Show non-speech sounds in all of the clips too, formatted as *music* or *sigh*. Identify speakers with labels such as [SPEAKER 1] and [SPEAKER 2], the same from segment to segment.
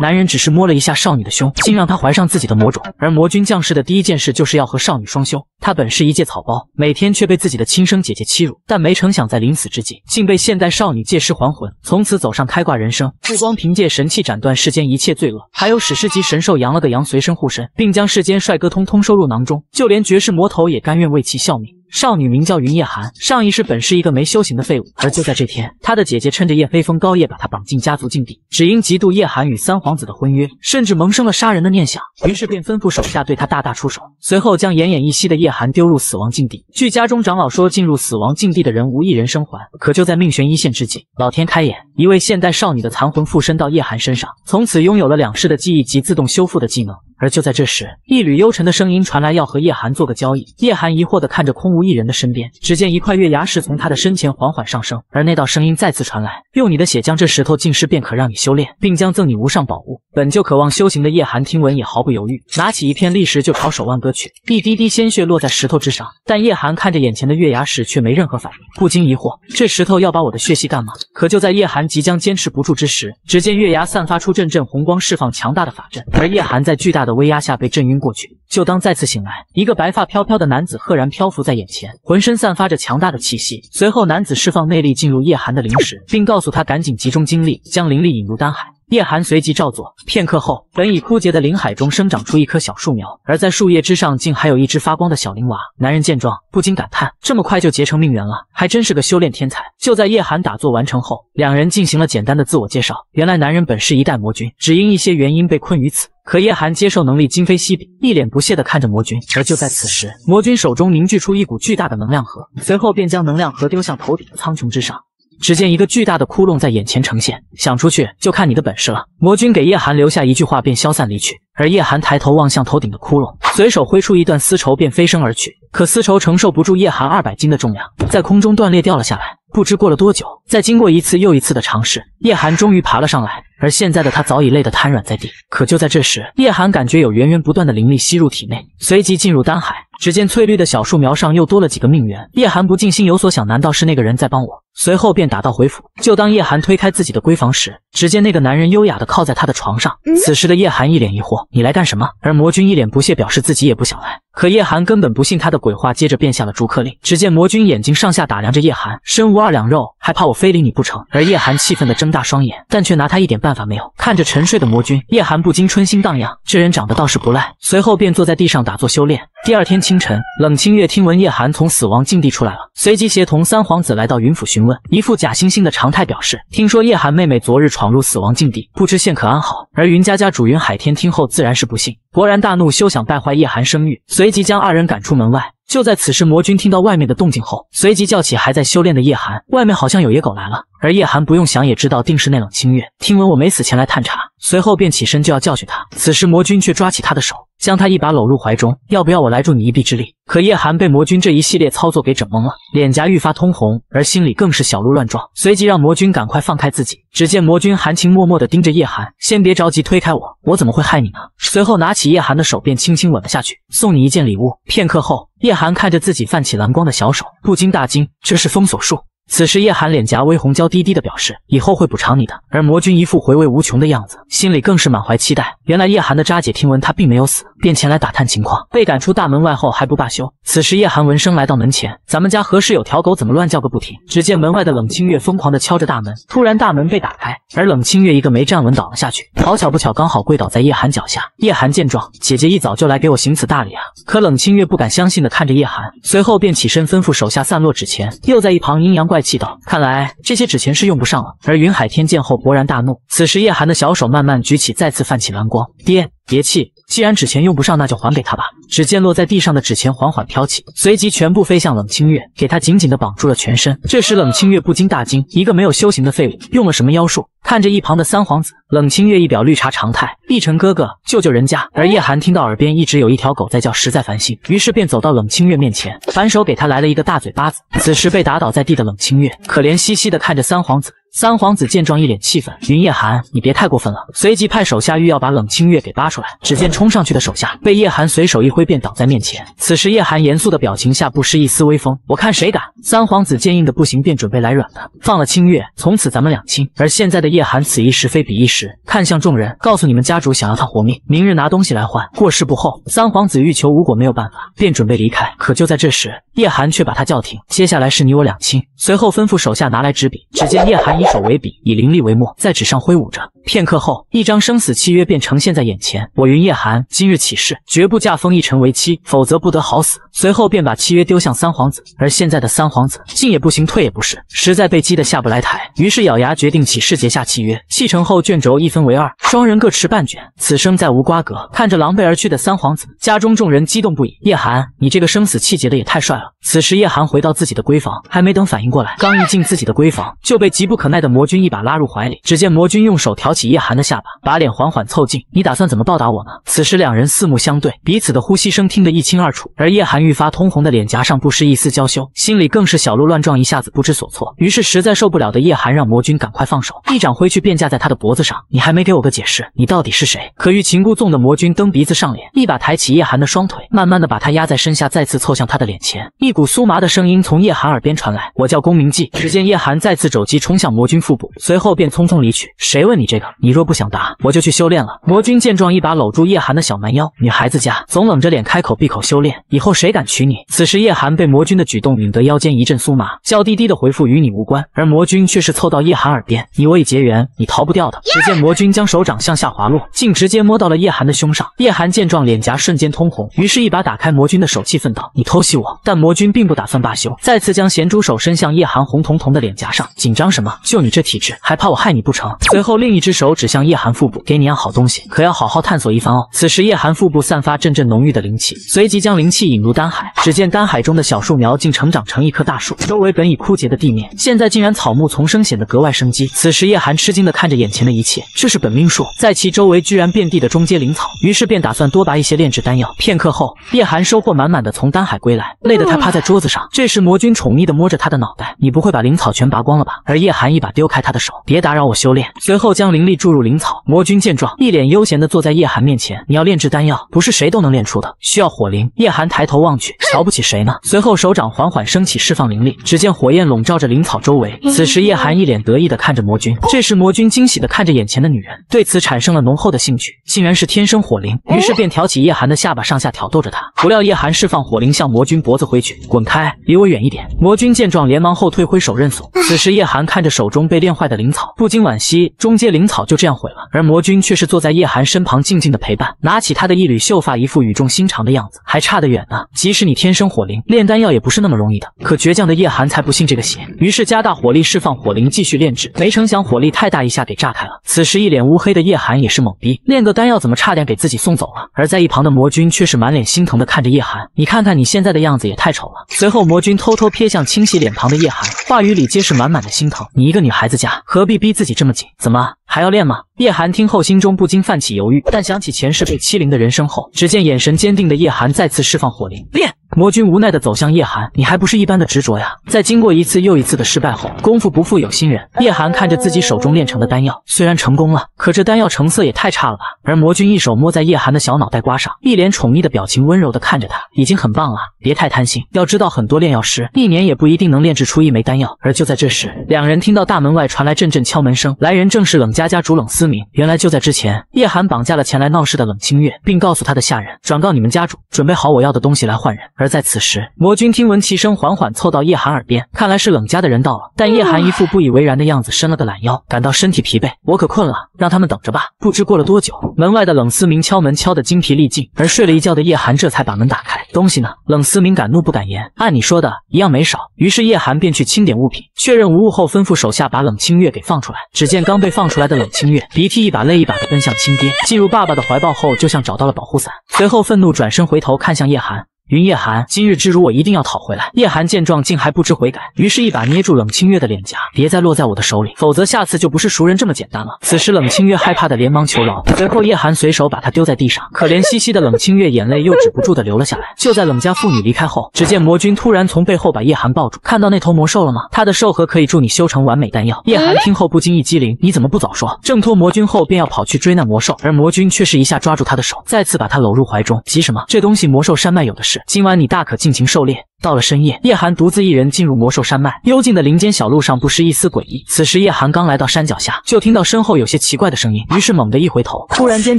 [SPEAKER 1] 男人只是摸了一下少女的胸，竟让她怀上自己的魔种。而魔君降世的第一件事，就是要和少女双修。他本是一介草包，每天却被自己的亲生姐姐欺辱。但没成想，在临死之际，竟被现代少女借尸还魂，从此走上开挂人生。不光凭借神器斩断世间一切罪恶，还有史诗级神兽羊了个羊随身护身，并将世间帅哥通通收入囊中，就连绝世魔头也甘愿为其效命。少女名叫云夜寒，上一世本是一个没修行的废物。而就在这天，她的姐姐趁着夜黑风高夜把她绑进家族禁地，只因嫉妒夜寒与三皇子的婚约，甚至萌生了杀人的念想，于是便吩咐手下对她大大出手，随后将奄奄一息的夜寒丢入死亡禁地。据家中长老说，进入死亡禁地的人无一人生还。可就在命悬一线之际，老天开眼，一位现代少女的残魂附身到夜寒身上，从此拥有了两世的记忆及自动修复的技能。而就在这时，一缕幽沉的声音传来，要和叶寒做个交易。叶寒疑惑地看着空无一人的身边，只见一块月牙石从他的身前缓缓上升，而那道声音再次传来：“用你的血将这石头浸湿，便可让你修炼，并将赠你无上宝物。”本就渴望修行的叶寒听闻也毫不犹豫，拿起一片，砾石就朝手腕割去，一滴滴鲜血落在石头之上。但叶寒看着眼前的月牙石，却没任何反应，不禁疑惑：这石头要把我的血吸干嘛？可就在叶寒即将坚持不住之时，只见月牙散发出阵阵红光，释放强大的法阵，而叶寒在巨大的的威压下被震晕过去，就当再次醒来，一个白发飘飘的男子赫然漂浮在眼前，浑身散发着强大的气息。随后，男子释放内力进入叶寒的灵识，并告诉他赶紧集中精力，将灵力引入丹海。叶寒随即照做，片刻后，本已枯竭的林海中生长出一棵小树苗，而在树叶之上，竟还有一只发光的小灵娃。男人见状，不禁感叹：这么快就结成命缘了，还真是个修炼天才。就在叶寒打坐完成后，两人进行了简单的自我介绍。原来男人本是一代魔君，只因一些原因被困于此。可叶寒接受能力今非昔比，一脸不屑的看着魔君。而就在此时，魔君手中凝聚出一股巨大的能量核，随后便将能量核丢向头顶的苍穹之上。只见一个巨大的窟窿在眼前呈现，想出去就看你的本事了。魔君给叶寒留下一句话，便消散离去。而叶寒抬头望向头顶的窟窿，随手挥出一段丝绸，便飞升而去。可丝绸承受不住叶寒二百斤的重量，在空中断裂掉了下来。不知过了多久，在经过一次又一次的尝试，叶寒终于爬了上来。而现在的他早已累得瘫软在地，可就在这时，叶寒感觉有源源不断的灵力吸入体内，随即进入丹海。只见翠绿的小树苗上又多了几个命源，叶寒不禁心有所想，难道是那个人在帮我？随后便打道回府。就当叶寒推开自己的闺房时，只见那个男人优雅的靠在他的床上。此时的叶寒一脸疑惑：“你来干什么？”而魔君一脸不屑，表示自己也不想来。可叶寒根本不信他的鬼话，接着便下了逐客令。只见魔君眼睛上下打量着叶寒，身无二两肉。还怕我非礼你不成？而叶寒气愤的睁大双眼，但却拿他一点办法没有。看着沉睡的魔君，叶寒不禁春心荡漾，这人长得倒是不赖。随后便坐在地上打坐修炼。第二天清晨，冷清月听闻叶寒从死亡禁地出来了，随即协同三皇子来到云府询问，一副假惺惺的常态表示，听说叶寒妹妹昨日闯入死亡禁地，不知现可安好。而云家家主云海天听后自然是不信，勃然大怒，休想败坏叶寒声誉，随即将二人赶出门外。就在此时，魔君听到外面的动静后，随即叫起还在修炼的夜寒。外面好像有野狗来了，而夜寒不用想也知道，定是那冷清月。听闻我没死，前来探查。随后便起身就要教训他，此时魔君却抓起他的手，将他一把搂入怀中，要不要我来助你一臂之力？可叶寒被魔君这一系列操作给整懵了，脸颊愈发通红，而心里更是小鹿乱撞，随即让魔君赶快放开自己。只见魔君含情脉脉的盯着叶寒，先别着急推开我，我怎么会害你呢？随后拿起叶寒的手便轻轻吻了下去，送你一件礼物。片刻后，叶寒看着自己泛起蓝光的小手，不禁大惊，这是封锁术。此时叶寒脸颊微红，娇滴滴的表示：“以后会补偿你的。”而魔君一副回味无穷的样子，心里更是满怀期待。原来叶寒的渣姐听闻他并没有死，便前来打探情况。被赶出大门外后还不罢休。此时叶寒闻声来到门前：“咱们家何时有条狗怎么乱叫个不停？”只见门外的冷清月疯狂的敲着大门，突然大门被打开，而冷清月一个没站稳倒了下去。好巧不巧，刚好跪倒在叶寒脚下。叶寒见状：“姐姐一早就来给我行此大礼啊！”可冷清月不敢相信的看着叶寒，随后便起身吩咐手下散落纸钱，又在一旁阴阳怪。气道，看来这些纸钱是用不上了。而云海天见后勃然大怒。此时叶寒的小手慢慢举起，再次泛起蓝光。爹，别气。既然纸钱用不上，那就还给他吧。只见落在地上的纸钱缓缓飘起，随即全部飞向冷清月，给他紧紧的绑住了全身。这时冷清月不禁大惊，一个没有修行的废物用了什么妖术？看着一旁的三皇子，冷清月一表绿茶常态。逸晨哥哥，救救人家！而叶寒听到耳边一直有一条狗在叫，实在烦心，于是便走到冷清月面前，反手给他来了一个大嘴巴子。此时被打倒在地的冷清月可怜兮兮的看着三皇子。三皇子见状，一脸气愤：“云夜寒，你别太过分了！”随即派手下欲要把冷清月给扒出来。只见冲上去的手下被叶寒随手一挥便挡在面前。此时叶寒严肃的表情下不失一丝威风，我看谁敢！三皇子见硬的不行，便准备来软的，放了清月，从此咱们两清。而现在的叶寒，此一时非彼一时，看向众人，告诉你们家主想要他活命，明日拿东西来换。过时不候。三皇子欲求无果，没有办法，便准备离开。可就在这时，叶寒却把他叫停。接下来是你我两清。随后吩咐手下拿来纸笔。只见叶寒。以手为笔，以灵力为墨，在纸上挥舞着。片刻后，一张生死契约便呈现在眼前。我云夜寒今日起誓，绝不嫁封奕尘为妻，否则不得好死。随后便把契约丢向三皇子。而现在的三皇子，进也不行，退也不是，实在被激得下不来台，于是咬牙决定起誓结下契约。契约成后，卷轴一分为二，双人各持半卷，此生再无瓜葛。看着狼狈而去的三皇子，家中众人激动不已。夜寒，你这个生死契结的也太帅了。此时，夜寒回到自己的闺房，还没等反应过来，刚一进自己的闺房，就被急不可。奈的魔君一把拉入怀里，只见魔君用手挑起叶寒的下巴，把脸缓缓凑近。你打算怎么报答我呢？此时两人四目相对，彼此的呼吸声听得一清二楚。而叶寒愈发通红的脸颊上不失一丝娇羞，心里更是小鹿乱撞，一下子不知所措。于是实在受不了的叶寒让魔君赶快放手，一掌挥去便架在他的脖子上。你还没给我个解释，你到底是谁？可欲擒故纵的魔君蹬鼻子上脸，一把抬起叶寒的双腿，慢慢的把他压在身下，再次凑向他的脸前。一股酥麻的声音从叶寒耳边传来。我叫公明记。只见叶寒再次肘击冲向。魔君腹部，随后便匆匆离去。谁问你这个？你若不想答，我就去修炼了。魔君见状，一把搂住叶寒的小蛮腰。女孩子家总冷着脸开口闭口修炼，以后谁敢娶你？此时叶寒被魔君的举动引得腰间一阵酥麻，娇滴滴的回复与你无关。而魔君却是凑到叶寒耳边：“你我已结缘，你逃不掉的。”只见魔君将手掌向下滑落，竟直接摸到了叶寒的胸上。叶寒见状，脸颊瞬间通红，于是一把打开魔君的手，气愤道：“你偷袭我！”但魔君并不打算罢休，再次将咸猪手伸向叶寒红彤彤的脸颊上，紧张什么？就你这体质，还怕我害你不成？随后另一只手指向叶寒腹部，给你样好东西，可要好好探索一番哦。此时叶寒腹部散发阵阵浓郁的灵气，随即将灵气引入丹海。只见丹海中的小树苗竟成长成一棵大树，周围本已枯竭的地面，现在竟然草木丛生，显得格外生机。此时叶寒吃惊的看着眼前的一切，这是本命树，在其周围居然遍地的中阶灵草，于是便打算多拔一些炼制丹药。片刻后，叶寒收获满满的从丹海归来，累得他趴在桌子上。这时魔君宠溺的摸着他的脑袋，你不会把灵草全拔光了吧？而叶寒一。一把丢开他的手，别打扰我修炼。随后将灵力注入灵草。魔君见状，一脸悠闲的坐在叶寒面前。你要炼制丹药，不是谁都能炼出的，需要火灵。叶寒抬头望去，*laughs* 瞧不起谁呢？随后手掌缓缓升起，释放灵力。只见火焰笼罩着灵草周围。*laughs* 此时叶寒一脸得意的看着魔君。这时魔君惊喜的看着眼前的女人，对此产生了浓厚的兴趣，竟然是天生火灵。于是便挑起叶寒的下巴，上下挑逗着她。不料叶寒释放火灵向魔君脖子挥去，滚开，离我远一点。魔君见状，连忙后退，挥手认怂。此时叶寒看着手。中被炼坏的灵草，不禁惋惜，中阶灵草就这样毁了。而魔君却是坐在叶寒身旁静静的陪伴，拿起他的一缕秀发，一副语重心长的样子。还差得远呢，即使你天生火灵，炼丹药也不是那么容易的。可倔强的叶寒才不信这个邪，于是加大火力释放火灵，继续炼制。没成想火力太大，一下给炸开了。此时一脸乌黑的叶寒也是懵逼，炼个丹药怎么差点给自己送走了？而在一旁的魔君却是满脸心疼的看着叶寒，你看看你现在的样子也太丑了。随后魔君偷偷瞥向清洗脸庞的叶寒，话语里皆是满满的心疼。你一个。女孩子家何必逼自己这么紧？怎么还要练吗？叶寒听后心中不禁泛起犹豫，但想起前世被欺凌的人生后，只见眼神坚定的叶寒再次释放火灵练。魔君无奈的走向叶寒，你还不是一般的执着呀！在经过一次又一次的失败后，功夫不负有心人。叶寒看着自己手中炼成的丹药，虽然成功了，可这丹药成色也太差了吧！而魔君一手摸在叶寒的小脑袋瓜上，一脸宠溺的表情，温柔的看着他，已经很棒了，别太贪心。要知道，很多炼药师一年也不一定能炼制出一枚丹药。而就在这时，两人听到大门外传来阵阵敲门声，来人正是冷家家主冷思明。原来就在之前，叶寒绑架了前来闹事的冷清月，并告诉他的下人，转告你们家主，准备好我要的东西来换人。而在此时，魔君听闻其声，缓缓凑到叶寒耳边，看来是冷家的人到了。但叶寒一副不以为然的样子，伸了个懒腰，感到身体疲惫，我可困了，让他们等着吧。不知过了多久，门外的冷思明敲门，敲得精疲力尽。而睡了一觉的叶寒这才把门打开。东西呢？冷思明敢怒不敢言，按你说的一样没少。于是叶寒便去清点物品，确认无误后，吩咐手下把冷清月给放出来。只见刚被放出来的冷清月，鼻涕一把泪一把的奔向亲爹，进入爸爸的怀抱后，就像找到了保护伞。随后愤怒转身回头看向叶寒。云夜寒，今日之辱我一定要讨回来。叶寒见状，竟还不知悔改，于是一把捏住冷清月的脸颊，别再落在我的手里，否则下次就不是熟人这么简单了。此时冷清月害怕的连忙求饶，随后叶寒随手把他丢在地上，可怜兮兮的冷清月眼泪又止不住的流了下来。就在冷家妇女离开后，只见魔君突然从背后把叶寒抱住，看到那头魔兽了吗？他的兽核可以助你修成完美丹药。叶寒听后不禁一激灵，你怎么不早说？挣脱魔君后便要跑去追那魔兽，而魔君却是一下抓住他的手，再次把他搂入怀中。急什么？这东西魔兽山脉有的是。今晚你大可尽情狩猎。到了深夜，叶寒独自一人进入魔兽山脉。幽静的林间小路上，不失一丝诡异。此时，叶寒刚来到山脚下，就听到身后有些奇怪的声音。于是猛地一回头，突然间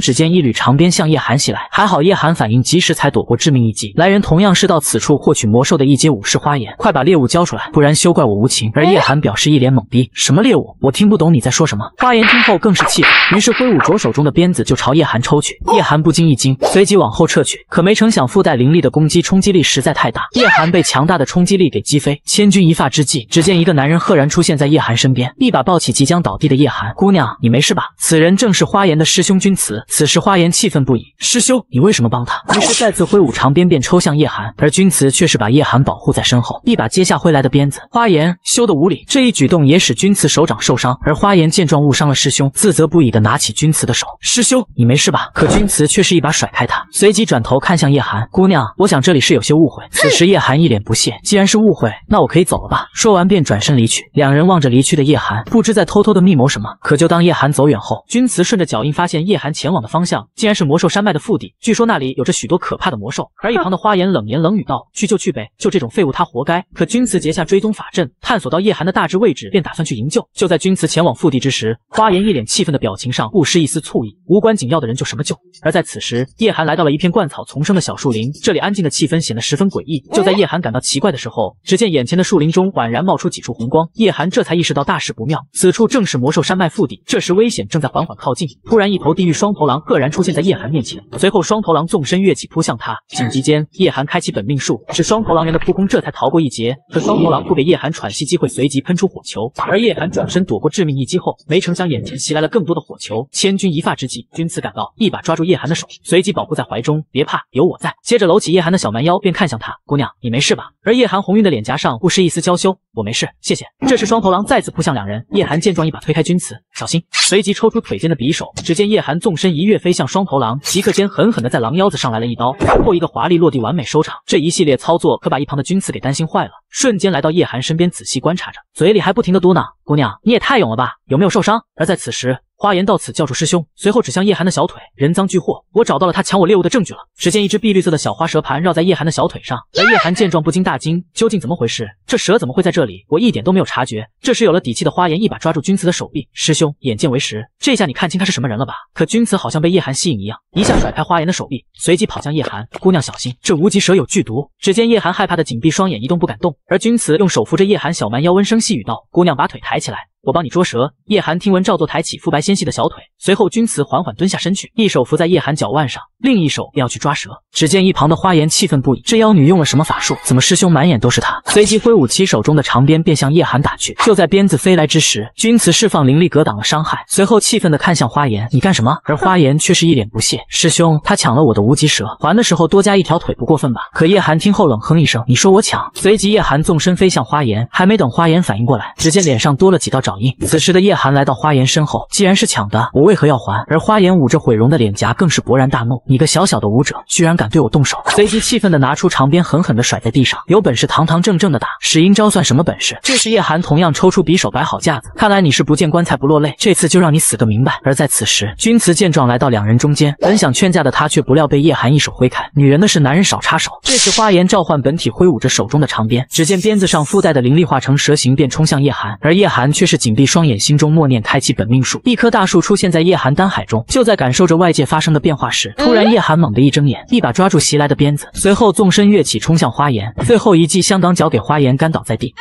[SPEAKER 1] 只见一缕长鞭向叶寒袭来。还好叶寒反应及时，才躲过致命一击。来人同样是到此处获取魔兽的一阶武士花颜，快把猎物交出来，不然休怪我无情。而叶寒表示一脸懵逼，什么猎物？我听不懂你在说什么。花颜听后更是气愤，于是挥舞着手中的鞭子就朝叶寒抽去。叶寒不禁一惊，随即往后撤去。可没成想，附带灵力的攻击冲击力实在太大，叶寒。被强大的冲击力给击飞，千钧一发之际，只见一个男人赫然出现在叶寒身边，一把抱起即将倒地的叶寒姑娘，你没事吧？此人正是花颜的师兄君辞。此时花颜气愤不已，师兄，你为什么帮他？于是再次挥舞长鞭，便抽向叶寒，而君辞却是把叶寒保护在身后，一把接下挥来的鞭子。花颜，休得无礼！这一举动也使君辞手掌受伤，而花颜见状误伤了师兄，自责不已的拿起君辞的手，师兄，你没事吧？可君辞却是一把甩开他，随即转头看向叶寒姑娘，我想这里是有些误会。此时叶寒。一脸不屑，既然是误会，那我可以走了吧。说完便转身离去。两人望着离去的叶寒，不知在偷偷的密谋什么。可就当叶寒走远后，君辞顺着脚印发现叶寒前往的方向竟然是魔兽山脉的腹地，据说那里有着许多可怕的魔兽。而一旁的花颜冷言冷语道：“去就去呗，就这种废物，他活该。”可君辞结下追踪法阵，探索到叶寒的大致位置，便打算去营救。就在君辞前往腹地之时，花颜一脸气愤的表情上不失一丝醋意。无关紧要的人就什么救？而在此时，叶寒来到了一片灌草丛生的小树林，这里安静的气氛显得十分诡异。就在寒。寒感到奇怪的时候，只见眼前的树林中宛然冒出几处红光，叶寒这才意识到大事不妙，此处正是魔兽山脉腹地。这时危险正在缓缓靠近，突然一头地狱双头狼赫然出现在叶寒面前，随后双头狼纵身跃起扑向他，紧急间叶寒开启本命术，使双头狼人的扑空，这才逃过一劫。可双头狼不给叶寒喘息机会，随即喷出火球，而叶寒转身躲过致命一击后，没成想眼前袭来了更多的火球。千钧一发之际，君辞赶到，一把抓住叶寒的手，随即保护在怀中，别怕，有我在。接着搂起叶寒的小蛮腰，便看向他，姑娘，你没。没事吧？而叶寒红晕的脸颊上不失一丝娇羞，我没事，谢谢。这时双头狼再次扑向两人，叶寒见状一把推开君辞，小心，随即抽出腿间的匕首。只见叶寒纵身一跃飞向双头狼，即刻间狠狠的在狼腰子上来了一刀，后一个华丽落地，完美收场。这一系列操作可把一旁的君辞给担心坏了，瞬间来到叶寒身边仔细观察着，嘴里还不停的嘟囔：“姑娘，你也太勇了吧，有没有受伤？”而在此时。花颜到此叫住师兄，随后指向叶寒的小腿，人赃俱获，我找到了他抢我猎物的证据了。只见一只碧绿色的小花蛇盘绕在叶寒的小腿上，而叶寒见状不禁大惊，究竟怎么回事？这蛇怎么会在这里？我一点都没有察觉。这时有了底气的花颜一把抓住君辞的手臂，师兄，眼见为实，这下你看清他是什么人了吧？可君辞好像被叶寒吸引一样，一下甩开花颜的手臂，随即跑向叶寒。姑娘小心，这无极蛇有剧毒。只见叶寒害怕的紧闭双眼，一动不敢动，而君辞用手扶着叶寒小蛮腰，温声细语道：姑娘把腿抬起来。我帮你捉蛇。叶寒听闻，照做，抬起肤白纤细的小腿，随后君辞缓缓蹲下身去，一手扶在叶寒脚腕上，另一手要去抓蛇。只见一旁的花颜气愤不已，这妖女用了什么法术？怎么师兄满眼都是她？随即挥舞起手中的长鞭，便向叶寒打去。就在鞭子飞来之时，君辞释放灵力格挡了伤害，随后气愤的看向花颜：“你干什么？”而花颜却是一脸不屑：“师兄，他抢了我的无极蛇，还的时候多加一条腿不过分吧？”可叶寒听后冷哼一声：“你说我抢？”随即叶寒纵身飞向花颜，还没等花颜反应过来，只见脸上多了几道长。脚印。此时的叶寒来到花颜身后，既然是抢的，我为何要还？而花颜捂着毁容的脸颊，更是勃然大怒：“你个小小的武者，居然敢对我动手！”随即气愤的拿出长鞭，狠狠的甩在地上：“有本事堂堂正正的打，使阴招算什么本事？”这时叶寒同样抽出匕首，摆好架子：“看来你是不见棺材不落泪，这次就让你死个明白。”而在此时，君辞见状，来到两人中间，本想劝架的他，却不料被叶寒一手挥开：“女人的事，男人少插手。”这时花颜召唤本体，挥舞着手中的长鞭，只见鞭子上附带的灵力化成蛇形，便冲向叶寒，而叶寒却是。紧闭双眼，心中默念开启本命术，一棵大树出现在夜寒丹海中。就在感受着外界发生的变化时，突然夜寒猛地一睁眼，一把抓住袭来的鞭子，随后纵身跃起，冲向花颜，最后一记香港脚给花颜干倒在地。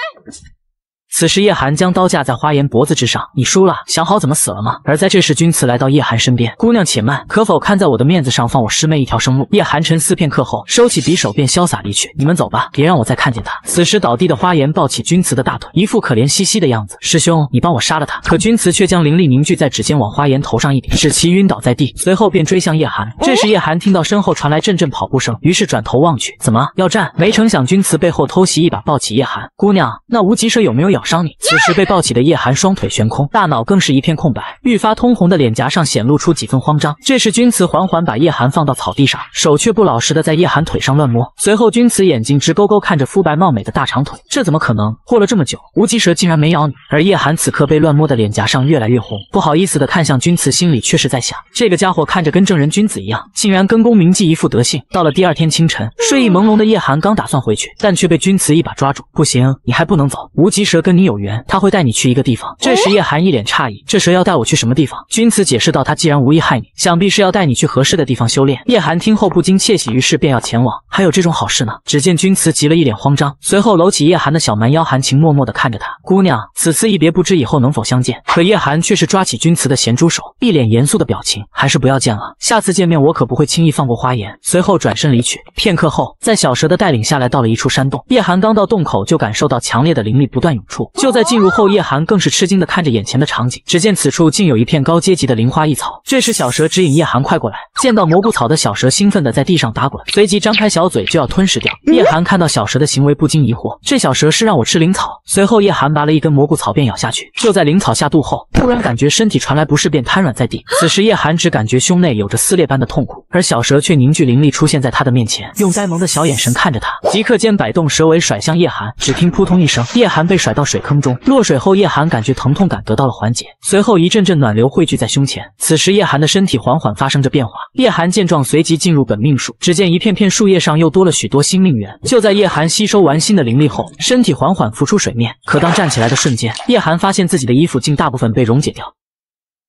[SPEAKER 1] 此时叶寒将刀架在花颜脖子之上，你输了，想好怎么死了吗？而在这时，君辞来到叶寒身边，姑娘且慢，可否看在我的面子上放我师妹一条生路？叶寒沉思片刻后，收起匕首便潇洒离去。你们走吧，别让我再看见他。此时倒地的花颜抱起君辞的大腿，一副可怜兮兮的样子。师兄，你帮我杀了他。可君辞却将灵力凝聚在指尖，往花颜头上一点，使其晕倒在地。随后便追向叶寒。这时叶寒听到身后传来阵阵跑步声，于是转头望去，怎么要战？没成想君辞背后偷袭一把，抱起叶寒。姑娘，那无极蛇有没有咬？伤你。此时被抱起的叶寒双腿悬空，大脑更是一片空白，愈发通红的脸颊上显露出几分慌张。这时君辞缓缓把叶寒放到草地上，手却不老实的在叶寒腿上乱摸。随后君辞眼睛直勾勾看着肤白貌美的大长腿，这怎么可能？过了这么久，无极蛇竟然没咬你。而叶寒此刻被乱摸的脸颊上越来越红，不好意思的看向君辞，心里却是在想，这个家伙看着跟正人君子一样，竟然跟公明记一副德性。到了第二天清晨，睡意朦胧的叶寒刚打算回去，但却被君辞一把抓住。不行，你还不能走。无极蛇跟跟你有缘，他会带你去一个地方。这时叶寒一脸诧异，这蛇要带我去什么地方？君辞解释道，他既然无意害你，想必是要带你去合适的地方修炼。叶寒听后不禁窃喜，于是便要前往。还有这种好事呢？只见君辞急了一脸慌张，随后搂起叶寒的小蛮腰，含情脉脉地看着他。姑娘，此次一别，不知以后能否相见。可叶寒却是抓起君辞的咸猪手，一脸严肃的表情，还是不要见了。下次见面，我可不会轻易放过花颜。随后转身离去。片刻后，在小蛇的带领下来到了一处山洞。叶寒刚到洞口，就感受到强烈的灵力不断涌出。就在进入后，叶寒更是吃惊的看着眼前的场景，只见此处竟有一片高阶级的灵花异草。这时小蛇指引叶寒快过来，见到蘑菇草的小蛇兴奋的在地上打滚，随即张开小嘴就要吞食掉。叶寒看到小蛇的行为不禁疑惑，这小蛇是让我吃灵草？随后叶寒拔了一根蘑菇草便咬下去，就在灵草下肚后，突然感觉身体传来不适，便瘫软在地。此时叶寒只感觉胸内有着撕裂般的痛苦，而小蛇却凝聚灵力出现在他的面前，用呆萌的小眼神看着他，即刻间摆动蛇尾甩向叶寒，只听扑通一声，叶寒被甩到。水坑中落水后，叶寒感觉疼痛感得到了缓解，随后一阵阵暖流汇聚在胸前。此时，叶寒的身体缓缓发生着变化。叶寒见状，随即进入本命树，只见一片片树叶上又多了许多新命源。就在叶寒吸收完新的灵力后，身体缓缓浮出水面。可当站起来的瞬间，叶寒发现自己的衣服竟大部分被溶解掉。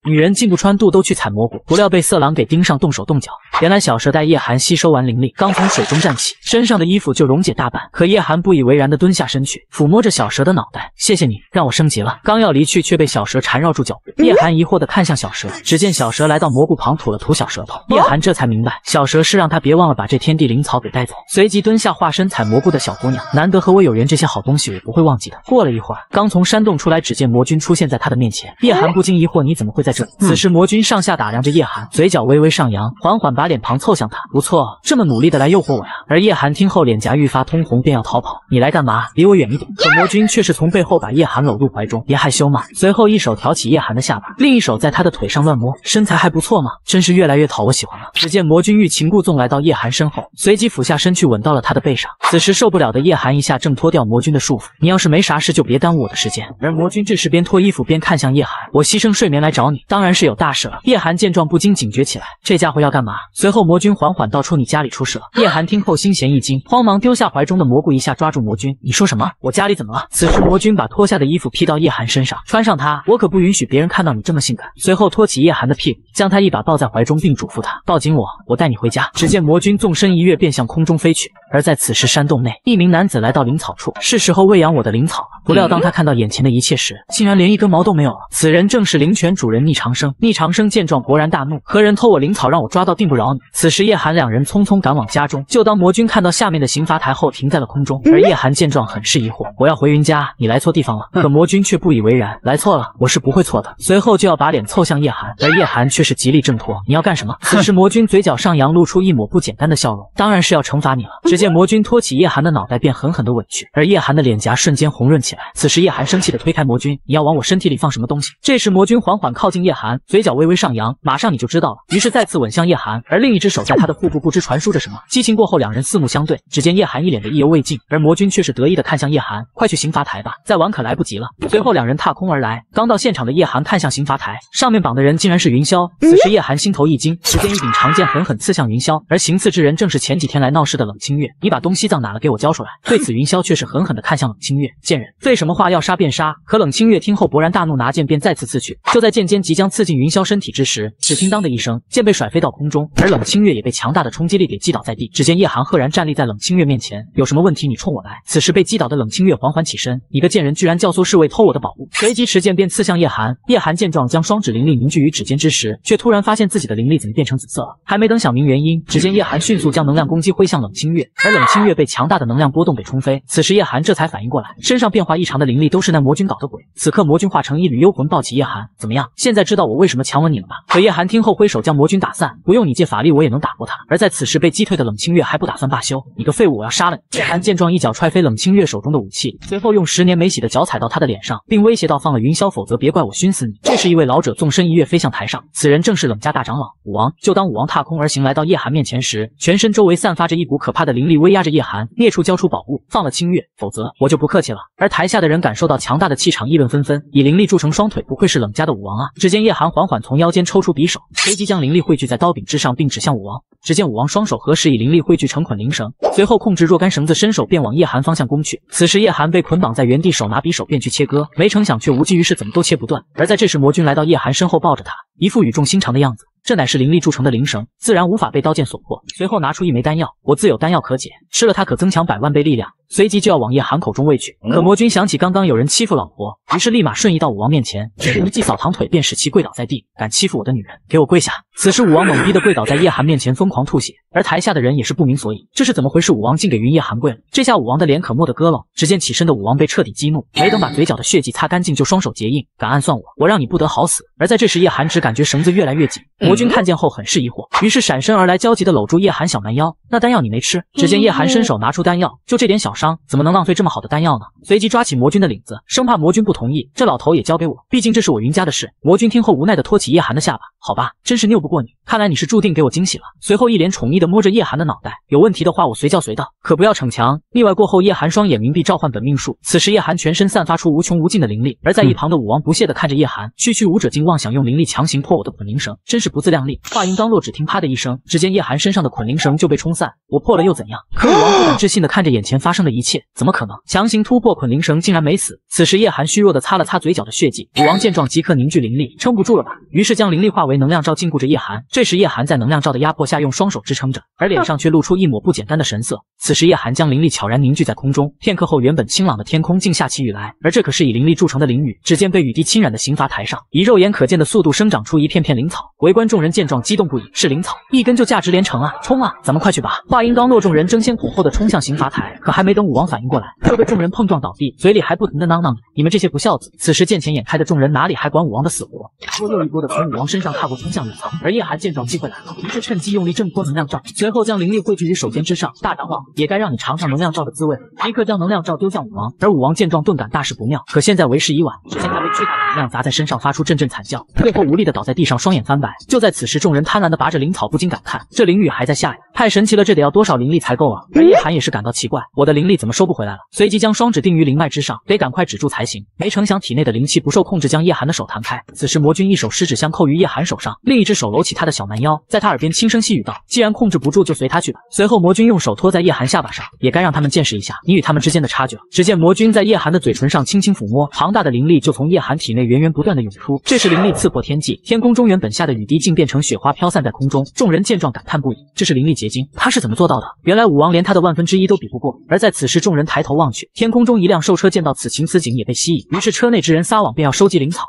[SPEAKER 1] 女人竟不穿肚兜去采蘑菇，不料被色狼给盯上，动手动脚。原来小蛇带叶寒吸收完灵力，刚从水中站起，身上的衣服就溶解大半。可叶寒不以为然的蹲下身去，抚摸着小蛇的脑袋，谢谢你让我升级了。刚要离去，却被小蛇缠绕住脚步。叶寒疑惑的看向小蛇，只见小蛇来到蘑菇旁，吐了吐小舌头。叶寒这才明白，小蛇是让他别忘了把这天地灵草给带走。随即蹲下化身采蘑菇的小姑娘，难得和我有缘，这些好东西我不会忘记的。过了一会儿，刚从山洞出来，只见魔君出现在他的面前。叶寒不禁疑惑，你怎么会在？此时魔君上下打量着叶寒，嘴角微微上扬，缓缓把脸庞凑向他。不错，这么努力的来诱惑我呀。而叶寒听后脸颊愈发通红，便要逃跑。你来干嘛？离我远一点！可魔君却是从背后把叶寒搂入怀中，别害羞嘛。随后一手挑起叶寒的下巴，另一手在他的腿上乱摸，身材还不错嘛，真是越来越讨我喜欢了。只见魔君欲擒故纵，来到叶寒身后，随即俯下身去吻到了他的背上。此时受不了的叶寒一下挣脱掉魔君的束缚。你要是没啥事，就别耽误我的时间。而魔君这时边脱衣服边看向叶寒，我牺牲睡眠来找你。当然是有大事了。叶寒见状不禁警觉起来，这家伙要干嘛？随后魔君缓缓道出：“你家里出事了。”叶寒听后心弦一惊，慌忙丢下怀中的蘑菇，一下抓住魔君：“你说什么？我家里怎么了？”此时魔君把脱下的衣服披到叶寒身上，穿上它，我可不允许别人看到你这么性感。随后托起叶寒的屁股，将他一把抱在怀中，并嘱咐他：“抱紧我，我带你回家。”只见魔君纵身一跃，便向空中飞去。而在此时山洞内，一名男子来到灵草处，是时候喂养我的灵草了。不料当他看到眼前的一切时，竟然连一根毛都没有了。此人正是灵泉主人。逆长生，逆长生见状勃然大怒，何人偷我灵草让我抓到定不饶你。此时叶寒两人匆匆赶往家中，就当魔君看到下面的刑罚台后停在了空中，而叶寒见状很是疑惑，我要回云家，你来错地方了。可魔君却不以为然，来错了，我是不会错的。随后就要把脸凑向叶寒，而叶寒却是极力挣脱，你要干什么？*laughs* 此时魔君嘴角上扬，露出一抹不简单的笑容，当然是要惩罚你了。只见魔君托起叶寒的脑袋，便狠狠的吻去，而叶寒的脸颊瞬间红润起来。此时叶寒生气的推开魔君，你要往我身体里放什么东西？这时魔君缓缓靠近。叶寒嘴角微微上扬，马上你就知道了。于是再次吻向叶寒，而另一只手在他的腹部不知传输着什么。激情过后，两人四目相对，只见叶寒一脸的意犹未尽，而魔君却是得意的看向叶寒，快去刑罚台吧，再晚可来不及了。随后两人踏空而来，刚到现场的叶寒看向刑罚台，上面绑的人竟然是云霄。此时叶寒心头一惊，只见一柄长剑狠狠刺向云霄，而行刺之人正是前几天来闹事的冷清月。你把东西藏哪了？给我交出来！对此云霄却是狠狠的看向冷清月，贱人，废什么话，要杀便杀。可冷清月听后勃然大怒，拿剑便再次刺去。就在剑尖。即将刺进云霄身体之时，只听当的一声，剑被甩飞到空中，而冷清月也被强大的冲击力给击倒在地。只见叶寒赫然站立在冷清月面前，有什么问题你冲我来。此时被击倒的冷清月缓缓起身，一个贱人居然教唆侍卫偷我的宝物，随即持剑便刺向叶寒。叶寒见状，将双指灵力凝聚于指尖之时，却突然发现自己的灵力怎么变成紫色了。还没等想明原因，只见叶寒迅速将能量攻击挥向冷清月，而冷清月被强大的能量波动给冲飞。此时叶寒这才反应过来，身上变化异常的灵力都是那魔君搞的鬼。此刻魔君化成一缕幽魂抱起叶寒，怎么样？现在。知道我为什么强吻你了吧？可叶寒听后挥手将魔君打散，不用你借法力，我也能打过他。而在此时被击退的冷清月还不打算罢休，你个废物，我要杀了你！叶寒见状一脚踹飞冷清月手中的武器，随后用十年没洗的脚踩到他的脸上，并威胁到放了云霄，否则别怪我熏死你。这时一位老者纵身一跃飞向台上，此人正是冷家大长老武王。就当武王踏空而行来到叶寒面前时，全身周围散发着一股可怕的灵力，威压着叶寒。孽畜，交出宝物，放了清月，否则我就不客气了。而台下的人感受到强大的气场，议论纷纷。以灵力铸成双腿，不愧是冷家的武王啊！这。见叶寒缓缓从腰间抽出匕首，随即将灵力汇聚在刀柄之上，并指向武王。只见武王双手合十，以灵力汇聚成捆灵绳，随后控制若干绳子，伸手便往叶寒方向攻去。此时叶寒被捆绑在原地，手拿匕首便去切割，没成想却无济于事，怎么都切不断。而在这时，魔君来到叶寒身后，抱着他，一副语重心长的样子。这乃是灵力铸成的灵绳，自然无法被刀剑所破。随后拿出一枚丹药，我自有丹药可解，吃了它可增强百万倍力量。随即就要往叶寒口中喂去，可魔君想起刚刚有人欺负老婆，于是立马瞬移到武王面前，一记扫堂腿便使其跪倒在地。敢欺负我的女人，给我跪下！此时武王懵逼的跪倒在叶寒面前，疯狂吐血。而台下的人也是不明所以，这是怎么回事？武王竟给云叶寒跪了，这下武王的脸可没的搁了。只见起身的武王被彻底激怒，没等把嘴角的血迹擦干净，就双手结印，敢暗算我，我让你不得好死。而在这时，叶寒只感觉绳子越来越紧，魔君看见后很是疑惑，于是闪身而来，焦急的搂住叶寒小蛮腰。那丹药你没吃？只见叶寒伸手拿出丹药，就这点小事。怎么能浪费这么好的丹药呢？随即抓起魔君的领子，生怕魔君不同意，这老头也交给我，毕竟这是我云家的事。魔君听后无奈的托起叶寒的下巴。好吧，真是拗不过你，看来你是注定给我惊喜了。随后一脸宠溺的摸着叶寒的脑袋，有问题的话我随叫随到，可不要逞强。意外过后，叶寒双眼明闭，召唤本命术。此时叶寒全身散发出无穷无尽的灵力，而在一旁的武王不屑的看着叶寒，区区武者竟妄想用灵力强行破我的捆灵绳，真是不自量力。话音刚落，只听啪的一声，只见叶寒身上的捆灵绳就被冲散，我破了又怎样？可武王不敢置信的看着眼前发生的一切，怎么可能强行突破捆灵绳竟然没死？此时叶寒虚弱的擦了擦嘴角的血迹，武王见状即刻凝聚灵力，撑不住了吧？于是将灵力化为。为能量罩禁锢着叶寒。这时，叶寒在能量罩的压迫下，用双手支撑着，而脸上却露出一抹不简单的神色。此时，叶寒将灵力悄然凝聚在空中。片刻后，原本清朗的天空竟下起雨来，而这可是以灵力铸成的灵雨。只见被雨滴侵染的刑罚台上，以肉眼可见的速度生长出一片片灵草。围观众人见状，激动不已。是灵草，一根就价值连城啊！冲啊，咱们快去吧！话音刚落，众人争先恐后的冲向刑罚台。可还没等武王反应过来，就被众人碰撞倒地，嘴里还不停的囔囔：“你们这些不孝子！”此时见钱眼开的众人哪里还管武王的死活，一波又一波的从武王身上。踏步冲向远方，而叶寒见状，机会来了，于是趁机用力挣脱能量罩，随后将灵力汇聚于手尖之上。大长老也该让你尝尝能量罩的滋味了，立刻将能量罩丢向武王。而武王见状，顿感大事不妙，可现在为时已晚，只见他被巨大的能量砸在身上，发出阵阵惨叫，最后无力的倒在地上，双眼翻白。就在此时，众人贪婪的拔着灵草，不禁感叹：这灵雨还在下呀，太神奇了，这得要多少灵力才够啊？而叶寒也是感到奇怪，我的灵力怎么收不回来了？随即将双指定于灵脉之上，得赶快止住才行。没成想，体内的灵气不受控制，将叶寒的手弹开。此时魔君一手十指相扣于叶寒手。手上，另一只手搂起他的小蛮腰，在他耳边轻声细语道：“既然控制不住，就随他去吧。”随后魔君用手托在叶寒下巴上，也该让他们见识一下你与他们之间的差距了。只见魔君在叶寒的嘴唇上轻轻抚摸，庞大的灵力就从叶寒体内源源不断的涌出。这时灵力刺破天际，天空中原本下的雨滴竟变成雪花飘散在空中。众人见状感叹不已，这是灵力结晶，他是怎么做到的？原来武王连他的万分之一都比不过。而在此时，众人抬头望去，天空中一辆兽车见到此情此景也被吸引，于是车内之人撒网便要收集灵草。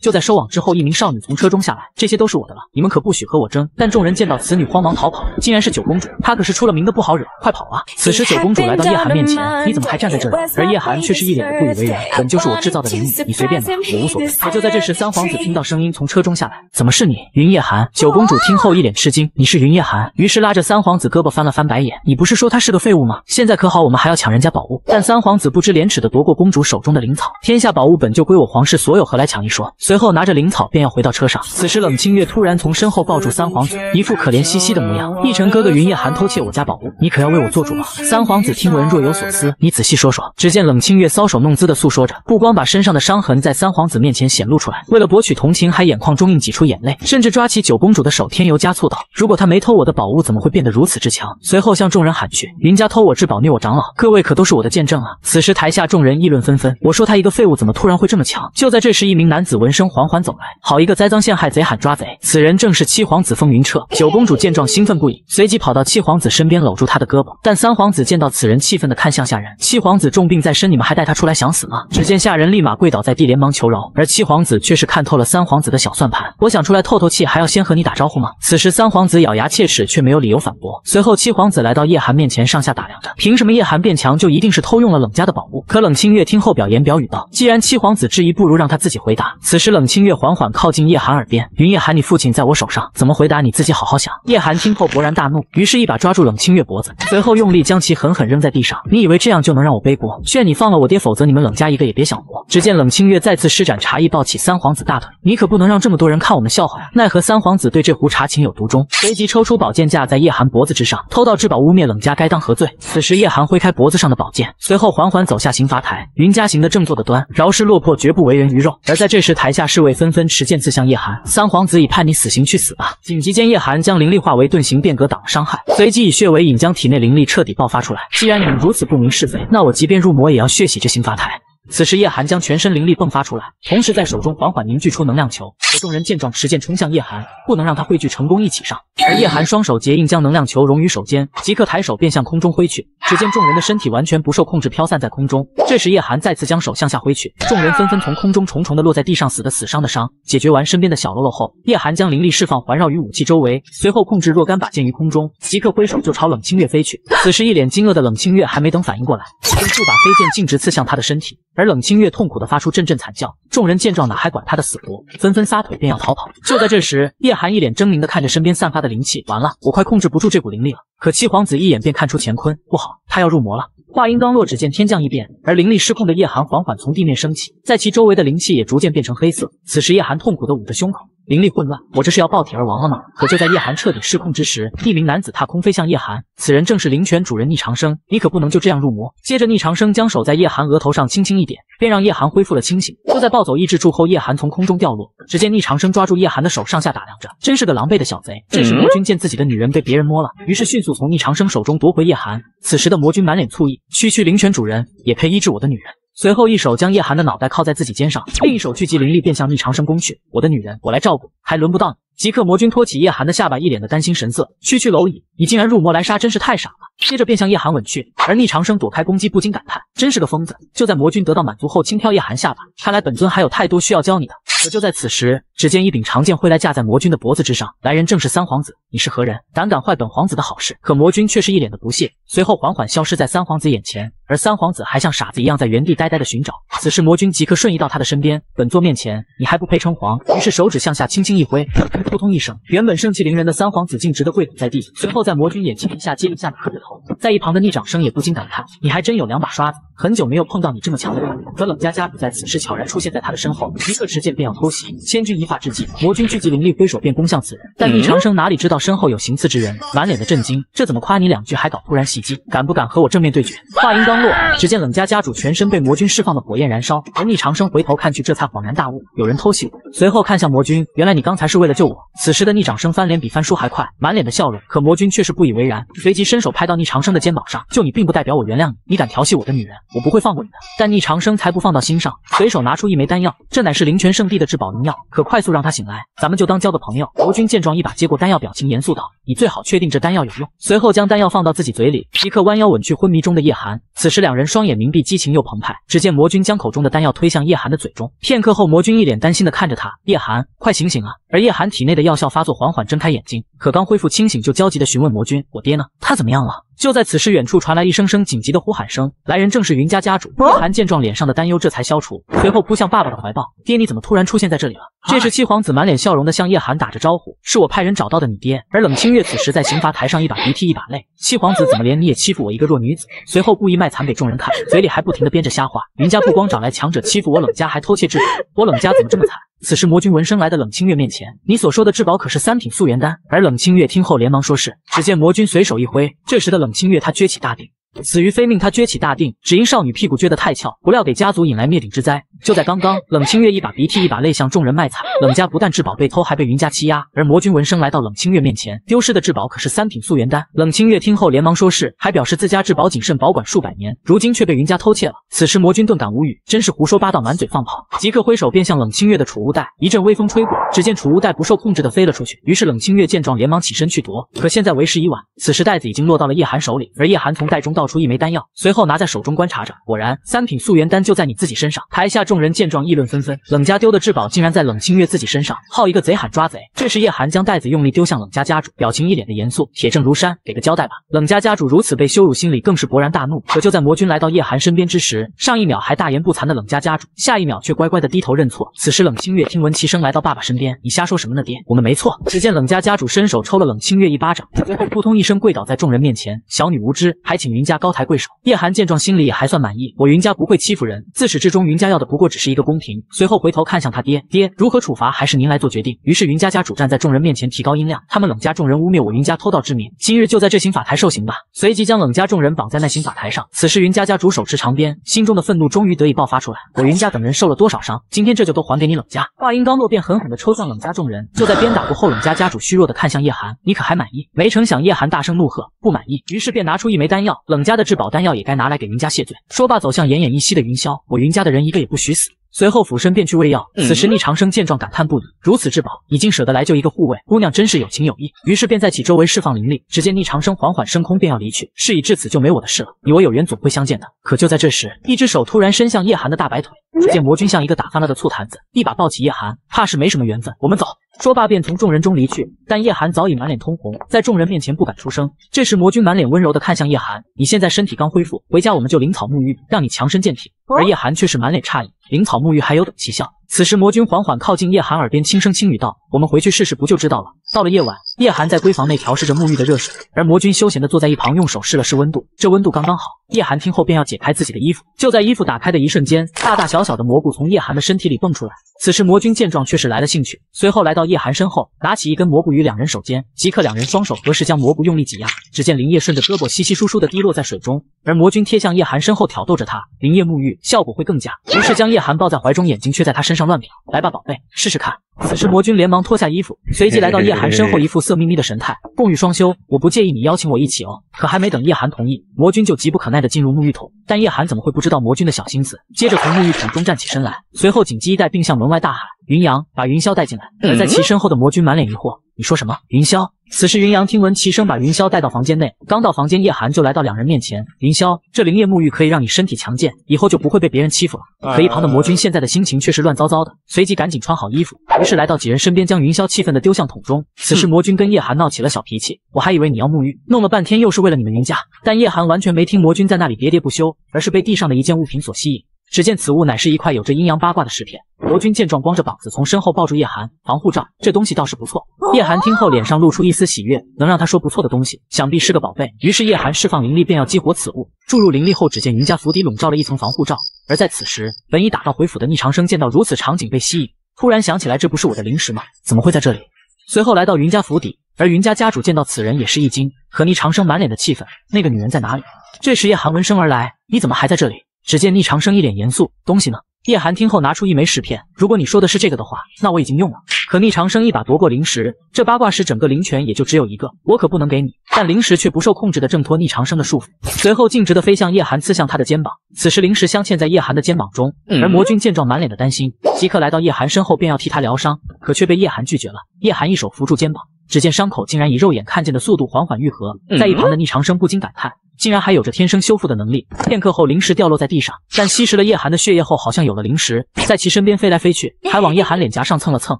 [SPEAKER 1] 就在收网之后，一名少女从车中下来，这些都是我的了，你们可不许和我争。但众人见到此女，慌忙逃跑，竟然是九公主，她可是出了名的不好惹，快跑啊！此时九公主来到叶寒面前，你怎么还站在这？里？而叶寒却是一脸的不以为然，本就是我制造的灵雨，你随便拿，我无所谓。可就在这时，三皇子听到声音从车中下来，怎么是你？云叶寒。九公主听后一脸吃惊，你是云叶寒？于是拉着三皇子胳膊翻了翻白眼，你不是说他是个废物吗？现在可好，我们还要抢人家宝物。但三皇子不知廉耻的夺过公主手中的灵草，天下宝物本就归我皇室所有，何来抢一说？随后拿着灵草便要回到车上，此时冷清月突然从身后抱住三皇子，一副可怜兮兮的模样。一晨哥哥，云夜寒偷窃我家宝物，你可要为我做主啊！三皇子听闻若有所思，你仔细说说。只见冷清月搔首弄姿的诉说着，不光把身上的伤痕在三皇子面前显露出来，为了博取同情，还眼眶中硬挤出眼泪，甚至抓起九公主的手添油加醋道：“如果他没偷我的宝物，怎么会变得如此之强？”随后向众人喊去：“云家偷我至宝，虐我长老，各位可都是我的见证啊！”此时台下众人议论纷纷。我说他一个废物怎么突然会这么强？就在这时，一名男子闻声。缓缓走来，好一个栽赃陷害贼喊抓贼！此人正是七皇子风云彻。九公主见状兴奋不已，随即跑到七皇子身边搂住他的胳膊。但三皇子见到此人，气愤的看向下人。七皇子重病在身，你们还带他出来想死吗？只见下人立马跪倒在地，连忙求饶。而七皇子却是看透了三皇子的小算盘。我想出来透透气，还要先和你打招呼吗？此时三皇子咬牙切齿，却没有理由反驳。随后七皇子来到叶寒面前，上下打量着。凭什么叶寒变强就一定是偷用了冷家的宝物？可冷清月听后表言表语道：既然七皇子质疑，不如让他自己回答。此时。冷清月缓缓靠近叶寒耳边，云夜寒，你父亲在我手上，怎么回答你自己好好想。叶寒听后勃然大怒，于是一把抓住冷清月脖子，随后用力将其狠狠扔在地上。你以为这样就能让我背锅？劝你放了我爹，否则你们冷家一个也别想活。只见冷清月再次施展茶艺，抱起三皇子大腿，你可不能让这么多人看我们笑话。呀！”奈何三皇子对这壶茶情有独钟，随即抽出宝剑架在叶寒脖子之上。偷盗至宝，污蔑冷家，该当何罪？此时叶寒挥开脖子上的宝剑，随后缓缓走下刑罚台。云家行的正，坐的端，饶是落魄，绝不为人鱼肉。而在这时，台下。下侍卫纷纷持剑刺向叶寒，三皇子已判你死刑，去死吧！紧急间，叶寒将灵力化为盾形，变革挡了伤害，随即以血为引，将体内灵力彻底爆发出来。既然你们如此不明是非，那我即便入魔，也要血洗这刑罚台。此时，叶寒将全身灵力迸发出来，同时在手中缓缓凝聚出能量球。可众人见状，持剑冲向叶寒，不能让他汇聚成功，一起上。而叶寒双手结印，将能量球融于手间，即刻抬手便向空中挥去。只见众人的身体完全不受控制，飘散在空中。这时，叶寒再次将手向下挥去，众人纷纷从空中重重的落在地上，死的死，伤的伤。解决完身边的小喽啰后，叶寒将灵力释放，环绕于武器周围，随后控制若干把剑于空中，即刻挥手就朝冷清月飞去。此时，一脸惊愕的冷清月还没等反应过来，便数把飞剑径直刺向他的身体。而冷清月痛苦的发出阵阵惨叫，众人见状哪还管他的死活，纷纷撒腿便要逃跑。就在这时，叶寒一脸狰狞的看着身边散发的灵气，完了，我快控制不住这股灵力了。可七皇子一眼便看出乾坤不好，他要入魔了。话音刚落，只见天降异变，而灵力失控的叶寒缓缓从地面升起，在其周围的灵气也逐渐变成黑色。此时叶寒痛苦的捂着胸口。灵力混乱，我这是要爆体而亡了吗？可就在叶寒彻底失控之时，一名男子踏空飞向叶寒，此人正是灵泉主人逆长生。你可不能就这样入魔。接着逆长生将手在叶寒额头上轻轻一点，便让叶寒恢复了清醒。就在暴走抑制住后，叶寒从空中掉落，只见逆长生抓住叶寒的手，上下打量着，真是个狼狈的小贼。这时魔君见自己的女人被别人摸了，于是迅速从逆长生手中夺回叶寒。此时的魔君满脸醋意，区区灵泉主人也配医治我的女人？随后一手将叶寒的脑袋靠在自己肩上，另一手聚集灵力便向逆长生攻去。我的女人，我来照顾，还轮不到你。即刻魔君托起叶寒的下巴，一脸的担心神色。区区蝼蚁，你竟然入魔来杀，真是太傻了。接着便向叶寒吻去。而逆长生躲开攻击，不禁感叹，真是个疯子。就在魔君得到满足后，轻挑叶寒下巴，看来本尊还有太多需要教你的。可就在此时，只见一柄长剑挥来，架在魔君的脖子之上。来人正是三皇子，你是何人，胆敢坏本皇子的好事？可魔君却是一脸的不屑，随后缓缓消失在三皇子眼前。而三皇子还像傻子一样在原地呆呆的寻找，此时魔君即刻瞬移到他的身边，本座面前你还不配称皇。于是手指向下轻轻一挥，扑通一声，原本盛气凌人的三皇子径直的跪倒在地，随后在魔君眼前一下接一下的磕着头。在一旁的逆长生也不禁感叹，你还真有两把刷子，很久没有碰到你这么强的人了。可冷家家主在此时悄然出现在他的身后，一刻持剑便要偷袭，千钧一发之际，魔君聚集灵力挥手便攻向此人。但逆长生哪里知道身后有行刺之人，满脸的震惊，这怎么夸你两句还搞突然袭击，敢不敢和我正面对决？话音刚。只见冷家家主全身被魔君释放的火焰燃烧，而逆长生回头看去，这才恍然大悟，有人偷袭我。随后看向魔君，原来你刚才是为了救我。此时的逆长生翻脸比翻书还快，满脸的笑容，可魔君却是不以为然，随即伸手拍到逆长生的肩膀上，救你并不代表我原谅你，你敢调戏我的女人，我不会放过你的。但逆长生才不放到心上，随手拿出一枚丹药，这乃是灵泉圣地的至宝灵药，可快速让他醒来。咱们就当交个朋友。魔君见状，一把接过丹药，表情严肃道，你最好确定这丹药有用。随后将丹药放到自己嘴里，即刻弯腰吻去昏迷中的叶寒。此。时两人双眼明闭，激情又澎湃。只见魔君将口中的丹药推向叶寒的嘴中，片刻后，魔君一脸担心的看着他：“叶寒，快醒醒啊！”而叶寒体内的药效发作，缓缓睁开眼睛，可刚恢复清醒，就焦急的询问魔君：“我爹呢？他怎么样了？”就在此时，远处传来一声声紧急的呼喊声，来人正是云家家主叶寒。见状，脸上的担忧这才消除，随后扑向爸爸的怀抱。爹，你怎么突然出现在这里了？这时，七皇子满脸笑容的向叶寒打着招呼，是我派人找到的你爹。而冷清月此时在刑罚台上，一把鼻涕一把泪。七皇子怎么连你也欺负我一个弱女子？随后故意卖惨给众人看，嘴里还不停的编着瞎话。云家不光找来强者欺负我冷家，还偷窃制服，我冷家怎么这么惨？此时魔君闻声来到冷清月面前，你所说的至宝可是三品素元丹？而冷清月听后连忙说是。只见魔君随手一挥，这时的冷清月她撅起大腚，死于非命。她撅起大腚，只因少女屁股撅得太翘，不料给家族引来灭顶之灾。就在刚刚，冷清月一把鼻涕一把泪向众人卖惨，冷家不但至宝被偷，还被云家欺压。而魔君闻声来到冷清月面前，丢失的至宝可是三品素元丹。冷清月听后连忙说是，还表示自家至宝谨慎保管数百年，如今却被云家偷窃了。此时魔君顿感无语，真是胡说八道，满嘴放炮。即刻挥手便向冷清月的储物袋，一阵微风吹过，只见储物袋不受控制的飞了出去。于是冷清月见状连忙起身去夺，可现在为时已晚，此时袋子已经落到了叶寒手里。而叶寒从袋中倒出一枚丹药，随后拿在手中观察着，果然三品素元丹就在你自己身上。台下。众人见状议论纷纷，冷家丢的至宝竟然在冷清月自己身上，好一个贼喊抓贼！这时叶寒将袋子用力丢向冷家家主，表情一脸的严肃，铁证如山，给个交代吧！冷家家主如此被羞辱，心里更是勃然大怒。可就在魔君来到叶寒身边之时，上一秒还大言不惭的冷家家主，下一秒却乖乖的低头认错。此时冷清月听闻其声，来到爸爸身边，你瞎说什么呢，爹？我们没错。只见冷家家主伸手抽了冷清月一巴掌，随后扑通一声跪倒在众人面前，小女无知，还请云家高抬贵手。叶寒见状，心里也还算满意，我云家不会欺负人，自始至终云家要的不。不过只是一个公平。随后回头看向他爹，爹如何处罚还是您来做决定。于是云家家主站在众人面前，提高音量：“他们冷家众人污蔑我云家偷盗之名，今日就在这刑法台受刑吧！”随即将冷家众人绑在那刑法台上。此时云家家主手持长鞭，心中的愤怒终于得以爆发出来。我云家等人受了多少伤，今天这就都还给你冷家。话音刚落，便狠狠的抽向冷家众人。就在鞭打过后，冷家家主虚弱的看向叶寒：“你可还满意？”没成想叶寒大声怒喝：“不满意！”于是便拿出一枚丹药，冷家的至宝丹药也该拿来给云家谢罪。说罢走向奄奄一息的云霄，我云家的人一个也不许。死。随后俯身便去喂药。此时逆长生见状，感叹不已：如此至宝，你竟舍得来救一个护卫姑娘，真是有情有义。于是便在其周围释放灵力。只见逆长生缓缓升空，便要离去。事已至此，就没我的事了。你我有缘，总会相见的。可就在这时，一只手突然伸向叶寒的大白腿。只见魔君像一个打翻了的醋坛子，一把抱起叶寒，怕是没什么缘分。我们走。说罢便从众人中离去，但叶寒早已满脸通红，在众人面前不敢出声。这时魔君满脸温柔的看向叶寒：“你现在身体刚恢复，回家我们就灵草沐浴，让你强身健体。”而叶寒却是满脸诧异：“灵草沐浴还有等奇效？”此时魔君缓缓靠近叶寒耳边，轻声轻语道：“我们回去试试，不就知道了？”到了夜晚，叶寒在闺房内调试着沐浴的热水，而魔君休闲的坐在一旁，用手试了试温度，这温度刚刚好。叶寒听后便要解开自己的衣服，就在衣服打开的一瞬间，大大小小的蘑菇从叶寒的身体里蹦出来。此时魔君见状却是来了兴趣，随后来到叶寒身后，拿起一根蘑菇于两人手间，即刻两人双手合十将蘑菇用力挤压，只见林叶顺着胳膊稀稀疏疏的滴落在水中，而魔君贴向叶寒身后挑逗着他，林叶沐浴效果会更佳，于是将叶寒抱在怀中，眼睛却在他身上乱瞟，来吧宝贝，试试看。此时魔君连忙脱下衣服，随即来到叶寒。韩身后一副色眯眯的神态，共浴双修，我不介意你邀请我一起哦。可还没等叶寒同意，魔君就急不可耐地进入沐浴桶。但叶寒怎么会不知道魔君的小心思？接着从沐浴桶中站起身来，随后紧急一带，并向门外大喊：“云阳，把云霄带进来！”而在其身后的魔君满脸疑惑：“你说什么？云霄？”此时云阳听闻齐声把云霄带到房间内，刚到房间，叶寒就来到两人面前。云霄，这灵液沐浴可以让你身体强健，以后就不会被别人欺负了。可一旁的魔君现在的心情却是乱糟糟的，随即赶紧穿好衣服，于是来到几人身边，将云霄气愤的丢向桶中。此时魔君跟叶寒闹起了小脾气，我还以为你要沐浴，弄了半天又是为了你们云家。但叶寒完全没听魔君在那里喋喋不休，而是被地上的一件物品所吸引。只见此物乃是一块有着阴阳八卦的石片。罗军见状，光着膀子从身后抱住叶寒，防护罩这东西倒是不错。叶寒听后，脸上露出一丝喜悦，能让他说不错的东西，想必是个宝贝。于是叶寒释放灵力，便要激活此物。注入灵力后，只见云家府邸笼罩了一层防护罩。而在此时，本已打道回府的逆长生见到如此场景，被吸引，突然想起来，这不是我的灵石吗？怎么会在这里？随后来到云家府邸，而云家家主见到此人也是一惊，和逆长生满脸的气愤。那个女人在哪里？这时叶寒闻声而来，你怎么还在这里？只见逆长生一脸严肃，东西呢？叶寒听后拿出一枚石片，如果你说的是这个的话，那我已经用了。可逆长生一把夺过灵石，这八卦石整个灵泉也就只有一个，我可不能给你。但灵石却不受控制的挣脱逆长生的束缚，随后径直的飞向叶寒，刺向他的肩膀。此时灵石镶嵌在叶寒的肩膀中，而魔君见状满脸的担心，即刻来到叶寒身后，便要替他疗伤，可却被叶寒拒绝了。叶寒一手扶住肩膀。只见伤口竟然以肉眼看见的速度缓缓愈合，在一旁的逆长生不禁感叹，竟然还有着天生修复的能力。片刻后，灵石掉落在地上，但吸食了叶寒的血液后，好像有了灵石，在其身边飞来飞去，还往叶寒脸颊上蹭了蹭。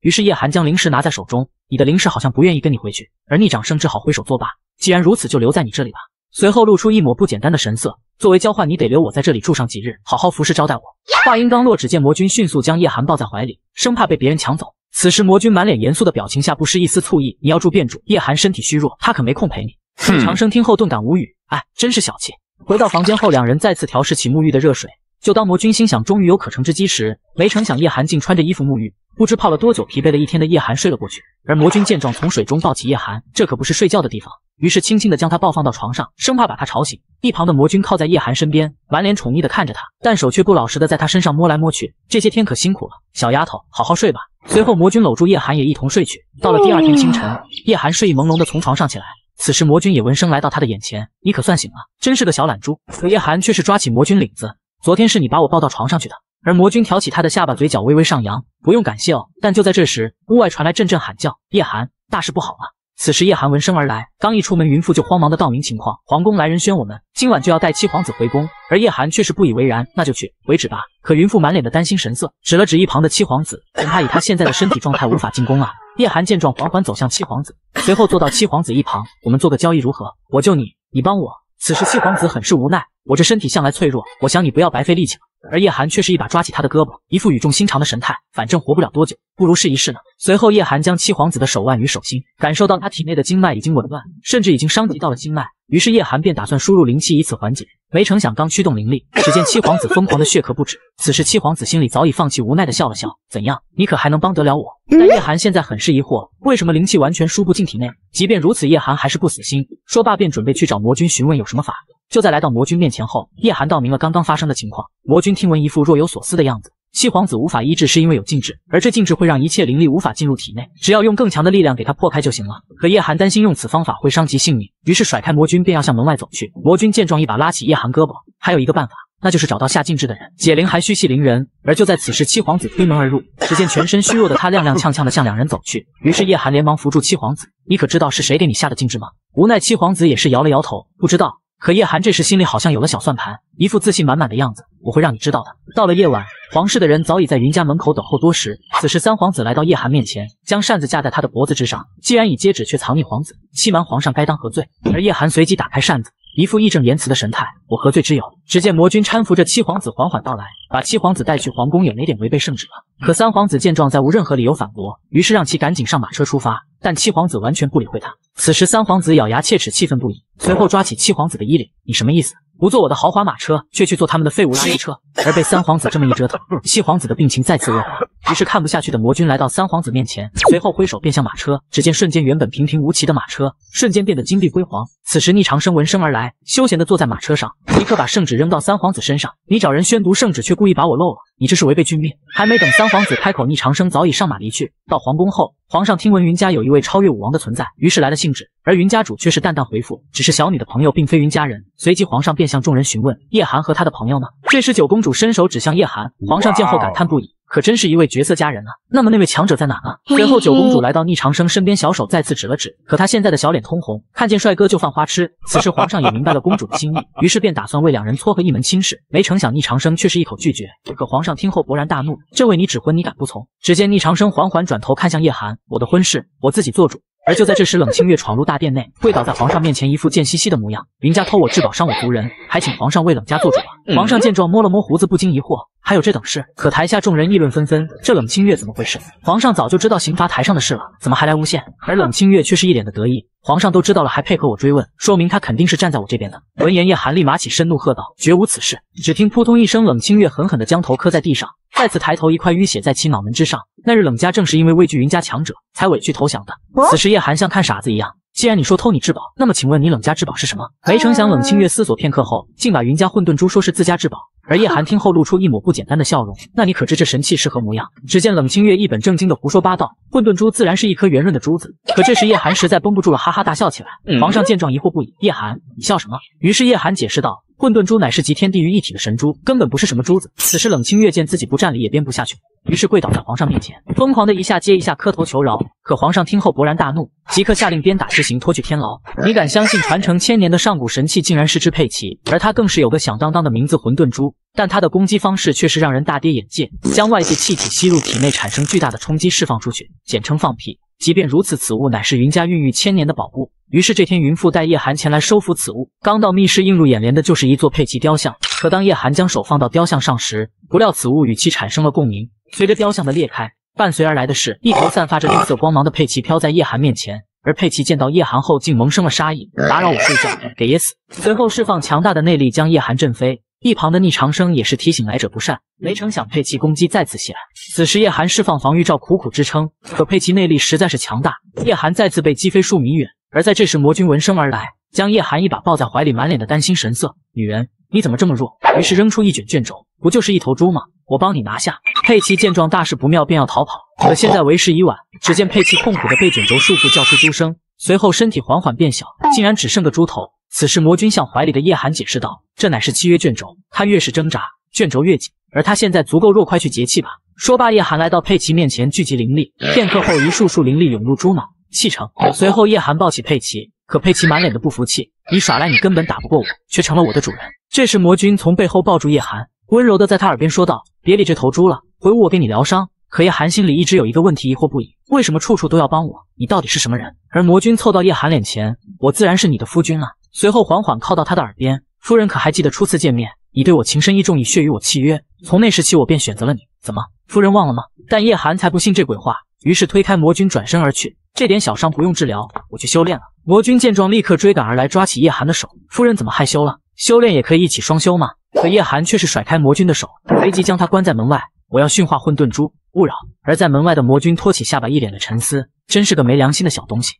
[SPEAKER 1] 于是叶寒将灵石拿在手中，你的灵石好像不愿意跟你回去，而逆长生只好挥手作罢。既然如此，就留在你这里吧。随后露出一抹不简单的神色，作为交换，你得留我在这里住上几日，好好服侍招待我。话音刚落，只见魔君迅速将叶寒抱在怀里，生怕被别人抢走。此时魔君满脸严肃的表情下，不失一丝醋意。你要住便住，叶寒身体虚弱，他可没空陪你。长生听后顿感无语，哎，真是小气。回到房间后，两人再次调试起沐浴的热水。就当魔君心想终于有可乘之机时，没成想叶寒竟穿着衣服沐浴。不知泡了多久，疲惫了一天的夜寒睡了过去。而魔君见状，从水中抱起夜寒，这可不是睡觉的地方，于是轻轻地将他抱放到床上，生怕把他吵醒。一旁的魔君靠在夜寒身边，满脸宠溺地看着他，但手却不老实的在他身上摸来摸去。这些天可辛苦了，小丫头，好好睡吧。随后，魔君搂住夜寒，也一同睡去。到了第二天清晨，夜寒睡意朦胧的从床上起来，此时魔君也闻声来到他的眼前。你可算醒了，真是个小懒猪。可夜寒却是抓起魔君领子，昨天是你把我抱到床上去的。而魔君挑起他的下巴，嘴角微微上扬，不用感谢哦。但就在这时，屋外传来阵阵喊叫。叶寒，大事不好了！此时叶寒闻声而来，刚一出门，云父就慌忙的道明情况：皇宫来人宣我们今晚就要带七皇子回宫。而叶寒却是不以为然：“那就去为止吧。”可云父满脸的担心神色，指了指一旁的七皇子：“恐怕以他现在的身体状态，无法进宫了。”叶寒见状，缓缓走向七皇子，随后坐到七皇子一旁：“我们做个交易如何？我救你，你帮我。”此时七皇子很是无奈：“我这身体向来脆弱，我想你不要白费力气了。”而叶寒却是一把抓起他的胳膊，一副语重心长的神态，反正活不了多久，不如试一试呢。随后叶寒将七皇子的手腕与手心，感受到他体内的经脉已经紊乱，甚至已经伤及到了经脉。于是叶寒便打算输入灵气，以此缓解。没成想刚驱动灵力，只见七皇子疯狂的血咳不止。此时七皇子心里早已放弃，无奈的笑了笑，怎样，你可还能帮得了我？但叶寒现在很是疑惑，为什么灵气完全输不进体内？即便如此，叶寒还是不死心，说罢便准备去找魔君询问有什么法就在来到魔君面前后，叶寒道明了刚刚发生的情况。魔君听闻，一副若有所思的样子。七皇子无法医治，是因为有禁制，而这禁制会让一切灵力无法进入体内，只要用更强的力量给他破开就行了。可叶寒担心用此方法会伤及性命，于是甩开魔君，便要向门外走去。魔君见状，一把拉起叶寒胳膊，还有一个办法，那就是找到下禁制的人，解铃还须系铃人。而就在此时，七皇子推门而入，只见全身虚弱的他踉踉跄跄的向两人走去。于是叶寒连忙扶住七皇子，你可知道是谁给你下的禁制吗？无奈七皇子也是摇了摇头，不知道。可叶寒这时心里好像有了小算盘，一副自信满满的样子。我会让你知道的。到了夜晚，皇室的人早已在云家门口等候多时。此时三皇子来到叶寒面前，将扇子架在他的脖子之上。既然已接旨，却藏匿皇子，欺瞒皇上，该当何罪？而叶寒随即打开扇子，一副义正言辞的神态。我何罪之有？只见魔君搀扶着七皇子缓缓到来，把七皇子带去皇宫也没点违背圣旨了。可三皇子见状，再无任何理由反驳，于是让其赶紧上马车出发。但七皇子完全不理会他。此时三皇子咬牙切齿，气愤不已，随后抓起七皇子的衣领：“你什么意思？不坐我的豪华马车，却去坐他们的废物垃圾车？”而被三皇子这么一折腾，七皇子的病情再次恶化。于是看不下去的魔君来到三皇子面前，随后挥手便向马车。只见瞬间，原本平平无奇的马车瞬间变得金碧辉煌。此时逆长生闻声而来，休闲的坐在马车上，立刻把圣旨。扔到三皇子身上，你找人宣读圣旨，却故意把我漏了，你这是违背君命。还没等三皇子开口，逆长生早已上马离去。到皇宫后，皇上听闻云家有一位超越武王的存在，于是来了兴致，而云家主却是淡淡回复，只是小女的朋友并非云家人。随即皇上便向众人询问叶寒和他的朋友呢。这时九公主伸手指向叶寒，皇上见后感叹不已。可真是一位绝色佳人啊！那么那位强者在哪呢？随后九公主来到逆长生身边，小手再次指了指。可她现在的小脸通红，看见帅哥就犯花痴。此时皇上也明白了公主的心意，于是便打算为两人撮合一门亲事。没成想逆长生却是一口拒绝。可皇上听后勃然大怒：“朕为你指婚，你敢不从？”只见逆长生缓缓转头看向叶寒：“我的婚事我自己做主。”而就在这时，冷清月闯入大殿内，跪倒在皇上面前，一副贱兮兮的模样：“林家偷我至宝，伤我族人，还请皇上为冷家做主吧！”皇上见状，摸了摸胡子，不禁疑惑。还有这等事？可台下众人议论纷纷，这冷清月怎么回事？皇上早就知道刑罚台上的事了，怎么还来诬陷？而冷清月却是一脸的得意，皇上都知道了，还配合我追问，说明他肯定是站在我这边的。闻言，叶寒立马起身怒喝道：“绝无此事！”只听扑通一声，冷清月狠狠地将头磕在地上，再次抬头，一块淤血在其脑门之上。那日冷家正是因为畏惧云家强者，才委屈投降的。此时叶寒像看傻子一样。既然你说偷你至宝，那么请问你冷家至宝是什么？没成想，冷清月思索片刻后，竟把云家混沌珠说是自家至宝。而叶寒听后露出一抹不简单的笑容。那你可知这神器是何模样？只见冷清月一本正经的胡说八道，混沌珠自然是一颗圆润的珠子。可这时叶寒实在绷不住了，哈哈大笑起来。皇上见状疑惑不已，叶寒，你笑什么？于是叶寒解释道。混沌珠乃是集天地于一体的神珠，根本不是什么珠子。此时冷清月见自己不占理也编不下去，于是跪倒在皇上面前，疯狂的一下接一下磕头求饶。可皇上听后勃然大怒，即刻下令鞭打施刑，拖去天牢。你敢相信，传承千年的上古神器竟然是只佩奇，而它更是有个响当当的名字混沌珠。但它的攻击方式却是让人大跌眼界，将外界气体吸入体内，产生巨大的冲击释放出去，简称放屁。即便如此，此物乃是云家孕育千年的宝物。于是这天，云父带叶寒前来收服此物。刚到密室，映入眼帘的就是一座佩奇雕像。可当叶寒将手放到雕像上时，不料此物与其产生了共鸣。随着雕像的裂开，伴随而来的是，一头散发着绿色光芒的佩奇飘在叶寒面前。而佩奇见到叶寒后，竟萌生了杀意，打扰我睡觉，给爷死！随后释放强大的内力，将叶寒震飞。一旁的逆长生也是提醒来者不善，没成想佩奇攻击再次袭来。此时叶寒释放防御罩苦苦支撑，可佩奇内力实在是强大，叶寒再次被击飞数米远。而在这时，魔君闻声而来，将叶寒一把抱在怀里，满脸的担心神色。女人，你怎么这么弱？于是扔出一卷卷轴，不就是一头猪吗？我帮你拿下。佩奇见状，大事不妙，便要逃跑，可现在为时已晚。只见佩奇痛苦的被卷轴束缚，叫出猪声，随后身体缓缓变小，竟然只剩个猪头。此时魔君向怀里的叶寒解释道：“这乃是契约卷轴，他越是挣扎，卷轴越紧。而他现在足够弱，快去结气吧。”说罢，叶寒来到佩奇面前，聚集灵力。片刻后，一束束灵力涌入猪脑，气成。随后，叶寒抱起佩奇，可佩奇满脸的不服气：“你耍赖，你根本打不过我，却成了我的主人。”这时，魔君从背后抱住叶寒，温柔的在他耳边说道：“别理这头猪了，回屋我给你疗伤。”可叶寒心里一直有一个问题，疑惑不已：为什么处处都要帮我？你到底是什么人？而魔君凑到叶寒脸前：“我自然是你的夫君啊。”随后缓缓靠到他的耳边，夫人可还记得初次见面，你对我情深意重，以血与我契约，从那时起我便选择了你，怎么，夫人忘了吗？但叶寒才不信这鬼话，于是推开魔君，转身而去。这点小伤不用治疗，我去修炼了。魔君见状立刻追赶而来，抓起叶寒的手，夫人怎么害羞了？修炼也可以一起双修吗？可叶寒却是甩开魔君的手，随即将他关在门外。我要驯化混沌珠，勿扰。而在门外的魔君托起下巴，一脸的沉思，真是个没良心的小东西。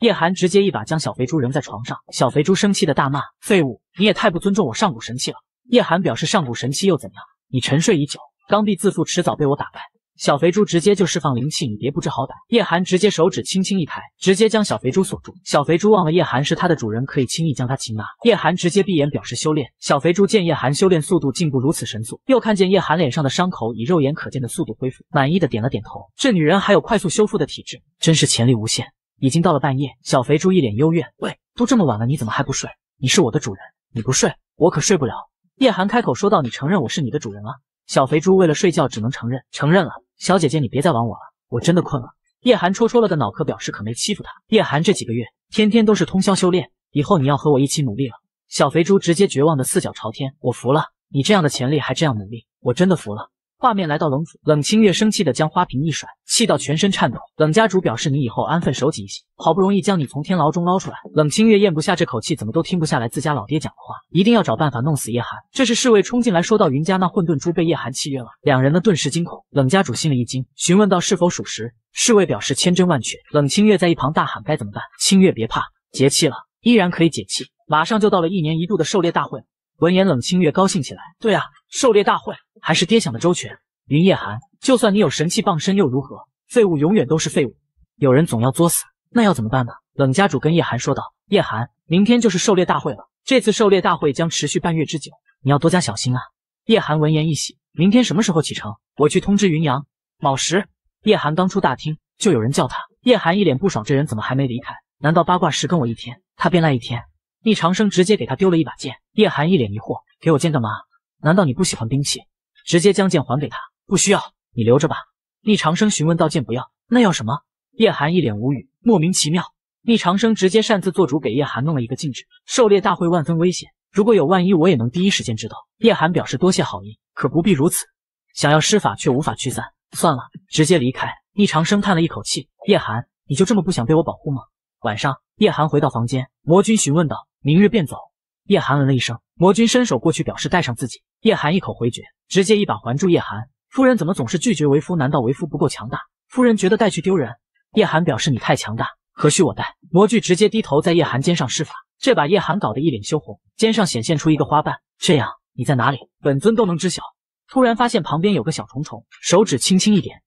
[SPEAKER 1] 叶寒直接一把将小肥猪扔在床上，小肥猪生气的大骂：“废物，你也太不尊重我上古神器了。”叶寒表示：“上古神器又怎样？你沉睡已久，刚愎自负，迟早被我打败。”小肥猪直接就释放灵气，你别不知好歹。叶寒直接手指轻轻一抬，直接将小肥猪锁住。小肥猪忘了叶寒是他的主人，可以轻易将他擒拿。叶寒直接闭眼表示修炼。小肥猪见叶寒修炼速度进步如此神速，又看见叶寒脸上的伤口以肉眼可见的速度恢复，满意的点了点头。这女人还有快速修复的体质，真是潜力无限。已经到了半夜，小肥猪一脸幽怨，喂，都这么晚了，你怎么还不睡？你是我的主人，你不睡，我可睡不了。叶寒开口说道，你承认我是你的主人了？小肥猪为了睡觉，只能承认，承认了。小姐姐，你别再玩我了，我真的困了。叶寒戳戳了个脑壳，表示可没欺负他。叶寒这几个月天天都是通宵修炼，以后你要和我一起努力了。小肥猪直接绝望的四脚朝天，我服了，你这样的潜力还这样努力，我真的服了。画面来到冷府，冷清月生气的将花瓶一甩，气到全身颤抖。冷家主表示你以后安分守己一些，好不容易将你从天牢中捞出来。冷清月咽不下这口气，怎么都听不下来自家老爹讲的话，一定要找办法弄死叶寒。这时侍卫冲进来说到云家那混沌珠被叶寒契约了，两人呢顿时惊恐。冷家主心里一惊，询问到是否属实。侍卫表示千真万确。冷清月在一旁大喊该怎么办？清月别怕，节气了依然可以解气，马上就到了一年一度的狩猎大会。闻言冷清月高兴起来，对啊，狩猎大会。还是爹想的周全。云夜寒，就算你有神器傍身又如何？废物永远都是废物。有人总要作死，那要怎么办呢？冷家主跟叶寒说道：“叶寒，明天就是狩猎大会了。这次狩猎大会将持续半月之久，你要多加小心啊。”叶寒闻言一喜：“明天什么时候启程？我去通知云阳。”卯时。叶寒刚出大厅，就有人叫他。叶寒一脸不爽，这人怎么还没离开？难道八卦石跟我一天，他便赖一天？易长生直接给他丢了一把剑。叶寒一脸疑惑：“给我剑干嘛？难道你不喜欢兵器？”直接将剑还给他，不需要你留着吧？逆长生询问道：“剑不要，那要什么？”叶寒一脸无语，莫名其妙。逆长生直接擅自做主，给叶寒弄了一个禁制。狩猎大会万分危险，如果有万一，我也能第一时间知道。叶寒表示多谢好意，可不必如此。想要施法却无法驱散，算了，直接离开。逆长生叹了一口气：“叶寒，你就这么不想被我保护吗？”晚上，叶寒回到房间，魔君询问道：“明日便走？”叶寒嗯了一声。魔君伸手过去，表示带上自己。叶寒一口回绝。直接一把环住叶寒夫人，怎么总是拒绝为夫？难道为夫不够强大？夫人觉得带去丢人。叶寒表示你太强大，何须我带？魔具直接低头在叶寒肩上施法，这把叶寒搞得一脸羞红，肩上显现出一个花瓣。这样，你在哪里，本尊都能知晓。突然发现旁边有个小虫虫，手指轻轻一点，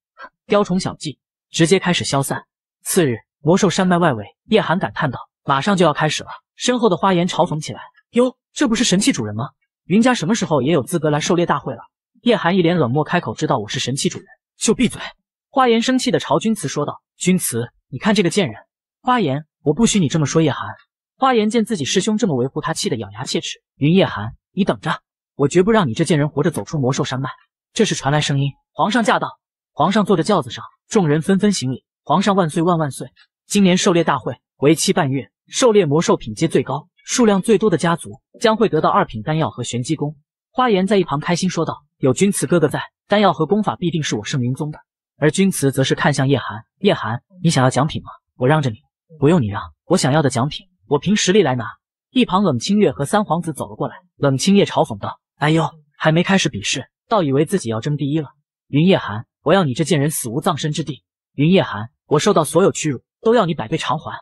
[SPEAKER 1] 雕虫小技，直接开始消散。次日，魔兽山脉外围，叶寒感叹道，马上就要开始了。身后的花颜嘲讽起来，哟，这不是神器主人吗？云家什么时候也有资格来狩猎大会了？叶寒一脸冷漠开口：“知道我是神器主人，就闭嘴。”花颜生气的朝君辞说道：“君辞，你看这个贱人。”花颜，我不许你这么说叶寒。花颜见自己师兄这么维护他，气得咬牙切齿。云叶寒，你等着，我绝不让你这贱人活着走出魔兽山脉。这时传来声音：“皇上驾到！”皇上坐着轿子上，众人纷纷行礼：“皇上万岁万万岁！”今年狩猎大会为期半月，狩猎魔兽品阶最高。数量最多的家族将会得到二品丹药和玄机功。花颜在一旁开心说道：“有君辞哥哥在，丹药和功法必定是我圣云宗的。”而君辞则是看向叶寒：“叶寒，你想要奖品吗？我让着你，不用你让，我想要的奖品，我凭实力来拿。”一旁冷清月和三皇子走了过来，冷清月嘲讽道：“哎呦，还没开始比试，倒以为自己要争第一了。”云夜寒，我要你这贱人死无葬身之地！云夜寒，我受到所有屈辱，都要你百倍偿还！”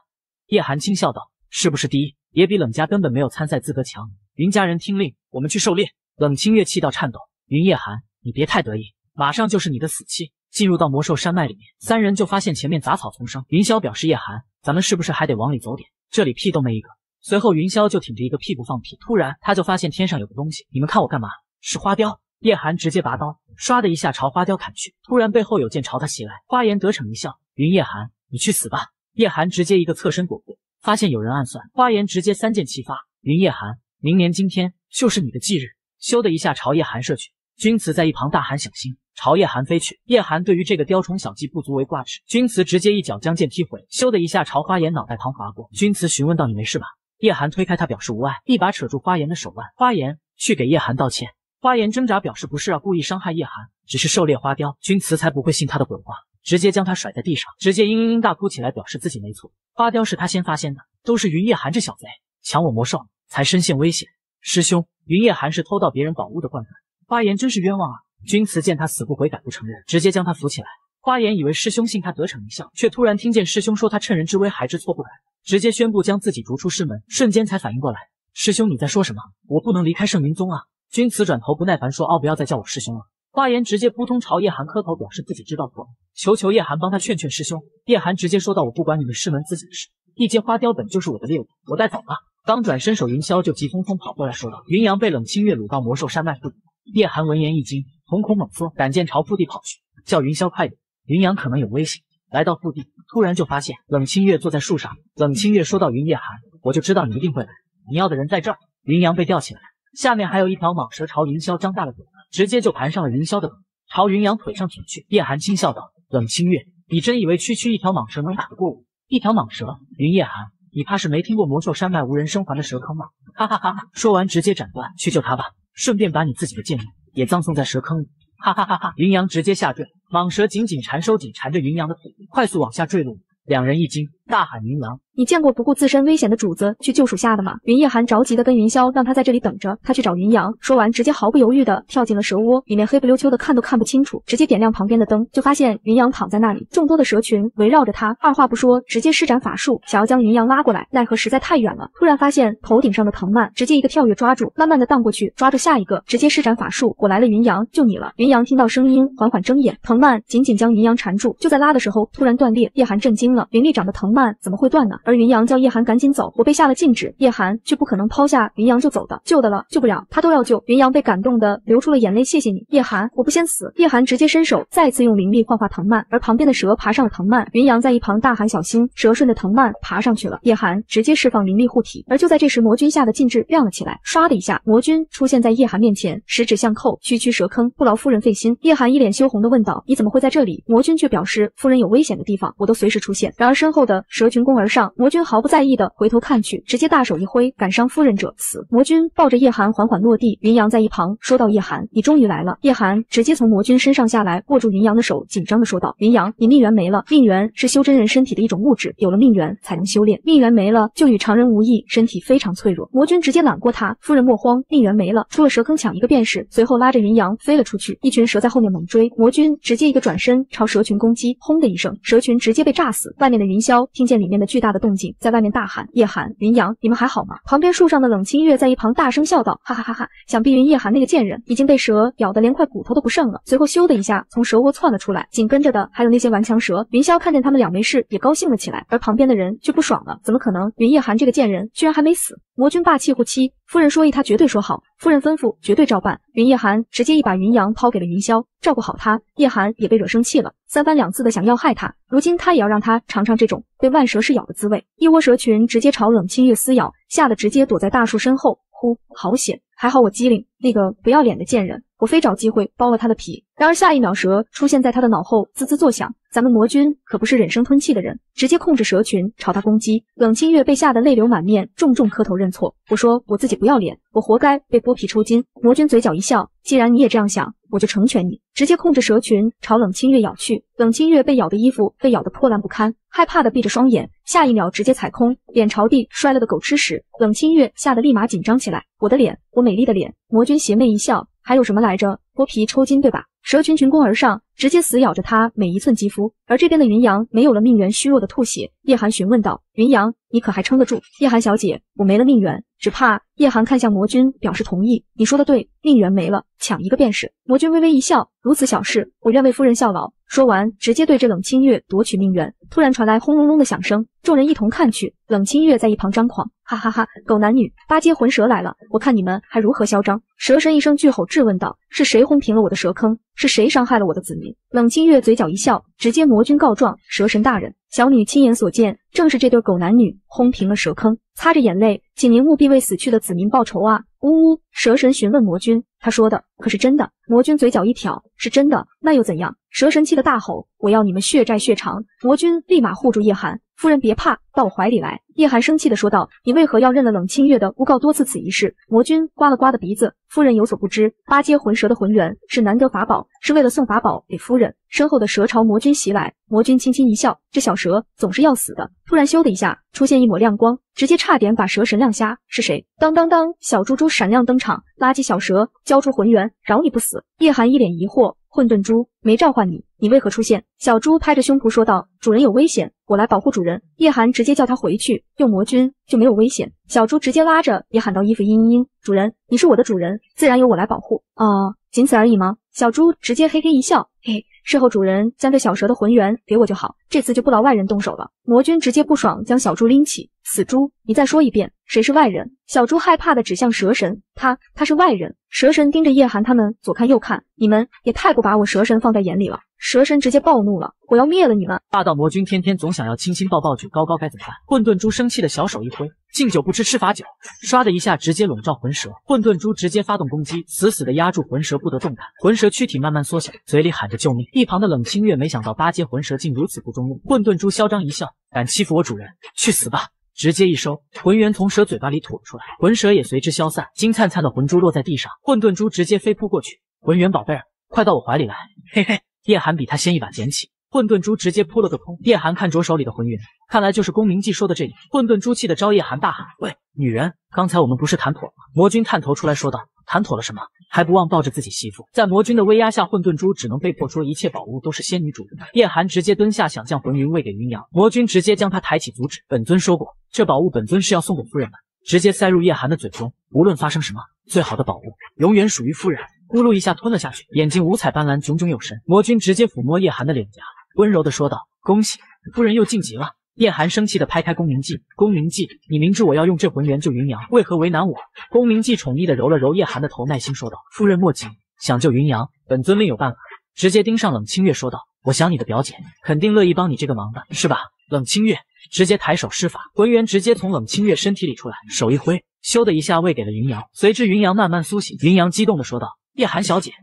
[SPEAKER 1] 叶寒轻笑道：“是不是第一？”也比冷家根本没有参赛资格强。云家人听令，我们去狩猎。冷清月气到颤抖。云夜寒，你别太得意，马上就是你的死期。进入到魔兽山脉里面，三人就发现前面杂草丛生。云霄表示，夜寒，咱们是不是还得往里走点？这里屁都没一个。随后云霄就挺着一个屁股放屁，突然他就发现天上有个东西。你们看我干嘛？是花雕。夜寒直接拔刀，唰的一下朝花雕砍去。突然背后有剑朝他袭来，花颜得逞一笑。云夜寒，你去死吧！夜寒直接一个侧身躲过。发现有人暗算，花颜直接三剑齐发。云夜寒，明年今天就是你的忌日。咻的一下朝夜寒射去，君辞在一旁大喊小心，朝夜寒飞去。夜寒对于这个雕虫小技不足为挂齿，君辞直接一脚将剑踢回，咻的一下朝花颜脑袋旁划过。君辞询问道：“你没事吧？”夜寒推开他，表示无碍，一把扯住花颜的手腕。花颜去给夜寒道歉，花颜挣扎表示不是啊，故意伤害夜寒，只是狩猎花雕。君辞才不会信他的鬼话。直接将他甩在地上，直接嘤嘤嘤大哭起来，表示自己没错。花雕是他先发现的，都是云夜寒这小贼抢我魔兽，才深陷危险。师兄，云夜寒是偷盗别人宝物的惯犯，花颜真是冤枉啊！君辞见他死不悔改，不承认，直接将他扶起来。花颜以为师兄信他得逞一笑，却突然听见师兄说他趁人之危还知错不改，直接宣布将自己逐出师门。瞬间才反应过来，师兄你在说什么？我不能离开圣云宗啊！君辞转头不耐烦说，哦，不要再叫我师兄了。花颜直接扑通朝叶寒磕头，表示自己知道错了，求求叶寒帮他劝劝师兄。叶寒直接说道，我不管你们师门自己的事，一阶花雕本就是我的猎物，我带走了。刚转身，手云霄就急匆匆跑过来，说道，云阳被冷清月掳到魔兽山脉腹地。叶寒闻言一惊，瞳孔猛缩，赶剑朝腹地跑去，叫云霄快点，云阳可能有危险。来到腹地，突然就发现冷清月坐在树上。冷清月说道，云夜寒，我就知道你一定会来，你要的人在这儿。云阳被吊起来，下面还有一条蟒蛇朝云霄张大了嘴。直接就盘上了云霄的腿，朝云阳腿上舔去。叶寒轻笑道：“冷清月，你真以为区区一条蟒蛇能打得过我？一条蟒蛇，云夜寒，你怕是没听过魔兽山脉无人生还的蛇坑吗？”哈哈哈！说完直接斩断，去救他吧，顺便把你自己的剑也葬送在蛇坑里。哈哈哈！哈云阳直接下坠，蟒蛇紧紧缠收紧，缠着云阳的腿，快速往下坠落。两人一惊，大喊：“云狼，
[SPEAKER 2] 你见过不顾自身危险的主子去救属下的吗？云夜寒着急的跟云霄，让他在这里等着，他去找云阳。说完，直接毫不犹豫的跳进了蛇窝，里面黑不溜秋的，看都看不清楚。直接点亮旁边的灯，就发现云阳躺在那里，众多的蛇群围绕着他。二话不说，直接施展法术，想要将云阳拉过来。奈何实在太远了。突然发现头顶上的藤蔓，直接一个跳跃抓住，慢慢的荡过去，抓住下一个，直接施展法术我来了云阳，就你了。云阳听到声音，缓缓睁眼，藤蔓紧紧将云阳缠住，就在拉的时候，突然断裂。夜寒震惊了，灵力长的藤蔓怎么会断呢？而云阳叫叶寒赶紧走，我被下了禁制，叶寒却不可能抛下云阳就走的，救的了，救不了，他都要救。云阳被感动的流出了眼泪，谢谢你，叶寒，我不先死。叶寒直接伸手，再次用灵力幻化藤蔓，而旁边的蛇爬上了藤蔓。云阳在一旁大喊小心，蛇顺着藤蔓爬上去了。叶寒直接释放灵力护体，而就在这时，魔君下的禁制亮了起来，唰的一下，魔君出现在叶寒面前，十指相扣，区区蛇坑不劳夫人费心。叶寒一脸羞红的问道，你怎么会在这里？魔君却表示，夫人有危险的地方，我都随时出现。然而身后的蛇群攻而上。魔君毫不在意的回头看去，直接大手一挥，赶伤夫人者死。魔君抱着叶寒缓缓落地，云阳在一旁说道：“叶寒，你终于来了。”叶寒直接从魔君身上下来，握住云阳的手，紧张的说道：“云阳，你命元没了。命元是修真人身体的一种物质，有了命元才能修炼，命元没了就与常人无异，身体非常脆弱。”魔君直接揽过他：“夫人莫慌，命元没了，出了蛇坑抢一个便是。”随后拉着云阳飞了出去，一群蛇在后面猛追。魔君直接一个转身朝蛇群攻击，轰的一声，蛇群直接被炸死。外面的云霄听见里面的巨大的动。动静在外面大喊：“叶寒，云阳，你们还好吗？”旁边树上的冷清月在一旁大声笑道：“哈哈哈哈！想必云叶寒那个贱人已经被蛇咬得连块骨头都不剩了。”随后咻的一下从蛇窝窜了出来，紧跟着的还有那些顽强蛇。云霄看见他们俩没事，也高兴了起来，而旁边的人却不爽了：“怎么可能？云叶寒这个贱人居然还没死！”魔君霸气护妻，夫人说一，他绝对说好。夫人吩咐，绝对照办。云夜寒直接一把云阳抛给了云霄，照顾好他。夜寒也被惹生气了，三番两次的想要害他，如今他也要让他尝尝这种被万蛇噬咬的滋味。一窝蛇群直接朝冷清月撕咬，吓得直接躲在大树身后。呼，好险！还好我机灵。那个不要脸的贱人。我非找机会剥了他的皮。然而下一秒，蛇出现在他的脑后，滋滋作响。咱们魔君可不是忍声吞气的人，直接控制蛇群朝他攻击。冷清月被吓得泪流满面，重重磕头认错。我说我自己不要脸，我活该被剥皮抽筋。魔君嘴角一笑，既然你也这样想，我就成全你。直接控制蛇群朝冷清月咬去。冷清月被咬的衣服被咬得破烂不堪，害怕的闭着双眼。下一秒直接踩空，脸朝地摔了个狗吃屎。冷清月吓得立马紧张起来，我的脸，我美丽的脸。魔君邪魅一笑。还有什么来着？剥皮抽筋，对吧？蛇群群攻而上，直接死咬着他每一寸肌肤。而这边的云阳没有了命源，虚弱的吐血。叶寒询问道：“云阳，你可还撑得住？”叶寒小姐，我没了命源，只怕……叶寒看向魔君，表示同意：“你说的对，命源没了，抢一个便是。”魔君微微一笑：“如此小事，我愿为夫人效劳。”说完，直接对着冷清月夺取命源。突然传来轰隆隆的响声，众人一同看去，冷清月在一旁张狂，哈哈哈，狗男女，八阶魂蛇来了，我看你们还如何嚣张！蛇神一声巨吼质问道：“是谁轰平了我的蛇坑？是谁伤害了我的子民？”冷清月嘴角一笑，直接魔君告状：“蛇神大人，小女亲眼所见，正是这对狗男女轰平了蛇坑，擦着眼泪，请您务必为死去的子民报仇啊！”呜呜，蛇神询问魔君。他说的可是真的？魔君嘴角一挑，是真的，那又怎样？蛇神气的大吼：“我要你们血债血偿！”魔君立马护住叶寒。夫人别怕，到我怀里来。”叶寒生气地说道，“你为何要认了冷清月的诬告？多次此一事。”魔君刮了刮的鼻子，“夫人有所不知，八阶魂蛇的魂元是难得法宝，是为了送法宝给夫人。”身后的蛇朝魔君袭来，魔君轻轻一笑，“这小蛇总是要死的。”突然咻的一下，出现一抹亮光，直接差点把蛇神亮瞎。是谁？当当当！小猪猪闪亮登场，垃圾小蛇交出魂元，饶你不死。叶寒一脸疑惑，“混沌珠没召唤你。”你为何出现？小猪拍着胸脯说道：“主人有危险，我来保护主人。”叶寒直接叫他回去，用魔君就没有危险。小猪直接拉着也喊道：“衣服嘤嘤嘤，主人，你是我的主人，自然由我来保护。”啊，仅此而已吗？小猪直接嘿嘿一笑，嘿，事后主人将这小蛇的魂元给我就好，这次就不劳外人动手了。魔君直接不爽，将小猪拎起，死猪，你再说一遍，谁是外人？小猪害怕的指向蛇神，他他是外人。蛇神盯着叶寒他们左看右看，你们也太不把我蛇神放在眼里了。蛇神直接暴怒了，我要灭了你们！
[SPEAKER 1] 霸道魔君天天总想要亲亲抱抱举高高，该怎么办？混沌珠生气的小手一挥，敬酒不吃吃罚酒，唰的一下直接笼罩魂蛇。混沌珠直接发动攻击，死死的压住魂蛇不得动弹。魂蛇躯体慢慢缩小，嘴里喊着救命。一旁的冷清月没想到八阶魂蛇竟如此不中用。混沌珠嚣张一笑，敢欺负我主人，去死吧！直接一收，魂圆从蛇嘴巴里吐了出来，魂蛇也随之消散。金灿灿的魂珠落在地上，混沌珠直接飞扑过去，魂元宝贝儿，快到我怀里来，嘿嘿。叶寒比他先一把捡起混沌珠，直接扑了个空。叶寒看着手里的魂云，看来就是公明记说的这里。混沌珠气的朝叶寒大喊：“喂，女人，刚才我们不是谈妥了？”魔君探头出来说道：“谈妥了什么？”还不忘抱着自己媳妇。在魔君的威压下，混沌珠只能被迫说一切宝物都是仙女主人的。叶寒直接蹲下想将魂云喂给云娘，魔君直接将他抬起阻止。本尊说过，这宝物本尊是要送给夫人的，直接塞入叶寒的嘴中。无论发生什么，最好的宝物永远属于夫人。咕噜一下吞了下去，眼睛五彩斑斓，炯炯有神。魔君直接抚摸叶寒的脸颊，温柔的说道：“恭喜夫人又晋级了。”叶寒生气的拍开宫明记，宫明记，你明知我要用这魂元救云阳，为何为难我？宫明记宠溺的揉了揉叶寒的头，耐心说道：“夫人莫急，想救云阳，本尊另有办法。”直接盯上冷清月说道：“我想你的表姐肯定乐意帮你这个忙的，是吧？”冷清月直接抬手施法，魂元直接从冷清月身体里出来，手一挥，咻的一下喂给了云阳。随之云阳慢慢苏醒。云阳激动的说道。叶寒小姐，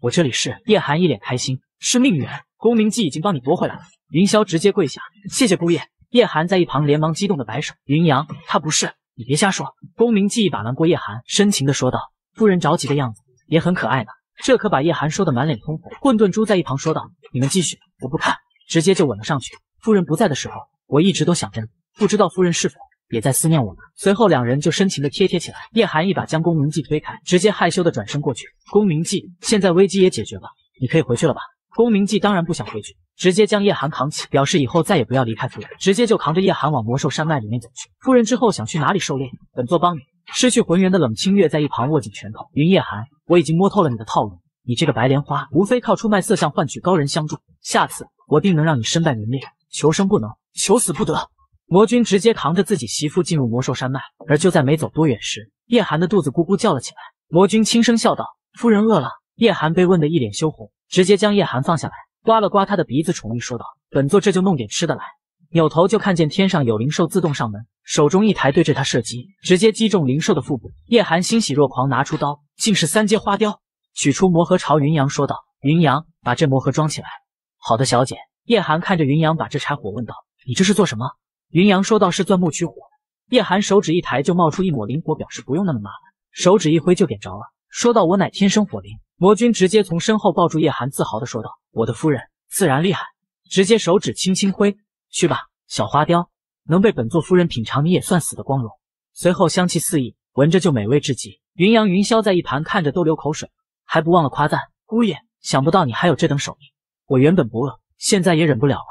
[SPEAKER 1] 我这里是叶寒，一脸开心，是命远，功名记已经帮你夺回来了。云霄直接跪下，谢谢姑爷。叶寒在一旁连忙激动的摆手，云阳，他不是，你别瞎说。功名记一把拦过叶寒，深情的说道，夫人着急的样子也很可爱呢，这可把叶寒说的满脸通红。混沌珠在一旁说道，你们继续，我不看，直接就吻了上去。夫人不在的时候，我一直都想着你，不知道夫人是否。也在思念我们，随后两人就深情的贴贴起来。叶寒一把将宫明记推开，直接害羞的转身过去。宫明记，现在危机也解决了，你可以回去了吧。宫明记当然不想回去，直接将叶寒扛起，表示以后再也不要离开夫人，直接就扛着叶寒往魔兽山脉里面走去。夫人之后想去哪里狩猎，本座帮你。失去魂元的冷清月在一旁握紧拳头，云夜寒，我已经摸透了你的套路，你这个白莲花，无非靠出卖色相换取高人相助，下次我定能让你身败名裂，求生不能，求死不得。魔君直接扛着自己媳妇进入魔兽山脉，而就在没走多远时，叶寒的肚子咕咕叫了起来。魔君轻声笑道：“夫人饿了。”叶寒被问得一脸羞红，直接将叶寒放下来，刮了刮他的鼻子，宠溺说道：“本座这就弄点吃的来。”扭头就看见天上有灵兽自动上门，手中一抬对着他射击，直接击中灵兽的腹部。叶寒欣喜若狂，拿出刀，竟是三阶花雕，取出魔盒朝云阳说道：“云阳，把这魔盒装起来。”“好的，小姐。”叶寒看着云阳把这柴火问道：“你这是做什么？”云阳说道：“是钻木取火。”叶寒手指一抬，就冒出一抹灵火，表示不用那么麻烦。手指一挥，就点着了。说到我乃天生火灵。”魔君直接从身后抱住叶寒，自豪的说道：“我的夫人自然厉害。”直接手指轻轻挥，去吧，小花雕，能被本座夫人品尝，你也算死的光荣。随后香气四溢，闻着就美味至极。云阳云霄在一旁看着都流口水，还不忘了夸赞：“姑爷，想不到你还有这等手艺。我原本不饿，现在也忍不了了。”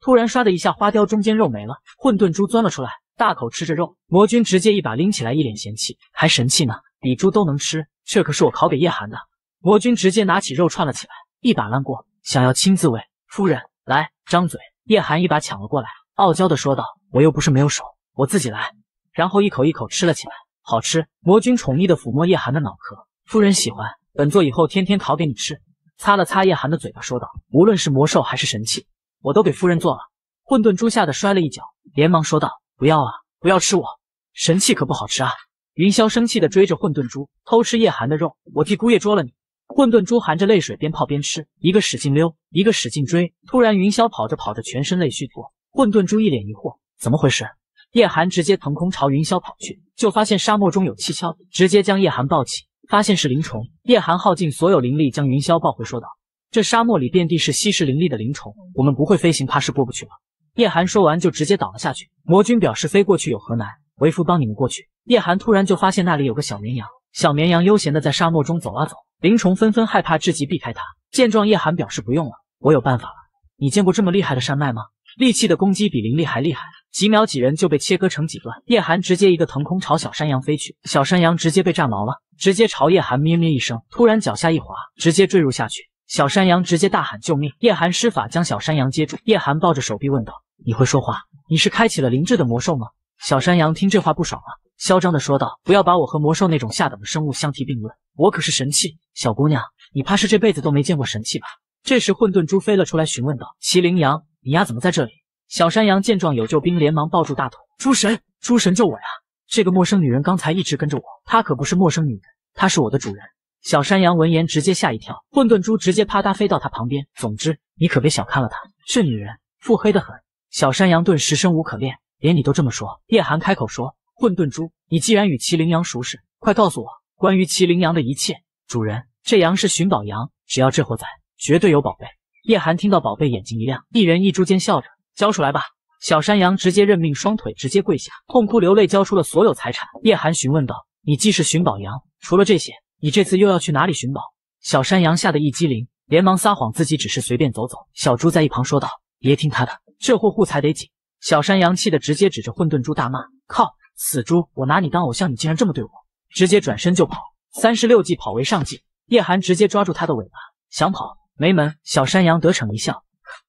[SPEAKER 1] 突然刷的一下，花雕中间肉没了，混沌猪钻了出来，大口吃着肉。魔君直接一把拎起来，一脸嫌弃：“还神气呢，比猪都能吃，这可是我烤给叶寒的。”魔君直接拿起肉串了起来，一把揽过，想要亲自喂夫人来张嘴。叶寒一把抢了过来，傲娇的说道：“我又不是没有手，我自己来。”然后一口一口吃了起来，好吃。魔君宠溺的抚摸叶寒的脑壳：“夫人喜欢，本座以后天天烤给你吃。”擦了擦叶寒的嘴巴，说道：“无论是魔兽还是神器。”我都给夫人做了，混沌猪吓得摔了一脚，连忙说道：“不要啊，不要吃我，神器可不好吃啊！”云霄生气的追着混沌猪偷吃夜寒的肉，我替姑爷捉了你。混沌猪含着泪水边跑边吃，一个使劲溜，一个使劲追。突然云霄跑着跑着全身泪虚脱，混沌猪一脸疑惑，怎么回事？夜寒直接腾空朝云霄跑去，就发现沙漠中有蹊跷，直接将夜寒抱起，发现是灵虫。夜寒耗尽所有灵力将云霄抱回，说道。这沙漠里遍地是吸食灵力的灵虫，我们不会飞行，怕是过不去了。叶寒说完就直接倒了下去。魔君表示飞过去有何难，为夫帮你们过去。叶寒突然就发现那里有个小绵羊，小绵羊悠闲的在沙漠中走啊走，灵虫纷纷害怕至极，避开它。见状，叶寒表示不用了，我有办法了。你见过这么厉害的山脉吗？利器的攻击比灵力还厉害，几秒几人就被切割成几段。叶寒直接一个腾空朝小山羊飞去，小山羊直接被炸毛了，直接朝叶寒咩咩一声，突然脚下一滑，直接坠入下去。小山羊直接大喊救命，叶寒施法将小山羊接住。叶寒抱着手臂问道：“你会说话？你是开启了灵智的魔兽吗？”小山羊听这话不爽了，嚣张的说道：“不要把我和魔兽那种下等的生物相提并论，我可是神器！小姑娘，你怕是这辈子都没见过神器吧？”这时混沌猪飞了出来询问道：“麒麟羊，你丫怎么在这里？”小山羊见状有救兵，连忙抱住大腿：“诸神，诸神救我呀！这个陌生女人刚才一直跟着我，她可不是陌生女人，她是我的主人。”小山羊闻言直接吓一跳，混沌珠直接啪嗒飞到他旁边。总之，你可别小看了他，这女人腹黑的很。小山羊顿时生无可恋，连你都这么说。叶寒开口说：“混沌珠，你既然与麒麟羊熟识，快告诉我关于麒麟羊的一切。”主人，这羊是寻宝羊，只要这货在，绝对有宝贝。叶寒听到宝贝，眼睛一亮，一人一猪间笑着交出来吧。小山羊直接认命，双腿直接跪下，痛哭流泪，交出了所有财产。叶寒询问道：“你既是寻宝羊，除了这些？”你这次又要去哪里寻宝？小山羊吓得一激灵，连忙撒谎，自己只是随便走走。小猪在一旁说道：“别听他的，这货护财得紧。”小山羊气得直接指着混沌猪大骂：“靠，死猪！我拿你当偶像，你竟然这么对我！”直接转身就跑。三十六计，跑为上计。叶寒直接抓住他的尾巴，想跑没门。小山羊得逞一笑，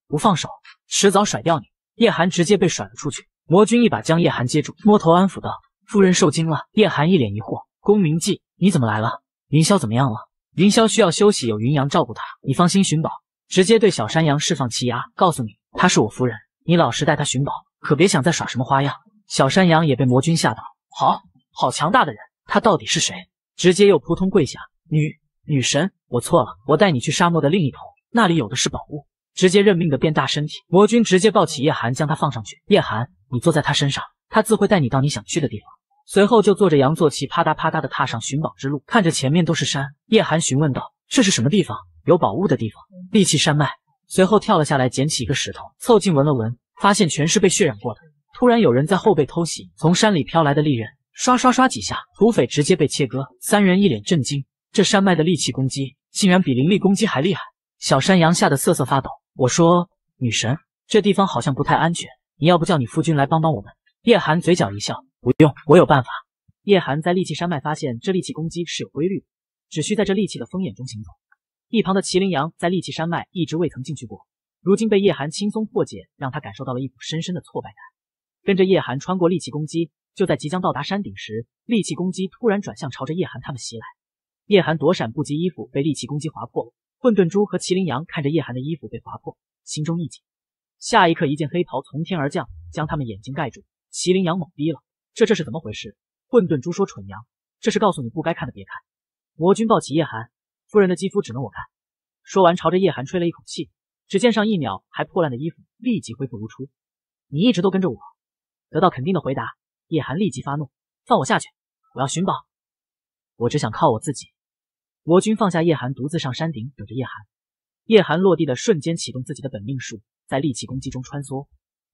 [SPEAKER 1] 不放手，迟早甩掉你。叶寒直接被甩了出去。魔君一把将叶寒接住，摸头安抚道：“夫人受惊了。”叶寒一脸疑惑：“公明记，你怎么来了？”云霄怎么样了？云霄需要休息，有云阳照顾他，你放心寻宝，直接对小山羊释放气压，告诉你，她是我夫人，你老实带她寻宝，可别想再耍什么花样。小山羊也被魔君吓到，好好强大的人，他到底是谁？直接又扑通跪下，女女神，我错了，我带你去沙漠的另一头，那里有的是宝物。直接认命的变大身体，魔君直接抱起叶寒，将他放上去，叶寒，你坐在他身上，他自会带你到你想去的地方。随后就坐着羊坐骑，啪嗒啪嗒的踏上寻宝之路。看着前面都是山，叶寒询问道：“这是什么地方？有宝物的地方？”利器山脉。随后跳了下来，捡起一个石头，凑近闻了闻，发现全是被血染过的。突然有人在后背偷袭，从山里飘来的利刃，刷刷刷几下，土匪直接被切割。三人一脸震惊，这山脉的利器攻击竟然比灵力攻击还厉害。小山羊吓得瑟瑟发抖。我说：“女神，这地方好像不太安全，你要不叫你夫君来帮帮我们？”叶寒嘴角一笑。不用，我有办法。叶寒在戾气山脉发现这戾气攻击是有规律的，只需在这戾气的风眼中行走。一旁的麒麟羊在戾气山脉一直未曾进去过，如今被叶寒轻松破解，让他感受到了一股深深的挫败感。跟着叶寒穿过戾气攻击，就在即将到达山顶时，戾气攻击突然转向，朝着叶寒他们袭来。叶寒躲闪不及，衣服被戾气攻击划破。混沌珠和麒麟羊看着叶寒的衣服被划破，心中一紧。下一刻，一件黑袍从天而降，将他们眼睛盖住。麒麟羊懵逼了。这这是怎么回事？混沌猪说：“蠢娘，这是告诉你不该看的，别看。”魔君抱起叶寒，夫人的肌肤只能我看。说完，朝着叶寒吹了一口气，只见上一秒还破烂的衣服立即恢复如初。你一直都跟着我？得到肯定的回答，叶寒立即发怒：“放我下去，我要寻宝，我只想靠我自己。”魔君放下叶寒，独自上山顶等着叶寒。叶寒落地的瞬间，启动自己的本命术，在戾气攻击中穿梭，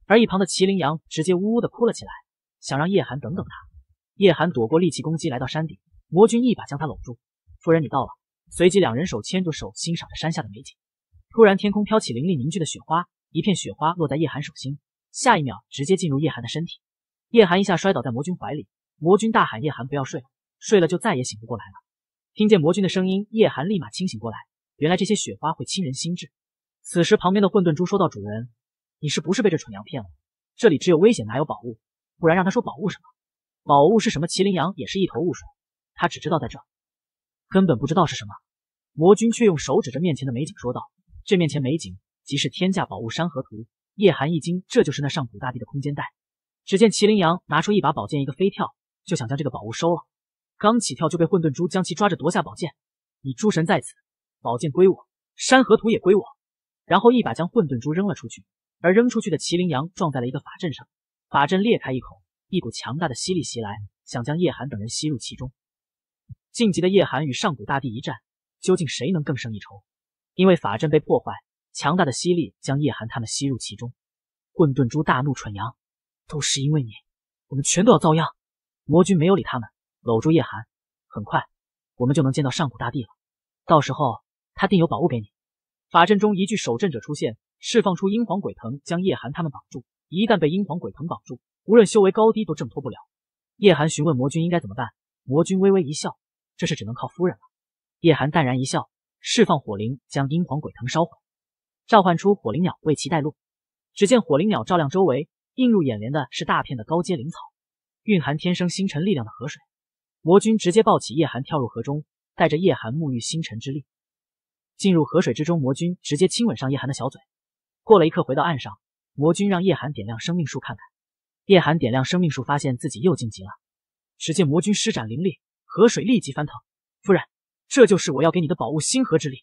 [SPEAKER 1] 而一旁的麒麟羊直接呜呜的哭了起来。想让叶寒等等他，叶寒躲过力气攻击，来到山顶，魔君一把将他搂住。夫人，你到了。随即两人手牵着手，欣赏着山下的美景。突然，天空飘起凌厉凝聚的雪花，一片雪花落在叶寒手心，下一秒直接进入叶寒的身体。叶寒一下摔倒在魔君怀里，魔君大喊：“叶寒，不要睡，睡了就再也醒不过来了。”听见魔君的声音，叶寒立马清醒过来，原来这些雪花会侵人心智。此时旁边的混沌珠说道：“主人，你是不是被这蠢娘骗了？这里只有危险，哪有宝物？”不然让他说宝物什么？宝物是什么？麒麟羊也是一头雾水，他只知道在这，根本不知道是什么。魔君却用手指着面前的美景说道：“这面前美景即是天价宝物山河图。”叶寒一惊，这就是那上古大帝的空间袋。只见麒麟羊拿出一把宝剑，一个飞跳就想将这个宝物收了，刚起跳就被混沌珠将其抓着夺下宝剑。你诸神在此，宝剑归我，山河图也归我。然后一把将混沌珠扔了出去，而扔出去的麒麟羊撞在了一个法阵上。法阵裂开一口，一股强大的吸力袭来，想将叶寒等人吸入其中。晋级的叶寒与上古大帝一战，究竟谁能更胜一筹？因为法阵被破坏，强大的吸力将叶寒他们吸入其中。混沌珠大怒：“蠢羊，都是因为你，我们全都要遭殃！”魔君没有理他们，搂住叶寒。很快，我们就能见到上古大帝了。到时候，他定有宝物给你。法阵中，一具守阵者出现，释放出阴皇鬼藤，将叶寒他们绑住。一旦被阴皇鬼藤绑住，无论修为高低都挣脱不了。叶寒询问魔君应该怎么办，魔君微微一笑，这事只能靠夫人了。叶寒淡然一笑，释放火灵将阴皇鬼藤烧毁，召唤出火灵鸟为其带路。只见火灵鸟照亮周围，映入眼帘的是大片的高阶灵草，蕴含天生星辰力量的河水。魔君直接抱起叶寒跳入河中，带着叶寒沐浴星辰之力。进入河水之中，魔君直接亲吻上叶寒的小嘴。过了一刻，回到岸上。魔君让叶寒点亮生命树看看，叶寒点亮生命树，发现自己又晋级了。只见魔君施展灵力，河水立即翻腾。夫人，这就是我要给你的宝物——星河之力。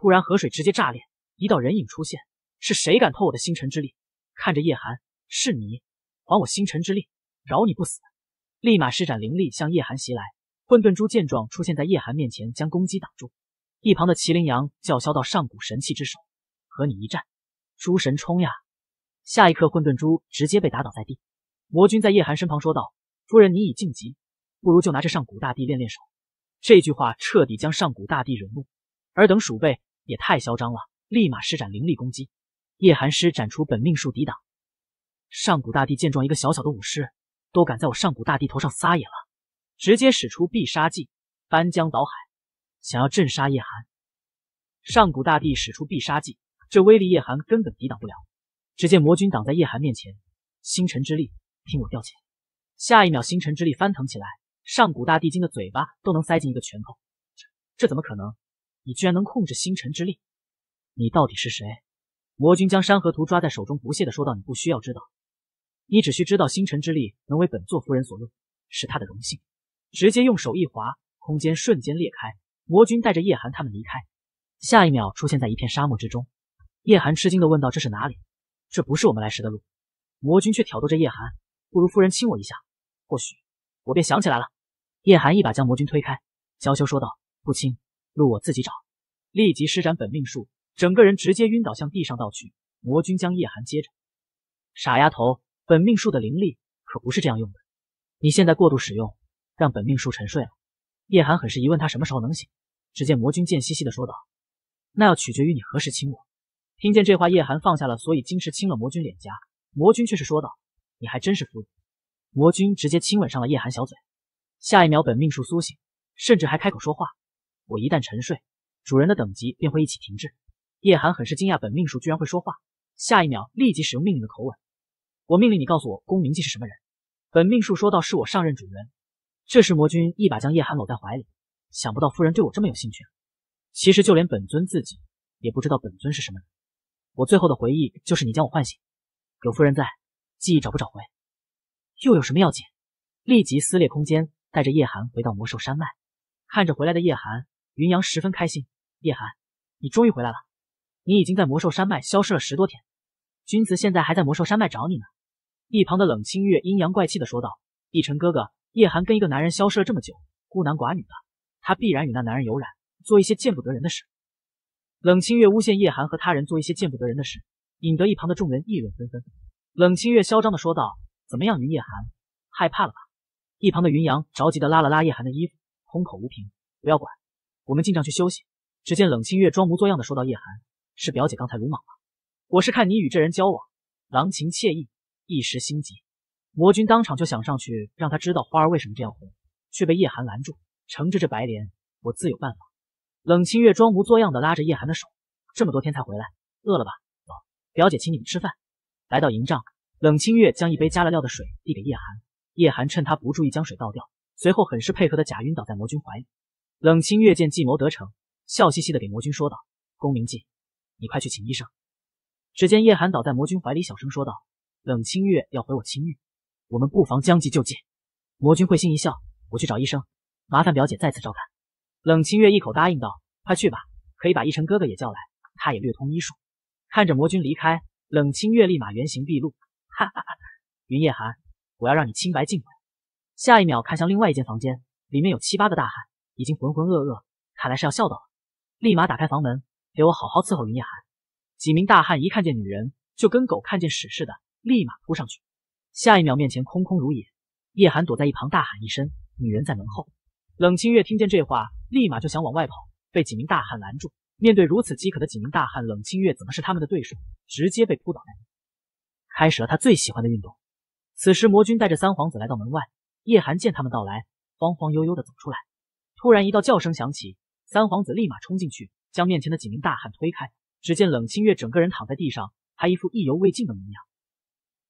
[SPEAKER 1] 突然，河水直接炸裂，一道人影出现。是谁敢偷我的星辰之力？看着叶寒，是你，还我星辰之力，饶你不死！立马施展灵力向叶寒袭来。混沌珠见状，出现在叶寒面前，将攻击挡住。一旁的麒麟羊叫嚣到：“上古神器之手，和你一战，诸神冲呀！”下一刻，混沌珠直接被打倒在地。魔君在叶寒身旁说道：“夫人，你已晋级，不如就拿着上古大帝练练手。”这句话彻底将上古大帝惹怒，尔等鼠辈也太嚣张了！立马施展灵力攻击。叶寒施展出本命术抵挡。上古大帝见状，一个小小的武师都敢在我上古大帝头上撒野了，直接使出必杀技，翻江倒海，想要镇杀叶寒。上古大帝使出必杀技，这威力叶寒根本抵挡不了。只见魔君挡在叶寒面前，星辰之力听我调遣。下一秒，星辰之力翻腾起来，上古大帝金的嘴巴都能塞进一个拳头。这怎么可能？你居然能控制星辰之力？你到底是谁？魔君将山河图抓在手中，不屑的说道：“你不需要知道，你只需知道星辰之力能为本座夫人所用，是他的荣幸。”直接用手一划，空间瞬间裂开，魔君带着叶寒他们离开。下一秒，出现在一片沙漠之中。叶寒吃惊的问道：“这是哪里？”这不是我们来时的路，魔君却挑逗着叶寒，不如夫人亲我一下，或许我便想起来了。叶寒一把将魔君推开，娇羞说道：“不亲，路我自己找。”立即施展本命术，整个人直接晕倒向地上倒去。魔君将叶寒接着，傻丫头，本命术的灵力可不是这样用的，你现在过度使用，让本命术沉睡了。叶寒很是疑问，他什么时候能醒？只见魔君贱兮兮的说道：“那要取决于你何时亲我。”听见这话，叶寒放下了，所以金石亲了魔君脸颊。魔君却是说道：“你还真是夫人。”魔君直接亲吻上了叶寒小嘴。下一秒，本命术苏醒，甚至还开口说话：“我一旦沉睡，主人的等级便会一起停滞。”叶寒很是惊讶，本命术居然会说话。下一秒，立即使用命令的口吻：“我命令你告诉我，公明计是什么人？”本命术说道：“是我上任主人。”这时，魔君一把将叶寒搂在怀里，想不到夫人对我这么有兴趣。其实就连本尊自己也不知道本尊是什么人。我最后的回忆就是你将我唤醒，有夫人在，记忆找不找回，又有什么要紧？立即撕裂空间，带着叶寒回到魔兽山脉。看着回来的叶寒，云阳十分开心。叶寒，你终于回来了，你已经在魔兽山脉消失了十多天，君子现在还在魔兽山脉找你呢。一旁的冷清月阴阳怪气的说道：“逸晨哥哥，叶寒跟一个男人消失了这么久，孤男寡女的，他必然与那男人有染，做一些见不得人的事。”冷清月诬陷叶寒和他人做一些见不得人的事，引得一旁的众人议论纷纷。冷清月嚣张的说道：“怎么样，云叶寒，害怕了吧？”一旁的云阳着急的拉了拉叶寒的衣服，空口无凭，不要管，我们进帐去休息。只见冷清月装模作样的说道：“叶寒，是表姐刚才鲁莽了，我是看你与这人交往，郎情妾意，一时心急。”魔君当场就想上去让他知道花儿为什么这样红，却被叶寒拦住。乘着这白莲，我自有办法。冷清月装模作样的拉着叶寒的手，这么多天才回来，饿了吧？走，表姐请你们吃饭。来到营帐，冷清月将一杯加了料的水递给叶寒，叶寒趁他不注意将水倒掉，随后很是配合的假晕倒在魔君怀里。冷清月见计谋得逞，笑嘻嘻的给魔君说道：“公明镜，你快去请医生。”只见叶寒倒在魔君怀里，小声说道：“冷清月要回我青玉，我们不妨将计就计。”魔君会心一笑，我去找医生，麻烦表姐再次照看。冷清月一口答应道：“快去吧，可以把一尘哥哥也叫来，他也略通医术。”看着魔君离开，冷清月立马原形毕露，哈哈哈！云夜寒，我要让你清白尽毁！下一秒看向另外一间房间，里面有七八个大汉，已经浑浑噩噩，看来是要笑到了。立马打开房门，给我好好伺候云夜寒！几名大汉一看见女人，就跟狗看见屎似的，立马扑上去。下一秒面前空空如也，夜寒躲在一旁大喊一声：“女人在门后！”冷清月听见这话，立马就想往外跑，被几名大汉拦住。面对如此饥渴的几名大汉，冷清月怎么是他们的对手？直接被扑倒在地，开始了他最喜欢的运动。此时魔君带着三皇子来到门外，叶寒见他们到来，晃晃悠悠的走出来。突然一道叫声响起，三皇子立马冲进去，将面前的几名大汉推开。只见冷清月整个人躺在地上，还一副意犹未尽的模样。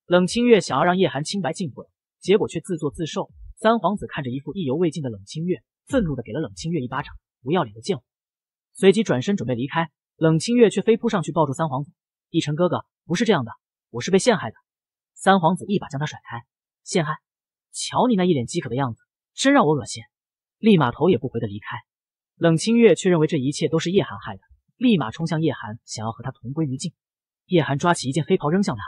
[SPEAKER 1] 冷清月想要让叶寒清白尽毁，结果却自作自受。三皇子看着一副意犹未尽的冷清月，愤怒的给了冷清月一巴掌，不要脸的贱货！随即转身准备离开，冷清月却飞扑上去抱住三皇子，逸晨哥哥，不是这样的，我是被陷害的。三皇子一把将他甩开，陷害？瞧你那一脸饥渴的样子，真让我恶心！立马头也不回的离开。冷清月却认为这一切都是叶寒害的，立马冲向叶寒，想要和他同归于尽。叶寒抓起一件黑袍扔向他，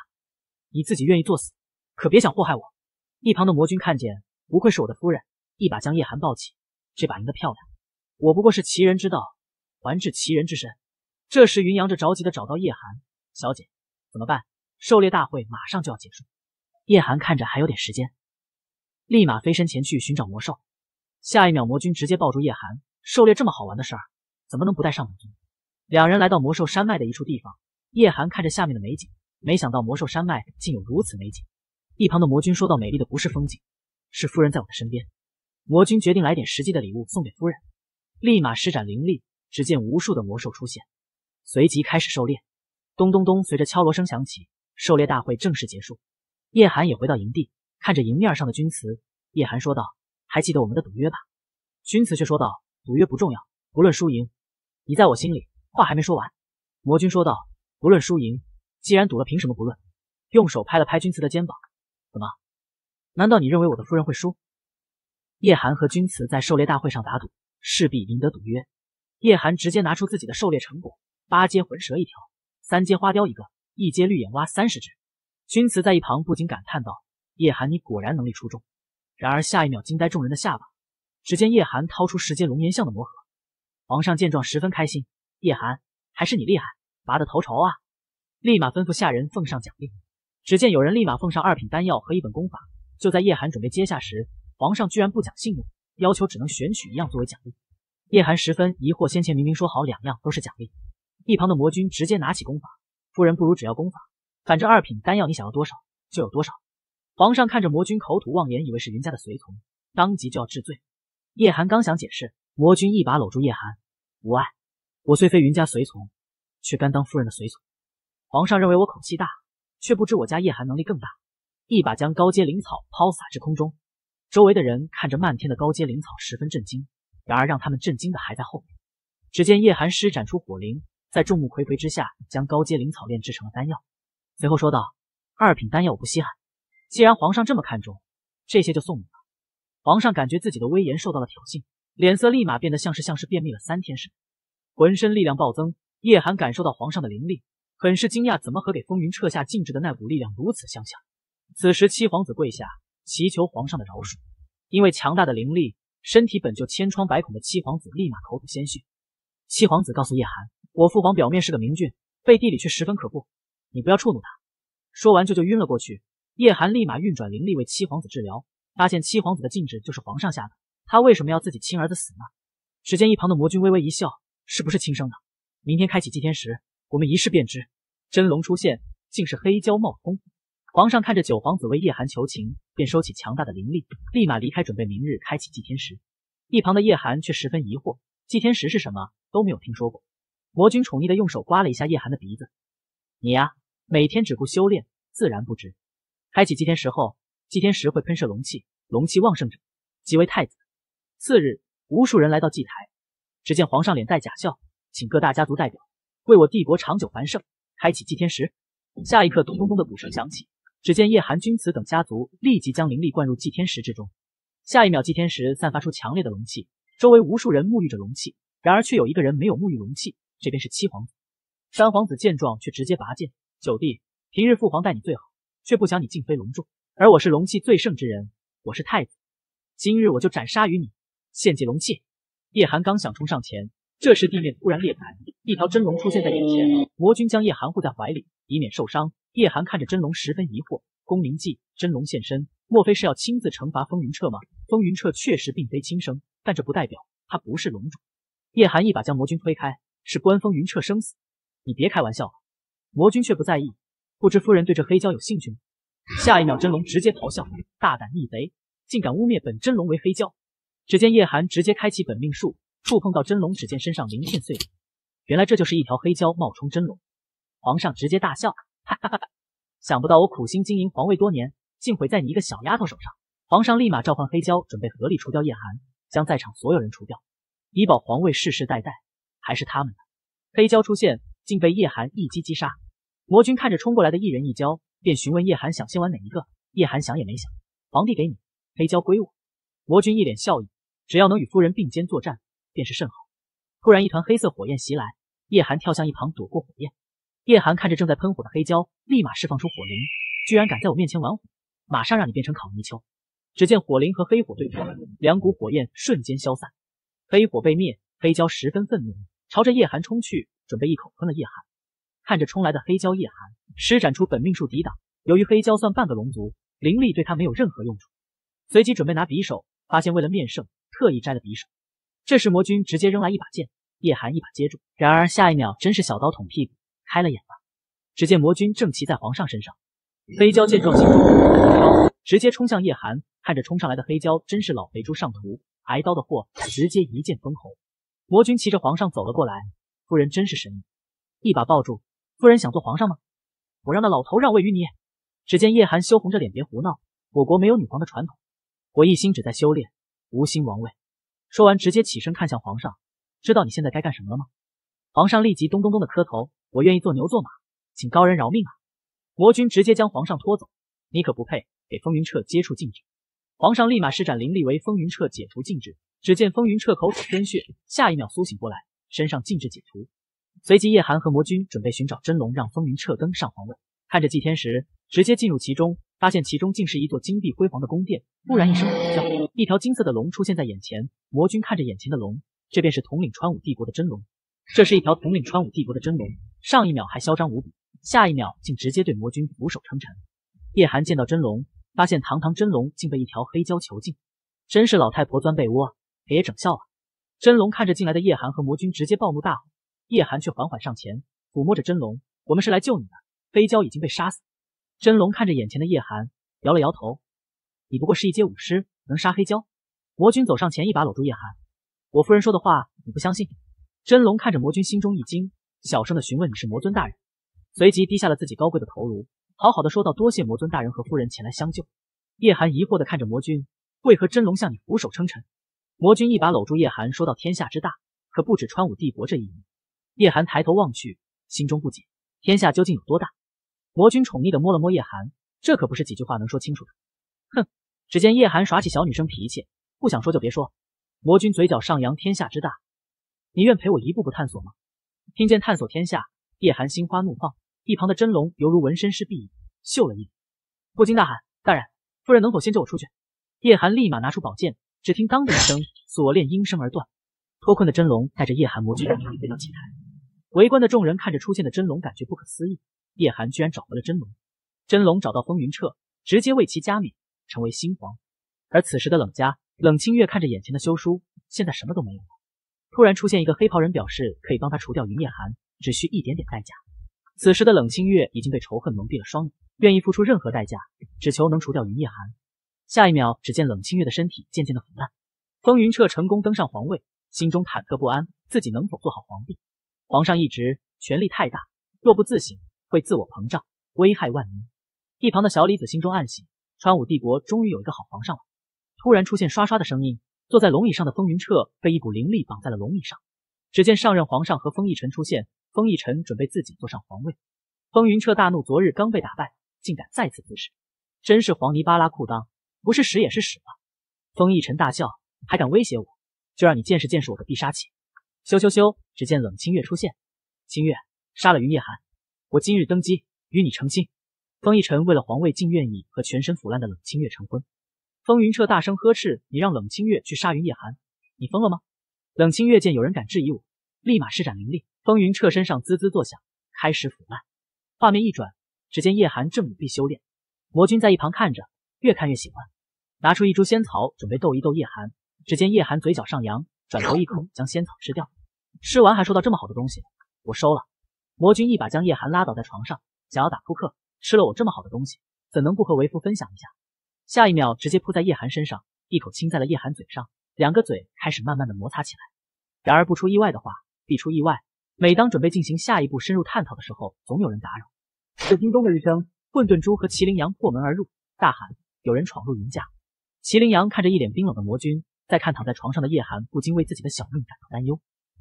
[SPEAKER 1] 你自己愿意作死，可别想祸害我。一旁的魔君看见。不愧是我的夫人，一把将叶寒抱起，这把赢得漂亮。我不过是其人之道，还治其人之身。这时云阳着着急的找到叶寒小姐，怎么办？狩猎大会马上就要结束。叶寒看着还有点时间，立马飞身前去寻找魔兽。下一秒魔君直接抱住叶寒，狩猎这么好玩的事儿，怎么能不带上魔君？两人来到魔兽山脉的一处地方，叶寒看着下面的美景，没想到魔兽山脉竟有如此美景。一旁的魔君说道：“美丽的不是风景。”是夫人在我的身边，魔君决定来点实际的礼物送给夫人，立马施展灵力，只见无数的魔兽出现，随即开始狩猎。咚咚咚，随着敲锣声响起，狩猎大会正式结束。叶寒也回到营地，看着迎面上的君辞，叶寒说道：“还记得我们的赌约吧？”君辞却说道：“赌约不重要，不论输赢。”你在我心里。话还没说完，魔君说道：“不论输赢，既然赌了，凭什么不论？”用手拍了拍君辞的肩膀，怎么？难道你认为我的夫人会输？叶寒和君辞在狩猎大会上打赌，势必赢得赌约。叶寒直接拿出自己的狩猎成果：八阶魂蛇一条，三阶花雕一个，一阶绿眼蛙三十只。君辞在一旁不禁感叹道：“叶寒，你果然能力出众。”然而下一秒惊呆众人的下巴，只见叶寒掏出十阶龙岩象的魔盒。皇上见状十分开心：“叶寒，还是你厉害，拔得头筹啊！”立马吩咐下人奉上奖励。只见有人立马奉上二品丹药和一本功法。就在叶寒准备接下时，皇上居然不讲信用，要求只能选取一样作为奖励。叶寒十分疑惑，先前明明说好两样都是奖励。一旁的魔君直接拿起功法，夫人不如只要功法，反正二品丹药你想要多少就有多少。皇上看着魔君口吐妄言，以为是云家的随从，当即就要治罪。叶寒刚想解释，魔君一把搂住叶寒，无碍，我虽非云家随从，却甘当夫人的随从。皇上认为我口气大，却不知我家叶寒能力更大。一把将高阶灵草抛洒至空中，周围的人看着漫天的高阶灵草，十分震惊。然而让他们震惊的还在后面。只见叶寒施展出火灵，在众目睽睽之下将高阶灵草炼制成了丹药，随后说道：“二品丹药我不稀罕，既然皇上这么看重，这些就送你了。”皇上感觉自己的威严受到了挑衅，脸色立马变得像是像是便秘了三天似的，浑身力量暴增。叶寒感受到皇上的灵力，很是惊讶，怎么和给风云彻下禁制的那股力量如此相像？此时，七皇子跪下祈求皇上的饶恕，因为强大的灵力，身体本就千疮百孔的七皇子立马口吐鲜血。七皇子告诉叶寒：“我父皇表面是个明君，背地里却十分可怖，你不要触怒他。”说完就就晕了过去。叶寒立马运转灵力为七皇子治疗，发现七皇子的禁制就是皇上下的，他为什么要自己亲儿子死呢？只见一旁的魔君微微一笑：“是不是亲生的？明天开启祭天时，我们一试便知。”真龙出现，竟是黑胶帽的功皇上看着九皇子为叶寒求情，便收起强大的灵力，立马离开，准备明日开启祭天石。一旁的叶寒却十分疑惑，祭天石是什么都没有听说过。魔君宠溺的用手刮了一下叶寒的鼻子：“你呀，每天只顾修炼，自然不知。开启祭天石后，祭天石会喷射龙气，龙气旺盛者即为太子。”次日，无数人来到祭台，只见皇上脸带假笑，请各大家族代表为我帝国长久繁盛开启祭天石。下一刻，咚咚咚的鼓声响起。只见叶寒、君子等家族立即将灵力灌入祭天石之中，下一秒祭天石散发出强烈的龙气，周围无数人沐浴着龙气，然而却有一个人没有沐浴龙气，这便是七皇子。三皇子见状，却直接拔剑。九弟，平日父皇待你最好，却不想你竟非龙种，而我是龙气最盛之人，我是太子，今日我就斩杀于你，献祭龙气。叶寒刚想冲上前，这时地面突然裂开，一条真龙出现在眼前，魔君将叶寒护在怀里，以免受伤。叶寒看着真龙，十分疑惑。公明记，真龙现身，莫非是要亲自惩罚风云彻吗？风云彻确实并非亲生，但这不代表他不是龙主。叶寒一把将魔君推开，是关风云彻生死。你别开玩笑了。魔君却不在意，不知夫人对这黑蛟有兴趣吗？下一秒，真龙直接咆哮，大胆逆贼，竟敢污蔑本真龙为黑蛟！只见叶寒直接开启本命术，触碰到真龙，只见身上鳞片碎裂。原来这就是一条黑蛟冒充真龙。皇上直接大笑。哈，*laughs* 想不到我苦心经营皇位多年，竟毁在你一个小丫头手上。皇上立马召唤黑胶，准备合力除掉叶寒，将在场所有人除掉，以保皇位世世代代还是他们的。黑胶出现，竟被叶寒一击击杀。魔君看着冲过来的一人一胶，便询问叶寒想先玩哪一个。叶寒想也没想，皇帝给你，黑胶归我。魔君一脸笑意，只要能与夫人并肩作战，便是甚好。突然一团黑色火焰袭来，叶寒跳向一旁躲过火焰。叶寒看着正在喷火的黑蛟，立马释放出火灵，居然敢在我面前玩火，马上让你变成烤泥鳅！只见火灵和黑火对碰，两股火焰瞬间消散，黑火被灭。黑蛟十分愤怒，朝着叶寒冲去，准备一口吞了叶寒。看着冲来的黑蛟，叶寒施展出本命术抵挡。由于黑蛟算半个龙族，灵力对他没有任何用处，随即准备拿匕首，发现为了面圣特意摘了匕首。这时魔君直接扔来一把剑，叶寒一把接住，然而下一秒真是小刀捅屁股。开了眼了，只见魔君正骑在皇上身上，黑蛟见状，心中怒跳，直接冲向叶寒。看着冲上来的黑蛟，真是老肥猪上图挨刀的货，直接一剑封喉。魔君骑着皇上走了过来，夫人真是神女，一把抱住夫人，想做皇上吗？我让那老头让位于你。只见叶寒羞红着脸，别胡闹，我国没有女皇的传统，我一心只在修炼，无心王位。说完，直接起身看向皇上，知道你现在该干什么了吗？皇上立即咚咚咚的磕头。我愿意做牛做马，请高人饶命啊！魔君直接将皇上拖走，你可不配给风云彻接触禁制。皇上立马施展灵力为风云彻解除禁制，只见风云彻口吐鲜血，下一秒苏醒过来，身上禁制解除。随即夜寒和魔君准备寻找真龙，让风云彻登上皇位。看着祭天石，直接进入其中，发现其中竟是一座金碧辉煌的宫殿。突然一声吼叫，一条金色的龙出现在眼前。魔君看着眼前的龙，这便是统领川武帝国的真龙。这是一条统领川武帝国的真龙。上一秒还嚣张无比，下一秒竟直接对魔君俯首称臣。叶寒见到真龙，发现堂堂真龙竟被一条黑蛟囚禁，真是老太婆钻被窝，给也整笑了。真龙看着进来的叶寒和魔君，直接暴怒大吼。叶寒却缓缓上前，抚摸着真龙：“我们是来救你的，黑蛟已经被杀死。”真龙看着眼前的叶寒，摇了摇头：“你不过是一阶武师，能杀黑蛟？”魔君走上前，一把搂住叶寒：“我夫人说的话，你不相信？”真龙看着魔君，心中一惊。小声的询问：“你是魔尊大人？”随即低下了自己高贵的头颅，好好的说道：“多谢魔尊大人和夫人前来相救。”叶寒疑惑的看着魔君，为何真龙向你俯首称臣？魔君一把搂住叶寒，说道：“天下之大，可不止川武帝国这一隅。”叶寒抬头望去，心中不解，天下究竟有多大？魔君宠溺的摸了摸叶寒，这可不是几句话能说清楚的。哼！只见叶寒耍起小女生脾气，不想说就别说。魔君嘴角上扬，天下之大，你愿陪我一步步探索吗？听见探索天下，叶寒心花怒放，一旁的真龙犹如纹身师臂一秀了一脸，不禁大喊：“大人，夫人能否先救我出去？”叶寒立马拿出宝剑，只听当的一声，锁链应声而断，脱困的真龙带着叶寒模具回到祭台，围观的众人看着出现的真龙，感觉不可思议，叶寒居然找回了真龙，真龙找到风云彻，直接为其加冕，成为新皇。而此时的冷家，冷清月看着眼前的休书，现在什么都没有了。突然出现一个黑袍人，表示可以帮他除掉云夜寒，只需一点点代价。此时的冷清月已经被仇恨蒙蔽了双眼，愿意付出任何代价，只求能除掉云夜寒。下一秒，只见冷清月的身体渐渐的腐烂。风云彻成功登上皇位，心中忐忑不安，自己能否做好皇帝？皇上一直权力太大，若不自省，会自我膨胀，危害万民。一旁的小李子心中暗喜，川武帝国终于有一个好皇上了。突然出现刷刷的声音。坐在龙椅上的封云彻被一股灵力绑在了龙椅上。只见上任皇上和封逸尘出现，封逸尘准备自己坐上皇位。封云彻大怒，昨日刚被打败，竟敢再次滋事，真是黄泥巴拉裤裆，不是屎也是屎了。封逸尘大笑，还敢威胁我，就让你见识见识我的必杀技。咻咻咻！只见冷清月出现，清月杀了云夜寒，我今日登基，与你成亲。封逸尘为了皇位，竟愿意和全身腐烂的冷清月成婚。风云彻大声呵斥：“你让冷清月去杀云夜寒，你疯了吗？”冷清月见有人敢质疑我，立马施展灵力，风云彻身上滋滋作响，开始腐烂。画面一转，只见夜寒正努力修炼，魔君在一旁看着，越看越喜欢，拿出一株仙草准备逗一逗夜寒。只见夜寒嘴角上扬，转头一口 *laughs* 将仙草吃掉，吃完还说到：“这么好的东西，我收了。”魔君一把将夜寒拉倒在床上，想要打扑克，吃了我这么好的东西，怎能不和为夫分享一下？下一秒，直接扑在叶寒身上，一口亲在了叶寒嘴上，两个嘴开始慢慢的摩擦起来。然而不出意外的话，必出意外。每当准备进行下一步深入探讨的时候，总有人打扰。只听咚的一声，混沌猪和麒麟羊破门而入，大喊有人闯入云家。麒麟羊看着一脸冰冷的魔君，再看躺在床上的叶寒，不禁为自己的小命感到担忧。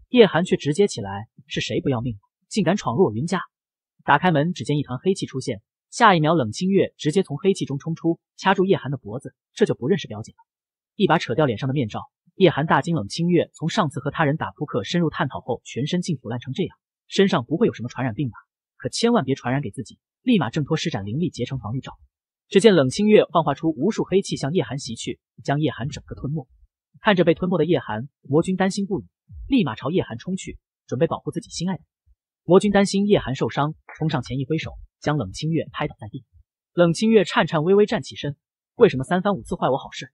[SPEAKER 1] 叶寒却直接起来，是谁不要命了，竟敢闯入我云家？打开门，只见一团黑气出现。下一秒，冷清月直接从黑气中冲出，掐住叶寒的脖子，这就不认识表姐了。一把扯掉脸上的面罩，叶寒大惊，冷清月从上次和他人打扑克深入探讨后，全身竟腐烂成这样，身上不会有什么传染病吧？可千万别传染给自己，立马挣脱，施展灵力结成防御罩。只见冷清月幻化出无数黑气向叶寒袭去，将叶寒整个吞没。看着被吞没的叶寒，魔君担心不已，立马朝叶寒冲去，准备保护自己心爱的人。魔君担心叶寒受伤，冲上前一挥手。将冷清月拍倒在地，冷清月颤颤巍巍站起身，为什么三番五次坏我好事？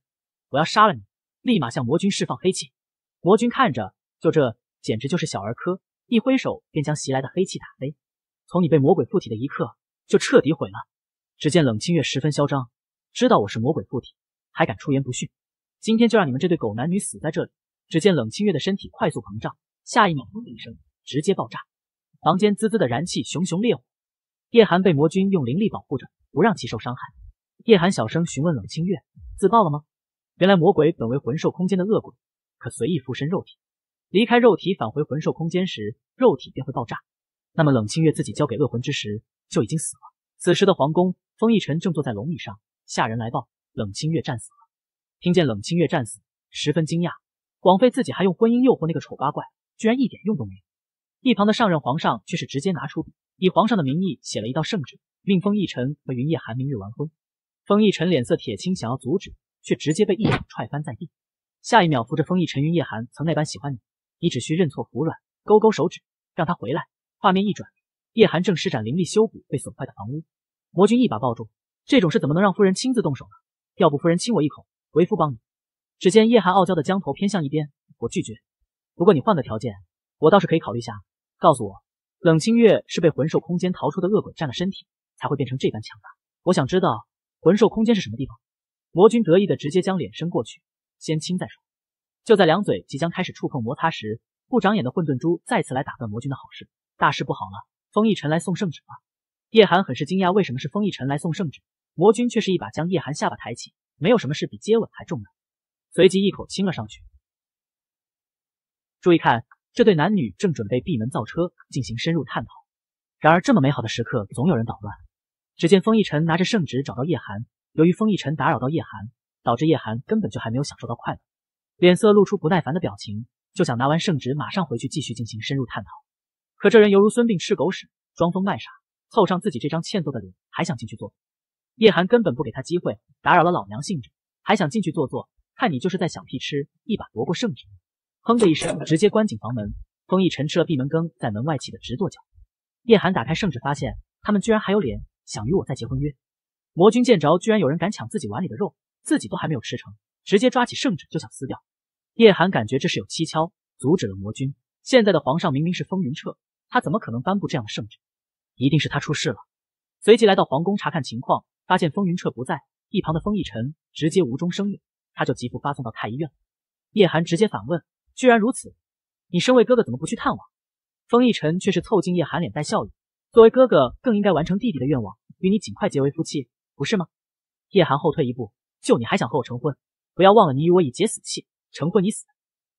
[SPEAKER 1] 我要杀了你！立马向魔君释放黑气。魔君看着，就这，简直就是小儿科，一挥手便将袭来的黑气打飞。从你被魔鬼附体的一刻，就彻底毁了。只见冷清月十分嚣张，知道我是魔鬼附体，还敢出言不逊，今天就让你们这对狗男女死在这里。只见冷清月的身体快速膨胀，下一秒，砰的一声，直接爆炸。房间滋滋的燃气，熊熊烈火。叶寒被魔君用灵力保护着，不让其受伤害。叶寒小声询问冷清月：“自爆了吗？”原来魔鬼本为魂兽空间的恶鬼，可随意附身肉体，离开肉体返回魂兽空间时，肉体便会爆炸。那么冷清月自己交给恶魂之时就已经死了。此时的皇宫，封逸尘正坐在龙椅上，下人来报冷清月战死了。听见冷清月战死，十分惊讶，枉费自己还用婚姻诱惑那个丑八怪，居然一点用都没有。一旁的上任皇上却是直接拿出笔，以皇上的名义写了一道圣旨，命封奕晨和云夜寒明日完婚。封奕晨脸色铁青，想要阻止，却直接被一脚踹翻在地。下一秒，扶着封奕晨，云夜寒曾那般喜欢你，你只需认错服软，勾勾手指，让他回来。画面一转，夜寒正施展灵力修补被损坏的房屋，魔君一把抱住，这种事怎么能让夫人亲自动手呢？要不夫人亲我一口，为夫帮你。只见夜寒傲娇的将头偏向一边，我拒绝。不过你换个条件。我倒是可以考虑下，告诉我，冷清月是被魂兽空间逃出的恶鬼占了身体，才会变成这般强大。我想知道魂兽空间是什么地方。魔君得意的直接将脸伸过去，先亲再说。就在两嘴即将开始触碰摩擦时，不长眼的混沌珠再次来打断魔君的好事。大事不好了，封逸尘来送圣旨了。叶寒很是惊讶，为什么是封逸尘来送圣旨？魔君却是一把将叶寒下巴抬起，没有什么事比接吻还重要，随即一口亲了上去。注意看。这对男女正准备闭门造车进行深入探讨，然而这么美好的时刻总有人捣乱。只见风逸尘拿着圣旨找到叶寒，由于风逸尘打扰到叶寒，导致叶寒根本就还没有享受到快乐，脸色露出不耐烦的表情，就想拿完圣旨马上回去继续进行深入探讨。可这人犹如孙膑吃狗屎，装疯卖傻，凑上自己这张欠揍的脸，还想进去坐坐。叶寒根本不给他机会，打扰了老娘兴致，还想进去坐坐，看你就是在想屁吃，一把夺过圣旨。砰的一声，直接关紧房门。风逸尘吃了闭门羹，在门外气得直跺脚。叶寒打开圣旨，发现他们居然还有脸想与我再结婚约。魔君见着，居然有人敢抢自己碗里的肉，自己都还没有吃成，直接抓起圣旨就想撕掉。叶寒感觉这是有蹊跷，阻止了魔君。现在的皇上明明是风云彻，他怎么可能颁布这样的圣旨？一定是他出事了。随即来到皇宫查看情况，发现风云彻不在，一旁的风逸尘直接无中生有，他就急步发送到太医院。叶寒直接反问。居然如此，你身为哥哥怎么不去探望？风逸尘却是凑近叶寒，脸带笑意。作为哥哥，更应该完成弟弟的愿望，与你尽快结为夫妻，不是吗？叶寒后退一步，就你还想和我成婚？不要忘了，你与我已结死契，成婚你死。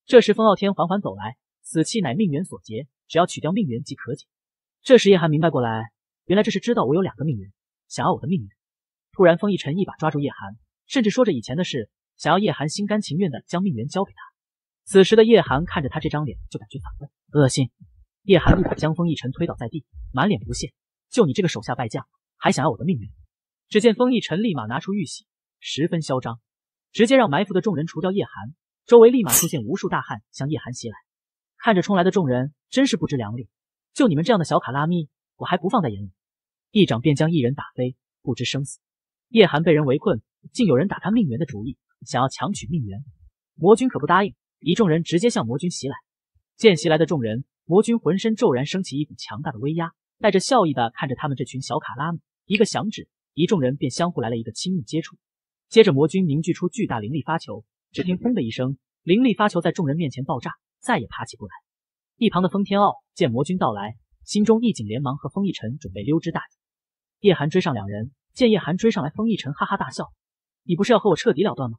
[SPEAKER 1] 这时，风傲天缓缓走来，死契乃命缘所结，只要取掉命缘即可解。这时，叶寒明白过来，原来这是知道我有两个命缘，想要我的命缘。突然，风逸尘一把抓住叶寒，甚至说着以前的事，想要叶寒心甘情愿的将命缘交给他。此时的叶寒看着他这张脸，就感觉反胃恶心。叶寒一把将封一尘推倒在地，满脸不屑：“就你这个手下败将，还想要我的命只见封一尘立马拿出玉玺，十分嚣张，直接让埋伏的众人除掉叶寒。周围立马出现无数大汉向叶寒袭来。看着冲来的众人，真是不知良力。就你们这样的小卡拉咪，我还不放在眼里。一掌便将一人打飞，不知生死。叶寒被人围困，竟有人打他命源的主意，想要强取命源，魔君可不答应。一众人直接向魔君袭来，见袭来的众人，魔君浑身骤然升起一股强大的威压，带着笑意的看着他们这群小卡拉米。一个响指，一众人便相互来了一个亲密接触。接着，魔君凝聚出巨大灵力发球，只听轰的一声，灵力发球在众人面前爆炸，再也爬起不来。一旁的封天傲见魔君到来，心中一紧，连忙和封逸尘准备溜之大吉。叶寒追上两人，见叶寒追上来，封逸尘哈哈大笑：“你不是要和我彻底了断吗？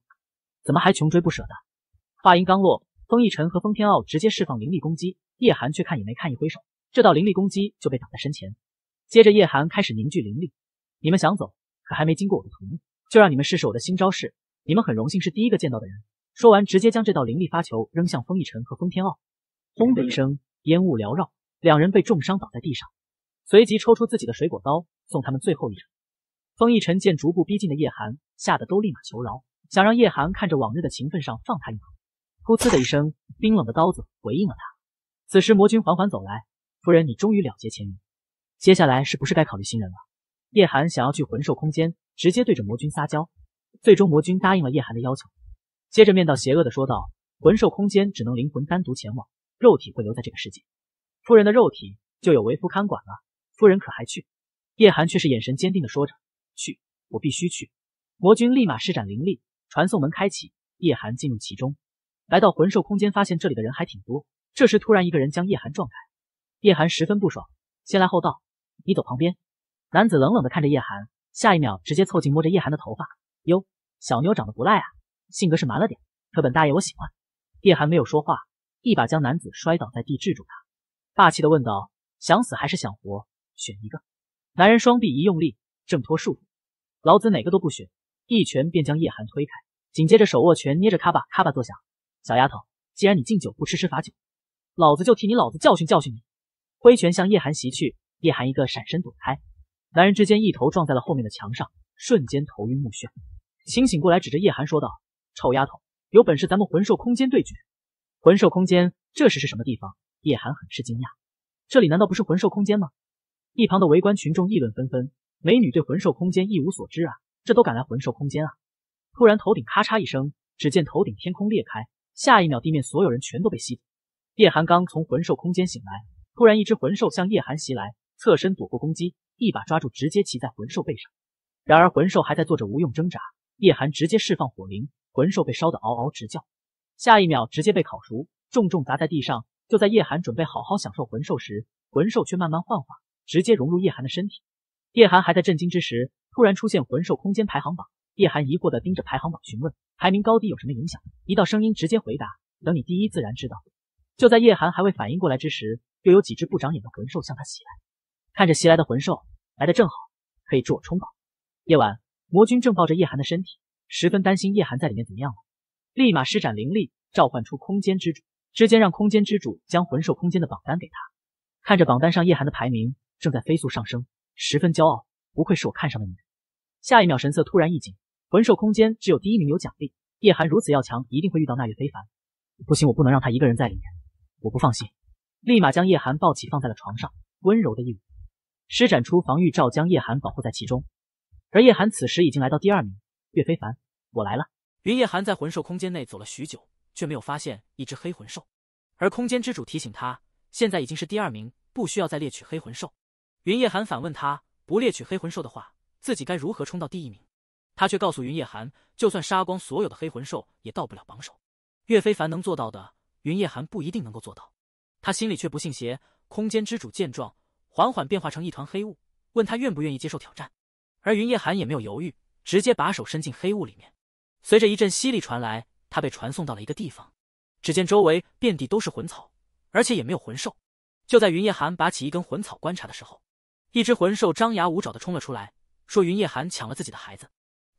[SPEAKER 1] 怎么还穷追不舍的？”话音刚落，风逸尘和风天傲直接释放灵力攻击，叶寒却看也没看，一挥手，这道灵力攻击就被挡在身前。接着，叶寒开始凝聚灵力。你们想走，可还没经过我的同意，就让你们试试我的新招式。你们很荣幸是第一个见到的人。说完，直接将这道灵力发球扔向风逸尘和风天傲。轰的一声，烟雾缭绕，两人被重伤倒在地上。随即抽出自己的水果刀，送他们最后一程。风逸尘见逐步逼近的叶寒，吓得都立马求饶，想让叶寒看着往日的情分上放他一马。噗呲的一声，冰冷的刀子回应了他。此时魔君缓缓走来，夫人，你终于了结前缘，接下来是不是该考虑新人了？叶寒想要去魂兽空间，直接对着魔君撒娇。最终魔君答应了叶寒的要求，接着面道邪恶的说道：“魂兽空间只能灵魂单独前往，肉体会留在这个世界。夫人的肉体就有为夫看管了，夫人可还去？”叶寒却是眼神坚定的说着：“去，我必须去。”魔君立马施展灵力，传送门开启，叶寒进入其中。来到魂兽空间，发现这里的人还挺多。这时突然一个人将叶寒撞开，叶寒十分不爽。先来后到，你走旁边。男子冷冷的看着叶寒，下一秒直接凑近摸着叶寒的头发，哟，小妞长得不赖啊，性格是蛮了点，可本大爷我喜欢。叶寒没有说话，一把将男子摔倒在地，制住他，霸气的问道，想死还是想活，选一个。男人双臂一用力，挣脱束缚，老子哪个都不选，一拳便将叶寒推开，紧接着手握拳捏着咔吧咔吧作响。小丫头，既然你敬酒不吃吃罚酒，老子就替你老子教训教训你！挥拳向叶寒袭去，叶寒一个闪身躲开，男人之间一头撞在了后面的墙上，瞬间头晕目眩，清醒过来指着叶寒说道：“臭丫头，有本事咱们魂兽空间对决！魂兽空间，这是是什么地方？”叶寒很是惊讶，这里难道不是魂兽空间吗？一旁的围观群众议论纷纷，美女对魂兽空间一无所知啊，这都敢来魂兽空间啊！突然头顶咔嚓一声，只见头顶天空裂开。下一秒，地面所有人全都被吸走。叶寒刚从魂兽空间醒来，突然一只魂兽向叶寒袭来，侧身躲过攻击，一把抓住，直接骑在魂兽背上。然而魂兽还在做着无用挣扎，叶寒直接释放火灵，魂兽被烧得嗷嗷直叫，下一秒直接被烤熟，重重砸在地上。就在叶寒准备好好享受魂兽时，魂兽却慢慢幻化，直接融入叶寒的身体。叶寒还在震惊之时，突然出现魂兽空间排行榜，叶寒疑惑的盯着排行榜询问。排名高低有什么影响？一道声音直接回答：“等你第一，自然知道。”就在叶寒还未反应过来之时，又有几只不长眼的魂兽向他袭来。看着袭来的魂兽，来的正好，可以助我冲榜。夜晚，魔君正抱着叶寒的身体，十分担心叶寒在里面怎么样了，立马施展灵力召唤出空间之主，直接让空间之主将魂兽空间的榜单给他。看着榜单上叶寒的排名正在飞速上升，十分骄傲，不愧是我看上的女人。下一秒，神色突然一紧。魂兽空间只有第一名有奖励，叶寒如此要强，一定会遇到那月非凡。不行，我不能让他一个人在里面，我不放心。立马将叶寒抱起放在了床上，温柔的一偎，施展出防御罩将叶寒保护在其中。而叶寒此时已经来到第二名，岳非凡，我来了。云叶寒在魂兽空间内走了许久，却没有发现一只黑魂兽。而空间之主提醒他，现在已经是第二名，不需要再猎取黑魂兽。云叶寒反问他，不猎取黑魂兽的话，自己该如何冲到第一名？他却告诉云夜寒，就算杀光所有的黑魂兽，也到不了榜首。岳非凡能做到的，云夜寒不一定能够做到。他心里却不信邪。空间之主见状，缓缓变化成一团黑雾，问他愿不愿意接受挑战。而云夜寒也没有犹豫，直接把手伸进黑雾里面。随着一阵吸力传来，他被传送到了一个地方。只见周围遍地都是魂草，而且也没有魂兽。就在云夜寒拔起一根魂草观察的时候，一只魂兽张牙舞爪的冲了出来，说云夜寒抢了自己的孩子。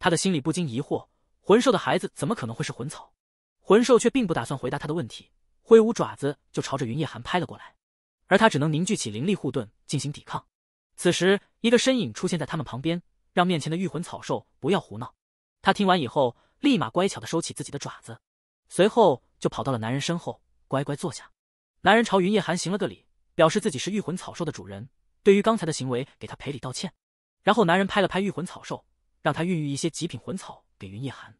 [SPEAKER 1] 他的心里不禁疑惑：魂兽的孩子怎么可能会是魂草？魂兽却并不打算回答他的问题，挥舞爪子就朝着云夜寒拍了过来，而他只能凝聚起灵力护盾进行抵抗。此时，一个身影出现在他们旁边，让面前的御魂草兽不要胡闹。他听完以后，立马乖巧的收起自己的爪子，随后就跑到了男人身后，乖乖坐下。男人朝云夜寒行了个礼，表示自己是御魂草兽的主人，对于刚才的行为给他赔礼道歉。然后，男人拍了拍御魂草兽。让他孕育一些极品魂草给云夜寒。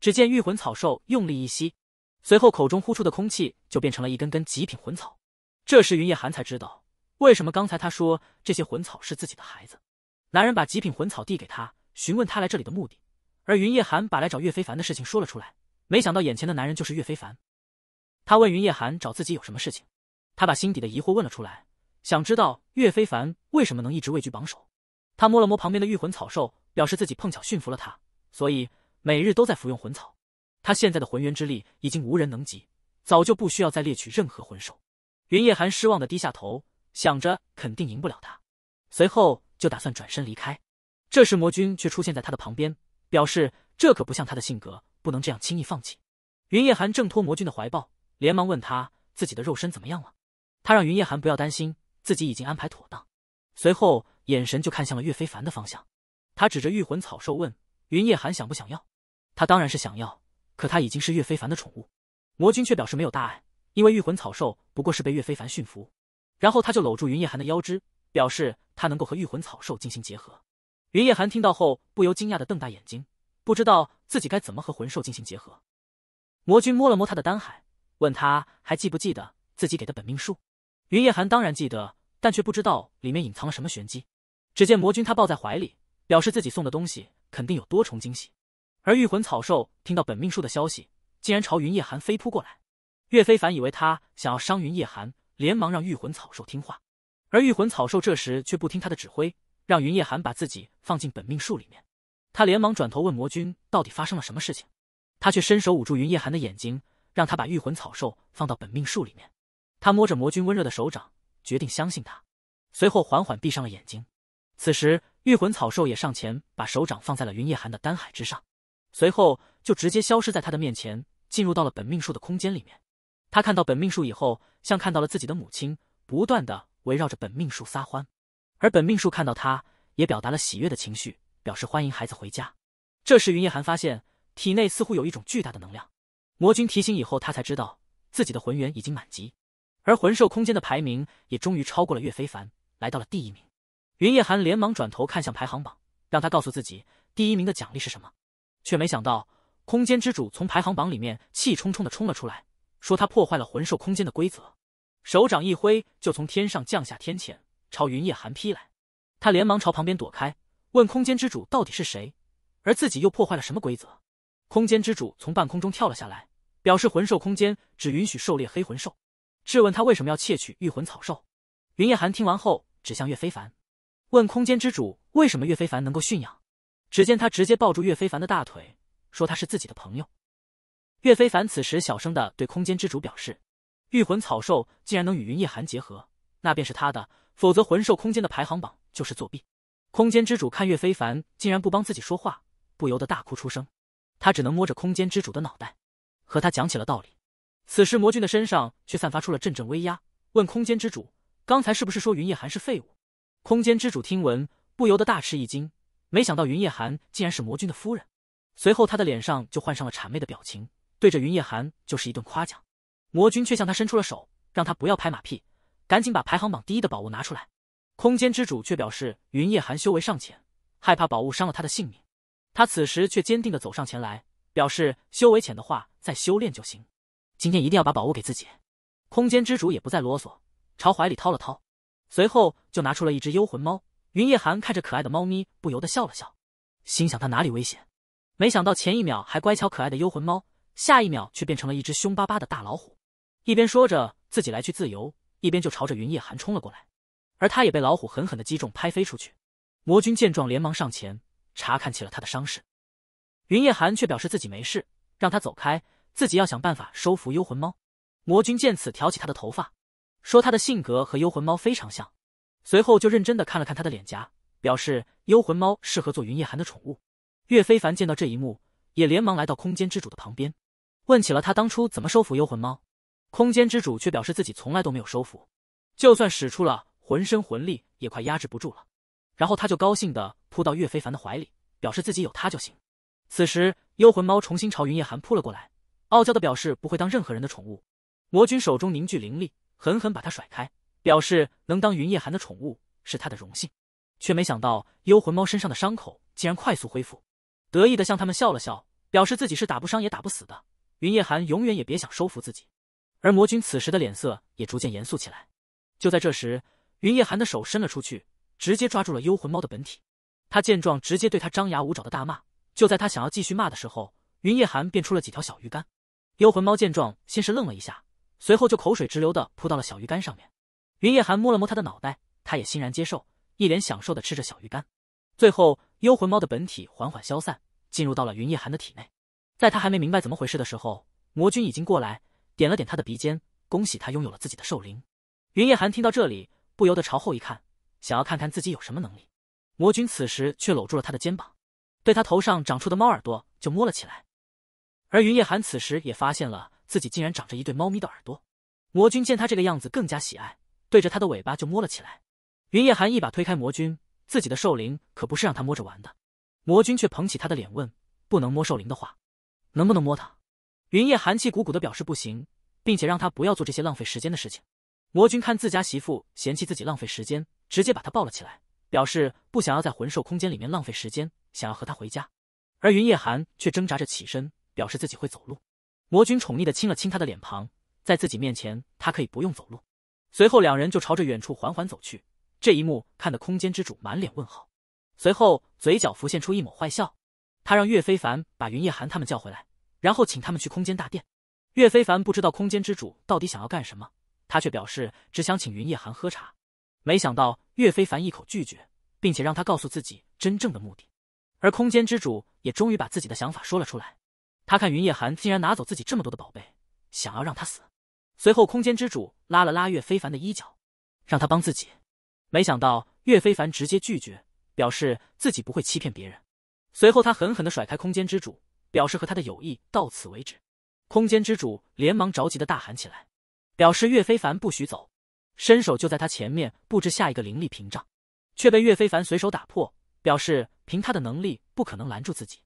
[SPEAKER 1] 只见御魂草兽用力一吸，随后口中呼出的空气就变成了一根根极品魂草。这时云夜寒才知道为什么刚才他说这些魂草是自己的孩子。男人把极品魂草递给他，询问他来这里的目的。而云夜寒把来找岳非凡的事情说了出来，没想到眼前的男人就是岳非凡。他问云夜寒找自己有什么事情。他把心底的疑惑问了出来，想知道岳非凡为什么能一直位居榜首。他摸了摸旁边的御魂草兽。表示自己碰巧驯服了他，所以每日都在服用魂草。他现在的魂元之力已经无人能及，早就不需要再猎取任何魂兽。云夜寒失望的低下头，想着肯定赢不了他，随后就打算转身离开。这时魔君却出现在他的旁边，表示这可不像他的性格，不能这样轻易放弃。云夜寒挣脱魔君的怀抱，连忙问他自己的肉身怎么样了。他让云夜寒不要担心，自己已经安排妥当。随后眼神就看向了岳非凡的方向。他指着御魂草兽问云夜寒：“想不想要？”他当然是想要，可他已经是岳非凡的宠物。魔君却表示没有大碍，因为御魂草兽不过是被岳非凡驯服。然后他就搂住云夜寒的腰肢，表示他能够和御魂草兽进行结合。云夜寒听到后，不由惊讶的瞪大眼睛，不知道自己该怎么和魂兽进行结合。魔君摸了摸他的丹海，问他还记不记得自己给的本命术。云夜寒当然记得，但却不知道里面隐藏了什么玄机。只见魔君他抱在怀里。表示自己送的东西肯定有多重惊喜，而御魂草兽听到本命术的消息，竟然朝云夜寒飞扑过来。岳非凡以为他想要伤云夜寒，连忙让御魂草兽听话，而御魂草兽这时却不听他的指挥，让云夜寒把自己放进本命术里面。他连忙转头问魔君到底发生了什么事情，他却伸手捂住云夜寒的眼睛，让他把御魂草兽放到本命术里面。他摸着魔君温热的手掌，决定相信他，随后缓缓闭上了眼睛。此时，御魂草兽也上前，把手掌放在了云夜寒的丹海之上，随后就直接消失在他的面前，进入到了本命树的空间里面。他看到本命树以后，像看到了自己的母亲，不断的围绕着本命树撒欢。而本命树看到他，也表达了喜悦的情绪，表示欢迎孩子回家。这时，云夜寒发现体内似乎有一种巨大的能量。魔君提醒以后，他才知道自己的魂元已经满级，而魂兽空间的排名也终于超过了岳非凡，来到了第一名。云夜寒连忙转头看向排行榜，让他告诉自己第一名的奖励是什么，却没想到空间之主从排行榜里面气冲冲的冲了出来，说他破坏了魂兽空间的规则，手掌一挥就从天上降下天谴朝云夜寒劈来，他连忙朝旁边躲开，问空间之主到底是谁，而自己又破坏了什么规则？空间之主从半空中跳了下来，表示魂兽空间只允许狩猎黑魂兽，质问他为什么要窃取御魂草兽。云夜寒听完后指向岳非凡。问空间之主为什么岳非凡能够驯养？只见他直接抱住岳非凡的大腿，说他是自己的朋友。岳非凡此时小声的对空间之主表示，御魂草兽竟然能与云夜寒结合，那便是他的，否则魂兽空间的排行榜就是作弊。空间之主看岳非凡竟然不帮自己说话，不由得大哭出声。他只能摸着空间之主的脑袋，和他讲起了道理。此时魔君的身上却散发出了阵阵威压，问空间之主刚才是不是说云夜寒是废物？空间之主听闻，不由得大吃一惊，没想到云夜寒竟然是魔君的夫人。随后，他的脸上就换上了谄媚的表情，对着云夜寒就是一顿夸奖。魔君却向他伸出了手，让他不要拍马屁，赶紧把排行榜第一的宝物拿出来。空间之主却表示云夜寒修为尚浅，害怕宝物伤了他的性命。他此时却坚定地走上前来，表示修为浅的话再修炼就行。今天一定要把宝物给自己。空间之主也不再啰嗦，朝怀里掏了掏。随后就拿出了一只幽魂猫，云夜寒看着可爱的猫咪，不由得笑了笑，心想他哪里危险？没想到前一秒还乖巧可爱的幽魂猫，下一秒却变成了一只凶巴巴的大老虎，一边说着自己来去自由，一边就朝着云夜寒冲了过来，而他也被老虎狠狠的击中，拍飞出去。魔君见状，连忙上前查看起了他的伤势，云夜寒却表示自己没事，让他走开，自己要想办法收服幽魂猫。魔君见此，挑起他的头发。说他的性格和幽魂猫非常像，随后就认真的看了看他的脸颊，表示幽魂猫适合做云夜寒的宠物。岳非凡见到这一幕，也连忙来到空间之主的旁边，问起了他当初怎么收服幽魂猫。空间之主却表示自己从来都没有收服，就算使出了浑身魂力也快压制不住了。然后他就高兴的扑到岳非凡的怀里，表示自己有他就行。此时幽魂猫重新朝云夜寒扑了过来，傲娇的表示不会当任何人的宠物。魔君手中凝聚灵力。狠狠把他甩开，表示能当云夜寒的宠物是他的荣幸，却没想到幽魂猫身上的伤口竟然快速恢复，得意的向他们笑了笑，表示自己是打不伤也打不死的，云夜寒永远也别想收服自己。而魔君此时的脸色也逐渐严肃起来。就在这时，云夜寒的手伸了出去，直接抓住了幽魂猫的本体。他见状，直接对他张牙舞爪的大骂。就在他想要继续骂的时候，云夜寒变出了几条小鱼干。幽魂猫见状，先是愣了一下。随后就口水直流的扑到了小鱼干上面，云夜寒摸了摸他的脑袋，他也欣然接受，一脸享受的吃着小鱼干。最后幽魂猫的本体缓缓消散，进入到了云夜寒的体内。在他还没明白怎么回事的时候，魔君已经过来，点了点他的鼻尖，恭喜他拥有了自己的兽灵。云夜寒听到这里，不由得朝后一看，想要看看自己有什么能力。魔君此时却搂住了他的肩膀，对他头上长出的猫耳朵就摸了起来。而云夜寒此时也发现了。自己竟然长着一对猫咪的耳朵，魔君见他这个样子更加喜爱，对着他的尾巴就摸了起来。云夜寒一把推开魔君，自己的兽灵可不是让他摸着玩的。魔君却捧起他的脸问：“不能摸兽灵的话，能不能摸他？”云夜寒气鼓鼓的表示不行，并且让他不要做这些浪费时间的事情。魔君看自家媳妇嫌弃自己浪费时间，直接把他抱了起来，表示不想要在魂兽空间里面浪费时间，想要和他回家。而云夜寒却挣扎着起身，表示自己会走路。魔君宠溺的亲了亲他的脸庞，在自己面前，他可以不用走路。随后，两人就朝着远处缓缓走去。这一幕看得空间之主满脸问号，随后嘴角浮现出一抹坏笑。他让岳非凡把云夜寒他们叫回来，然后请他们去空间大殿。岳非凡不知道空间之主到底想要干什么，他却表示只想请云夜寒喝茶。没想到岳非凡一口拒绝，并且让他告诉自己真正的目的。而空间之主也终于把自己的想法说了出来。他看云夜寒竟然拿走自己这么多的宝贝，想要让他死。随后，空间之主拉了拉岳非凡的衣角，让他帮自己。没想到岳非凡直接拒绝，表示自己不会欺骗别人。随后，他狠狠的甩开空间之主，表示和他的友谊到此为止。空间之主连忙着急的大喊起来，表示岳非凡不许走，伸手就在他前面布置下一个灵力屏障，却被岳非凡随手打破，表示凭他的能力不可能拦住自己。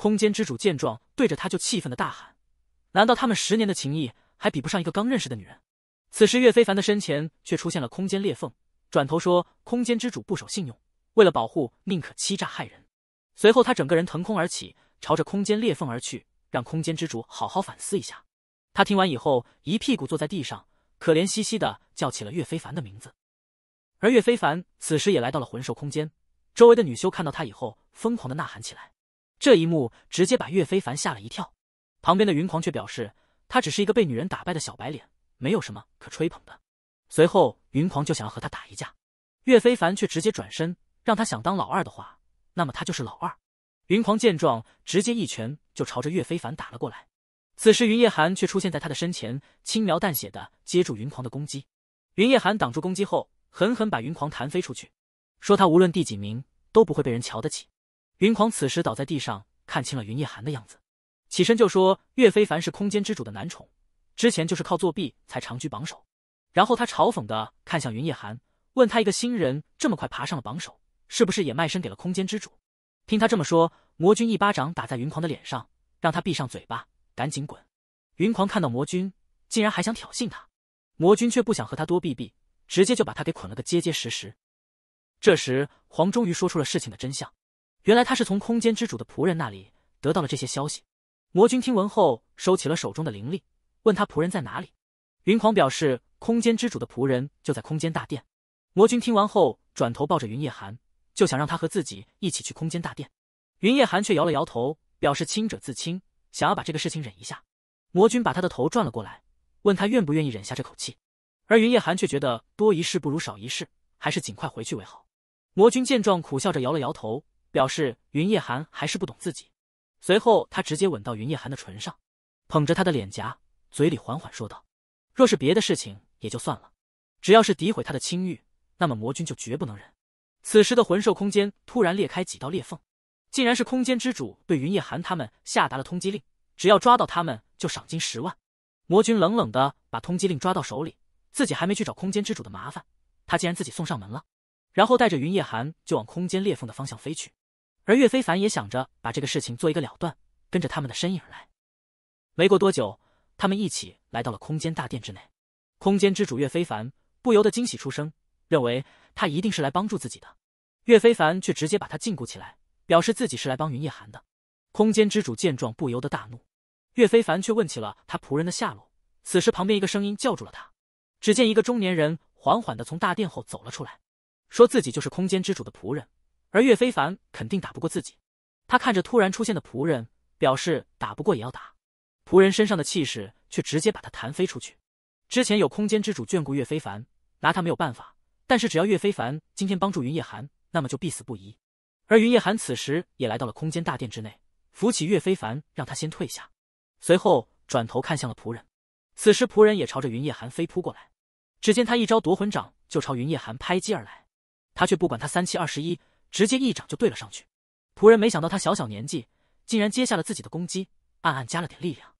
[SPEAKER 1] 空间之主见状，对着他就气愤的大喊：“难道他们十年的情谊还比不上一个刚认识的女人？”此时，岳非凡的身前却出现了空间裂缝，转头说：“空间之主不守信用，为了保护宁可欺诈害人。”随后，他整个人腾空而起，朝着空间裂缝而去，让空间之主好好反思一下。他听完以后，一屁股坐在地上，可怜兮兮的叫起了岳非凡的名字。而岳非凡此时也来到了魂兽空间，周围的女修看到他以后，疯狂的呐喊起来。这一幕直接把岳非凡吓了一跳，旁边的云狂却表示他只是一个被女人打败的小白脸，没有什么可吹捧的。随后云狂就想要和他打一架，岳非凡却直接转身，让他想当老二的话，那么他就是老二。云狂见状，直接一拳就朝着岳非凡打了过来。此时云夜寒却出现在他的身前，轻描淡写的接住云狂的攻击。云夜寒挡住攻击后，狠狠把云狂弹飞出去，说他无论第几名都不会被人瞧得起。云狂此时倒在地上，看清了云夜寒的样子，起身就说：“岳非凡是空间之主的男宠，之前就是靠作弊才长居榜首。”然后他嘲讽的看向云夜寒，问他：“一个新人这么快爬上了榜首，是不是也卖身给了空间之主？”听他这么说，魔君一巴掌打在云狂的脸上，让他闭上嘴巴，赶紧滚。云狂看到魔君竟然还想挑衅他，魔君却不想和他多避避，直接就把他给捆了个结结实实。这时黄终于说出了事情的真相。原来他是从空间之主的仆人那里得到了这些消息。魔君听闻后，收起了手中的灵力，问他仆人在哪里。云狂表示，空间之主的仆人就在空间大殿。魔君听完后，转头抱着云夜寒，就想让他和自己一起去空间大殿。云夜寒却摇了摇头，表示清者自清，想要把这个事情忍一下。魔君把他的头转了过来，问他愿不愿意忍下这口气。而云夜寒却觉得多一事不如少一事，还是尽快回去为好。魔君见状，苦笑着摇了摇头。表示云夜寒还是不懂自己，随后他直接吻到云夜寒的唇上，捧着他的脸颊，嘴里缓缓说道：“若是别的事情也就算了，只要是诋毁他的清誉，那么魔君就绝不能忍。”此时的魂兽空间突然裂开几道裂缝，竟然是空间之主对云夜寒他们下达了通缉令，只要抓到他们就赏金十万。魔君冷冷的把通缉令抓到手里，自己还没去找空间之主的麻烦，他竟然自己送上门了，然后带着云夜寒就往空间裂缝的方向飞去。而岳非凡也想着把这个事情做一个了断，跟着他们的身影来。没过多久，他们一起来到了空间大殿之内。空间之主岳非凡不由得惊喜出声，认为他一定是来帮助自己的。岳非凡却直接把他禁锢起来，表示自己是来帮云夜寒的。空间之主见状不由得大怒，岳非凡却问起了他仆人的下落。此时旁边一个声音叫住了他，只见一个中年人缓缓的从大殿后走了出来，说自己就是空间之主的仆人。而岳非凡肯定打不过自己，他看着突然出现的仆人，表示打不过也要打。仆人身上的气势却直接把他弹飞出去。之前有空间之主眷顾岳非凡，拿他没有办法。但是只要岳非凡今天帮助云夜寒，那么就必死不疑。而云夜寒此时也来到了空间大殿之内，扶起岳非凡，让他先退下。随后转头看向了仆人。此时仆人也朝着云夜寒飞扑过来，只见他一招夺魂掌就朝云夜寒拍击而来。他却不管他三七二十一。直接一掌就对了上去，仆人没想到他小小年纪竟然接下了自己的攻击，暗暗加了点力量。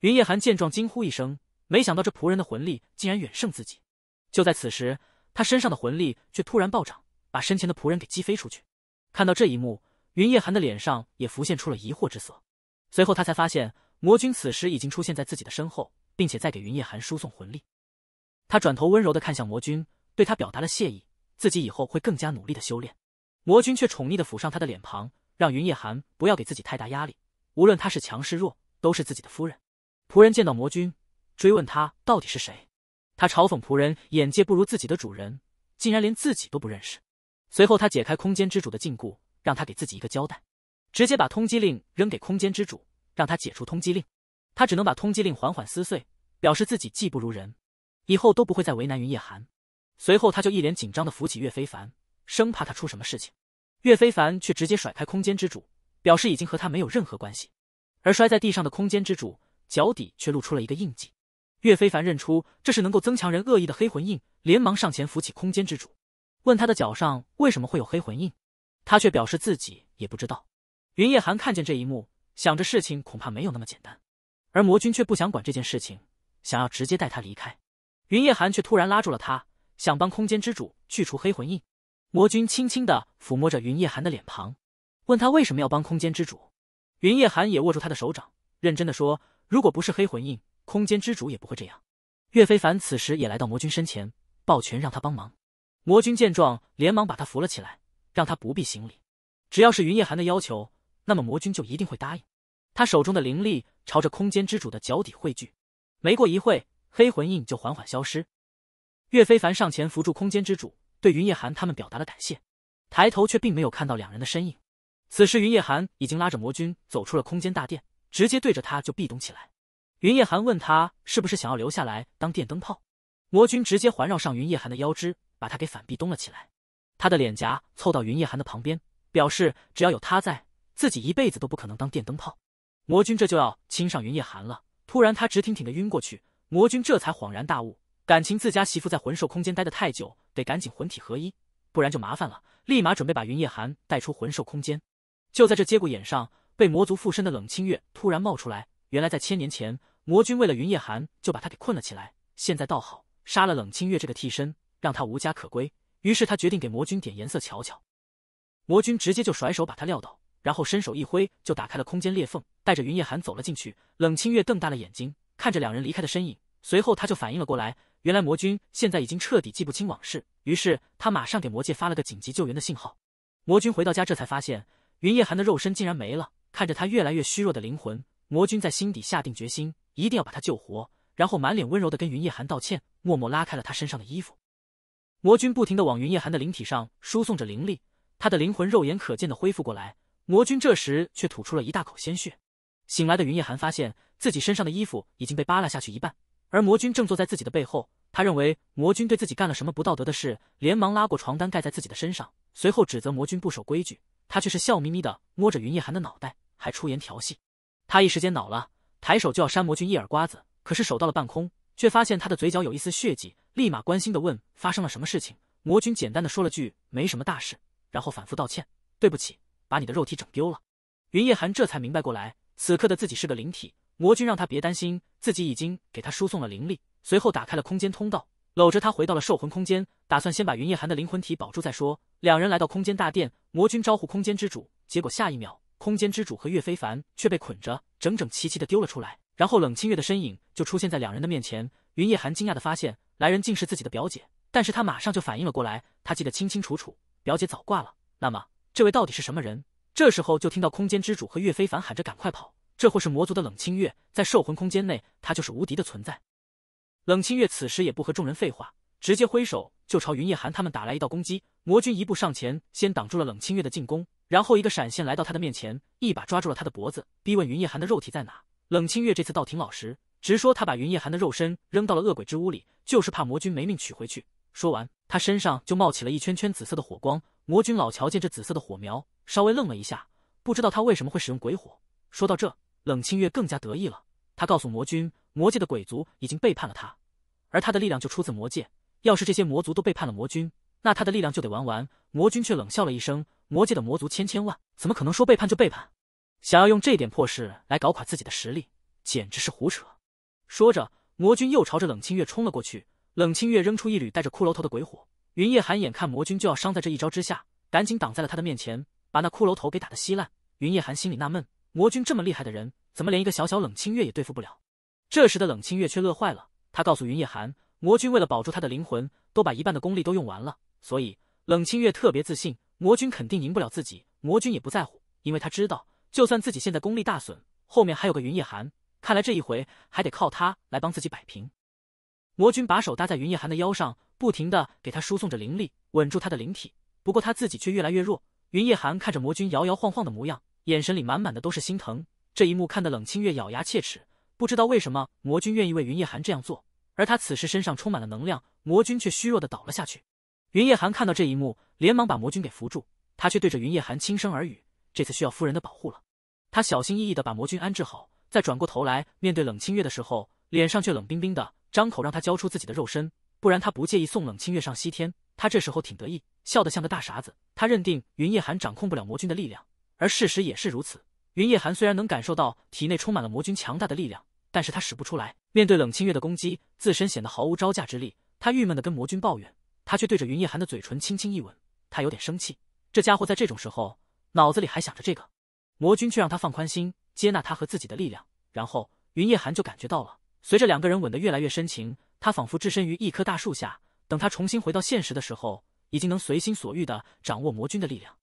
[SPEAKER 1] 云夜寒见状惊呼一声，没想到这仆人的魂力竟然远胜自己。就在此时，他身上的魂力却突然暴涨，把身前的仆人给击飞出去。看到这一幕，云夜寒的脸上也浮现出了疑惑之色。随后他才发现，魔君此时已经出现在自己的身后，并且在给云夜寒输送魂力。他转头温柔的看向魔君，对他表达了谢意，自己以后会更加努力的修炼。魔君却宠溺的抚上他的脸庞，让云夜寒不要给自己太大压力。无论他是强是弱，都是自己的夫人。仆人见到魔君，追问他到底是谁。他嘲讽仆人眼界不如自己的主人，竟然连自己都不认识。随后他解开空间之主的禁锢，让他给自己一个交代，直接把通缉令扔给空间之主，让他解除通缉令。他只能把通缉令缓缓撕碎，表示自己技不如人，以后都不会再为难云夜寒。随后他就一脸紧张的扶起岳非凡。生怕他出什么事情，岳非凡却直接甩开空间之主，表示已经和他没有任何关系。而摔在地上的空间之主脚底却露出了一个印记，岳非凡认出这是能够增强人恶意的黑魂印，连忙上前扶起空间之主，问他的脚上为什么会有黑魂印，他却表示自己也不知道。云夜寒看见这一幕，想着事情恐怕没有那么简单，而魔君却不想管这件事情，想要直接带他离开。云夜寒却突然拉住了他，想帮空间之主去除黑魂印。魔君轻轻的抚摸着云夜寒的脸庞，问他为什么要帮空间之主。云夜寒也握住他的手掌，认真的说：“如果不是黑魂印，空间之主也不会这样。”岳非凡此时也来到魔君身前，抱拳让他帮忙。魔君见状，连忙把他扶了起来，让他不必行礼。只要是云夜寒的要求，那么魔君就一定会答应。他手中的灵力朝着空间之主的脚底汇聚，没过一会黑魂印就缓缓消失。岳非凡上前扶住空间之主。对云夜寒他们表达了感谢，抬头却并没有看到两人的身影。此时云夜寒已经拉着魔君走出了空间大殿，直接对着他就壁咚起来。云夜寒问他是不是想要留下来当电灯泡？魔君直接环绕上云夜寒的腰肢，把他给反壁咚了起来。他的脸颊凑到云夜寒的旁边，表示只要有他在，自己一辈子都不可能当电灯泡。魔君这就要亲上云夜寒了，突然他直挺挺的晕过去，魔君这才恍然大悟，感情自家媳妇在魂兽空间待得太久。得赶紧魂体合一，不然就麻烦了。立马准备把云夜寒带出魂兽空间。就在这节骨眼上，被魔族附身的冷清月突然冒出来。原来在千年前，魔君为了云夜寒，就把他给困了起来。现在倒好，杀了冷清月这个替身，让他无家可归。于是他决定给魔君点颜色瞧瞧。魔君直接就甩手把他撂倒，然后伸手一挥，就打开了空间裂缝，带着云夜寒走了进去。冷清月瞪大了眼睛，看着两人离开的身影，随后他就反应了过来。原来魔君现在已经彻底记不清往事，于是他马上给魔界发了个紧急救援的信号。魔君回到家这才发现云夜寒的肉身竟然没了，看着他越来越虚弱的灵魂，魔君在心底下定决心，一定要把他救活。然后满脸温柔的跟云夜寒道歉，默默拉开了他身上的衣服。魔君不停的往云夜寒的灵体上输送着灵力，他的灵魂肉眼可见的恢复过来。魔君这时却吐出了一大口鲜血。醒来的云夜寒发现自己身上的衣服已经被扒拉下去一半。而魔君正坐在自己的背后，他认为魔君对自己干了什么不道德的事，连忙拉过床单盖在自己的身上，随后指责魔君不守规矩。他却是笑眯眯的摸着云夜寒的脑袋，还出言调戏。他一时间恼了，抬手就要扇魔君一耳瓜子，可是手到了半空，却发现他的嘴角有一丝血迹，立马关心的问发生了什么事情。魔君简单的说了句没什么大事，然后反复道歉，对不起，把你的肉体整丢了。云夜寒这才明白过来，此刻的自己是个灵体。魔君让他别担心，自己已经给他输送了灵力，随后打开了空间通道，搂着他回到了兽魂空间，打算先把云夜寒的灵魂体保住再说。两人来到空间大殿，魔君招呼空间之主，结果下一秒，空间之主和岳非凡却被捆着，整整齐齐的丢了出来。然后冷清月的身影就出现在两人的面前。云夜寒惊讶的发现，来人竟是自己的表姐，但是他马上就反应了过来，他记得清清楚楚，表姐早挂了，那么这位到底是什么人？这时候就听到空间之主和岳非凡喊着赶快跑。这货是魔族的冷清月，在兽魂空间内，他就是无敌的存在。冷清月此时也不和众人废话，直接挥手就朝云夜寒他们打来一道攻击。魔君一步上前，先挡住了冷清月的进攻，然后一个闪现来到他的面前，一把抓住了他的脖子，逼问云夜寒的肉体在哪。冷清月这次倒挺老实，直说他把云夜寒的肉身扔到了恶鬼之屋里，就是怕魔君没命取回去。说完，他身上就冒起了一圈圈紫色的火光。魔君老瞧见这紫色的火苗，稍微愣了一下，不知道他为什么会使用鬼火。说到这。冷清月更加得意了，他告诉魔君，魔界的鬼族已经背叛了他，而他的力量就出自魔界。要是这些魔族都背叛了魔君，那他的力量就得完完。魔君却冷笑了一声：“魔界的魔族千千万，怎么可能说背叛就背叛？想要用这点破事来搞垮自己的实力，简直是胡扯。”说着，魔君又朝着冷清月冲了过去。冷清月扔出一缕带着骷髅头的鬼火，云夜寒眼看魔君就要伤在这一招之下，赶紧挡在了他的面前，把那骷髅头给打得稀烂。云夜寒心里纳闷。魔君这么厉害的人，怎么连一个小小冷清月也对付不了？这时的冷清月却乐坏了，他告诉云夜寒，魔君为了保住他的灵魂，都把一半的功力都用完了，所以冷清月特别自信，魔君肯定赢不了自己。魔君也不在乎，因为他知道，就算自己现在功力大损，后面还有个云夜寒。看来这一回还得靠他来帮自己摆平。魔君把手搭在云夜寒的腰上，不停的给他输送着灵力，稳住他的灵体。不过他自己却越来越弱。云夜寒看着魔君摇摇晃晃的模样。眼神里满满的都是心疼，这一幕看得冷清月咬牙切齿。不知道为什么，魔君愿意为云夜寒这样做，而他此时身上充满了能量，魔君却虚弱的倒了下去。云夜寒看到这一幕，连忙把魔君给扶住，他却对着云夜寒轻声耳语：“这次需要夫人的保护了。”他小心翼翼的把魔君安置好，再转过头来面对冷清月的时候，脸上却冷冰冰的，张口让他交出自己的肉身，不然他不介意送冷清月上西天。他这时候挺得意，笑得像个大傻子。他认定云夜寒掌控不了魔君的力量。而事实也是如此。云夜寒虽然能感受到体内充满了魔君强大的力量，但是他使不出来。面对冷清月的攻击，自身显得毫无招架之力。他郁闷的跟魔君抱怨，他却对着云夜寒的嘴唇轻轻一吻。他有点生气，这家伙在这种时候脑子里还想着这个。魔君却让他放宽心，接纳他和自己的力量。然后云夜寒就感觉到了，随着两个人吻得越来越深情，他仿佛置身于一棵大树下。等他重新回到现实的时候，已经能随心所欲的掌握魔君的力量。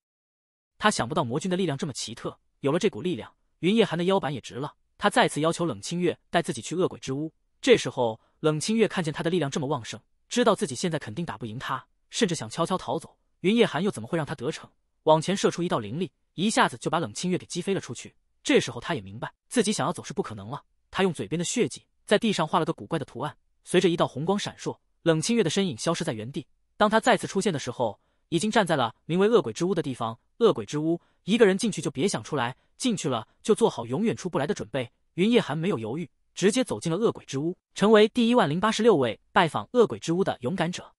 [SPEAKER 1] 他想不到魔君的力量这么奇特，有了这股力量，云夜寒的腰板也直了。他再次要求冷清月带自己去恶鬼之屋。这时候，冷清月看见他的力量这么旺盛，知道自己现在肯定打不赢他，甚至想悄悄逃走。云夜寒又怎么会让他得逞？往前射出一道灵力，一下子就把冷清月给击飞了出去。这时候，他也明白自己想要走是不可能了。他用嘴边的血迹在地上画了个古怪的图案，随着一道红光闪烁，冷清月的身影消失在原地。当他再次出现的时候。已经站在了名为恶鬼之屋的地方。恶鬼之屋，一个人进去就别想出来，进去了就做好永远出不来的准备。云夜寒没有犹豫，直接走进了恶鬼之屋，成为第一万零八十六位拜访恶鬼之屋的勇敢者。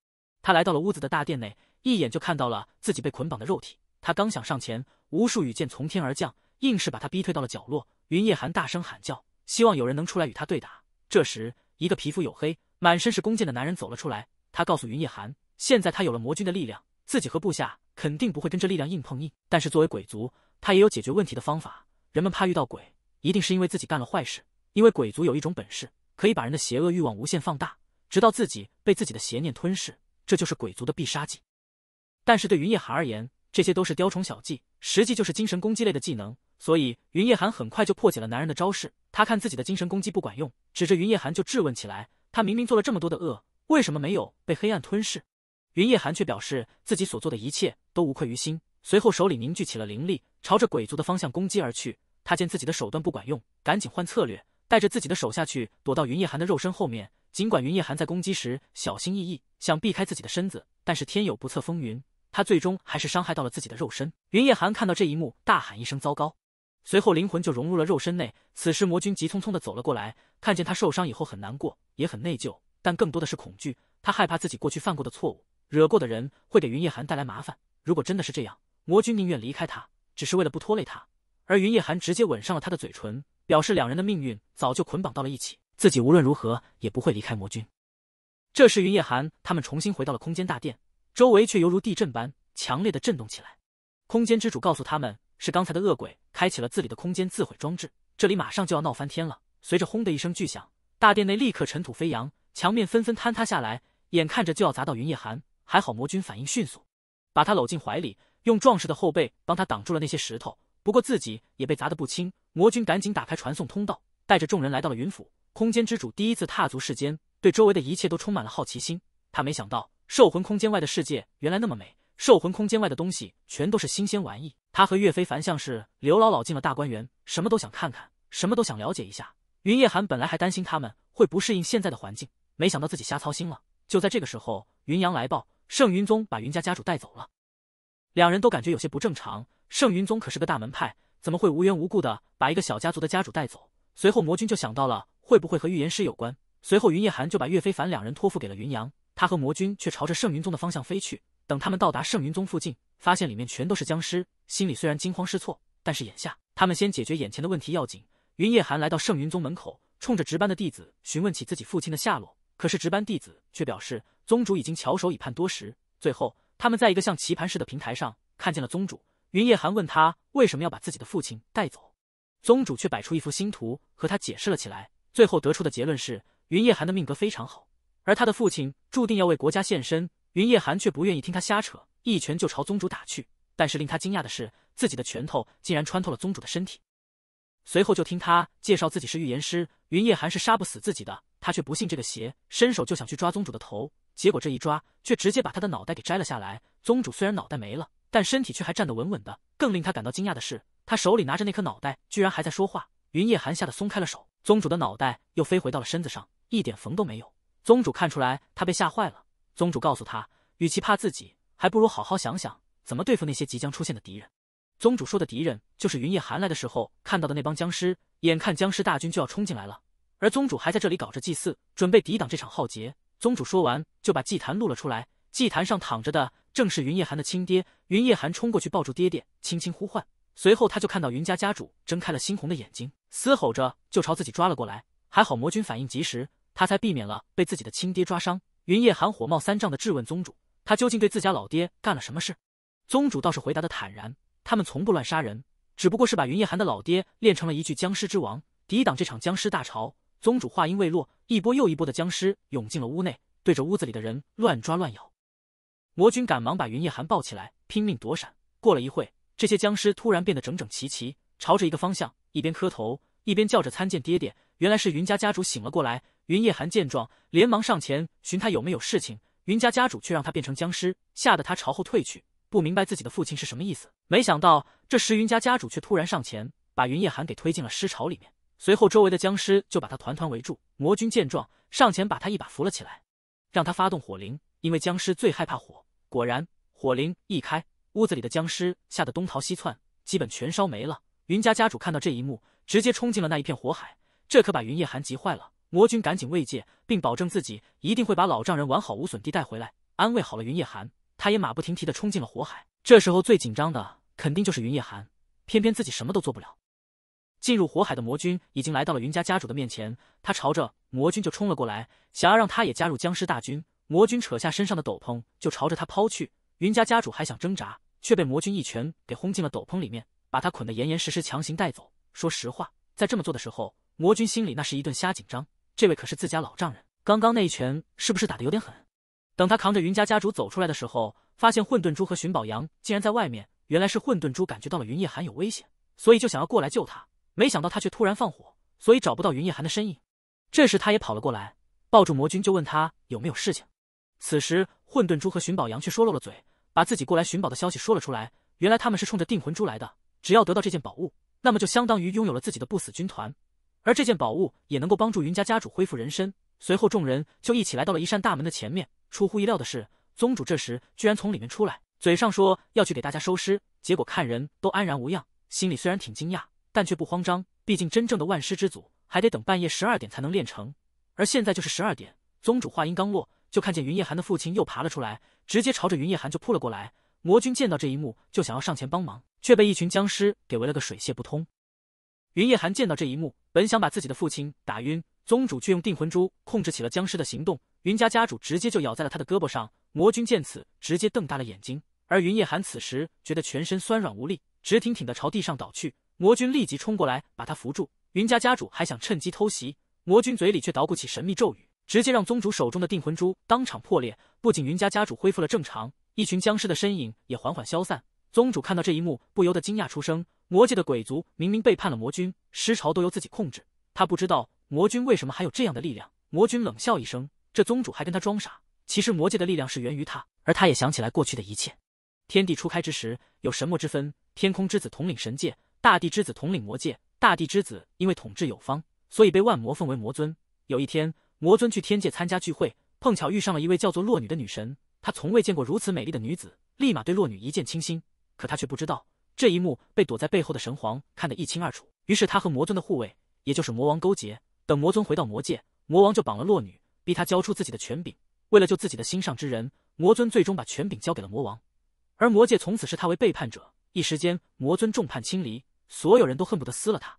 [SPEAKER 1] 他来到了屋子的大殿内，一眼就看到了自己被捆绑的肉体。他刚想上前，无数羽箭从天而降，硬是把他逼退到了角落。云夜寒大声喊叫，希望有人能出来与他对打。这时，一个皮肤黝黑、满身是弓箭的男人走了出来。他告诉云夜寒，现在他有了魔君的力量。自己和部下肯定不会跟这力量硬碰硬，但是作为鬼族，他也有解决问题的方法。人们怕遇到鬼，一定是因为自己干了坏事。因为鬼族有一种本事，可以把人的邪恶欲望无限放大，直到自己被自己的邪念吞噬，这就是鬼族的必杀技。但是对云夜寒而言，这些都是雕虫小技，实际就是精神攻击类的技能。所以云夜寒很快就破解了男人的招式。他看自己的精神攻击不管用，指着云夜寒就质问起来：“他明明做了这么多的恶，为什么没有被黑暗吞噬？”云夜寒却表示自己所做的一切都无愧于心，随后手里凝聚起了灵力，朝着鬼族的方向攻击而去。他见自己的手段不管用，赶紧换策略，带着自己的手下去躲到云夜寒的肉身后面。尽管云夜寒在攻击时小心翼翼，想避开自己的身子，但是天有不测风云，他最终还是伤害到了自己的肉身。云夜寒看到这一幕，大喊一声：“糟糕！”随后灵魂就融入了肉身内。此时魔君急匆匆的走了过来，看见他受伤以后很难过，也很内疚，但更多的是恐惧。他害怕自己过去犯过的错误。惹过的人会给云夜寒带来麻烦。如果真的是这样，魔君宁愿离开他，只是为了不拖累他。而云夜寒直接吻上了他的嘴唇，表示两人的命运早就捆绑到了一起，自己无论如何也不会离开魔君。这时，云夜寒他们重新回到了空间大殿，周围却犹如地震般强烈的震动起来。空间之主告诉他们，是刚才的恶鬼开启了自己的空间自毁装置，这里马上就要闹翻天了。随着“轰”的一声巨响，大殿内立刻尘土飞扬，墙面纷纷坍塌下来，眼看着就要砸到云夜寒。还好魔君反应迅速，把他搂进怀里，用壮士的后背帮他挡住了那些石头。不过自己也被砸得不轻。魔君赶紧打开传送通道，带着众人来到了云府。空间之主第一次踏足世间，对周围的一切都充满了好奇心。他没想到兽魂空间外的世界原来那么美，兽魂空间外的东西全都是新鲜玩意。他和岳非凡像是刘姥姥进了大观园，什么都想看看，什么都想了解一下。云夜寒本来还担心他们会不适应现在的环境，没想到自己瞎操心了。就在这个时候，云阳来报。圣云宗把云家家主带走了，两人都感觉有些不正常。圣云宗可是个大门派，怎么会无缘无故的把一个小家族的家主带走？随后魔君就想到了会不会和预言师有关。随后云夜寒就把岳非凡两人托付给了云阳，他和魔君却朝着圣云宗的方向飞去。等他们到达圣云宗附近，发现里面全都是僵尸，心里虽然惊慌失措，但是眼下他们先解决眼前的问题要紧。云夜寒来到圣云宗门口，冲着值班的弟子询问起自己父亲的下落。可是值班弟子却表示，宗主已经翘首以盼多时。最后，他们在一个像棋盘似的平台上看见了宗主云夜寒。问他为什么要把自己的父亲带走，宗主却摆出一副星图和他解释了起来。最后得出的结论是，云夜寒的命格非常好，而他的父亲注定要为国家献身。云夜寒却不愿意听他瞎扯，一拳就朝宗主打去。但是令他惊讶的是，自己的拳头竟然穿透了宗主的身体。随后就听他介绍自己是预言师，云夜寒是杀不死自己的。他却不信这个邪，伸手就想去抓宗主的头，结果这一抓却直接把他的脑袋给摘了下来。宗主虽然脑袋没了，但身体却还站得稳稳的。更令他感到惊讶的是，他手里拿着那颗脑袋，居然还在说话。云夜寒吓得松开了手，宗主的脑袋又飞回到了身子上，一点缝都没有。宗主看出来他被吓坏了，宗主告诉他，与其怕自己，还不如好好想想怎么对付那些即将出现的敌人。宗主说的敌人，就是云夜寒来的时候看到的那帮僵尸。眼看僵尸大军就要冲进来了。而宗主还在这里搞着祭祀，准备抵挡这场浩劫。宗主说完，就把祭坛露了出来。祭坛上躺着的正是云夜寒的亲爹。云夜寒冲过去抱住爹爹，轻轻呼唤。随后他就看到云家家主睁开了猩红的眼睛，嘶吼着就朝自己抓了过来。还好魔君反应及时，他才避免了被自己的亲爹抓伤。云夜寒火冒三丈的质问宗主：“他究竟对自家老爹干了什么事？”宗主倒是回答的坦然：“他们从不乱杀人，只不过是把云夜寒的老爹练成了一具僵尸之王，抵挡这场僵尸大潮。”宗主话音未落，一波又一波的僵尸涌进了屋内，对着屋子里的人乱抓乱咬。魔君赶忙把云夜寒抱起来，拼命躲闪。过了一会，这些僵尸突然变得整整齐齐，朝着一个方向一边磕头一边叫着“参见爹爹”。原来是云家家主醒了过来。云夜寒见状，连忙上前寻他有没有事情。云家家主却让他变成僵尸，吓得他朝后退去，不明白自己的父亲是什么意思。没想到这时云家家主却突然上前，把云夜寒给推进了尸潮里面。随后，周围的僵尸就把他团团围住。魔君见状，上前把他一把扶了起来，让他发动火灵，因为僵尸最害怕火。果然，火灵一开，屋子里的僵尸吓得东逃西窜，基本全烧没了。云家家主看到这一幕，直接冲进了那一片火海。这可把云夜寒急坏了。魔君赶紧慰藉，并保证自己一定会把老丈人完好无损地带回来，安慰好了云夜寒，他也马不停蹄地冲进了火海。这时候最紧张的肯定就是云夜寒，偏偏自己什么都做不了。进入火海的魔君已经来到了云家家主的面前，他朝着魔君就冲了过来，想要让他也加入僵尸大军。魔君扯下身上的斗篷就朝着他抛去，云家家主还想挣扎，却被魔君一拳给轰进了斗篷里面，把他捆得严严实实，强行带走。说实话，在这么做的时候，魔君心里那是一顿瞎紧张。这位可是自家老丈人，刚刚那一拳是不是打得有点狠？等他扛着云家家主走出来的时候，发现混沌珠和寻宝羊竟然在外面，原来是混沌珠感觉到了云夜寒有危险，所以就想要过来救他。没想到他却突然放火，所以找不到云夜寒的身影。这时他也跑了过来，抱住魔君就问他有没有事情。此时混沌珠和寻宝羊却说漏了嘴，把自己过来寻宝的消息说了出来。原来他们是冲着定魂珠来的，只要得到这件宝物，那么就相当于拥有了自己的不死军团，而这件宝物也能够帮助云家家主恢复人身。随后众人就一起来到了一扇大门的前面。出乎意料的是，宗主这时居然从里面出来，嘴上说要去给大家收尸，结果看人都安然无恙，心里虽然挺惊讶。但却不慌张，毕竟真正的万师之祖还得等半夜十二点才能练成，而现在就是十二点。宗主话音刚落，就看见云夜寒的父亲又爬了出来，直接朝着云夜寒就扑了过来。魔君见到这一幕，就想要上前帮忙，却被一群僵尸给围了个水泄不通。云夜寒见到这一幕，本想把自己的父亲打晕，宗主却用定魂珠控制起了僵尸的行动。云家家主直接就咬在了他的胳膊上。魔君见此，直接瞪大了眼睛。而云夜寒此时觉得全身酸软无力，直挺挺的朝地上倒去。魔君立即冲过来，把他扶住。云家家主还想趁机偷袭，魔君嘴里却捣鼓起神秘咒语，直接让宗主手中的定魂珠当场破裂。不仅云家家主恢复了正常，一群僵尸的身影也缓缓消散。宗主看到这一幕，不由得惊讶出声：“魔界的鬼族明明背叛了魔君，尸潮都由自己控制，他不知道魔君为什么还有这样的力量。”魔君冷笑一声：“这宗主还跟他装傻，其实魔界的力量是源于他。”而他也想起来过去的一切。天地初开之时，有神魔之分，天空之子统领神界。大地之子统领魔界。大地之子因为统治有方，所以被万魔奉为魔尊。有一天，魔尊去天界参加聚会，碰巧遇上了一位叫做洛女的女神。他从未见过如此美丽的女子，立马对洛女一见倾心。可他却不知道，这一幕被躲在背后的神皇看得一清二楚。于是他和魔尊的护卫，也就是魔王勾结。等魔尊回到魔界，魔王就绑了洛女，逼他交出自己的权柄。为了救自己的心上之人，魔尊最终把权柄交给了魔王。而魔界从此视他为背叛者。一时间，魔尊重叛亲离。所有人都恨不得撕了他，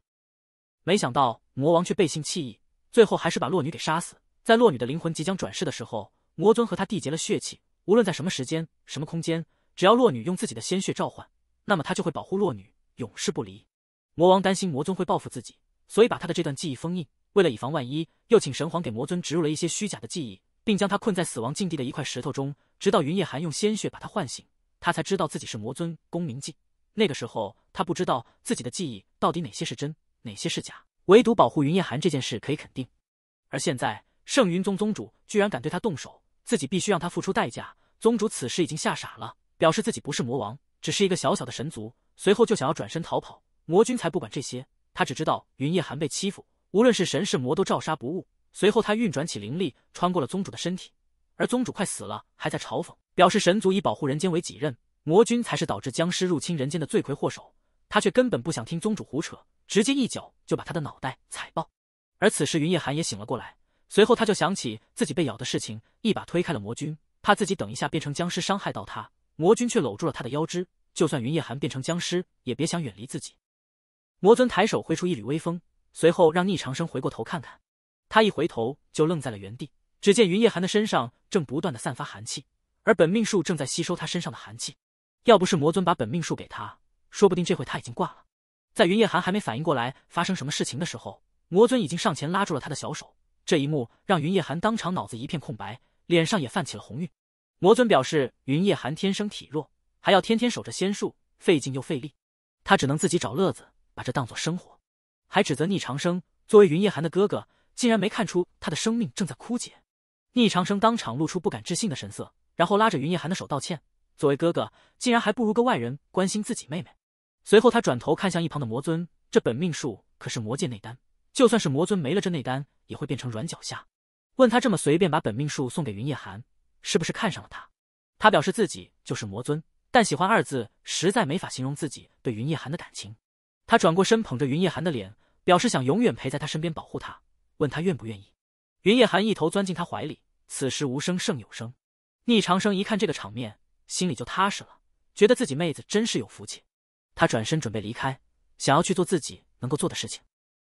[SPEAKER 1] 没想到魔王却背信弃义，最后还是把洛女给杀死。在洛女的灵魂即将转世的时候，魔尊和她缔结了血契，无论在什么时间、什么空间，只要洛女用自己的鲜血召唤，那么他就会保护洛女，永世不离。魔王担心魔尊会报复自己，所以把他的这段记忆封印。为了以防万一，又请神皇给魔尊植入了一些虚假的记忆，并将他困在死亡禁地的一块石头中，直到云夜寒用鲜血把他唤醒，他才知道自己是魔尊公明镜。那个时候，他不知道自己的记忆到底哪些是真，哪些是假，唯独保护云夜寒这件事可以肯定。而现在，圣云宗宗主居然敢对他动手，自己必须让他付出代价。宗主此时已经吓傻了，表示自己不是魔王，只是一个小小的神族。随后就想要转身逃跑，魔君才不管这些，他只知道云夜寒被欺负，无论是神是魔都照杀不误。随后他运转起灵力，穿过了宗主的身体，而宗主快死了，还在嘲讽，表示神族以保护人间为己任。魔君才是导致僵尸入侵人间的罪魁祸首，他却根本不想听宗主胡扯，直接一脚就把他的脑袋踩爆。而此时云夜寒也醒了过来，随后他就想起自己被咬的事情，一把推开了魔君，怕自己等一下变成僵尸伤害到他。魔君却搂住了他的腰肢，就算云夜寒变成僵尸，也别想远离自己。魔尊抬手挥出一缕微风，随后让逆长生回过头看看。他一回头就愣在了原地，只见云夜寒的身上正不断的散发寒气，而本命术正在吸收他身上的寒气。要不是魔尊把本命术给他，说不定这回他已经挂了。在云夜寒还没反应过来发生什么事情的时候，魔尊已经上前拉住了他的小手。这一幕让云夜寒当场脑子一片空白，脸上也泛起了红晕。魔尊表示，云夜寒天生体弱，还要天天守着仙术，费劲又费力，他只能自己找乐子，把这当做生活。还指责逆长生作为云夜寒的哥哥，竟然没看出他的生命正在枯竭。逆长生当场露出不敢置信的神色，然后拉着云夜寒的手道歉。作为哥哥，竟然还不如个外人关心自己妹妹。随后他转头看向一旁的魔尊，这本命术可是魔界内丹，就算是魔尊没了这内丹，也会变成软脚虾。问他这么随便把本命术送给云夜寒，是不是看上了他？他表示自己就是魔尊，但喜欢二字实在没法形容自己对云夜寒的感情。他转过身捧着云夜寒的脸，表示想永远陪在他身边保护他，问他愿不愿意。云夜寒一头钻进他怀里，此时无声胜有声。逆长生一看这个场面。心里就踏实了，觉得自己妹子真是有福气。他转身准备离开，想要去做自己能够做的事情。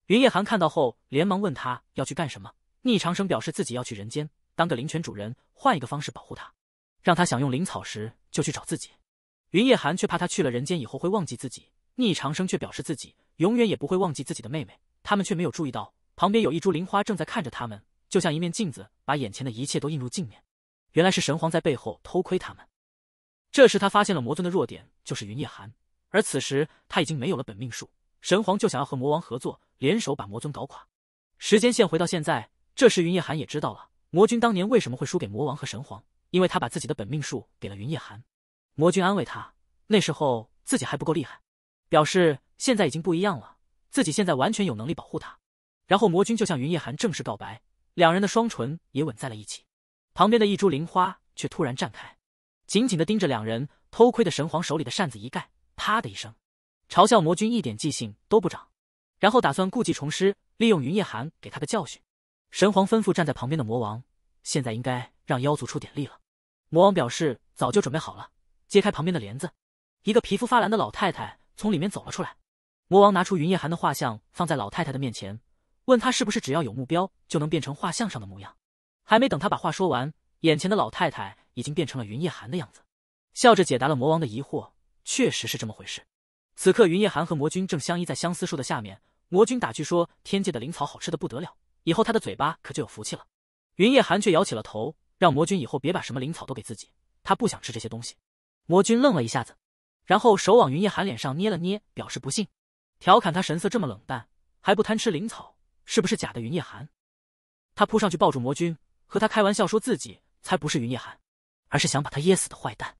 [SPEAKER 1] 云夜寒看到后，连忙问他要去干什么。逆长生表示自己要去人间当个灵泉主人，换一个方式保护他，让他想用灵草时就去找自己。云夜寒却怕他去了人间以后会忘记自己。逆长生却表示自己永远也不会忘记自己的妹妹。他们却没有注意到旁边有一株灵花正在看着他们，就像一面镜子，把眼前的一切都映入镜面。原来是神皇在背后偷窥他们。这时他发现了魔尊的弱点，就是云夜寒。而此时他已经没有了本命术，神皇就想要和魔王合作，联手把魔尊搞垮。时间线回到现在，这时云夜寒也知道了魔君当年为什么会输给魔王和神皇，因为他把自己的本命术给了云夜寒。魔君安慰他，那时候自己还不够厉害，表示现在已经不一样了，自己现在完全有能力保护他。然后魔君就向云夜寒正式告白，两人的双唇也吻在了一起。旁边的一株灵花却突然绽开。紧紧的盯着两人偷窥的神皇手里的扇子一盖，啪的一声，嘲笑魔君一点记性都不长，然后打算故技重施，利用云夜寒给他个教训。神皇吩咐站在旁边的魔王，现在应该让妖族出点力了。魔王表示早就准备好了，揭开旁边的帘子，一个皮肤发蓝的老太太从里面走了出来。魔王拿出云夜寒的画像放在老太太的面前，问他是不是只要有目标就能变成画像上的模样。还没等他把话说完，眼前的老太太。已经变成了云夜寒的样子，笑着解答了魔王的疑惑，确实是这么回事。此刻，云夜寒和魔君正相依在相思树的下面。魔君打趣说：“天界的灵草好吃的不得了，以后他的嘴巴可就有福气了。”云夜寒却摇起了头，让魔君以后别把什么灵草都给自己，他不想吃这些东西。魔君愣了一下子，然后手往云夜寒脸上捏了捏，表示不信，调侃他神色这么冷淡，还不贪吃灵草，是不是假的？云夜寒，他扑上去抱住魔君，和他开玩笑说自己才不是云夜寒。而是想把他噎死的坏蛋，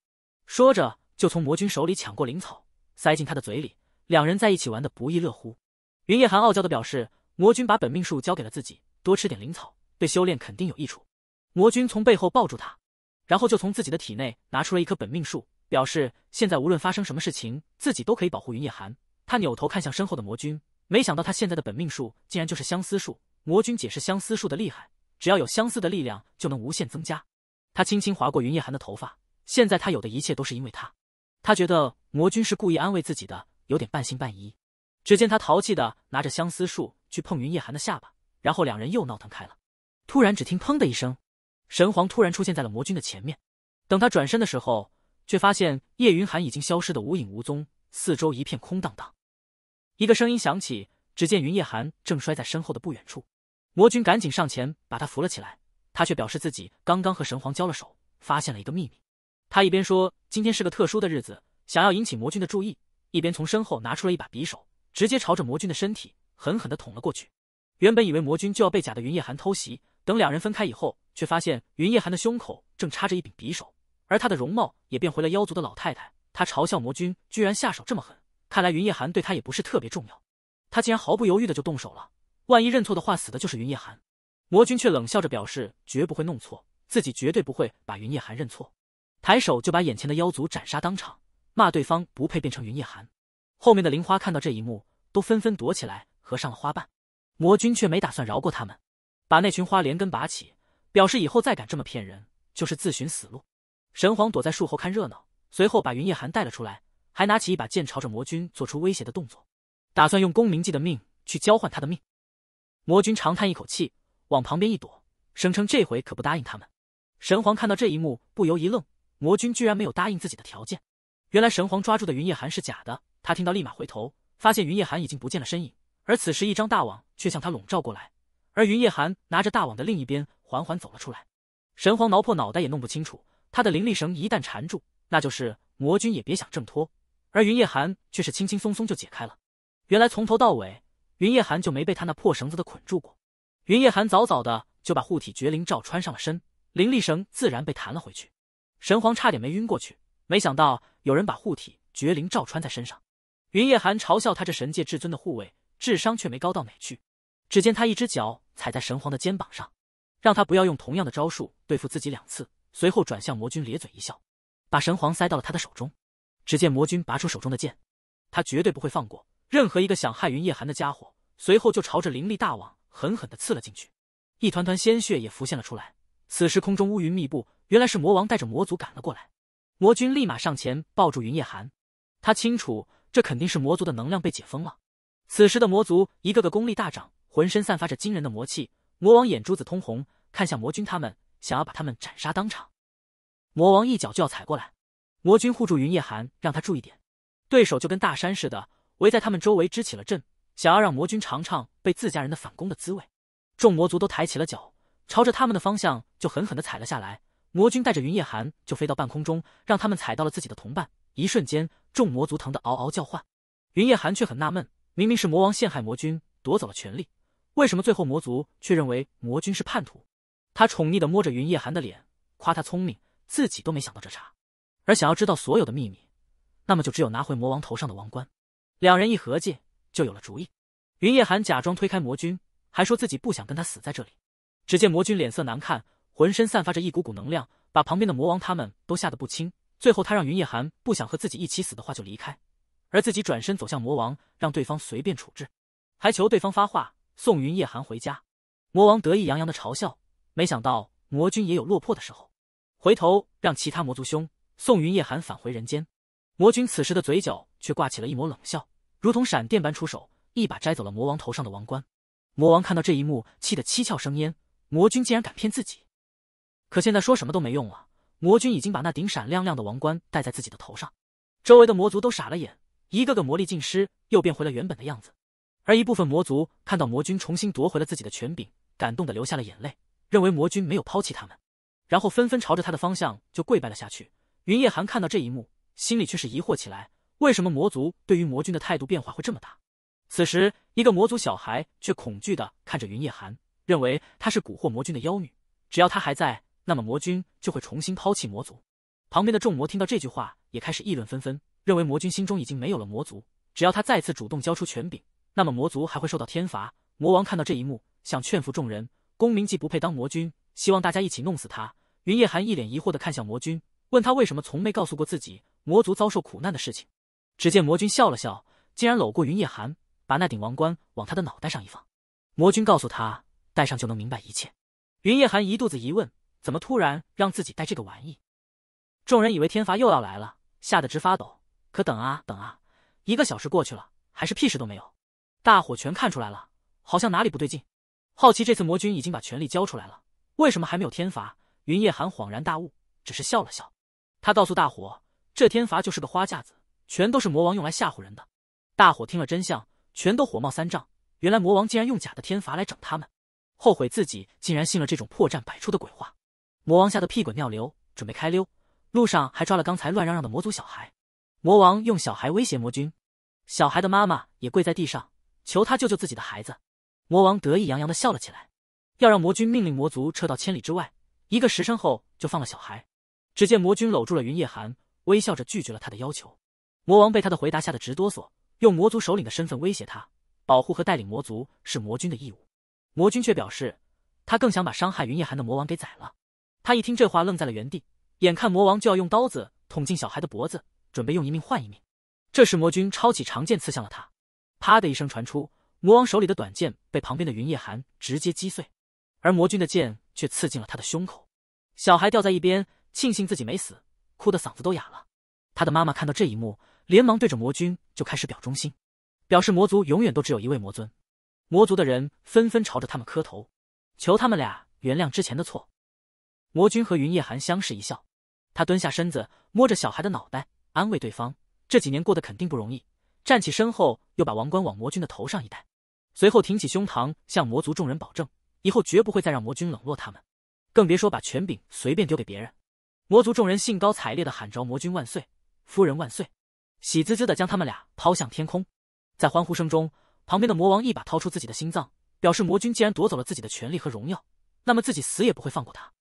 [SPEAKER 1] 说着就从魔君手里抢过灵草，塞进他的嘴里。两人在一起玩的不亦乐乎。云夜寒傲娇的表示，魔君把本命术交给了自己，多吃点灵草对修炼肯定有益处。魔君从背后抱住他，然后就从自己的体内拿出了一颗本命术，表示现在无论发生什么事情，自己都可以保护云夜寒。他扭头看向身后的魔君，没想到他现在的本命术竟然就是相思术。魔君解释相思术的厉害，只要有相思的力量，就能无限增加。他轻轻划过云夜寒的头发，现在他有的一切都是因为他。他觉得魔君是故意安慰自己的，有点半信半疑。只见他淘气的拿着相思树去碰云夜寒的下巴，然后两人又闹腾开了。突然，只听砰的一声，神皇突然出现在了魔君的前面。等他转身的时候，却发现叶云寒已经消失的无影无踪，四周一片空荡荡。一个声音响起，只见云夜寒正摔在身后的不远处，魔君赶紧上前把他扶了起来。他却表示自己刚刚和神皇交了手，发现了一个秘密。他一边说今天是个特殊的日子，想要引起魔君的注意，一边从身后拿出了一把匕首，直接朝着魔君的身体狠狠地捅了过去。原本以为魔君就要被假的云夜寒偷袭，等两人分开以后，却发现云夜寒的胸口正插着一柄匕首，而他的容貌也变回了妖族的老太太。他嘲笑魔君居然下手这么狠，看来云夜寒对他也不是特别重要。他竟然毫不犹豫的就动手了，万一认错的话，死的就是云夜寒。魔君却冷笑着表示，绝不会弄错，自己绝对不会把云夜寒认错。抬手就把眼前的妖族斩杀当场，骂对方不配变成云夜寒。后面的灵花看到这一幕，都纷纷躲起来合上了花瓣。魔君却没打算饶过他们，把那群花连根拔起，表示以后再敢这么骗人，就是自寻死路。神皇躲在树后看热闹，随后把云夜寒带了出来，还拿起一把剑朝着魔君做出威胁的动作，打算用公明记的命去交换他的命。魔君长叹一口气。往旁边一躲，声称这回可不答应他们。神皇看到这一幕，不由一愣：魔君居然没有答应自己的条件。原来神皇抓住的云夜寒是假的。他听到，立马回头，发现云夜寒已经不见了身影。而此时，一张大网却向他笼罩过来。而云夜寒拿着大网的另一边，缓缓走了出来。神皇挠破脑袋也弄不清楚，他的灵力绳一旦缠住，那就是魔君也别想挣脱。而云夜寒却是轻轻松松就解开了。原来从头到尾，云夜寒就没被他那破绳子的捆住过。云夜寒早早的就把护体绝灵罩穿上了身，灵力绳自然被弹了回去。神皇差点没晕过去，没想到有人把护体绝灵罩穿在身上。云夜寒嘲笑他这神界至尊的护卫智商却没高到哪去。只见他一只脚踩在神皇的肩膀上，让他不要用同样的招数对付自己两次。随后转向魔君，咧嘴一笑，把神皇塞到了他的手中。只见魔君拔出手中的剑，他绝对不会放过任何一个想害云夜寒的家伙。随后就朝着灵力大王。狠狠的刺了进去，一团团鲜血也浮现了出来。此时空中乌云密布，原来是魔王带着魔族赶了过来。魔君立马上前抱住云夜寒，他清楚这肯定是魔族的能量被解封了。此时的魔族一个个功力大涨，浑身散发着惊人的魔气。魔王眼珠子通红，看向魔君他们，想要把他们斩杀当场。魔王一脚就要踩过来，魔君护住云夜寒，让他注意点。对手就跟大山似的，围在他们周围支起了阵。想要让魔君尝尝被自家人的反攻的滋味，众魔族都抬起了脚，朝着他们的方向就狠狠的踩了下来。魔君带着云夜寒就飞到半空中，让他们踩到了自己的同伴。一瞬间，众魔族疼得嗷嗷叫唤。云夜寒却很纳闷，明明是魔王陷害魔君，夺走了权力，为什么最后魔族却认为魔君是叛徒？他宠溺的摸着云夜寒的脸，夸他聪明，自己都没想到这茬。而想要知道所有的秘密，那么就只有拿回魔王头上的王冠。两人一合计。就有了主意，云夜寒假装推开魔君，还说自己不想跟他死在这里。只见魔君脸色难看，浑身散发着一股股能量，把旁边的魔王他们都吓得不轻。最后他让云夜寒不想和自己一起死的话就离开，而自己转身走向魔王，让对方随便处置，还求对方发话送云夜寒回家。魔王得意洋洋的嘲笑，没想到魔君也有落魄的时候，回头让其他魔族兄送云夜寒返回人间。魔君此时的嘴角却挂起了一抹冷笑。如同闪电般出手，一把摘走了魔王头上的王冠。魔王看到这一幕，气得七窍生烟。魔君竟然敢骗自己！可现在说什么都没用了，魔君已经把那顶闪亮亮的王冠戴在自己的头上。周围的魔族都傻了眼，一个个魔力尽失，又变回了原本的样子。而一部分魔族看到魔君重新夺回了自己的权柄，感动的流下了眼泪，认为魔君没有抛弃他们，然后纷纷朝着他的方向就跪拜了下去。云夜寒看到这一幕，心里却是疑惑起来。为什么魔族对于魔君的态度变化会这么大？此时，一个魔族小孩却恐惧地看着云夜寒，认为他是蛊惑魔君的妖女。只要他还在，那么魔君就会重新抛弃魔族。旁边的众魔听到这句话，也开始议论纷纷，认为魔君心中已经没有了魔族。只要他再次主动交出权柄，那么魔族还会受到天罚。魔王看到这一幕，想劝服众人：公明既不配当魔君，希望大家一起弄死他。云夜寒一脸疑惑地看向魔君，问他为什么从没告诉过自己魔族遭受苦难的事情。只见魔君笑了笑，竟然搂过云夜寒，把那顶王冠往他的脑袋上一放。魔君告诉他，戴上就能明白一切。云夜寒一肚子疑问，怎么突然让自己戴这个玩意？众人以为天罚又要来了，吓得直发抖。可等啊等啊，一个小时过去了，还是屁事都没有。大伙全看出来了，好像哪里不对劲。好奇这次魔君已经把权力交出来了，为什么还没有天罚？云夜寒恍然大悟，只是笑了笑。他告诉大伙，这天罚就是个花架子。全都是魔王用来吓唬人的，大伙听了真相，全都火冒三丈。原来魔王竟然用假的天罚来整他们，后悔自己竟然信了这种破绽百出的鬼话。魔王吓得屁滚尿流，准备开溜，路上还抓了刚才乱嚷嚷的魔族小孩。魔王用小孩威胁魔君，小孩的妈妈也跪在地上求他救救自己的孩子。魔王得意洋洋地笑了起来，要让魔君命令魔族撤到千里之外，一个时辰后就放了小孩。只见魔君搂住了云夜寒，微笑着拒绝了他的要求。魔王被他的回答吓得直哆嗦，用魔族首领的身份威胁他，保护和带领魔族是魔君的义务。魔君却表示，他更想把伤害云夜寒的魔王给宰了。他一听这话，愣在了原地，眼看魔王就要用刀子捅进小孩的脖子，准备用一命换一命。这时，魔君抄起长剑刺向了他，啪的一声传出，魔王手里的短剑被旁边的云夜寒直接击碎，而魔君的剑却刺进了他的胸口。小孩掉在一边，庆幸自己没死，哭得嗓子都哑了。他的妈妈看到这一幕。连忙对着魔君就开始表忠心，表示魔族永远都只有一位魔尊。魔族的人纷纷朝着他们磕头，求他们俩原谅之前的错。魔君和云夜寒相视一笑，他蹲下身子摸着小孩的脑袋，安慰对方：“这几年过得肯定不容易。”站起身后，又把王冠往魔君的头上一带，随后挺起胸膛向魔族众人保证：“以后绝不会再让魔君冷落他们，更别说把权柄随便丢给别人。”魔族众人兴高采烈的喊着：“魔君万岁，夫人万岁！”喜滋滋的将他们俩抛向天空，在欢呼声中，旁边的魔王一把掏出自己的心脏，表示魔君既然夺走了自己的权利和荣耀，那么自己死也不会放过他。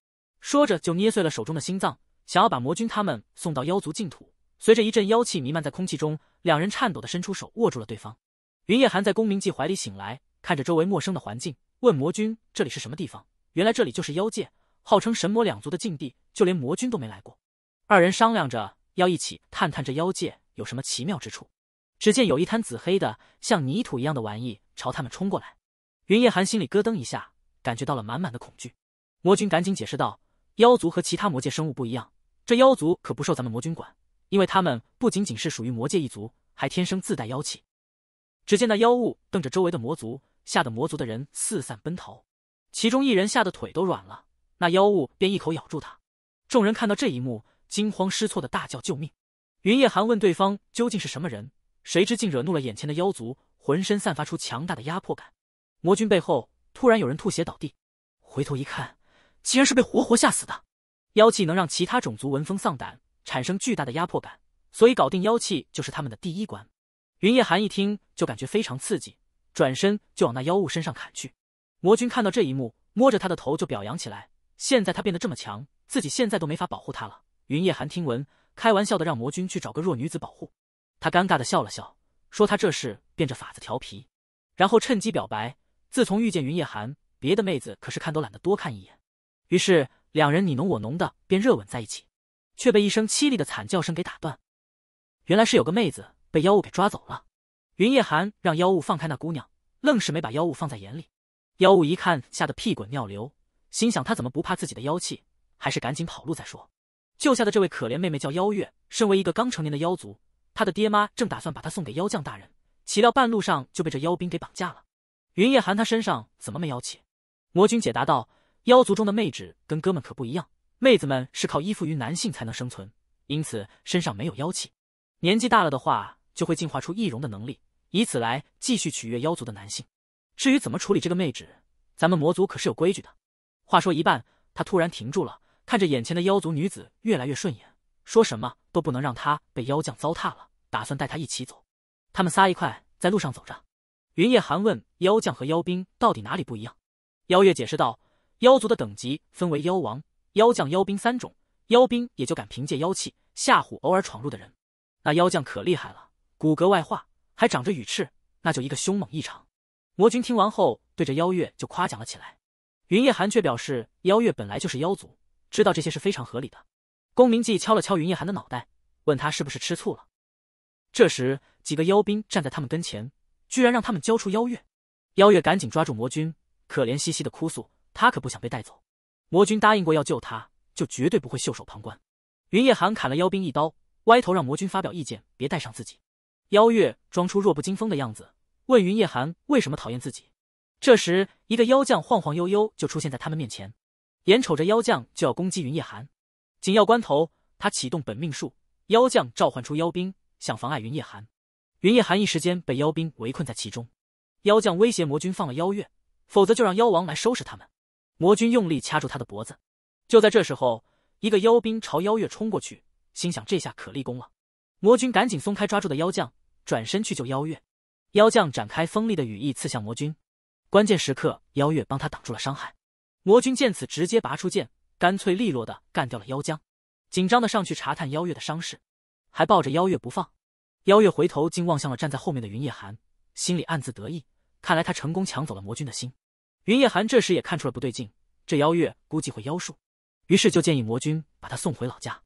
[SPEAKER 1] 说着就捏碎了手中的心脏，想要把魔君他们送到妖族净土。随着一阵妖气弥漫在空气中，两人颤抖的伸出手握住了对方。云夜寒在公明记怀里醒来，看着周围陌生的环境，问魔君：“这里是什么地方？”原来这里就是妖界，号称神魔两族的禁地，就连魔君都没来过。二人商量着要一起探探这妖界。有什么奇妙之处？只见有一滩紫黑的，像泥土一样的玩意朝他们冲过来。云夜寒心里咯噔一下，感觉到了满满的恐惧。魔君赶紧解释道：“妖族和其他魔界生物不一样，这妖族可不受咱们魔君管，因为他们不仅仅是属于魔界一族，还天生自带妖气。”只见那妖物瞪着周围的魔族，吓得魔族的人四散奔逃。其中一人吓得腿都软了，那妖物便一口咬住他。众人看到这一幕，惊慌失措的大叫救命。云夜寒问对方究竟是什么人，谁知竟惹怒了眼前的妖族，浑身散发出强大的压迫感。魔君背后突然有人吐血倒地，回头一看，竟然是被活活吓死的。妖气能让其他种族闻风丧胆，产生巨大的压迫感，所以搞定妖气就是他们的第一关。云夜寒一听就感觉非常刺激，转身就往那妖物身上砍去。魔君看到这一幕，摸着他的头就表扬起来：“现在他变得这么强，自己现在都没法保护他了。”云夜寒听闻。开玩笑的让魔君去找个弱女子保护，他尴尬的笑了笑，说他这是变着法子调皮，然后趁机表白。自从遇见云夜寒，别的妹子可是看都懒得多看一眼。于是两人你侬我侬的便热吻在一起，却被一声凄厉的惨叫声给打断。原来是有个妹子被妖物给抓走了。云夜寒让妖物放开那姑娘，愣是没把妖物放在眼里。妖物一看吓得屁滚尿流，心想他怎么不怕自己的妖气，还是赶紧跑路再说。救下的这位可怜妹妹叫妖月，身为一个刚成年的妖族，她的爹妈正打算把她送给妖将大人，岂料半路上就被这妖兵给绑架了。云夜寒，他身上怎么没妖气？魔君解答道：妖族中的妹纸跟哥们可不一样，妹子们是靠依附于男性才能生存，因此身上没有妖气。年纪大了的话，就会进化出易容的能力，以此来继续取悦妖族的男性。至于怎么处理这个妹纸，咱们魔族可是有规矩的。话说一半，他突然停住了。看着眼前的妖族女子越来越顺眼，说什么都不能让她被妖将糟蹋了，打算带她一起走。他们仨一块在路上走着，云夜寒问妖将和妖兵到底哪里不一样？妖月解释道：妖族的等级分为妖王、妖将、妖兵三种，妖兵也就敢凭借妖气吓唬偶尔闯入的人，那妖将可厉害了，骨骼外化，还长着羽翅，那就一个凶猛异常。魔君听完后，对着妖月就夸奖了起来，云夜寒却表示妖月本来就是妖族。知道这些是非常合理的。公明记敲了敲云夜寒的脑袋，问他是不是吃醋了。这时，几个妖兵站在他们跟前，居然让他们交出妖月。妖月赶紧抓住魔君，可怜兮兮的哭诉：“他可不想被带走。”魔君答应过要救他，就绝对不会袖手旁观。云夜寒砍了妖兵一刀，歪头让魔君发表意见，别带上自己。妖月装出弱不禁风的样子，问云夜寒为什么讨厌自己。这时，一个妖将晃晃悠悠就出现在他们面前。眼瞅着妖将就要攻击云夜寒，紧要关头，他启动本命术，妖将召唤出妖兵，想妨碍云夜寒。云夜寒一时间被妖兵围困在其中。妖将威胁魔君放了妖月，否则就让妖王来收拾他们。魔君用力掐住他的脖子。就在这时候，一个妖兵朝妖月冲过去，心想这下可立功了。魔君赶紧松开抓住的妖将，转身去救妖月。妖将展开锋利的羽翼刺向魔君，关键时刻，妖月帮他挡住了伤害。魔君见此，直接拔出剑，干脆利落的干掉了妖将。紧张的上去查探妖月的伤势，还抱着妖月不放。妖月回头竟望向了站在后面的云夜寒，心里暗自得意，看来他成功抢走了魔君的心。云夜寒这时也看出了不对劲，这妖月估计会妖术，于是就建议魔君把他送回老家。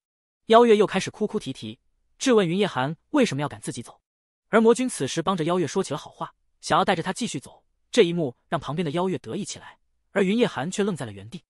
[SPEAKER 1] 妖月又开始哭哭啼啼，质问云夜寒为什么要赶自己走。而魔君此时帮着妖月说起了好话，想要带着他继续走。这一幕让旁边的妖月得意起来。而云夜寒却愣在了原地，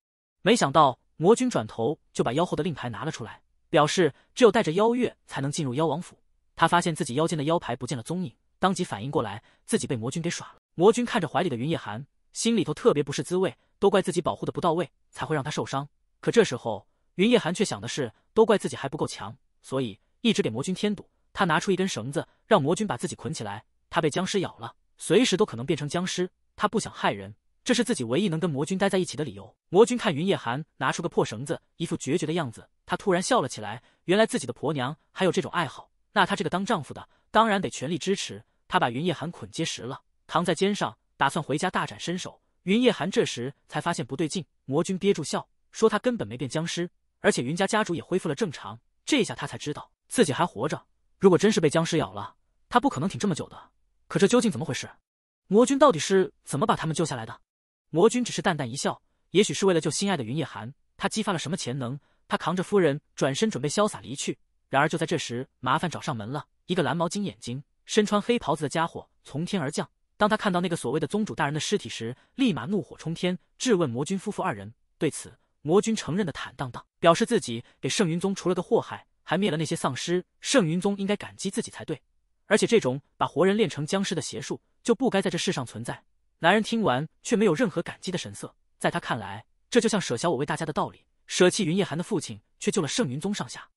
[SPEAKER 1] 没想到魔君转头就把妖后的令牌拿了出来，表示只有带着妖月才能进入妖王府。他发现自己腰间的妖牌不见了踪影，当即反应过来自己被魔君给耍了。魔君看着怀里的云夜寒，心里头特别不是滋味，都怪自己保护的不到位，才会让他受伤。可这时候，云夜寒却想的是，都怪自己还不够强，所以一直给魔君添堵。他拿出一根绳子，让魔君把自己捆起来。他被僵尸咬了，随时都可能变成僵尸，他不想害人。这是自己唯一能跟魔君待在一起的理由。魔君看云夜寒拿出个破绳子，一副决绝的样子，他突然笑了起来。原来自己的婆娘还有这种爱好，那他这个当丈夫的当然得全力支持。他把云夜寒捆结实了，扛在肩上，打算回家大展身手。云夜寒这时才发现不对劲，魔君憋住笑说他根本没变僵尸，而且云家家主也恢复了正常。这下他才知道自己还活着。如果真是被僵尸咬了，他不可能挺这么久的。可这究竟怎么回事？魔君到底是怎么把他们救下来的？魔君只是淡淡一笑，也许是为了救心爱的云夜寒，他激发了什么潜能？他扛着夫人转身准备潇洒离去。然而就在这时，麻烦找上门了。一个蓝毛、金眼睛、身穿黑袍子的家伙从天而降。当他看到那个所谓的宗主大人的尸体时，立马怒火冲天，质问魔君夫妇二人。对此，魔君承认的坦荡荡，表示自己给圣云宗除了个祸害，还灭了那些丧尸，圣云宗应该感激自己才对。而且这种把活人练成僵尸的邪术，就不该在这世上存在。男人听完却没有任何感激的神色，在他看来，这就像舍小我为大家的道理，舍弃云夜寒的父亲，却救了圣云宗上下。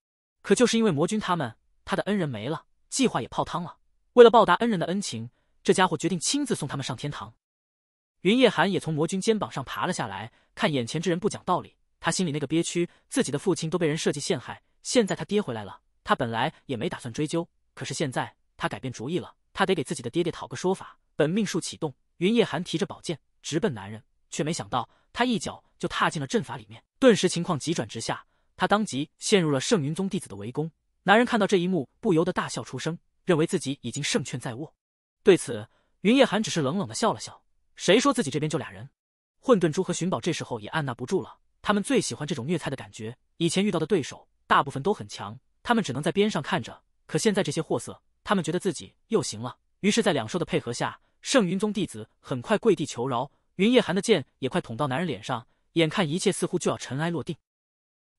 [SPEAKER 1] 可就是因为魔君他们，他的恩人没了，计划也泡汤了。为了报答恩人的恩情，这家伙决定亲自送他们上天堂。云夜寒也从魔君肩膀上爬了下来，看眼前之人不讲道理，他心里那个憋屈，自己的父亲都被人设计陷害，现在他爹回来了，他本来也没打算追究，可是现在他改变主意了，他得给自己的爹爹讨个说法。本命术启动。云夜寒提着宝剑直奔男人，却没想到他一脚就踏进了阵法里面，顿时情况急转直下。他当即陷入了圣云宗弟子的围攻。男人看到这一幕，不由得大笑出声，认为自己已经胜券在握。对此，云夜寒只是冷冷的笑了笑。谁说自己这边就俩人？混沌珠和寻宝这时候也按捺不住了，他们最喜欢这种虐菜的感觉。以前遇到的对手大部分都很强，他们只能在边上看着。可现在这些货色，他们觉得自己又行了。于是，在两兽的配合下。圣云宗弟子很快跪地求饶，云夜寒的剑也快捅到男人脸上，眼看一切似乎就要尘埃落定，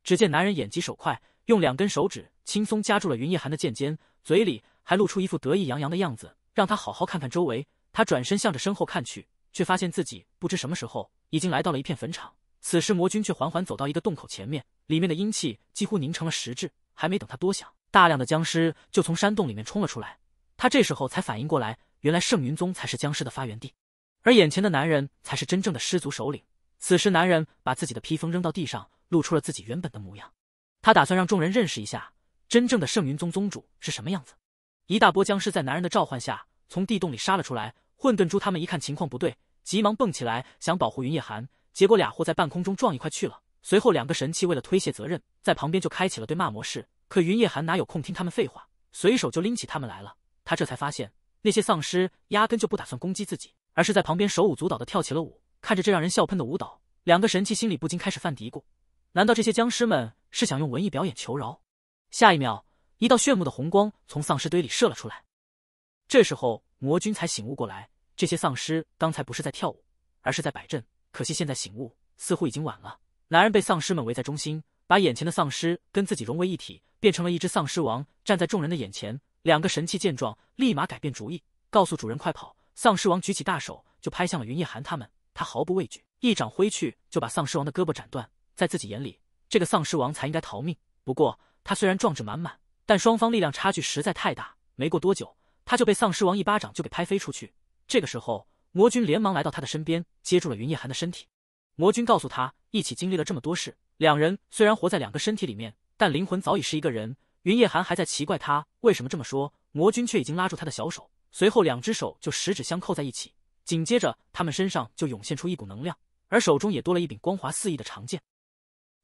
[SPEAKER 1] 只见男人眼疾手快，用两根手指轻松夹住了云夜寒的剑尖，嘴里还露出一副得意洋洋的样子，让他好好看看周围。他转身向着身后看去，却发现自己不知什么时候已经来到了一片坟场。此时魔君却缓缓走到一个洞口前面，里面的阴气几乎凝成了实质。还没等他多想，大量的僵尸就从山洞里面冲了出来。他这时候才反应过来。原来圣云宗才是僵尸的发源地，而眼前的男人才是真正的尸族首领。此时，男人把自己的披风扔到地上，露出了自己原本的模样。他打算让众人认识一下真正的圣云宗宗主是什么样子。一大波僵尸在男人的召唤下从地洞里杀了出来。混沌珠他们一看情况不对，急忙蹦起来想保护云夜寒，结果俩货在半空中撞一块去了。随后，两个神器为了推卸责任，在旁边就开启了对骂模式。可云夜寒哪有空听他们废话，随手就拎起他们来了。他这才发现。那些丧尸压根就不打算攻击自己，而是在旁边手舞足蹈的跳起了舞。看着这让人笑喷的舞蹈，两个神器心里不禁开始犯嘀咕：难道这些僵尸们是想用文艺表演求饶？下一秒，一道炫目的红光从丧尸堆里射了出来。这时候，魔君才醒悟过来：这些丧尸刚才不是在跳舞，而是在摆阵。可惜现在醒悟，似乎已经晚了。男人被丧尸们围在中心，把眼前的丧尸跟自己融为一体，变成了一只丧尸王，站在众人的眼前。两个神器见状，立马改变主意，告诉主人快跑！丧尸王举起大手就拍向了云夜寒他们，他毫不畏惧，一掌挥去就把丧尸王的胳膊斩断。在自己眼里，这个丧尸王才应该逃命。不过他虽然壮志满满，但双方力量差距实在太大，没过多久他就被丧尸王一巴掌就给拍飞出去。这个时候，魔君连忙来到他的身边，接住了云夜寒的身体。魔君告诉他，一起经历了这么多事，两人虽然活在两个身体里面，但灵魂早已是一个人。云夜寒还在奇怪他为什么这么说，魔君却已经拉住他的小手，随后两只手就十指相扣在一起，紧接着他们身上就涌现出一股能量，而手中也多了一柄光滑四溢的长剑。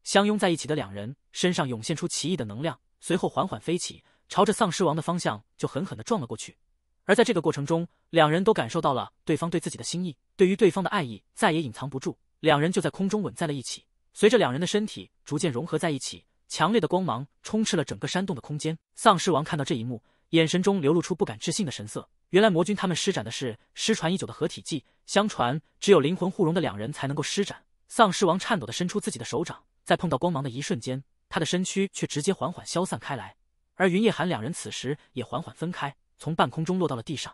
[SPEAKER 1] 相拥在一起的两人身上涌现出奇异的能量，随后缓缓飞起，朝着丧尸王的方向就狠狠的撞了过去。而在这个过程中，两人都感受到了对方对自己的心意，对于对方的爱意再也隐藏不住，两人就在空中吻在了一起，随着两人的身体逐渐融合在一起。强烈的光芒充斥了整个山洞的空间。丧尸王看到这一幕，眼神中流露出不敢置信的神色。原来魔君他们施展的是失传已久的合体技，相传只有灵魂互融的两人才能够施展。丧尸王颤抖的伸出自己的手掌，在碰到光芒的一瞬间，他的身躯却直接缓缓消散开来。而云夜寒两人此时也缓缓分开，从半空中落到了地上。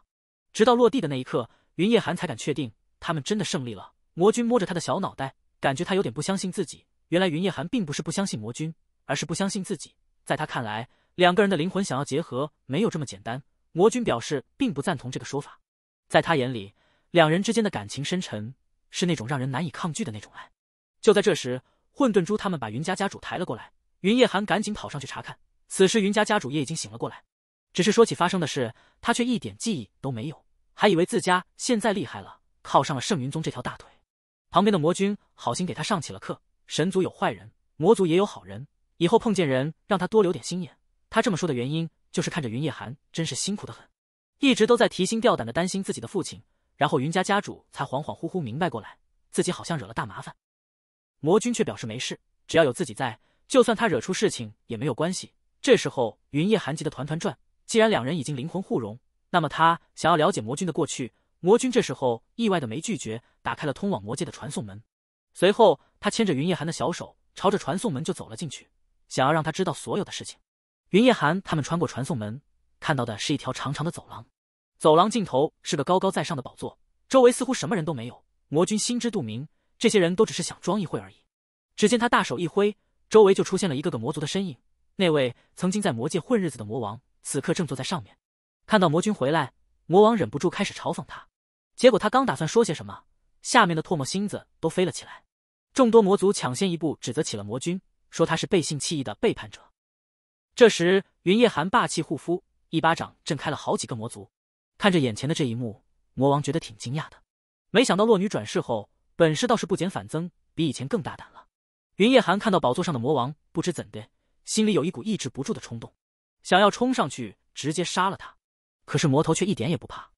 [SPEAKER 1] 直到落地的那一刻，云夜寒才敢确定他们真的胜利了。魔君摸着他的小脑袋，感觉他有点不相信自己。原来云夜寒并不是不相信魔君。而是不相信自己，在他看来，两个人的灵魂想要结合没有这么简单。魔君表示并不赞同这个说法，在他眼里，两人之间的感情深沉，是那种让人难以抗拒的那种爱。就在这时，混沌珠他们把云家家主抬了过来，云夜寒赶紧跑上去查看。此时，云家家主也已经醒了过来，只是说起发生的事，他却一点记忆都没有，还以为自家现在厉害了，靠上了圣云宗这条大腿。旁边的魔君好心给他上起了课：神族有坏人，魔族也有好人。以后碰见人，让他多留点心眼。他这么说的原因，就是看着云夜寒真是辛苦的很，一直都在提心吊胆的担心自己的父亲。然后云家家主才恍恍惚惚明白过来，自己好像惹了大麻烦。魔君却表示没事，只要有自己在，就算他惹出事情也没有关系。这时候云夜寒急得团团转。既然两人已经灵魂互融，那么他想要了解魔君的过去，魔君这时候意外的没拒绝，打开了通往魔界的传送门。随后他牵着云夜寒的小手，朝着传送门就走了进去。想要让他知道所有的事情，云夜寒他们穿过传送门，看到的是一条长长的走廊，走廊尽头是个高高在上的宝座，周围似乎什么人都没有。魔君心知肚明，这些人都只是想装一会而已。只见他大手一挥，周围就出现了一个个魔族的身影。那位曾经在魔界混日子的魔王，此刻正坐在上面。看到魔君回来，魔王忍不住开始嘲讽他。结果他刚打算说些什么，下面的唾沫星子都飞了起来，众多魔族抢先一步指责起了魔君。说他是背信弃义的背叛者。这时，云夜寒霸气护夫，一巴掌震开了好几个魔族。看着眼前的这一幕，魔王觉得挺惊讶的，没想到洛女转世后，本事倒是不减反增，比以前更大胆了。云夜寒看到宝座上的魔王，不知怎的，心里有一股抑制不住的冲动，想要冲上去直接杀了他。可是魔头却一点也不怕，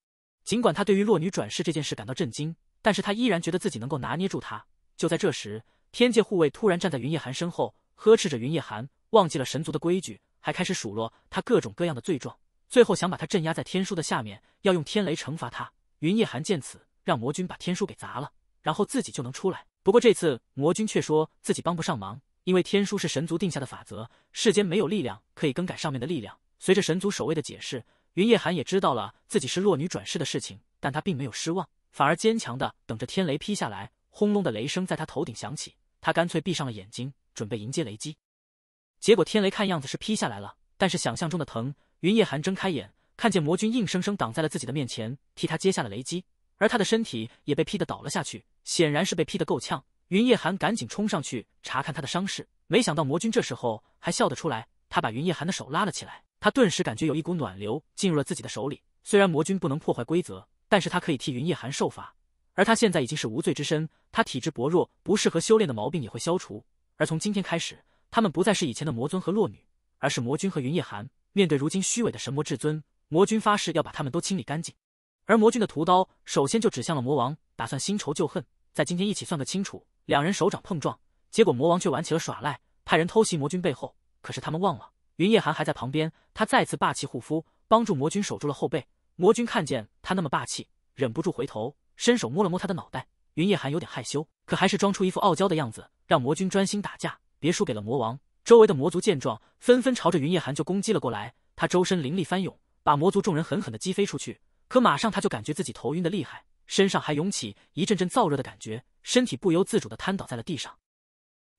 [SPEAKER 1] 尽管他对于洛女转世这件事感到震惊，但是他依然觉得自己能够拿捏住他。就在这时，天界护卫突然站在云夜寒身后。呵斥着云夜寒，忘记了神族的规矩，还开始数落他各种各样的罪状，最后想把他镇压在天书的下面，要用天雷惩罚他。云夜寒见此，让魔君把天书给砸了，然后自己就能出来。不过这次魔君却说自己帮不上忙，因为天书是神族定下的法则，世间没有力量可以更改上面的力量。随着神族守卫的解释，云夜寒也知道了自己是落女转世的事情，但他并没有失望，反而坚强的等着天雷劈下来。轰隆的雷声在他头顶响起，他干脆闭上了眼睛。准备迎接雷击，结果天雷看样子是劈下来了，但是想象中的疼。云夜寒睁开眼，看见魔君硬生生挡在了自己的面前，替他接下了雷击，而他的身体也被劈得倒了下去，显然是被劈得够呛。云夜寒赶紧冲上去查看他的伤势，没想到魔君这时候还笑得出来。他把云夜寒的手拉了起来，他顿时感觉有一股暖流进入了自己的手里。虽然魔君不能破坏规则，但是他可以替云夜寒受罚，而他现在已经是无罪之身，他体质薄弱、不适合修炼的毛病也会消除。而从今天开始，他们不再是以前的魔尊和洛女，而是魔君和云夜寒。面对如今虚伪的神魔至尊，魔君发誓要把他们都清理干净。而魔君的屠刀首先就指向了魔王，打算新仇旧恨在今天一起算个清楚。两人手掌碰撞，结果魔王却玩起了耍赖，派人偷袭魔君背后。可是他们忘了，云夜寒还在旁边。他再次霸气护肤，帮助魔君守住了后背。魔君看见他那么霸气，忍不住回头，伸手摸了摸他的脑袋。云夜寒有点害羞，可还是装出一副傲娇的样子。让魔君专心打架，别输给了魔王。周围的魔族见状，纷纷朝着云夜寒就攻击了过来。他周身灵力翻涌，把魔族众人狠狠的击飞出去。可马上他就感觉自己头晕的厉害，身上还涌起一阵阵燥热的感觉，身体不由自主的瘫倒在了地上。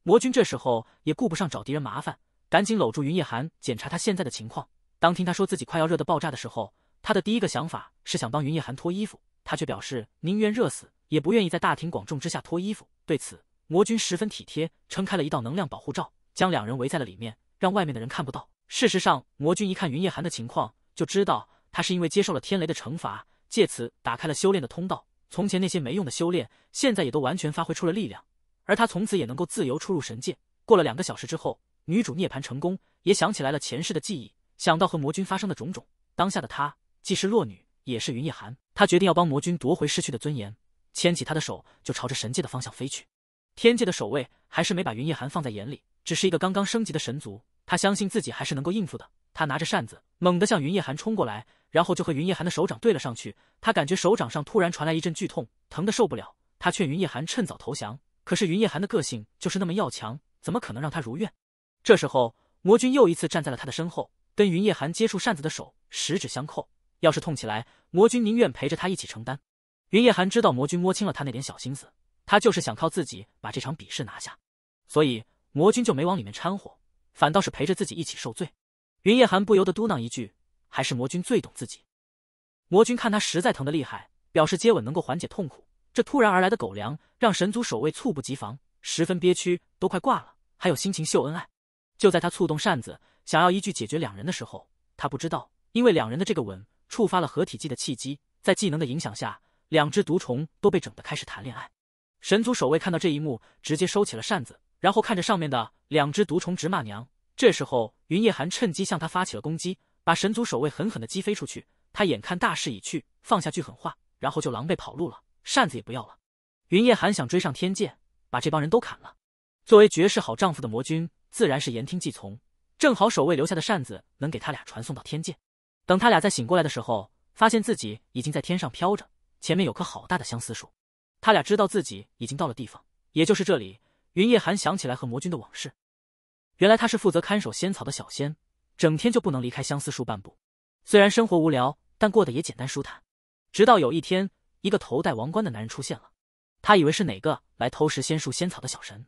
[SPEAKER 1] 魔君这时候也顾不上找敌人麻烦，赶紧搂住云夜寒，检查他现在的情况。当听他说自己快要热的爆炸的时候，他的第一个想法是想帮云夜寒脱衣服，他却表示宁愿热死，也不愿意在大庭广众之下脱衣服。对此。魔君十分体贴，撑开了一道能量保护罩，将两人围在了里面，让外面的人看不到。事实上，魔君一看云夜寒的情况，就知道他是因为接受了天雷的惩罚，借此打开了修炼的通道。从前那些没用的修炼，现在也都完全发挥出了力量，而他从此也能够自由出入神界。过了两个小时之后，女主涅槃成功，也想起来了前世的记忆，想到和魔君发生的种种。当下的她既是弱女，也是云夜寒。她决定要帮魔君夺回失去的尊严，牵起他的手，就朝着神界的方向飞去。天界的守卫还是没把云夜寒放在眼里，只是一个刚刚升级的神族，他相信自己还是能够应付的。他拿着扇子，猛地向云夜寒冲过来，然后就和云夜寒的手掌对了上去。他感觉手掌上突然传来一阵剧痛，疼得受不了。他劝云夜寒趁早投降，可是云夜寒的个性就是那么要强，怎么可能让他如愿？这时候，魔君又一次站在了他的身后，跟云夜寒接触扇子的手，十指相扣。要是痛起来，魔君宁愿陪着他一起承担。云夜寒知道魔君摸清了他那点小心思。他就是想靠自己把这场比试拿下，所以魔君就没往里面掺和，反倒是陪着自己一起受罪。云夜寒不由得嘟囔一句：“还是魔君最懂自己。”魔君看他实在疼得厉害，表示接吻能够缓解痛苦。这突然而来的“狗粮”，让神族守卫猝不及防，十分憋屈，都快挂了，还有心情秀恩爱。就在他促动扇子，想要一句解决两人的时候，他不知道，因为两人的这个吻触发了合体技的契机，在技能的影响下，两只毒虫都被整得开始谈恋爱。神族守卫看到这一幕，直接收起了扇子，然后看着上面的两只毒虫直骂娘。这时候，云夜寒趁机向他发起了攻击，把神族守卫狠狠的击飞出去。他眼看大势已去，放下句狠话，然后就狼狈跑路了，扇子也不要了。云夜寒想追上天界，把这帮人都砍了。作为绝世好丈夫的魔君，自然是言听计从。正好守卫留下的扇子能给他俩传送到天界。等他俩再醒过来的时候，发现自己已经在天上飘着，前面有棵好大的相思树。他俩知道自己已经到了地方，也就是这里。云夜寒想起来和魔君的往事，原来他是负责看守仙草的小仙，整天就不能离开相思树半步。虽然生活无聊，但过得也简单舒坦。直到有一天，一个头戴王冠的男人出现了，他以为是哪个来偷食仙树仙草的小神，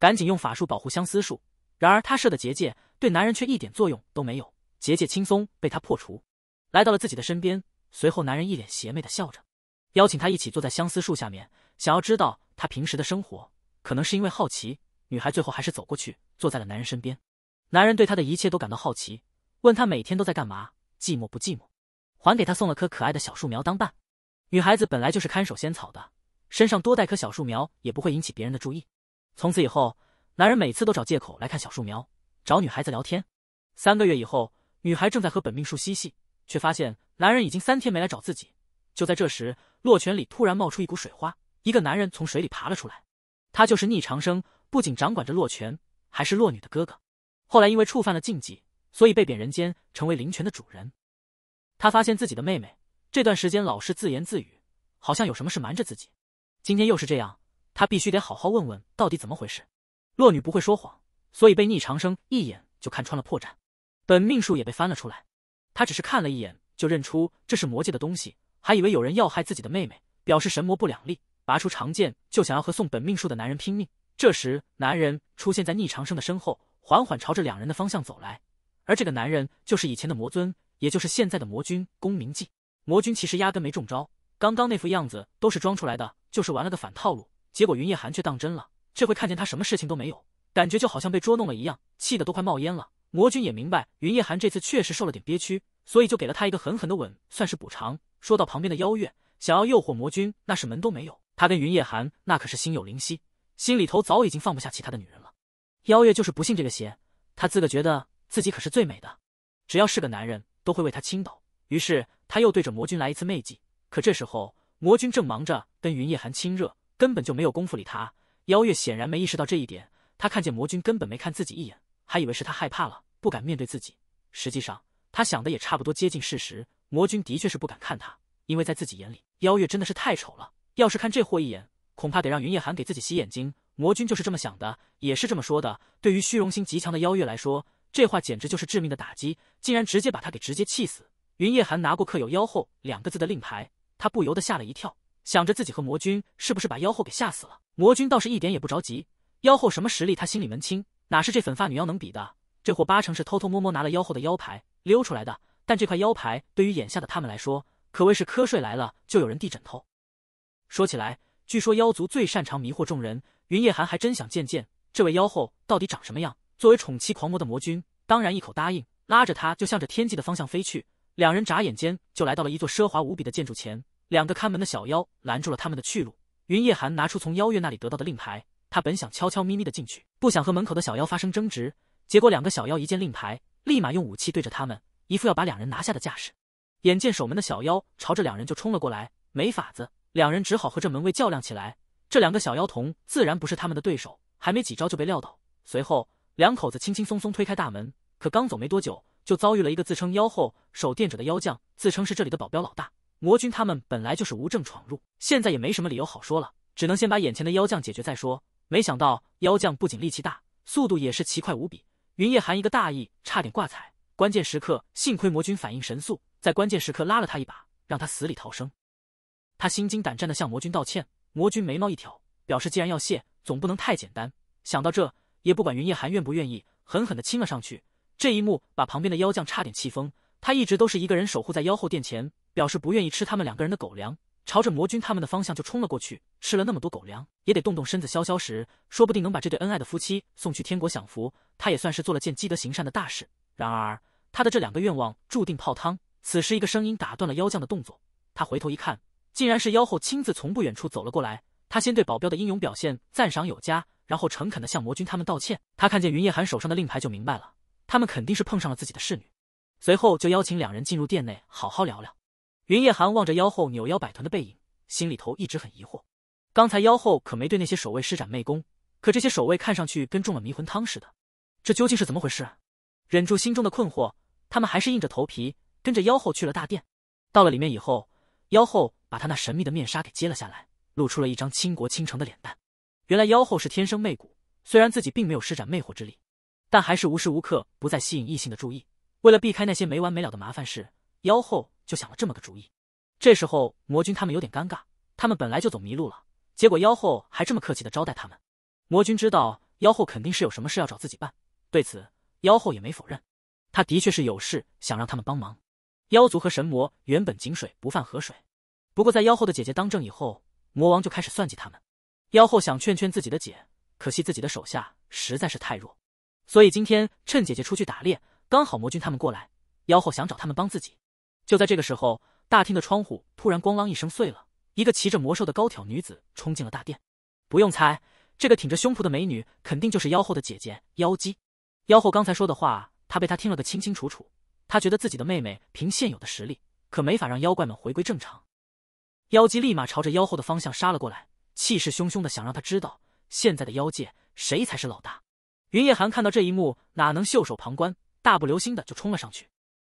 [SPEAKER 1] 赶紧用法术保护相思树。然而他设的结界对男人却一点作用都没有，结界轻松被他破除，来到了自己的身边。随后男人一脸邪魅的笑着。邀请他一起坐在相思树下面，想要知道他平时的生活，可能是因为好奇，女孩最后还是走过去坐在了男人身边。男人对她的一切都感到好奇，问她每天都在干嘛，寂寞不寂寞，还给她送了棵可爱的小树苗当伴。女孩子本来就是看守仙草的，身上多带棵小树苗也不会引起别人的注意。从此以后，男人每次都找借口来看小树苗，找女孩子聊天。三个月以后，女孩正在和本命树嬉戏，却发现男人已经三天没来找自己。就在这时，洛泉里突然冒出一股水花，一个男人从水里爬了出来。他就是逆长生，不仅掌管着洛泉，还是洛女的哥哥。后来因为触犯了禁忌，所以被贬人间，成为灵泉的主人。他发现自己的妹妹这段时间老是自言自语，好像有什么事瞒着自己。今天又是这样，他必须得好好问问到底怎么回事。洛女不会说谎，所以被逆长生一眼就看穿了破绽，本命术也被翻了出来。他只是看了一眼，就认出这是魔界的东西。还以为有人要害自己的妹妹，表示神魔不两立，拔出长剑就想要和送本命术的男人拼命。这时，男人出现在逆长生的身后，缓缓朝着两人的方向走来。而这个男人就是以前的魔尊，也就是现在的魔君公明记。魔君其实压根没中招，刚刚那副样子都是装出来的，就是玩了个反套路。结果云夜寒却当真了，这回看见他什么事情都没有，感觉就好像被捉弄了一样，气得都快冒烟了。魔君也明白云夜寒这次确实受了点憋屈。所以就给了他一个狠狠的吻，算是补偿。说到旁边的妖月，想要诱惑魔君，那是门都没有。他跟云夜寒那可是心有灵犀，心里头早已经放不下其他的女人了。妖月就是不信这个邪，他自个觉得自己可是最美的，只要是个男人都会为他倾倒。于是他又对着魔君来一次媚技。可这时候魔君正忙着跟云夜寒亲热，根本就没有功夫理他。妖月显然没意识到这一点，他看见魔君根本没看自己一眼，还以为是他害怕了，不敢面对自己。实际上。他想的也差不多接近事实，魔君的确是不敢看他，因为在自己眼里，妖月真的是太丑了。要是看这货一眼，恐怕得让云夜寒给自己洗眼睛。魔君就是这么想的，也是这么说的。对于虚荣心极强的妖月来说，这话简直就是致命的打击，竟然直接把他给直接气死。云夜寒拿过刻有“妖后”两个字的令牌，他不由得吓了一跳，想着自己和魔君是不是把妖后给吓死了。魔君倒是一点也不着急，妖后什么实力他心里门清，哪是这粉发女妖能比的？这货八成是偷偷摸摸拿了妖后的腰牌。溜出来的，但这块腰牌对于眼下的他们来说，可谓是瞌睡来了就有人递枕头。说起来，据说妖族最擅长迷惑众人，云夜寒还真想见见这位妖后到底长什么样。作为宠妻狂魔的魔君，当然一口答应，拉着他就向着天际的方向飞去。两人眨眼间就来到了一座奢华无比的建筑前，两个看门的小妖拦住了他们的去路。云夜寒拿出从妖月那里得到的令牌，他本想悄悄咪咪的进去，不想和门口的小妖发生争执，结果两个小妖一见令牌。立马用武器对着他们，一副要把两人拿下的架势。眼见守门的小妖朝着两人就冲了过来，没法子，两人只好和这门卫较量起来。这两个小妖童自然不是他们的对手，还没几招就被撂倒。随后，两口子轻轻松松推开大门。可刚走没多久，就遭遇了一个自称妖后守殿者的妖将，自称是这里的保镖老大魔君。他们本来就是无证闯入，现在也没什么理由好说了，只能先把眼前的妖将解决再说。没想到妖将不仅力气大，速度也是奇快无比。云夜寒一个大意，差点挂彩。关键时刻，幸亏魔君反应神速，在关键时刻拉了他一把，让他死里逃生。他心惊胆战的向魔君道歉。魔君眉毛一挑，表示既然要谢，总不能太简单。想到这，也不管云夜寒愿不愿意，狠狠的亲了上去。这一幕把旁边的妖将差点气疯。他一直都是一个人守护在妖后殿前，表示不愿意吃他们两个人的狗粮。朝着魔君他们的方向就冲了过去，吃了那么多狗粮，也得动动身子消消食，说不定能把这对恩爱的夫妻送去天国享福，他也算是做了件积德行善的大事。然而，他的这两个愿望注定泡汤。此时，一个声音打断了妖将的动作，他回头一看，竟然是妖后亲自从不远处走了过来。他先对保镖的英勇表现赞赏有加，然后诚恳地向魔君他们道歉。他看见云夜寒手上的令牌就明白了，他们肯定是碰上了自己的侍女。随后，就邀请两人进入店内好好聊聊。云夜寒望着妖后扭腰摆臀的背影，心里头一直很疑惑。刚才妖后可没对那些守卫施展媚功，可这些守卫看上去跟中了迷魂汤似的，这究竟是怎么回事？忍住心中的困惑，他们还是硬着头皮跟着妖后去了大殿。到了里面以后，妖后把她那神秘的面纱给揭了下来，露出了一张倾国倾城的脸蛋。原来妖后是天生媚骨，虽然自己并没有施展魅惑之力，但还是无时无刻不在吸引异性的注意。为了避开那些没完没了的麻烦事，妖后。就想了这么个主意。这时候，魔君他们有点尴尬。他们本来就走迷路了，结果妖后还这么客气的招待他们。魔君知道妖后肯定是有什么事要找自己办，对此妖后也没否认。他的确是有事想让他们帮忙。妖族和神魔原本井水不犯河水，不过在妖后的姐姐当政以后，魔王就开始算计他们。妖后想劝劝自己的姐，可惜自己的手下实在是太弱，所以今天趁姐姐出去打猎，刚好魔君他们过来，妖后想找他们帮自己。就在这个时候，大厅的窗户突然咣啷一声碎了，一个骑着魔兽的高挑女子冲进了大殿。不用猜，这个挺着胸脯的美女肯定就是妖后的姐姐妖姬。妖后刚才说的话，她被她听了个清清楚楚。她觉得自己的妹妹凭现有的实力，可没法让妖怪们回归正常。妖姬立马朝着妖后的方向杀了过来，气势汹汹的想让她知道，现在的妖界谁才是老大。云夜寒看到这一幕，哪能袖手旁观，大步流星的就冲了上去。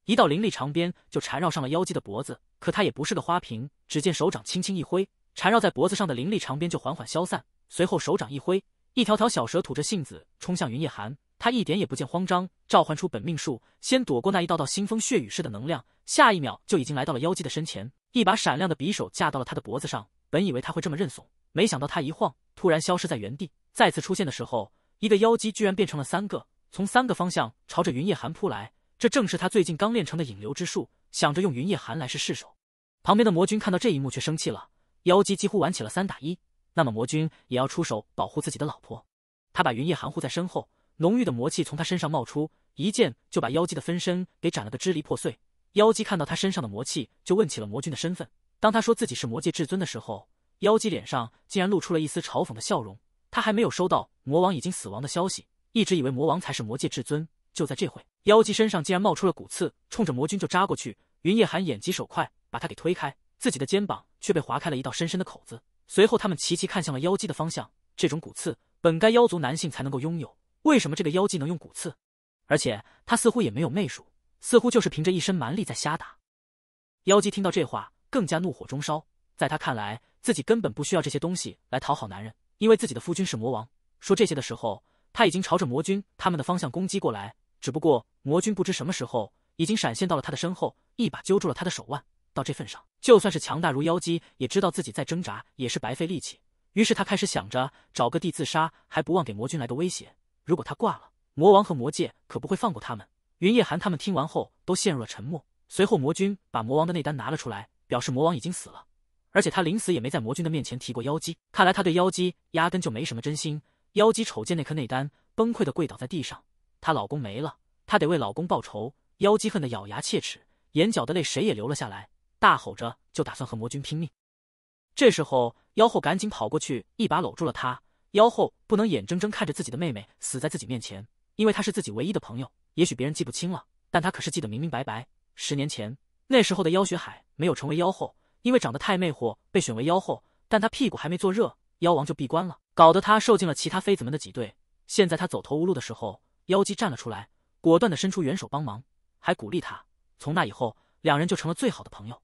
[SPEAKER 1] 一道灵力长鞭就缠绕上了妖姬的脖子，可他也不是个花瓶。只见手掌轻轻一挥，缠绕在脖子上的灵力长鞭就缓缓消散。随后手掌一挥，一条条小蛇吐着信子冲向云夜寒。他一点也不见慌张，召唤出本命术，先躲过那一道道腥风血雨似的能量。下一秒就已经来到了妖姬的身前，一把闪亮的匕首架到了他的脖子上。本以为他会这么认怂，没想到他一晃，突然消失在原地。再次出现的时候，一个妖姬居然变成了三个，从三个方向朝着云夜寒扑来。这正是他最近刚练成的引流之术，想着用云夜寒来试试手。旁边的魔君看到这一幕却生气了，妖姬几乎玩起了三打一，那么魔君也要出手保护自己的老婆。他把云夜寒护在身后，浓郁的魔气从他身上冒出，一剑就把妖姬的分身给斩了个支离破碎。妖姬看到他身上的魔气，就问起了魔君的身份。当他说自己是魔界至尊的时候，妖姬脸上竟然露出了一丝嘲讽的笑容。他还没有收到魔王已经死亡的消息，一直以为魔王才是魔界至尊。就在这会，妖姬身上竟然冒出了骨刺，冲着魔君就扎过去。云夜寒眼疾手快，把他给推开，自己的肩膀却被划开了一道深深的口子。随后，他们齐齐看向了妖姬的方向。这种骨刺本该妖族男性才能够拥有，为什么这个妖姬能用骨刺？而且他似乎也没有媚术，似乎就是凭着一身蛮力在瞎打。妖姬听到这话，更加怒火中烧。在他看来，自己根本不需要这些东西来讨好男人，因为自己的夫君是魔王。说这些的时候。他已经朝着魔君他们的方向攻击过来，只不过魔君不知什么时候已经闪现到了他的身后，一把揪住了他的手腕。到这份上，就算是强大如妖姬，也知道自己再挣扎也是白费力气。于是他开始想着找个地自杀，还不忘给魔君来个威胁。如果他挂了，魔王和魔界可不会放过他们。云夜寒他们听完后都陷入了沉默。随后魔君把魔王的内丹拿了出来，表示魔王已经死了，而且他临死也没在魔君的面前提过妖姬。看来他对妖姬压根就没什么真心。妖姬瞅见那颗内丹，崩溃的跪倒在地上。她老公没了，她得为老公报仇。妖姬恨得咬牙切齿，眼角的泪谁也流了下来，大吼着就打算和魔君拼命。这时候，妖后赶紧跑过去，一把搂住了她。妖后不能眼睁睁看着自己的妹妹死在自己面前，因为她是自己唯一的朋友。也许别人记不清了，但她可是记得明明白白。十年前，那时候的妖雪海没有成为妖后，因为长得太魅惑被选为妖后，但她屁股还没坐热。妖王就闭关了，搞得他受尽了其他妃子们的挤兑。现在他走投无路的时候，妖姬站了出来，果断的伸出援手帮忙，还鼓励他。从那以后，两人就成了最好的朋友。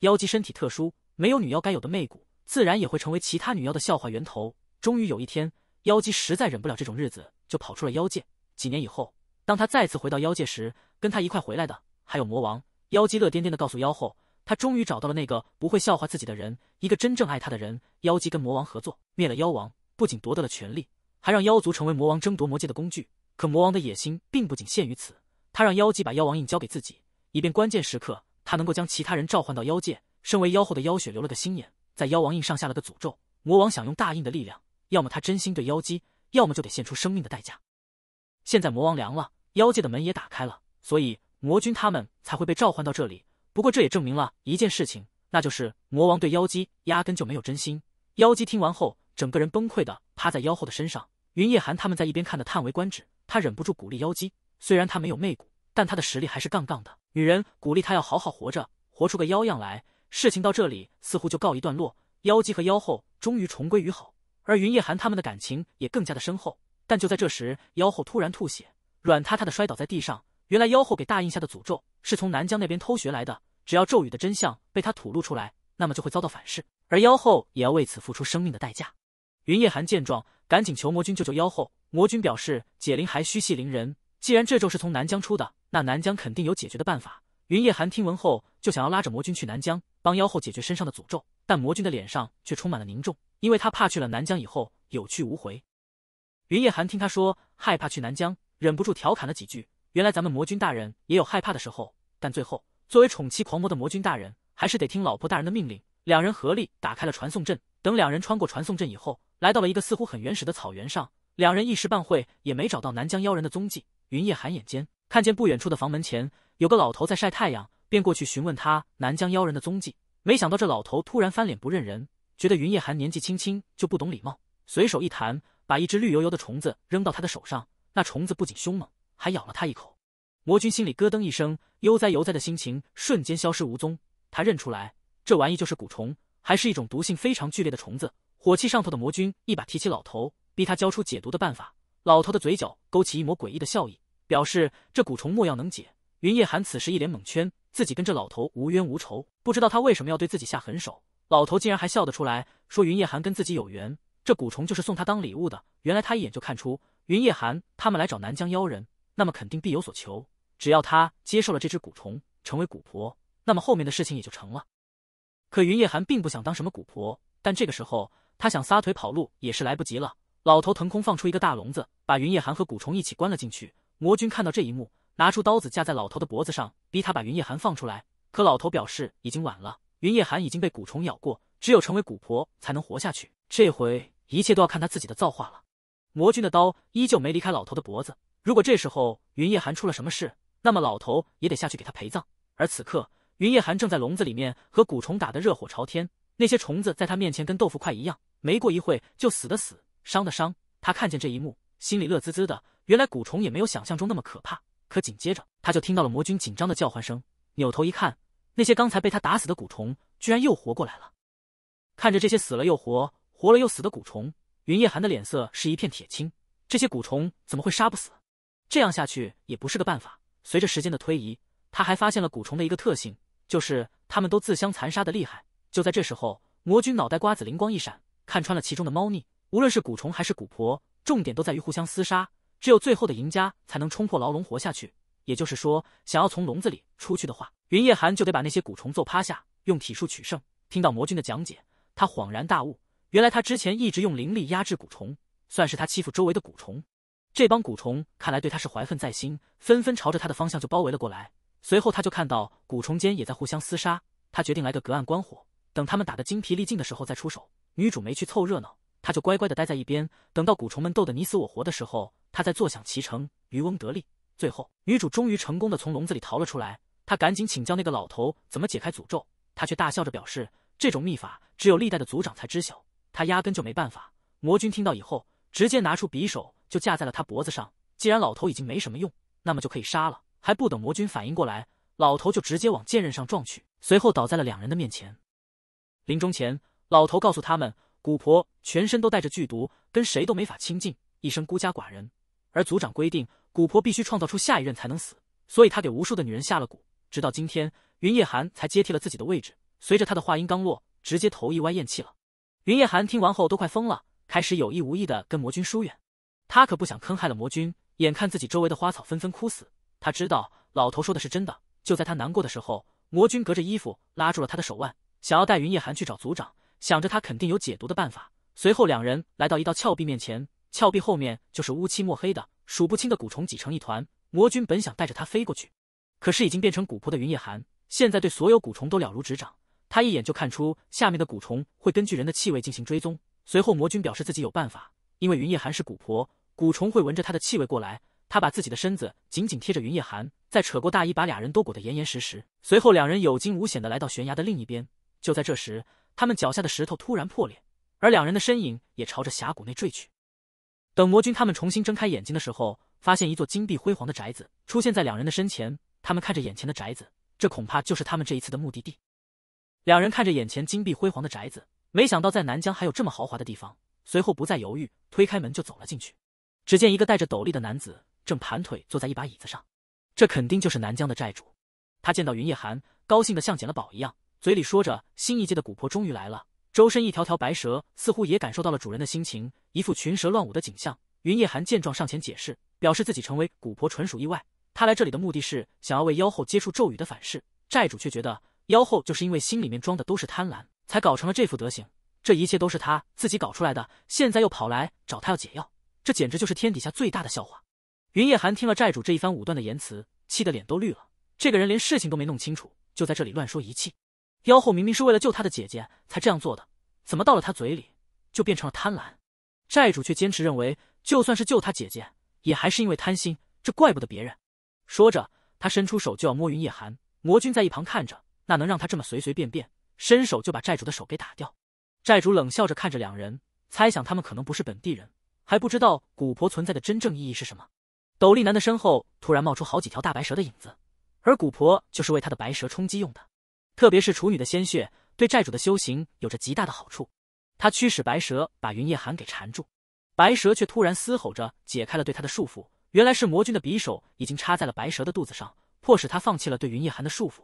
[SPEAKER 1] 妖姬身体特殊，没有女妖该有的媚骨，自然也会成为其他女妖的笑话源头。终于有一天，妖姬实在忍不了这种日子，就跑出了妖界。几年以后，当他再次回到妖界时，跟他一块回来的还有魔王。妖姬乐颠颠的告诉妖后。他终于找到了那个不会笑话自己的人，一个真正爱他的人。妖姬跟魔王合作，灭了妖王，不仅夺得了权力，还让妖族成为魔王争夺魔界的工具。可魔王的野心并不仅限于此，他让妖姬把妖王印交给自己，以便关键时刻他能够将其他人召唤到妖界。身为妖后的妖血留了个心眼，在妖王印上下了个诅咒。魔王想用大印的力量，要么他真心对妖姬，要么就得献出生命的代价。现在魔王凉了，妖界的门也打开了，所以魔君他们才会被召唤到这里。不过这也证明了一件事情，那就是魔王对妖姬压根就没有真心。妖姬听完后，整个人崩溃的趴在妖后的身上。云夜寒他们在一边看的叹为观止，他忍不住鼓励妖姬，虽然她没有媚骨，但她的实力还是杠杠的。女人鼓励她要好好活着，活出个妖样来。事情到这里似乎就告一段落，妖姬和妖后终于重归于好，而云夜寒他们的感情也更加的深厚。但就在这时，妖后突然吐血，软塌塌的摔倒在地上。原来妖后给大印下的诅咒是从南疆那边偷学来的。只要咒语的真相被他吐露出来，那么就会遭到反噬，而妖后也要为此付出生命的代价。云夜寒见状，赶紧求魔君救救妖后。魔君表示：“解铃还须系铃人，既然这咒是从南疆出的，那南疆肯定有解决的办法。”云夜寒听闻后，就想要拉着魔君去南疆帮妖后解决身上的诅咒，但魔君的脸上却充满了凝重，因为他怕去了南疆以后有去无回。云夜寒听他说害怕去南疆，忍不住调侃了几句：“原来咱们魔君大人也有害怕的时候。”但最后。作为宠妻狂魔的魔君大人，还是得听老婆大人的命令。两人合力打开了传送阵，等两人穿过传送阵以后，来到了一个似乎很原始的草原上。两人一时半会也没找到南疆妖人的踪迹。云夜寒眼尖，看见不远处的房门前有个老头在晒太阳，便过去询问他南疆妖人的踪迹。没想到这老头突然翻脸不认人，觉得云夜寒年纪轻轻就不懂礼貌，随手一弹，把一只绿油油的虫子扔到他的手上。那虫子不仅凶猛，还咬了他一口。魔君心里咯噔一声，悠哉悠哉的心情瞬间消失无踪。他认出来，这玩意就是蛊虫，还是一种毒性非常剧烈的虫子。火气上头的魔君一把提起老头，逼他交出解毒的办法。老头的嘴角勾起一抹诡异的笑意，表示这蛊虫莫要能解。云夜寒此时一脸懵圈，自己跟这老头无冤无仇，不知道他为什么要对自己下狠手。老头竟然还笑得出来，说云夜寒跟自己有缘，这蛊虫就是送他当礼物的。原来他一眼就看出，云夜寒他们来找南疆妖人，那么肯定必有所求。只要他接受了这只蛊虫，成为蛊婆，那么后面的事情也就成了。可云夜寒并不想当什么蛊婆，但这个时候他想撒腿跑路也是来不及了。老头腾空放出一个大笼子，把云夜寒和蛊虫一起关了进去。魔君看到这一幕，拿出刀子架在老头的脖子上，逼他把云夜寒放出来。可老头表示已经晚了，云夜寒已经被蛊虫咬过，只有成为蛊婆才能活下去。这回一切都要看他自己的造化了。魔君的刀依旧没离开老头的脖子。如果这时候云夜寒出了什么事，那么老头也得下去给他陪葬。而此刻，云夜寒正在笼子里面和蛊虫打得热火朝天，那些虫子在他面前跟豆腐块一样，没过一会就死的死，伤的伤。他看见这一幕，心里乐滋滋的。原来蛊虫也没有想象中那么可怕。可紧接着，他就听到了魔君紧张的叫唤声，扭头一看，那些刚才被他打死的蛊虫居然又活过来了。看着这些死了又活，活了又死的蛊虫，云夜寒的脸色是一片铁青。这些蛊虫怎么会杀不死？这样下去也不是个办法。随着时间的推移，他还发现了蛊虫的一个特性，就是他们都自相残杀的厉害。就在这时候，魔君脑袋瓜子灵光一闪，看穿了其中的猫腻。无论是蛊虫还是蛊婆，重点都在于互相厮杀，只有最后的赢家才能冲破牢笼活下去。也就是说，想要从笼子里出去的话，云夜寒就得把那些蛊虫揍趴下，用体术取胜。听到魔君的讲解，他恍然大悟，原来他之前一直用灵力压制蛊虫，算是他欺负周围的蛊虫。这帮蛊虫看来对他是怀恨在心，纷纷朝着他的方向就包围了过来。随后他就看到蛊虫间也在互相厮杀，他决定来个隔岸观火，等他们打得精疲力尽的时候再出手。女主没去凑热闹，他就乖乖的待在一边，等到蛊虫们斗得你死我活的时候，他再坐享其成，渔翁得利。最后，女主终于成功的从笼子里逃了出来，她赶紧请教那个老头怎么解开诅咒，他却大笑着表示，这种秘法只有历代的族长才知晓，他压根就没办法。魔君听到以后。直接拿出匕首就架在了他脖子上。既然老头已经没什么用，那么就可以杀了。还不等魔君反应过来，老头就直接往剑刃上撞去，随后倒在了两人的面前。临终前，老头告诉他们，古婆全身都带着剧毒，跟谁都没法亲近，一生孤家寡人。而族长规定，古婆必须创造出下一任才能死，所以他给无数的女人下了蛊，直到今天，云夜寒才接替了自己的位置。随着他的话音刚落，直接头一歪咽气了。云夜寒听完后都快疯了。开始有意无意的跟魔君疏远，他可不想坑害了魔君。眼看自己周围的花草纷纷枯死，他知道老头说的是真的。就在他难过的时候，魔君隔着衣服拉住了他的手腕，想要带云夜寒去找族长，想着他肯定有解毒的办法。随后两人来到一道峭壁面前，峭壁后面就是乌漆墨黑的、数不清的蛊虫挤成一团。魔君本想带着他飞过去，可是已经变成蛊婆的云夜寒现在对所有蛊虫都了如指掌，他一眼就看出下面的蛊虫会根据人的气味进行追踪。随后，魔君表示自己有办法，因为云夜寒是蛊婆，蛊虫会闻着她的气味过来。他把自己的身子紧紧贴着云夜寒，再扯过大衣，把俩人都裹得严严实实。随后，两人有惊无险的来到悬崖的另一边。就在这时，他们脚下的石头突然破裂，而两人的身影也朝着峡谷内坠去。等魔君他们重新睁开眼睛的时候，发现一座金碧辉煌的宅子出现在两人的身前。他们看着眼前的宅子，这恐怕就是他们这一次的目的地。两人看着眼前金碧辉煌的宅子。没想到在南疆还有这么豪华的地方，随后不再犹豫，推开门就走了进去。只见一个戴着斗笠的男子正盘腿坐在一把椅子上，这肯定就是南疆的债主。他见到云夜寒，高兴的像捡了宝一样，嘴里说着新一届的古婆终于来了。周身一条条白蛇似乎也感受到了主人的心情，一副群蛇乱舞的景象。云夜寒见状上前解释，表示自己成为古婆纯属意外。他来这里的目的是想要为妖后接触咒语的反噬，债主却觉得妖后就是因为心里面装的都是贪婪。才搞成了这副德行，这一切都是他自己搞出来的，现在又跑来找他要解药，这简直就是天底下最大的笑话。云夜寒听了债主这一番武断的言辞，气得脸都绿了。这个人连事情都没弄清楚，就在这里乱说一气。妖后明明是为了救他的姐姐才这样做的，怎么到了他嘴里就变成了贪婪？债主却坚持认为，就算是救他姐姐，也还是因为贪心，这怪不得别人。说着，他伸出手就要摸云夜寒。魔君在一旁看着，哪能让他这么随随便便？伸手就把债主的手给打掉，债主冷笑着看着两人，猜想他们可能不是本地人，还不知道古婆存在的真正意义是什么。斗笠男的身后突然冒出好几条大白蛇的影子，而古婆就是为他的白蛇充饥用的，特别是处女的鲜血，对债主的修行有着极大的好处。他驱使白蛇把云夜寒给缠住，白蛇却突然嘶吼着解开了对他的束缚，原来是魔君的匕首已经插在了白蛇的肚子上，迫使他放弃了对云夜寒的束缚。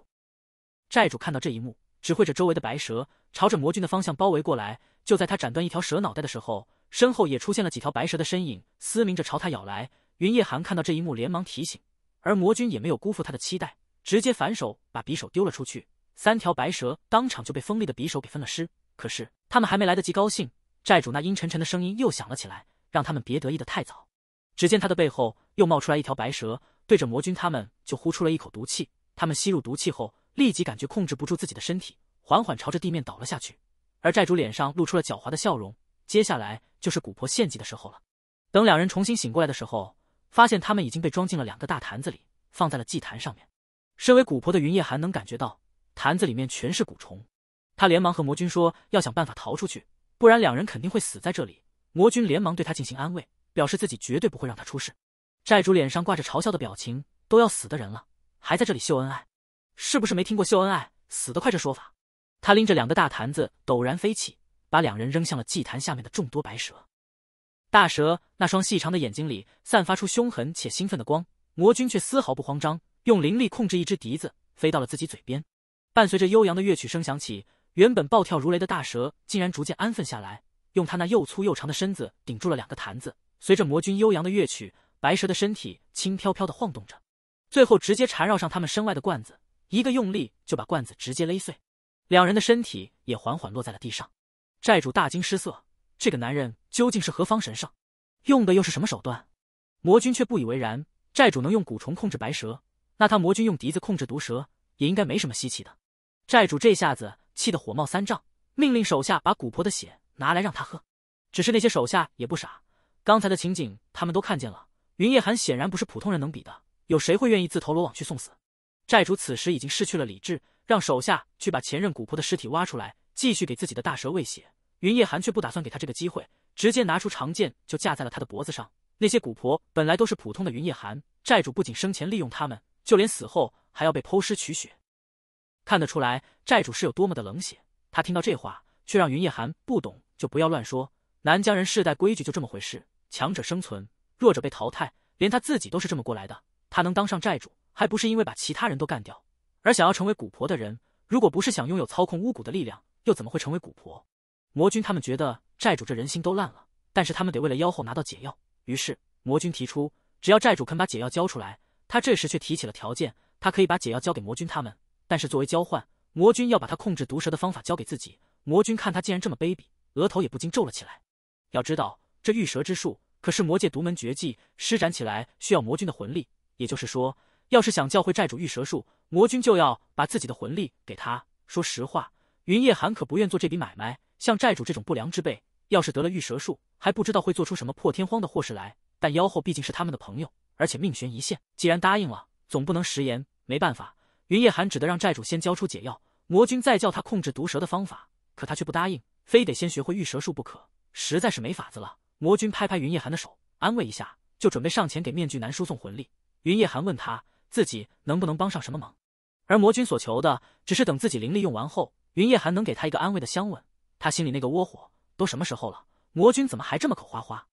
[SPEAKER 1] 债主看到这一幕。指挥着周围的白蛇，朝着魔君的方向包围过来。就在他斩断一条蛇脑袋的时候，身后也出现了几条白蛇的身影，嘶鸣着朝他咬来。云夜寒看到这一幕，连忙提醒。而魔君也没有辜负他的期待，直接反手把匕首丢了出去。三条白蛇当场就被锋利的匕首给分了尸。可是他们还没来得及高兴，债主那阴沉沉的声音又响了起来，让他们别得意的太早。只见他的背后又冒出来一条白蛇，对着魔君他们就呼出了一口毒气。他们吸入毒气后。立即感觉控制不住自己的身体，缓缓朝着地面倒了下去。而债主脸上露出了狡猾的笑容。接下来就是古婆献祭的时候了。等两人重新醒过来的时候，发现他们已经被装进了两个大坛子里，放在了祭坛上面。身为古婆的云夜寒能感觉到坛子里面全是蛊虫，他连忙和魔君说要想办法逃出去，不然两人肯定会死在这里。魔君连忙对他进行安慰，表示自己绝对不会让他出事。债主脸上挂着嘲笑的表情，都要死的人了，还在这里秀恩爱。是不是没听过“秀恩爱，死得快”这说法？他拎着两个大坛子，陡然飞起，把两人扔向了祭坛下面的众多白蛇。大蛇那双细长的眼睛里散发出凶狠且兴奋的光，魔君却丝毫不慌张，用灵力控制一只笛子飞到了自己嘴边。伴随着悠扬的乐曲声响起，原本暴跳如雷的大蛇竟然逐渐安分下来，用它那又粗又长的身子顶住了两个坛子。随着魔君悠扬的乐曲，白蛇的身体轻飘飘的晃动着，最后直接缠绕上他们身外的罐子。一个用力就把罐子直接勒碎，两人的身体也缓缓落在了地上。债主大惊失色，这个男人究竟是何方神圣？用的又是什么手段？魔君却不以为然。债主能用蛊虫控制白蛇，那他魔君用笛子控制毒蛇也应该没什么稀奇的。债主这下子气得火冒三丈，命令手下把蛊婆的血拿来让他喝。只是那些手下也不傻，刚才的情景他们都看见了。云夜寒显然不是普通人能比的，有谁会愿意自投罗网去送死？债主此时已经失去了理智，让手下去把前任古婆的尸体挖出来，继续给自己的大蛇喂血。云夜寒却不打算给他这个机会，直接拿出长剑就架在了他的脖子上。那些古婆本来都是普通的，云夜寒债主不仅生前利用他们，就连死后还要被剖尸取血，看得出来债主是有多么的冷血。他听到这话，却让云夜寒不懂，就不要乱说。南疆人世代规矩就这么回事，强者生存，弱者被淘汰，连他自己都是这么过来的，他能当上债主。还不是因为把其他人都干掉，而想要成为古婆的人，如果不是想拥有操控巫蛊的力量，又怎么会成为古婆？魔君他们觉得债主这人心都烂了，但是他们得为了妖后拿到解药。于是魔君提出，只要债主肯把解药交出来，他这时却提起了条件：他可以把解药交给魔君他们，但是作为交换，魔君要把他控制毒蛇的方法交给自己。魔君看他竟然这么卑鄙，额头也不禁皱了起来。要知道，这御蛇之术可是魔界独门绝技，施展起来需要魔君的魂力，也就是说。要是想教会债主御蛇术，魔君就要把自己的魂力给他。说实话，云夜寒可不愿做这笔买卖。像债主这种不良之辈，要是得了御蛇术，还不知道会做出什么破天荒的祸事来。但妖后毕竟是他们的朋友，而且命悬一线，既然答应了，总不能食言。没办法，云夜寒只得让债主先交出解药，魔君再教他控制毒蛇的方法。可他却不答应，非得先学会御蛇术不可。实在是没法子了，魔君拍拍云夜寒的手，安慰一下，就准备上前给面具男输送魂力。云夜寒问他。自己能不能帮上什么忙？而魔君所求的，只是等自己灵力用完后，云夜寒能给他一个安慰的香吻。他心里那个窝火，都什么时候了，魔君怎么还这么口花花？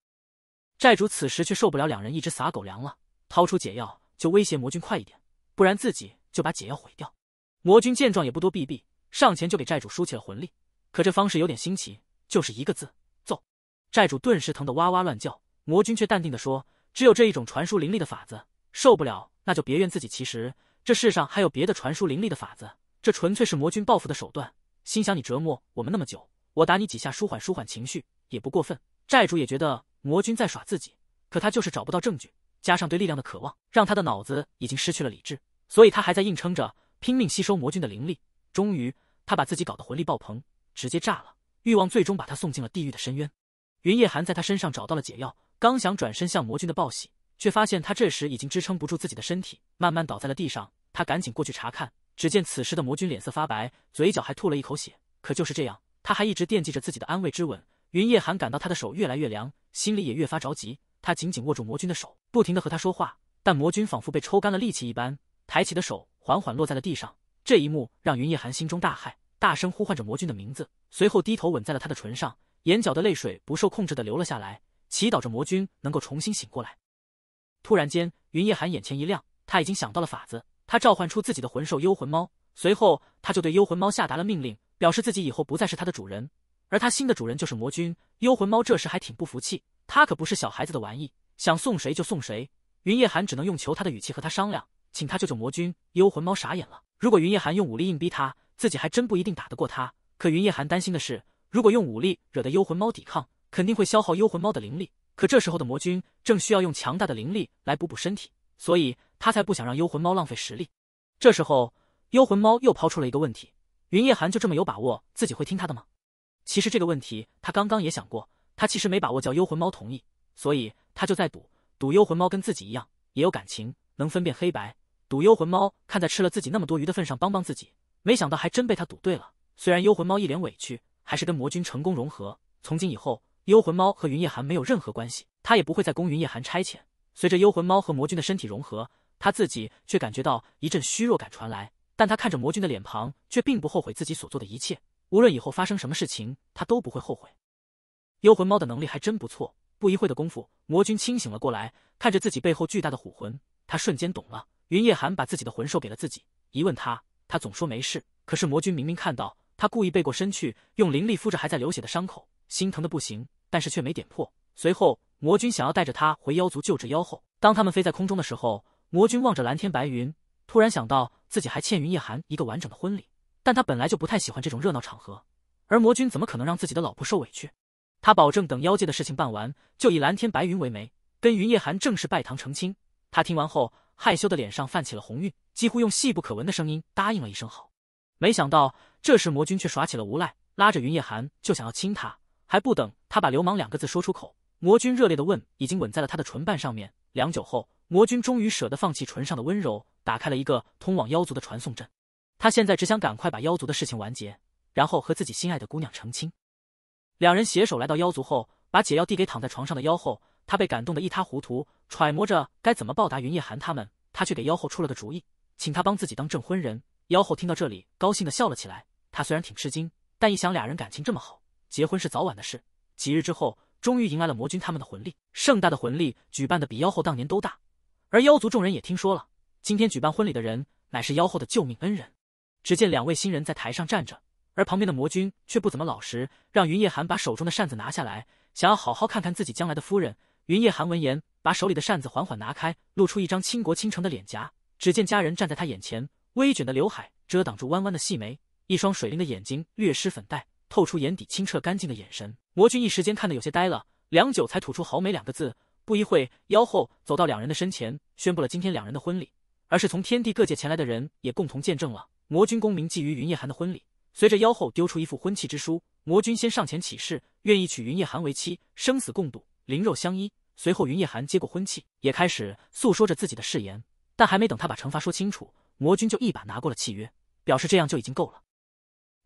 [SPEAKER 1] 债主此时却受不了两人一直撒狗粮了，掏出解药就威胁魔君快一点，不然自己就把解药毁掉。魔君见状也不多避避，上前就给债主输起了魂力。可这方式有点新奇，就是一个字：揍。债主顿时疼得哇哇乱叫，魔君却淡定的说：“只有这一种传输灵力的法子，受不了。”那就别怨自己。其实这世上还有别的传输灵力的法子，这纯粹是魔君报复的手段。心想你折磨我们那么久，我打你几下舒缓舒缓情绪也不过分。债主也觉得魔君在耍自己，可他就是找不到证据，加上对力量的渴望，让他的脑子已经失去了理智，所以他还在硬撑着，拼命吸收魔君的灵力。终于，他把自己搞得魂力爆棚，直接炸了。欲望最终把他送进了地狱的深渊。云夜寒在他身上找到了解药，刚想转身向魔君的报喜。却发现他这时已经支撑不住自己的身体，慢慢倒在了地上。他赶紧过去查看，只见此时的魔君脸色发白，嘴角还吐了一口血。可就是这样，他还一直惦记着自己的安慰之吻。云夜寒感到他的手越来越凉，心里也越发着急。他紧紧握住魔君的手，不停地和他说话，但魔君仿佛被抽干了力气一般，抬起的手缓缓落在了地上。这一幕让云夜寒心中大骇，大声呼唤着魔君的名字，随后低头吻在了他的唇上，眼角的泪水不受控制地流了下来，祈祷着魔君能够重新醒过来。突然间，云夜寒眼前一亮，他已经想到了法子。他召唤出自己的魂兽幽魂猫，随后他就对幽魂猫下达了命令，表示自己以后不再是它的主人，而他新的主人就是魔君。幽魂猫这时还挺不服气，它可不是小孩子的玩意，想送谁就送谁。云夜寒只能用求它的语气和他商量，请他救救魔君。幽魂猫傻眼了，如果云夜寒用武力硬逼他，自己还真不一定打得过他。可云夜寒担心的是，如果用武力惹得幽魂猫抵抗，肯定会消耗幽魂猫的灵力。可这时候的魔君正需要用强大的灵力来补补身体，所以他才不想让幽魂猫浪费实力。这时候，幽魂猫又抛出了一个问题：云夜寒就这么有把握自己会听他的吗？其实这个问题他刚刚也想过，他其实没把握叫幽魂猫同意，所以他就在赌赌幽魂猫跟自己一样也有感情，能分辨黑白。赌幽魂猫看在吃了自己那么多鱼的份上帮帮自己，没想到还真被他赌对了。虽然幽魂猫一脸委屈，还是跟魔君成功融合。从今以后。幽魂猫和云夜寒没有任何关系，他也不会再供云夜寒差遣。随着幽魂猫和魔君的身体融合，他自己却感觉到一阵虚弱感传来。但他看着魔君的脸庞，却并不后悔自己所做的一切。无论以后发生什么事情，他都不会后悔。幽魂猫的能力还真不错。不一会的功夫，魔君清醒了过来，看着自己背后巨大的虎魂，他瞬间懂了。云夜寒把自己的魂兽给了自己，一问他，他总说没事。可是魔君明明看到他故意背过身去，用灵力敷着还在流血的伤口。心疼的不行，但是却没点破。随后，魔君想要带着他回妖族救治妖后。当他们飞在空中的时候，魔君望着蓝天白云，突然想到自己还欠云夜寒一个完整的婚礼。但他本来就不太喜欢这种热闹场合，而魔君怎么可能让自己的老婆受委屈？他保证等妖界的事情办完，就以蓝天白云为媒，跟云夜寒正式拜堂成亲。他听完后，害羞的脸上泛起了红晕，几乎用细不可闻的声音答应了一声好。没想到，这时魔君却耍起了无赖，拉着云夜寒就想要亲他。还不等他把“流氓”两个字说出口，魔君热烈的问，已经吻在了他的唇瓣上面。良久后，魔君终于舍得放弃唇上的温柔，打开了一个通往妖族的传送阵。他现在只想赶快把妖族的事情完结，然后和自己心爱的姑娘成亲。两人携手来到妖族后，把解药递给躺在床上的妖后，他被感动的一塌糊涂，揣摩着该怎么报答云夜寒他们。他却给妖后出了个主意，请他帮自己当证婚人。妖后听到这里，高兴的笑了起来。他虽然挺吃惊，但一想俩人感情这么好。结婚是早晚的事。几日之后，终于迎来了魔君他们的魂力，盛大的魂力举办的比妖后当年都大。而妖族众人也听说了，今天举办婚礼的人乃是妖后的救命恩人。只见两位新人在台上站着，而旁边的魔君却不怎么老实，让云夜寒把手中的扇子拿下来，想要好好看看自己将来的夫人。云夜寒闻言，把手里的扇子缓缓拿开，露出一张倾国倾城的脸颊。只见佳人站在他眼前，微卷的刘海遮挡住弯弯的细眉，一双水灵的眼睛略施粉黛。透出眼底清澈干净的眼神，魔君一时间看得有些呆了，良久才吐出“好美”两个字。不一会，妖后走到两人的身前，宣布了今天两人的婚礼，而是从天地各界前来的人也共同见证了魔君公明觊觎云夜寒的婚礼。随着妖后丢出一副婚契之书，魔君先上前起誓，愿意娶云夜寒为妻，生死共度，灵肉相依。随后，云夜寒接过婚契，也开始诉说着自己的誓言，但还没等他把惩罚说清楚，魔君就一把拿过了契约，表示这样就已经够了。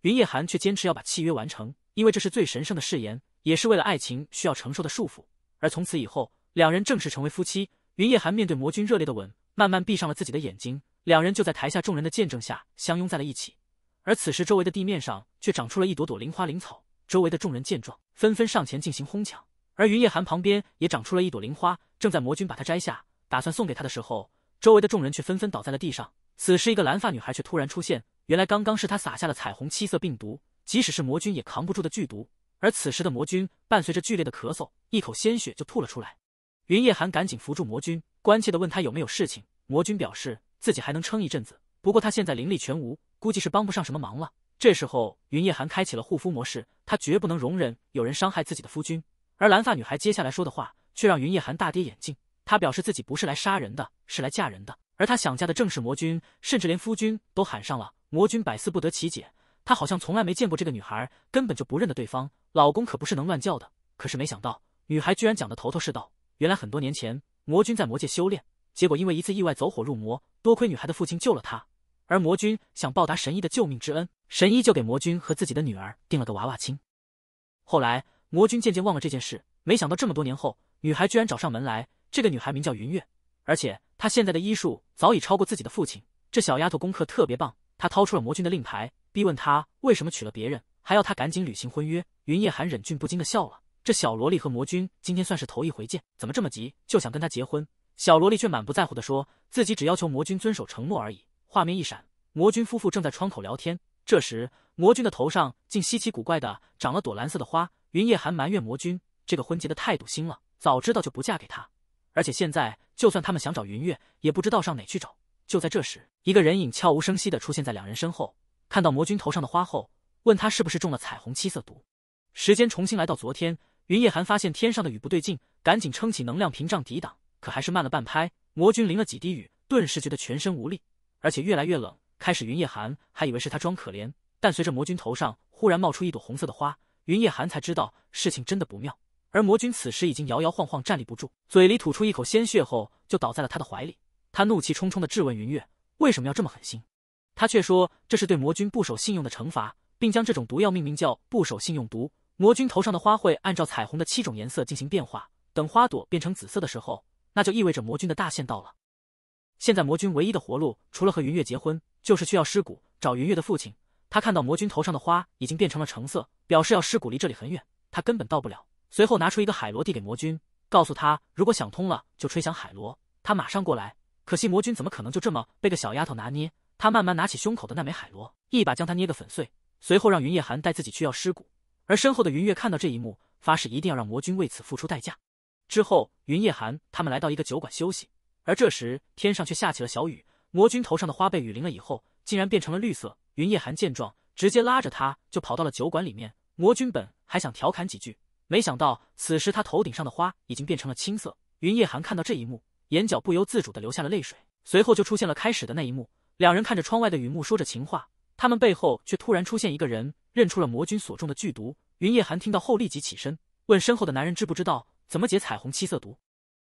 [SPEAKER 1] 云夜寒却坚持要把契约完成，因为这是最神圣的誓言，也是为了爱情需要承受的束缚。而从此以后，两人正式成为夫妻。云夜寒面对魔君热烈的吻，慢慢闭上了自己的眼睛。两人就在台下众人的见证下相拥在了一起。而此时，周围的地面上却长出了一朵朵灵花灵草。周围的众人见状，纷纷上前进行哄抢。而云夜寒旁边也长出了一朵灵花，正在魔君把它摘下，打算送给他的时候，周围的众人却纷纷倒在了地上。此时，一个蓝发女孩却突然出现。原来刚刚是他撒下了彩虹七色病毒，即使是魔君也扛不住的剧毒。而此时的魔君伴随着剧烈的咳嗽，一口鲜血就吐了出来。云夜寒赶紧扶住魔君，关切的问他有没有事情。魔君表示自己还能撑一阵子，不过他现在灵力全无，估计是帮不上什么忙了。这时候，云夜寒开启了护肤模式，他绝不能容忍有人伤害自己的夫君。而蓝发女孩接下来说的话却让云夜寒大跌眼镜。他表示自己不是来杀人的，是来嫁人的，而他想嫁的正是魔君，甚至连夫君都喊上了。魔君百思不得其解，他好像从来没见过这个女孩，根本就不认得对方。老公可不是能乱叫的，可是没想到女孩居然讲的头头是道。原来很多年前，魔君在魔界修炼，结果因为一次意外走火入魔，多亏女孩的父亲救了他。而魔君想报答神医的救命之恩，神医就给魔君和自己的女儿定了个娃娃亲。后来魔君渐渐忘了这件事，没想到这么多年后，女孩居然找上门来。这个女孩名叫云月，而且她现在的医术早已超过自己的父亲，这小丫头功课特别棒。他掏出了魔君的令牌，逼问他为什么娶了别人，还要他赶紧履行婚约。云夜寒忍俊不禁的笑了，这小萝莉和魔君今天算是头一回见，怎么这么急就想跟他结婚？小萝莉却满不在乎的说，自己只要求魔君遵守承诺而已。画面一闪，魔君夫妇正在窗口聊天，这时魔君的头上竟稀奇古怪的长了朵蓝色的花。云夜寒埋怨魔君这个婚结的太堵心了，早知道就不嫁给他。而且现在就算他们想找云月，也不知道上哪去找。就在这时，一个人影悄无声息的出现在两人身后。看到魔君头上的花后，问他是不是中了彩虹七色毒。时间重新来到昨天，云夜寒发现天上的雨不对劲，赶紧撑起能量屏障抵挡，可还是慢了半拍。魔君淋了几滴雨，顿时觉得全身无力，而且越来越冷。开始云夜寒还以为是他装可怜，但随着魔君头上忽然冒出一朵红色的花，云夜寒才知道事情真的不妙。而魔君此时已经摇摇晃晃站立不住，嘴里吐出一口鲜血后，就倒在了他的怀里。他怒气冲冲地质问云月：“为什么要这么狠心？”他却说：“这是对魔君不守信用的惩罚，并将这种毒药命名叫‘不守信用毒’。魔君头上的花会按照彩虹的七种颜色进行变化，等花朵变成紫色的时候，那就意味着魔君的大限到了。现在魔君唯一的活路，除了和云月结婚，就是去要尸骨找云月的父亲。他看到魔君头上的花已经变成了橙色，表示要尸骨离这里很远，他根本到不了。随后拿出一个海螺递给魔君，告诉他如果想通了就吹响海螺，他马上过来。”可惜魔君怎么可能就这么被个小丫头拿捏？他慢慢拿起胸口的那枚海螺，一把将它捏个粉碎，随后让云夜寒带自己去要尸骨。而身后的云月看到这一幕，发誓一定要让魔君为此付出代价。之后，云夜寒他们来到一个酒馆休息，而这时天上却下起了小雨。魔君头上的花被雨淋了以后，竟然变成了绿色。云夜寒见状，直接拉着他就跑到了酒馆里面。魔君本还想调侃几句，没想到此时他头顶上的花已经变成了青色。云夜寒看到这一幕。眼角不由自主地流下了泪水，随后就出现了开始的那一幕。两人看着窗外的雨幕，说着情话，他们背后却突然出现一个人，认出了魔君所中的剧毒。云夜寒听到后立即起身，问身后的男人知不知道怎么解彩虹七色毒。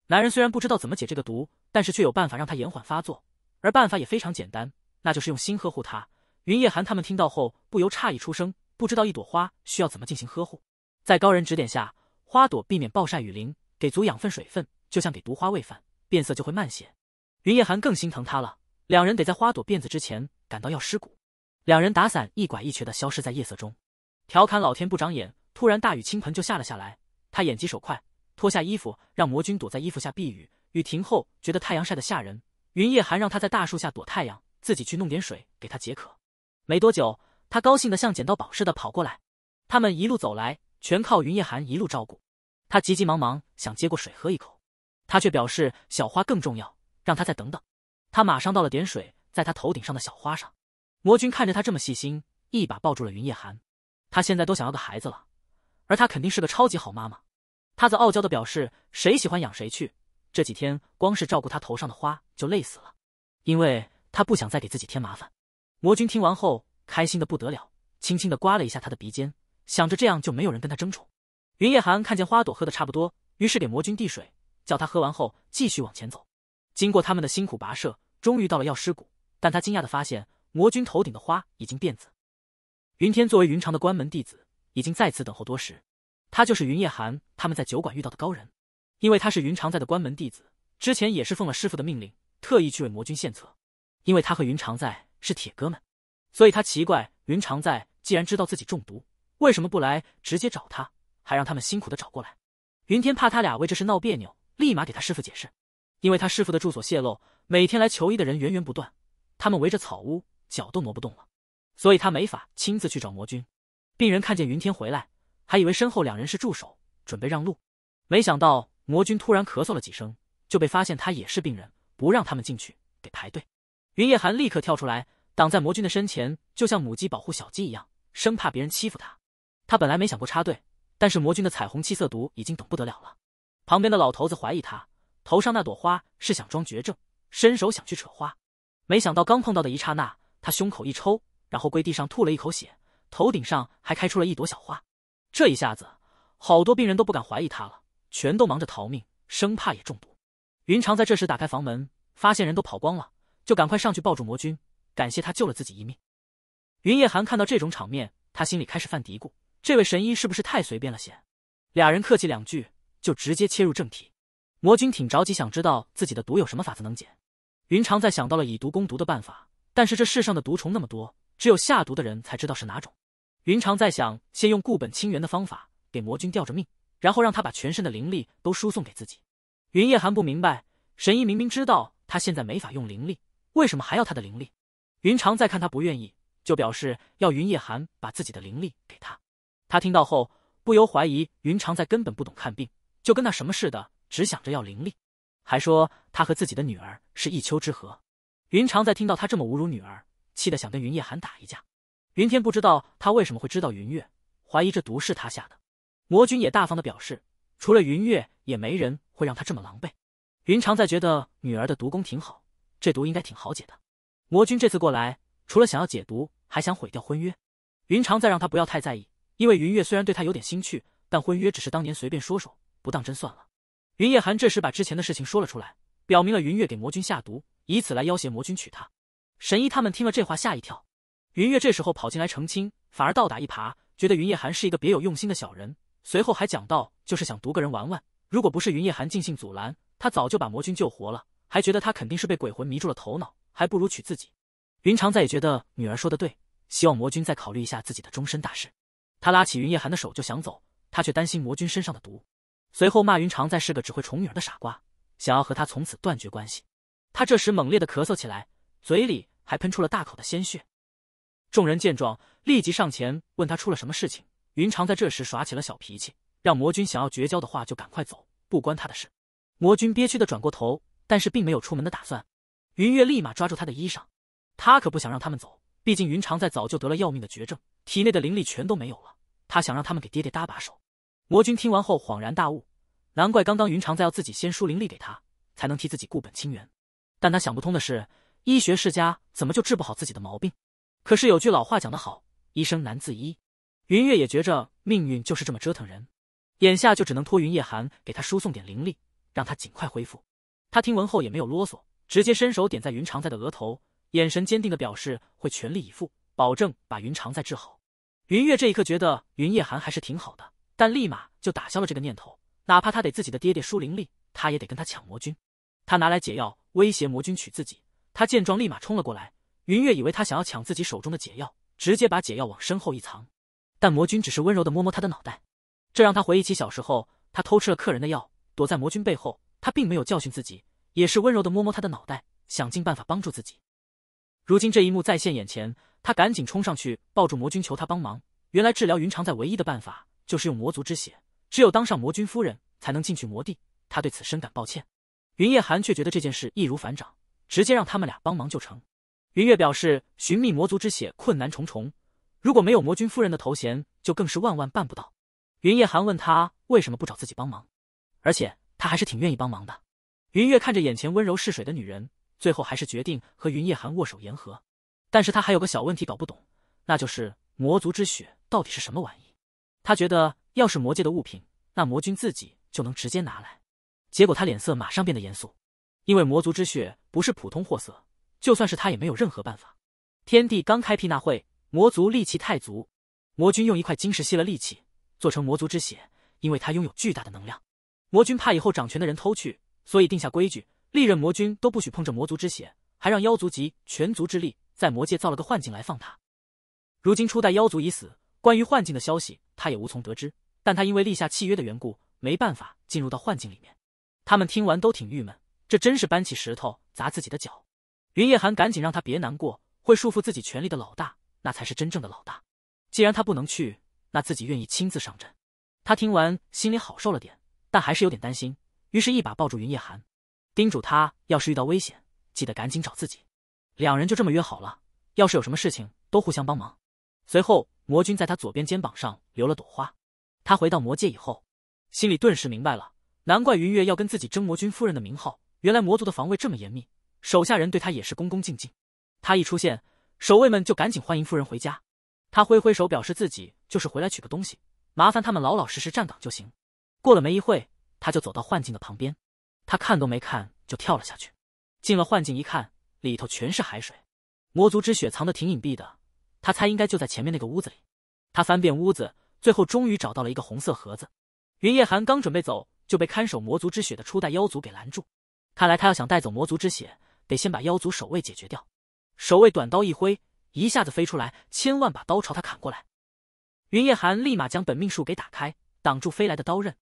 [SPEAKER 1] 男人虽然不知道怎么解这个毒，但是却有办法让他延缓发作，而办法也非常简单，那就是用心呵护他。云夜寒他们听到后不由诧异出声，不知道一朵花需要怎么进行呵护。在高人指点下，花朵避免暴晒雨淋，给足养分水分，就像给毒花喂饭。变色就会慢些，云夜寒更心疼他了。两人得在花朵变色之前赶到药师谷。两人打伞，一拐一瘸的消失在夜色中。调侃老天不长眼，突然大雨倾盆就下了下来。他眼疾手快，脱下衣服让魔君躲在衣服下避雨。雨停后，觉得太阳晒得吓人。云夜寒让他在大树下躲太阳，自己去弄点水给他解渴。没多久，他高兴的像捡到宝似的跑过来。他们一路走来，全靠云夜寒一路照顾。他急急忙忙想接过水喝一口。他却表示小花更重要，让他再等等。他马上倒了点水，在他头顶上的小花上。魔君看着他这么细心，一把抱住了云夜寒。他现在都想要个孩子了，而他肯定是个超级好妈妈。他则傲娇的表示：“谁喜欢养谁去。”这几天光是照顾他头上的花就累死了，因为他不想再给自己添麻烦。魔君听完后开心的不得了，轻轻的刮了一下他的鼻尖，想着这样就没有人跟他争宠。云夜寒看见花朵喝的差不多，于是给魔君递水。叫他喝完后继续往前走。经过他们的辛苦跋涉，终于到了药师谷。但他惊讶地发现，魔君头顶的花已经变紫。云天作为云长的关门弟子，已经在此等候多时。他就是云夜寒，他们在酒馆遇到的高人。因为他是云长在的关门弟子，之前也是奉了师傅的命令，特意去为魔君献策。因为他和云长在是铁哥们，所以他奇怪，云长在既然知道自己中毒，为什么不来直接找他，还让他们辛苦的找过来？云天怕他俩为这事闹别扭。立马给他师傅解释，因为他师傅的住所泄露，每天来求医的人源源不断，他们围着草屋，脚都挪不动了，所以他没法亲自去找魔君。病人看见云天回来，还以为身后两人是助手，准备让路，没想到魔君突然咳嗽了几声，就被发现他也是病人，不让他们进去，得排队。云夜寒立刻跳出来，挡在魔君的身前，就像母鸡保护小鸡一样，生怕别人欺负他。他本来没想过插队，但是魔君的彩虹七色毒已经等不得了了。旁边的老头子怀疑他头上那朵花是想装绝症，伸手想去扯花，没想到刚碰到的一刹那，他胸口一抽，然后跪地上吐了一口血，头顶上还开出了一朵小花。这一下子，好多病人都不敢怀疑他了，全都忙着逃命，生怕也中毒。云长在这时打开房门，发现人都跑光了，就赶快上去抱住魔君，感谢他救了自己一命。云夜寒看到这种场面，他心里开始犯嘀咕：这位神医是不是太随便了些？俩人客气两句。就直接切入正题，魔君挺着急，想知道自己的毒有什么法子能解。云长在想到了以毒攻毒的办法，但是这世上的毒虫那么多，只有下毒的人才知道是哪种。云长在想，先用固本清源的方法给魔君吊着命，然后让他把全身的灵力都输送给自己。云夜寒不明白，神医明明知道他现在没法用灵力，为什么还要他的灵力？云长在看他不愿意，就表示要云夜寒把自己的灵力给他。他听到后，不由怀疑云长在根本不懂看病。就跟那什么似的，只想着要灵力，还说他和自己的女儿是一丘之貉。云长在听到他这么侮辱女儿，气得想跟云夜寒打一架。云天不知道他为什么会知道云月，怀疑这毒是他下的。魔君也大方的表示，除了云月，也没人会让他这么狼狈。云长在觉得女儿的毒功挺好，这毒应该挺好解的。魔君这次过来，除了想要解毒，还想毁掉婚约。云长在让他不要太在意，因为云月虽然对他有点兴趣，但婚约只是当年随便说说。不当真算了。云夜寒这时把之前的事情说了出来，表明了云月给魔君下毒，以此来要挟魔君娶她。神医他们听了这话吓一跳。云月这时候跑进来澄清，反而倒打一耙，觉得云夜寒是一个别有用心的小人。随后还讲到，就是想毒个人玩玩。如果不是云夜寒尽兴阻拦，他早就把魔君救活了，还觉得他肯定是被鬼魂迷住了头脑，还不如娶自己。云长在也觉得女儿说的对，希望魔君再考虑一下自己的终身大事。他拉起云夜寒的手就想走，他却担心魔君身上的毒。随后，骂云长在是个只会宠女儿的傻瓜，想要和他从此断绝关系。他这时猛烈的咳嗽起来，嘴里还喷出了大口的鲜血。众人见状，立即上前问他出了什么事情。云长在这时耍起了小脾气，让魔君想要绝交的话就赶快走，不关他的事。魔君憋屈的转过头，但是并没有出门的打算。云月立马抓住他的衣裳，他可不想让他们走，毕竟云长在早就得了要命的绝症，体内的灵力全都没有了。他想让他们给爹爹搭把手。魔君听完后恍然大悟，难怪刚刚云长在要自己先输灵力给他，才能替自己固本清源。但他想不通的是，医学世家怎么就治不好自己的毛病？可是有句老话讲得好，医生难自医。云月也觉着命运就是这么折腾人，眼下就只能托云夜寒给他输送点灵力，让他尽快恢复。他听闻后也没有啰嗦，直接伸手点在云长在的额头，眼神坚定的表示会全力以赴，保证把云长在治好。云月这一刻觉得云夜寒还是挺好的。但立马就打消了这个念头，哪怕他得自己的爹爹输灵力，他也得跟他抢魔君。他拿来解药威胁魔君娶自己，他见状立马冲了过来。云月以为他想要抢自己手中的解药，直接把解药往身后一藏。但魔君只是温柔的摸摸他的脑袋，这让他回忆起小时候他偷吃了客人的药，躲在魔君背后，他并没有教训自己，也是温柔的摸摸他的脑袋，想尽办法帮助自己。如今这一幕再现眼前，他赶紧冲上去抱住魔君求他帮忙。原来治疗云长在唯一的办法。就是用魔族之血，只有当上魔君夫人才能进去魔地。他对此深感抱歉。云夜寒却觉得这件事易如反掌，直接让他们俩帮忙就成。云月表示寻觅魔族之血困难重重，如果没有魔君夫人的头衔，就更是万万办不到。云夜寒问他为什么不找自己帮忙，而且他还是挺愿意帮忙的。云月看着眼前温柔似水的女人，最后还是决定和云夜寒握手言和。但是他还有个小问题搞不懂，那就是魔族之血到底是什么玩意。他觉得，要是魔界的物品，那魔君自己就能直接拿来。结果他脸色马上变得严肃，因为魔族之血不是普通货色，就算是他也没有任何办法。天地刚开辟那会，魔族戾气太足，魔君用一块金石吸了戾气，做成魔族之血，因为他拥有巨大的能量。魔君怕以后掌权的人偷去，所以定下规矩，历任魔君都不许碰这魔族之血，还让妖族集全族之力，在魔界造了个幻境来放他。如今初代妖族已死，关于幻境的消息。他也无从得知，但他因为立下契约的缘故，没办法进入到幻境里面。他们听完都挺郁闷，这真是搬起石头砸自己的脚。云夜寒赶紧让他别难过，会束缚自己权力的老大，那才是真正的老大。既然他不能去，那自己愿意亲自上阵。他听完心里好受了点，但还是有点担心，于是一把抱住云夜寒，叮嘱他要是遇到危险，记得赶紧找自己。两人就这么约好了，要是有什么事情，都互相帮忙。随后。魔君在他左边肩膀上留了朵花，他回到魔界以后，心里顿时明白了，难怪云月要跟自己争魔君夫人的名号，原来魔族的防卫这么严密，手下人对他也是恭恭敬敬。他一出现，守卫们就赶紧欢迎夫人回家。他挥挥手表示自己就是回来取个东西，麻烦他们老老实实站岗就行。过了没一会他就走到幻境的旁边，他看都没看就跳了下去。进了幻境一看，里头全是海水，魔族之血藏的挺隐蔽的。他猜应该就在前面那个屋子里，他翻遍屋子，最后终于找到了一个红色盒子。云夜寒刚准备走，就被看守魔族之血的初代妖族给拦住。看来他要想带走魔族之血，得先把妖族守卫解决掉。守卫短刀一挥，一下子飞出来千万把刀朝他砍过来。云夜寒立马将本命术给打开，挡住飞来的刀刃。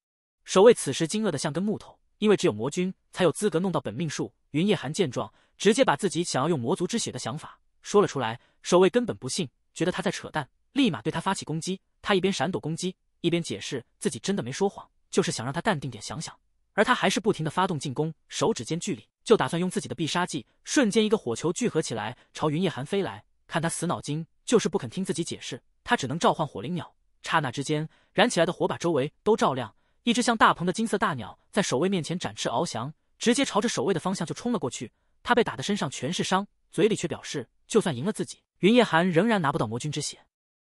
[SPEAKER 1] 守卫此时惊愕的像根木头，因为只有魔君才有资格弄到本命术。云夜寒见状，直接把自己想要用魔族之血的想法。说了出来，守卫根本不信，觉得他在扯淡，立马对他发起攻击。他一边闪躲攻击，一边解释自己真的没说谎，就是想让他淡定点想想。而他还是不停地发动进攻，手指间距离就打算用自己的必杀技，瞬间一个火球聚合起来朝云夜寒飞来。看他死脑筋，就是不肯听自己解释，他只能召唤火灵鸟。刹那之间，燃起来的火把周围都照亮，一只像大鹏的金色大鸟在守卫面前展翅翱翔，直接朝着守卫的方向就冲了过去。他被打的身上全是伤，嘴里却表示。就算赢了自己，云夜寒仍然拿不到魔君之血。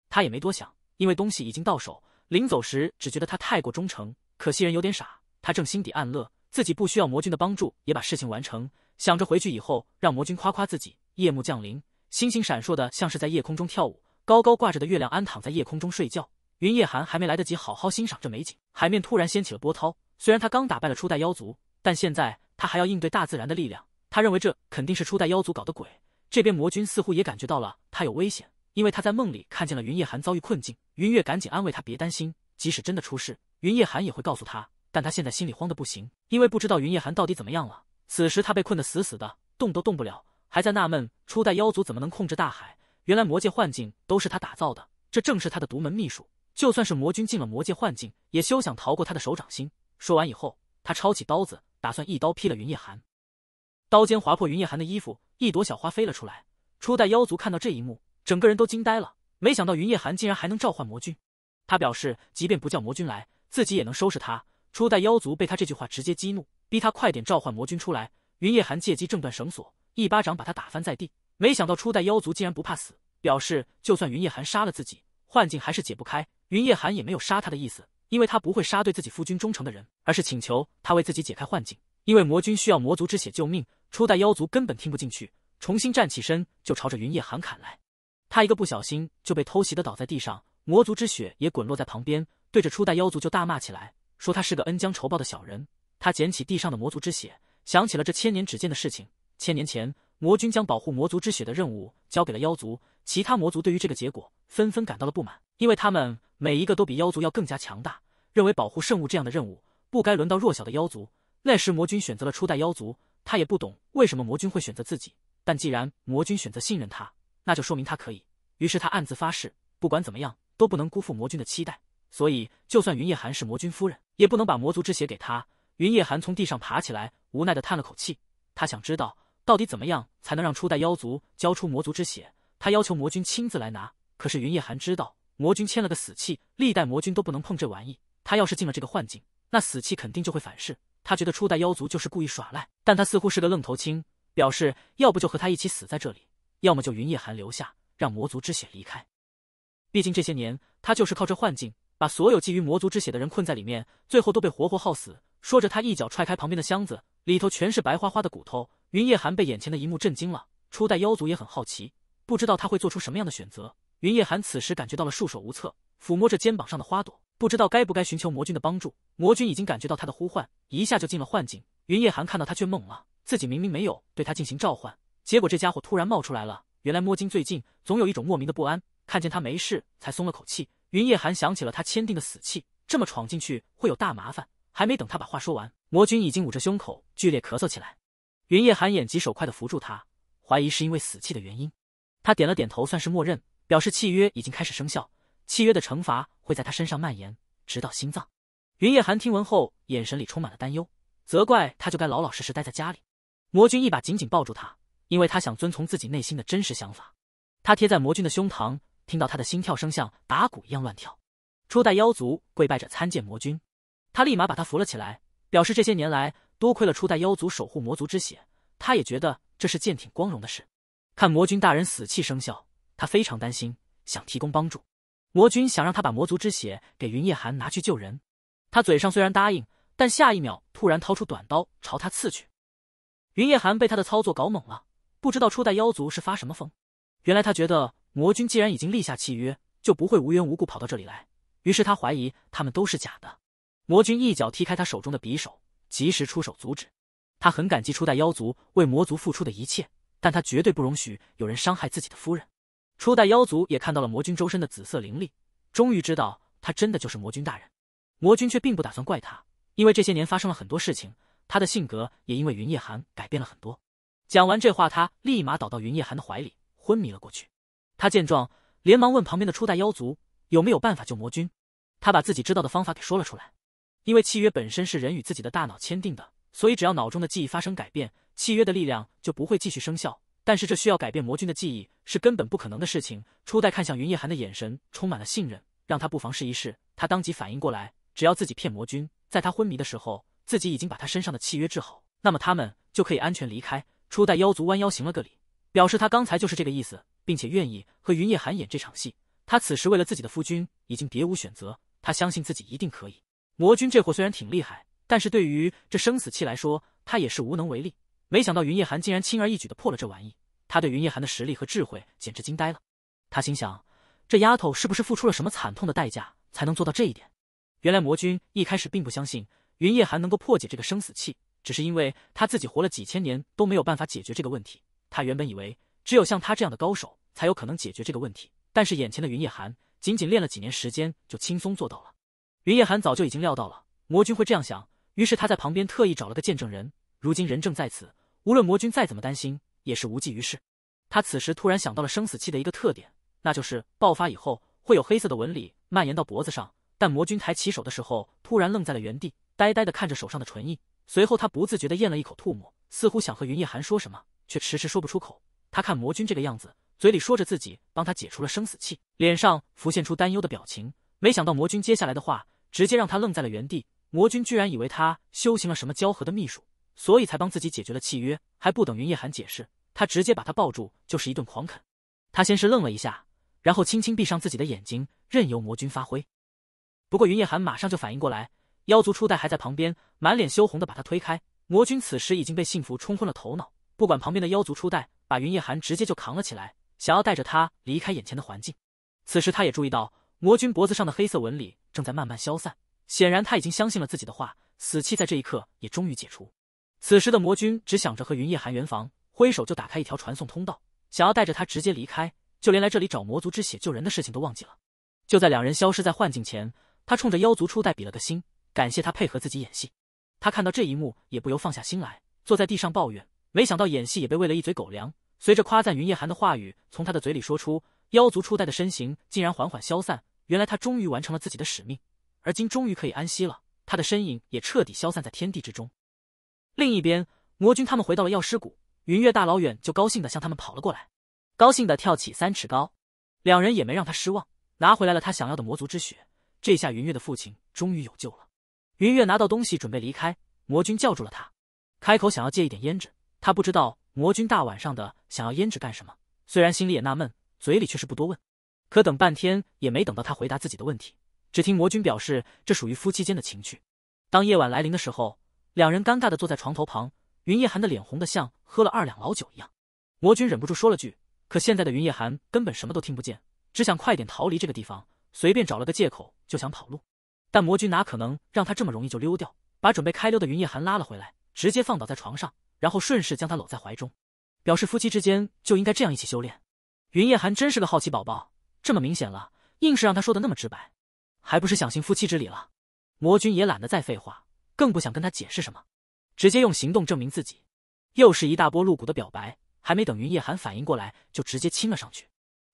[SPEAKER 1] 他也没多想，因为东西已经到手。临走时，只觉得他太过忠诚，可惜人有点傻。他正心底暗乐，自己不需要魔君的帮助，也把事情完成。想着回去以后让魔君夸夸自己。夜幕降临，星星闪烁的像是在夜空中跳舞，高高挂着的月亮安躺在夜空中睡觉。云夜寒还没来得及好好欣赏这美景，海面突然掀起了波涛。虽然他刚打败了初代妖族，但现在他还要应对大自然的力量。他认为这肯定是初代妖族搞的鬼。这边魔君似乎也感觉到了他有危险，因为他在梦里看见了云夜寒遭遇困境。云月赶紧安慰他别担心，即使真的出事，云夜寒也会告诉他。但他现在心里慌的不行，因为不知道云夜寒到底怎么样了。此时他被困得死死的，动都动不了，还在纳闷初代妖族怎么能控制大海。原来魔界幻境都是他打造的，这正是他的独门秘术。就算是魔君进了魔界幻境，也休想逃过他的手掌心。说完以后，他抄起刀子，打算一刀劈了云夜寒。刀尖划破云夜寒的衣服，一朵小花飞了出来。初代妖族看到这一幕，整个人都惊呆了。没想到云夜寒竟然还能召唤魔君。他表示，即便不叫魔君来，自己也能收拾他。初代妖族被他这句话直接激怒，逼他快点召唤魔君出来。云夜寒借机挣断绳索，一巴掌把他打翻在地。没想到初代妖族竟然不怕死，表示就算云夜寒杀了自己，幻境还是解不开。云夜寒也没有杀他的意思，因为他不会杀对自己夫君忠诚的人，而是请求他为自己解开幻境。因为魔君需要魔族之血救命，初代妖族根本听不进去，重新站起身就朝着云夜寒砍来。他一个不小心就被偷袭的倒在地上，魔族之血也滚落在旁边。对着初代妖族就大骂起来，说他是个恩将仇报的小人。他捡起地上的魔族之血，想起了这千年只见的事情。千年前，魔君将保护魔族之血的任务交给了妖族，其他魔族对于这个结果纷纷感到了不满，因为他们每一个都比妖族要更加强大，认为保护圣物这样的任务不该轮到弱小的妖族。那时魔君选择了初代妖族，他也不懂为什么魔君会选择自己。但既然魔君选择信任他，那就说明他可以。于是他暗自发誓，不管怎么样都不能辜负魔君的期待。所以，就算云夜寒是魔君夫人，也不能把魔族之血给他。云夜寒从地上爬起来，无奈的叹了口气。他想知道到底怎么样才能让初代妖族交出魔族之血。他要求魔君亲自来拿，可是云夜寒知道魔君签了个死契，历代魔君都不能碰这玩意。他要是进了这个幻境，那死契肯定就会反噬。他觉得初代妖族就是故意耍赖，但他似乎是个愣头青，表示要不就和他一起死在这里，要么就云夜寒留下，让魔族之血离开。毕竟这些年，他就是靠这幻境把所有觊觎魔族之血的人困在里面，最后都被活活耗死。说着，他一脚踹开旁边的箱子，里头全是白花花的骨头。云夜寒被眼前的一幕震惊了，初代妖族也很好奇，不知道他会做出什么样的选择。云夜寒此时感觉到了束手无策，抚摸着肩膀上的花朵。不知道该不该寻求魔君的帮助，魔君已经感觉到他的呼唤，一下就进了幻境。云夜寒看到他却懵了，自己明明没有对他进行召唤，结果这家伙突然冒出来了。原来摸金最近总有一种莫名的不安，看见他没事才松了口气。云夜寒想起了他签订的死契，这么闯进去会有大麻烦。还没等他把话说完，魔君已经捂着胸口剧烈咳嗽起来。云夜寒眼疾手快地扶住他，怀疑是因为死契的原因。他点了点头，算是默认，表示契约已经开始生效。契约的惩罚会在他身上蔓延，直到心脏。云夜寒听闻后，眼神里充满了担忧，责怪他就该老老实实待在家里。魔君一把紧紧抱住他，因为他想遵从自己内心的真实想法。他贴在魔君的胸膛，听到他的心跳声像打鼓一样乱跳。初代妖族跪拜着参见魔君，他立马把他扶了起来，表示这些年来多亏了初代妖族守护魔族之血，他也觉得这是件挺光荣的事。看魔君大人死气生效，他非常担心，想提供帮助。魔君想让他把魔族之血给云夜寒拿去救人，他嘴上虽然答应，但下一秒突然掏出短刀朝他刺去。云夜寒被他的操作搞懵了，不知道初代妖族是发什么疯。原来他觉得魔君既然已经立下契约，就不会无缘无故跑到这里来，于是他怀疑他们都是假的。魔君一脚踢开他手中的匕首，及时出手阻止。他很感激初代妖族为魔族付出的一切，但他绝对不容许有人伤害自己的夫人。初代妖族也看到了魔君周身的紫色灵力，终于知道他真的就是魔君大人。魔君却并不打算怪他，因为这些年发生了很多事情，他的性格也因为云夜寒改变了很多。讲完这话，他立马倒到云夜寒的怀里，昏迷了过去。他见状，连忙问旁边的初代妖族有没有办法救魔君。他把自己知道的方法给说了出来，因为契约本身是人与自己的大脑签订的，所以只要脑中的记忆发生改变，契约的力量就不会继续生效。但是这需要改变魔君的记忆，是根本不可能的事情。初代看向云夜寒的眼神充满了信任，让他不妨试一试。他当即反应过来，只要自己骗魔君，在他昏迷的时候，自己已经把他身上的契约治好，那么他们就可以安全离开。初代妖族弯腰行了个礼，表示他刚才就是这个意思，并且愿意和云夜寒演这场戏。他此时为了自己的夫君，已经别无选择。他相信自己一定可以。魔君这货虽然挺厉害，但是对于这生死契来说，他也是无能为力。没想到云夜寒竟然轻而易举的破了这玩意，他对云夜寒的实力和智慧简直惊呆了。他心想，这丫头是不是付出了什么惨痛的代价才能做到这一点？原来魔君一开始并不相信云夜寒能够破解这个生死契，只是因为他自己活了几千年都没有办法解决这个问题。他原本以为只有像他这样的高手才有可能解决这个问题，但是眼前的云夜寒仅仅练了几年时间就轻松做到了。云夜寒早就已经料到了魔君会这样想，于是他在旁边特意找了个见证人。如今人证在此，无论魔君再怎么担心，也是无济于事。他此时突然想到了生死气的一个特点，那就是爆发以后会有黑色的纹理蔓延到脖子上。但魔君抬起手的时候，突然愣在了原地，呆呆地看着手上的唇印。随后他不自觉地咽了一口唾沫，似乎想和云夜寒说什么，却迟迟说不出口。他看魔君这个样子，嘴里说着自己帮他解除了生死气，脸上浮现出担忧的表情。没想到魔君接下来的话，直接让他愣在了原地。魔君居然以为他修行了什么交合的秘术。所以才帮自己解决了契约，还不等云夜寒解释，他直接把他抱住，就是一顿狂啃。他先是愣了一下，然后轻轻闭上自己的眼睛，任由魔君发挥。不过云夜寒马上就反应过来，妖族初代还在旁边，满脸羞红的把他推开。魔君此时已经被幸福冲昏了头脑，不管旁边的妖族初代，把云夜寒直接就扛了起来，想要带着他离开眼前的环境。此时他也注意到魔君脖子上的黑色纹理正在慢慢消散，显然他已经相信了自己的话，死气在这一刻也终于解除。此时的魔君只想着和云夜寒圆房，挥手就打开一条传送通道，想要带着他直接离开，就连来这里找魔族之血救人的事情都忘记了。就在两人消失在幻境前，他冲着妖族初代比了个心，感谢他配合自己演戏。他看到这一幕，也不由放下心来，坐在地上抱怨：没想到演戏也被喂了一嘴狗粮。随着夸赞云夜寒的话语从他的嘴里说出，妖族初代的身形竟然缓缓消散。原来他终于完成了自己的使命，而今终于可以安息了。他的身影也彻底消散在天地之中。另一边，魔君他们回到了药师谷，云月大老远就高兴的向他们跑了过来，高兴的跳起三尺高。两人也没让他失望，拿回来了他想要的魔族之血。这下云月的父亲终于有救了。云月拿到东西准备离开，魔君叫住了他，开口想要借一点胭脂。他不知道魔君大晚上的想要胭脂干什么，虽然心里也纳闷，嘴里却是不多问。可等半天也没等到他回答自己的问题，只听魔君表示这属于夫妻间的情趣。当夜晚来临的时候。两人尴尬的坐在床头旁，云夜寒的脸红的像喝了二两老酒一样。魔君忍不住说了句，可现在的云夜寒根本什么都听不见，只想快点逃离这个地方。随便找了个借口就想跑路，但魔君哪可能让他这么容易就溜掉？把准备开溜的云夜寒拉了回来，直接放倒在床上，然后顺势将他搂在怀中，表示夫妻之间就应该这样一起修炼。云夜寒真是个好奇宝宝，这么明显了，硬是让他说的那么直白，还不是想行夫妻之礼了？魔君也懒得再废话。更不想跟他解释什么，直接用行动证明自己。又是一大波露骨的表白，还没等云夜寒反应过来，就直接亲了上去。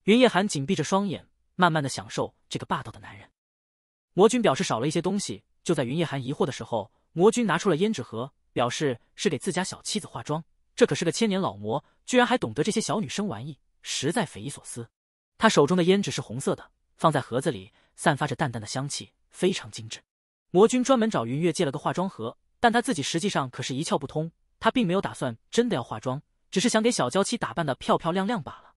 [SPEAKER 1] 云夜寒紧闭着双眼，慢慢的享受这个霸道的男人。魔君表示少了一些东西。就在云夜寒疑惑的时候，魔君拿出了胭脂盒，表示是给自家小妻子化妆。这可是个千年老魔，居然还懂得这些小女生玩意，实在匪夷所思。他手中的胭脂是红色的，放在盒子里，散发着淡淡的香气，非常精致。魔君专门找云月借了个化妆盒，但他自己实际上可是一窍不通。他并没有打算真的要化妆，只是想给小娇妻打扮的漂漂亮亮罢了。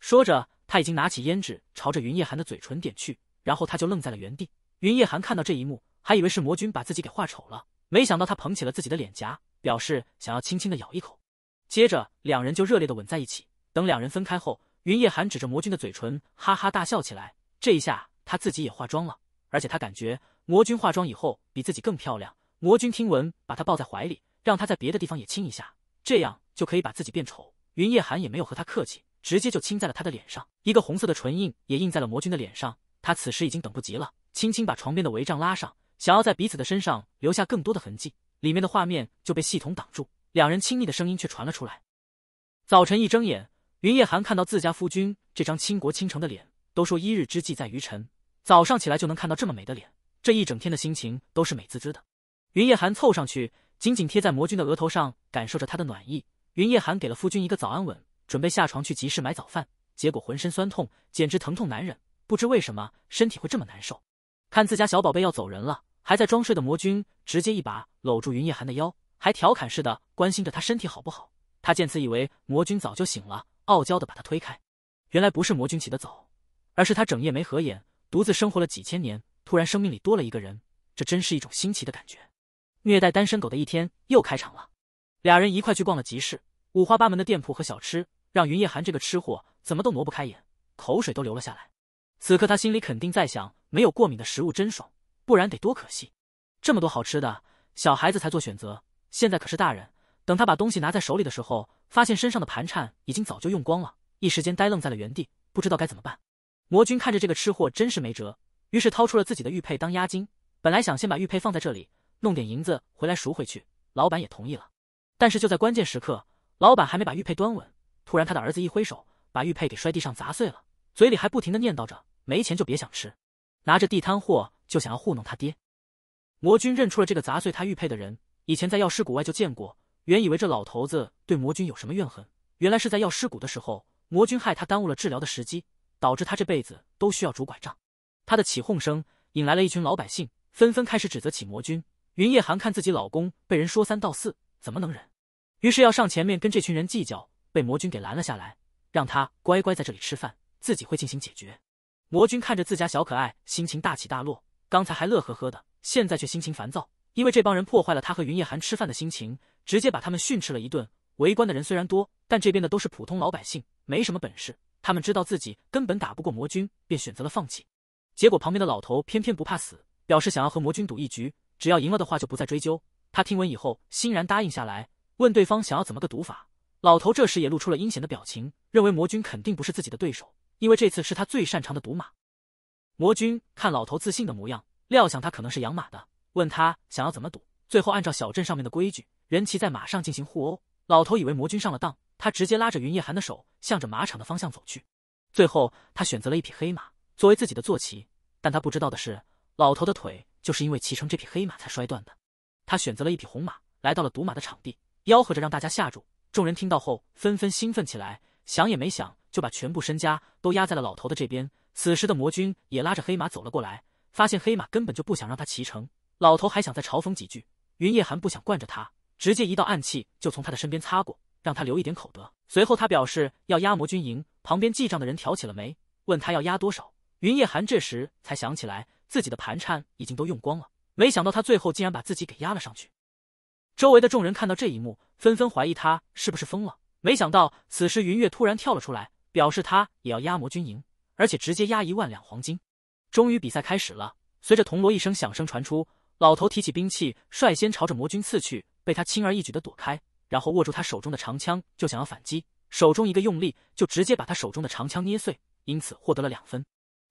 [SPEAKER 1] 说着，他已经拿起胭脂，朝着云夜寒的嘴唇点去，然后他就愣在了原地。云夜寒看到这一幕，还以为是魔君把自己给画丑了，没想到他捧起了自己的脸颊，表示想要轻轻的咬一口。接着，两人就热烈的吻在一起。等两人分开后，云夜寒指着魔君的嘴唇，哈哈大笑起来。这一下他自己也化妆了，而且他感觉。魔君化妆以后比自己更漂亮。魔君听闻，把她抱在怀里，让她在别的地方也亲一下，这样就可以把自己变丑。云夜寒也没有和他客气，直接就亲在了他的脸上，一个红色的唇印也印在了魔君的脸上。他此时已经等不及了，轻轻把床边的帷帐拉上，想要在彼此的身上留下更多的痕迹。里面的画面就被系统挡住，两人亲昵的声音却传了出来。早晨一睁眼，云夜寒看到自家夫君这张倾国倾城的脸，都说一日之计在于晨，早上起来就能看到这么美的脸。这一整天的心情都是美滋滋的。云夜寒凑上去，紧紧贴在魔君的额头上，感受着他的暖意。云夜寒给了夫君一个早安吻，准备下床去集市买早饭，结果浑身酸痛，简直疼痛难忍。不知为什么身体会这么难受。看自家小宝贝要走人了，还在装睡的魔君直接一把搂住云夜寒的腰，还调侃似的关心着他身体好不好。他见此以为魔君早就醒了，傲娇的把他推开。原来不是魔君起得早，而是他整夜没合眼，独自生活了几千年。突然，生命里多了一个人，这真是一种新奇的感觉。虐待单身狗的一天又开场了，俩人一块去逛了集市，五花八门的店铺和小吃，让云夜寒这个吃货怎么都挪不开眼，口水都流了下来。此刻他心里肯定在想：没有过敏的食物真爽，不然得多可惜。这么多好吃的，小孩子才做选择，现在可是大人。等他把东西拿在手里的时候，发现身上的盘缠已经早就用光了，一时间呆愣在了原地，不知道该怎么办。魔君看着这个吃货，真是没辙。于是掏出了自己的玉佩当押金，本来想先把玉佩放在这里，弄点银子回来赎回去。老板也同意了，但是就在关键时刻，老板还没把玉佩端稳，突然他的儿子一挥手，把玉佩给摔地上砸碎了，嘴里还不停的念叨着：“没钱就别想吃。”拿着地摊货就想要糊弄他爹。魔君认出了这个砸碎他玉佩的人，以前在药师谷外就见过，原以为这老头子对魔君有什么怨恨，原来是在药师谷的时候，魔君害他耽误了治疗的时机，导致他这辈子都需要拄拐杖。他的起哄声引来了一群老百姓，纷纷开始指责起魔君云夜寒。看自己老公被人说三道四，怎么能忍？于是要上前面跟这群人计较，被魔君给拦了下来，让他乖乖在这里吃饭，自己会进行解决。魔君看着自家小可爱，心情大起大落。刚才还乐呵呵的，现在却心情烦躁，因为这帮人破坏了他和云夜寒吃饭的心情，直接把他们训斥了一顿。围观的人虽然多，但这边的都是普通老百姓，没什么本事，他们知道自己根本打不过魔君，便选择了放弃。结果旁边的老头偏偏不怕死，表示想要和魔君赌一局，只要赢了的话就不再追究。他听闻以后，欣然答应下来，问对方想要怎么个赌法。老头这时也露出了阴险的表情，认为魔君肯定不是自己的对手，因为这次是他最擅长的赌马。魔君看老头自信的模样，料想他可能是养马的，问他想要怎么赌。最后按照小镇上面的规矩，人骑在马上进行互殴。老头以为魔君上了当，他直接拉着云夜寒的手，向着马场的方向走去。最后他选择了一匹黑马。作为自己的坐骑，但他不知道的是，老头的腿就是因为骑乘这匹黑马才摔断的。他选择了一匹红马，来到了赌马的场地，吆喝着让大家下注。众人听到后纷纷兴奋起来，想也没想就把全部身家都压在了老头的这边。此时的魔君也拉着黑马走了过来，发现黑马根本就不想让他骑乘。老头还想再嘲讽几句，云夜寒不想惯着他，直接一道暗器就从他的身边擦过，让他留一点口德。随后他表示要压魔君赢，旁边记账的人挑起了眉，问他要压多少。云夜寒这时才想起来，自己的盘缠已经都用光了。没想到他最后竟然把自己给压了上去。周围的众人看到这一幕，纷纷怀疑他是不是疯了。没想到此时云月突然跳了出来，表示他也要压魔军营，而且直接压一万两黄金。终于比赛开始了，随着铜锣一声响声传出，老头提起兵器，率先朝着魔军刺去，被他轻而易举的躲开，然后握住他手中的长枪就想要反击，手中一个用力，就直接把他手中的长枪捏碎，因此获得了两分。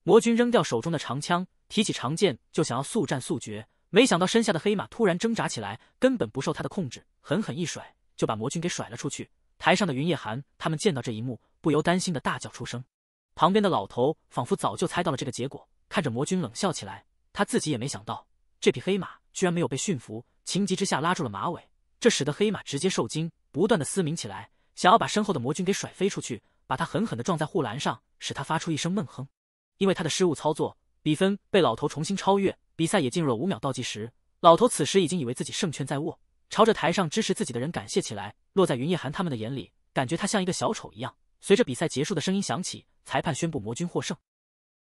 [SPEAKER 1] 魔君扔掉手中的长枪，提起长剑就想要速战速决，没想到身下的黑马突然挣扎起来，根本不受他的控制，狠狠一甩就把魔君给甩了出去。台上的云夜寒他们见到这一幕，不由担心的大叫出声。旁边的老头仿佛早就猜到了这个结果，看着魔君冷笑起来。他自己也没想到，这匹黑马居然没有被驯服，情急之下拉住了马尾，这使得黑马直接受惊，不断的嘶鸣起来，想要把身后的魔君给甩飞出去，把他狠狠的撞在护栏上，使他发出一声闷哼。因为他的失误操作，比分被老头重新超越，比赛也进入了五秒倒计时。老头此时已经以为自己胜券在握，朝着台上支持自己的人感谢起来。落在云夜寒他们的眼里，感觉他像一个小丑一样。随着比赛结束的声音响起，裁判宣布魔君获胜。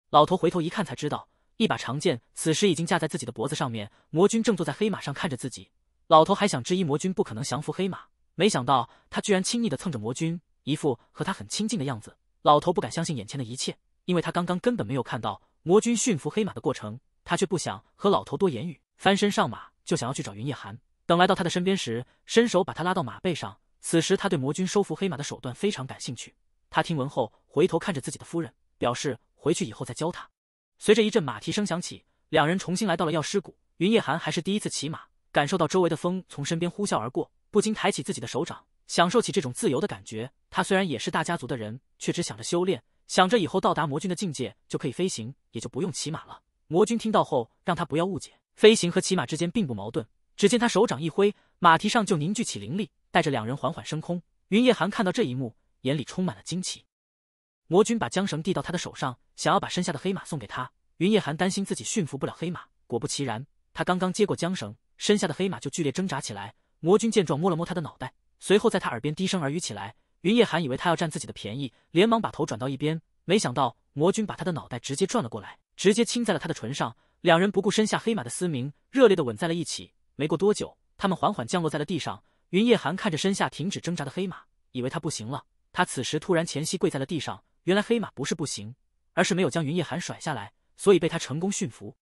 [SPEAKER 1] 老头回头一看，才知道一把长剑此时已经架在自己的脖子上面，魔君正坐在黑马上看着自己。老头还想质疑魔君不可能降服黑马，没想到他居然亲昵的蹭着魔君，一副和他很亲近的样子。老头不敢相信眼前的一切。因为他刚刚根本没有看到魔君驯服黑马的过程，他却不想和老头多言语，翻身上马就想要去找云夜寒。等来到他的身边时，伸手把他拉到马背上。此时他对魔君收服黑马的手段非常感兴趣。他听闻后，回头看着自己的夫人，表示回去以后再教他。随着一阵马蹄声响起，两人重新来到了药师谷。云夜寒还是第一次骑马，感受到周围的风从身边呼啸而过，不禁抬起自己的手掌，享受起这种自由的感觉。他虽然也是大家族的人，却只想着修炼。想着以后到达魔君的境界就可以飞行，也就不用骑马了。魔君听到后，让他不要误解，飞行和骑马之间并不矛盾。只见他手掌一挥，马蹄上就凝聚起灵力，带着两人缓缓升空。云夜寒看到这一幕，眼里充满了惊奇。魔君把缰绳递到他的手上，想要把身下的黑马送给他。云夜寒担心自己驯服不了黑马，果不其然，他刚刚接过缰绳，身下的黑马就剧烈挣扎起来。魔君见状，摸了摸他的脑袋，随后在他耳边低声耳语起来。云夜寒以为他要占自己的便宜，连忙把头转到一边，没想到魔君把他的脑袋直接转了过来，直接亲在了他的唇上。两人不顾身下黑马的嘶鸣，热烈的吻在了一起。没过多久，他们缓缓降落在了地上。云夜寒看着身下停止挣扎的黑马，以为他不行了。他此时突然前膝跪在了地上，原来黑马不是不行，而是没有将云夜寒甩下来，所以被他成功驯服。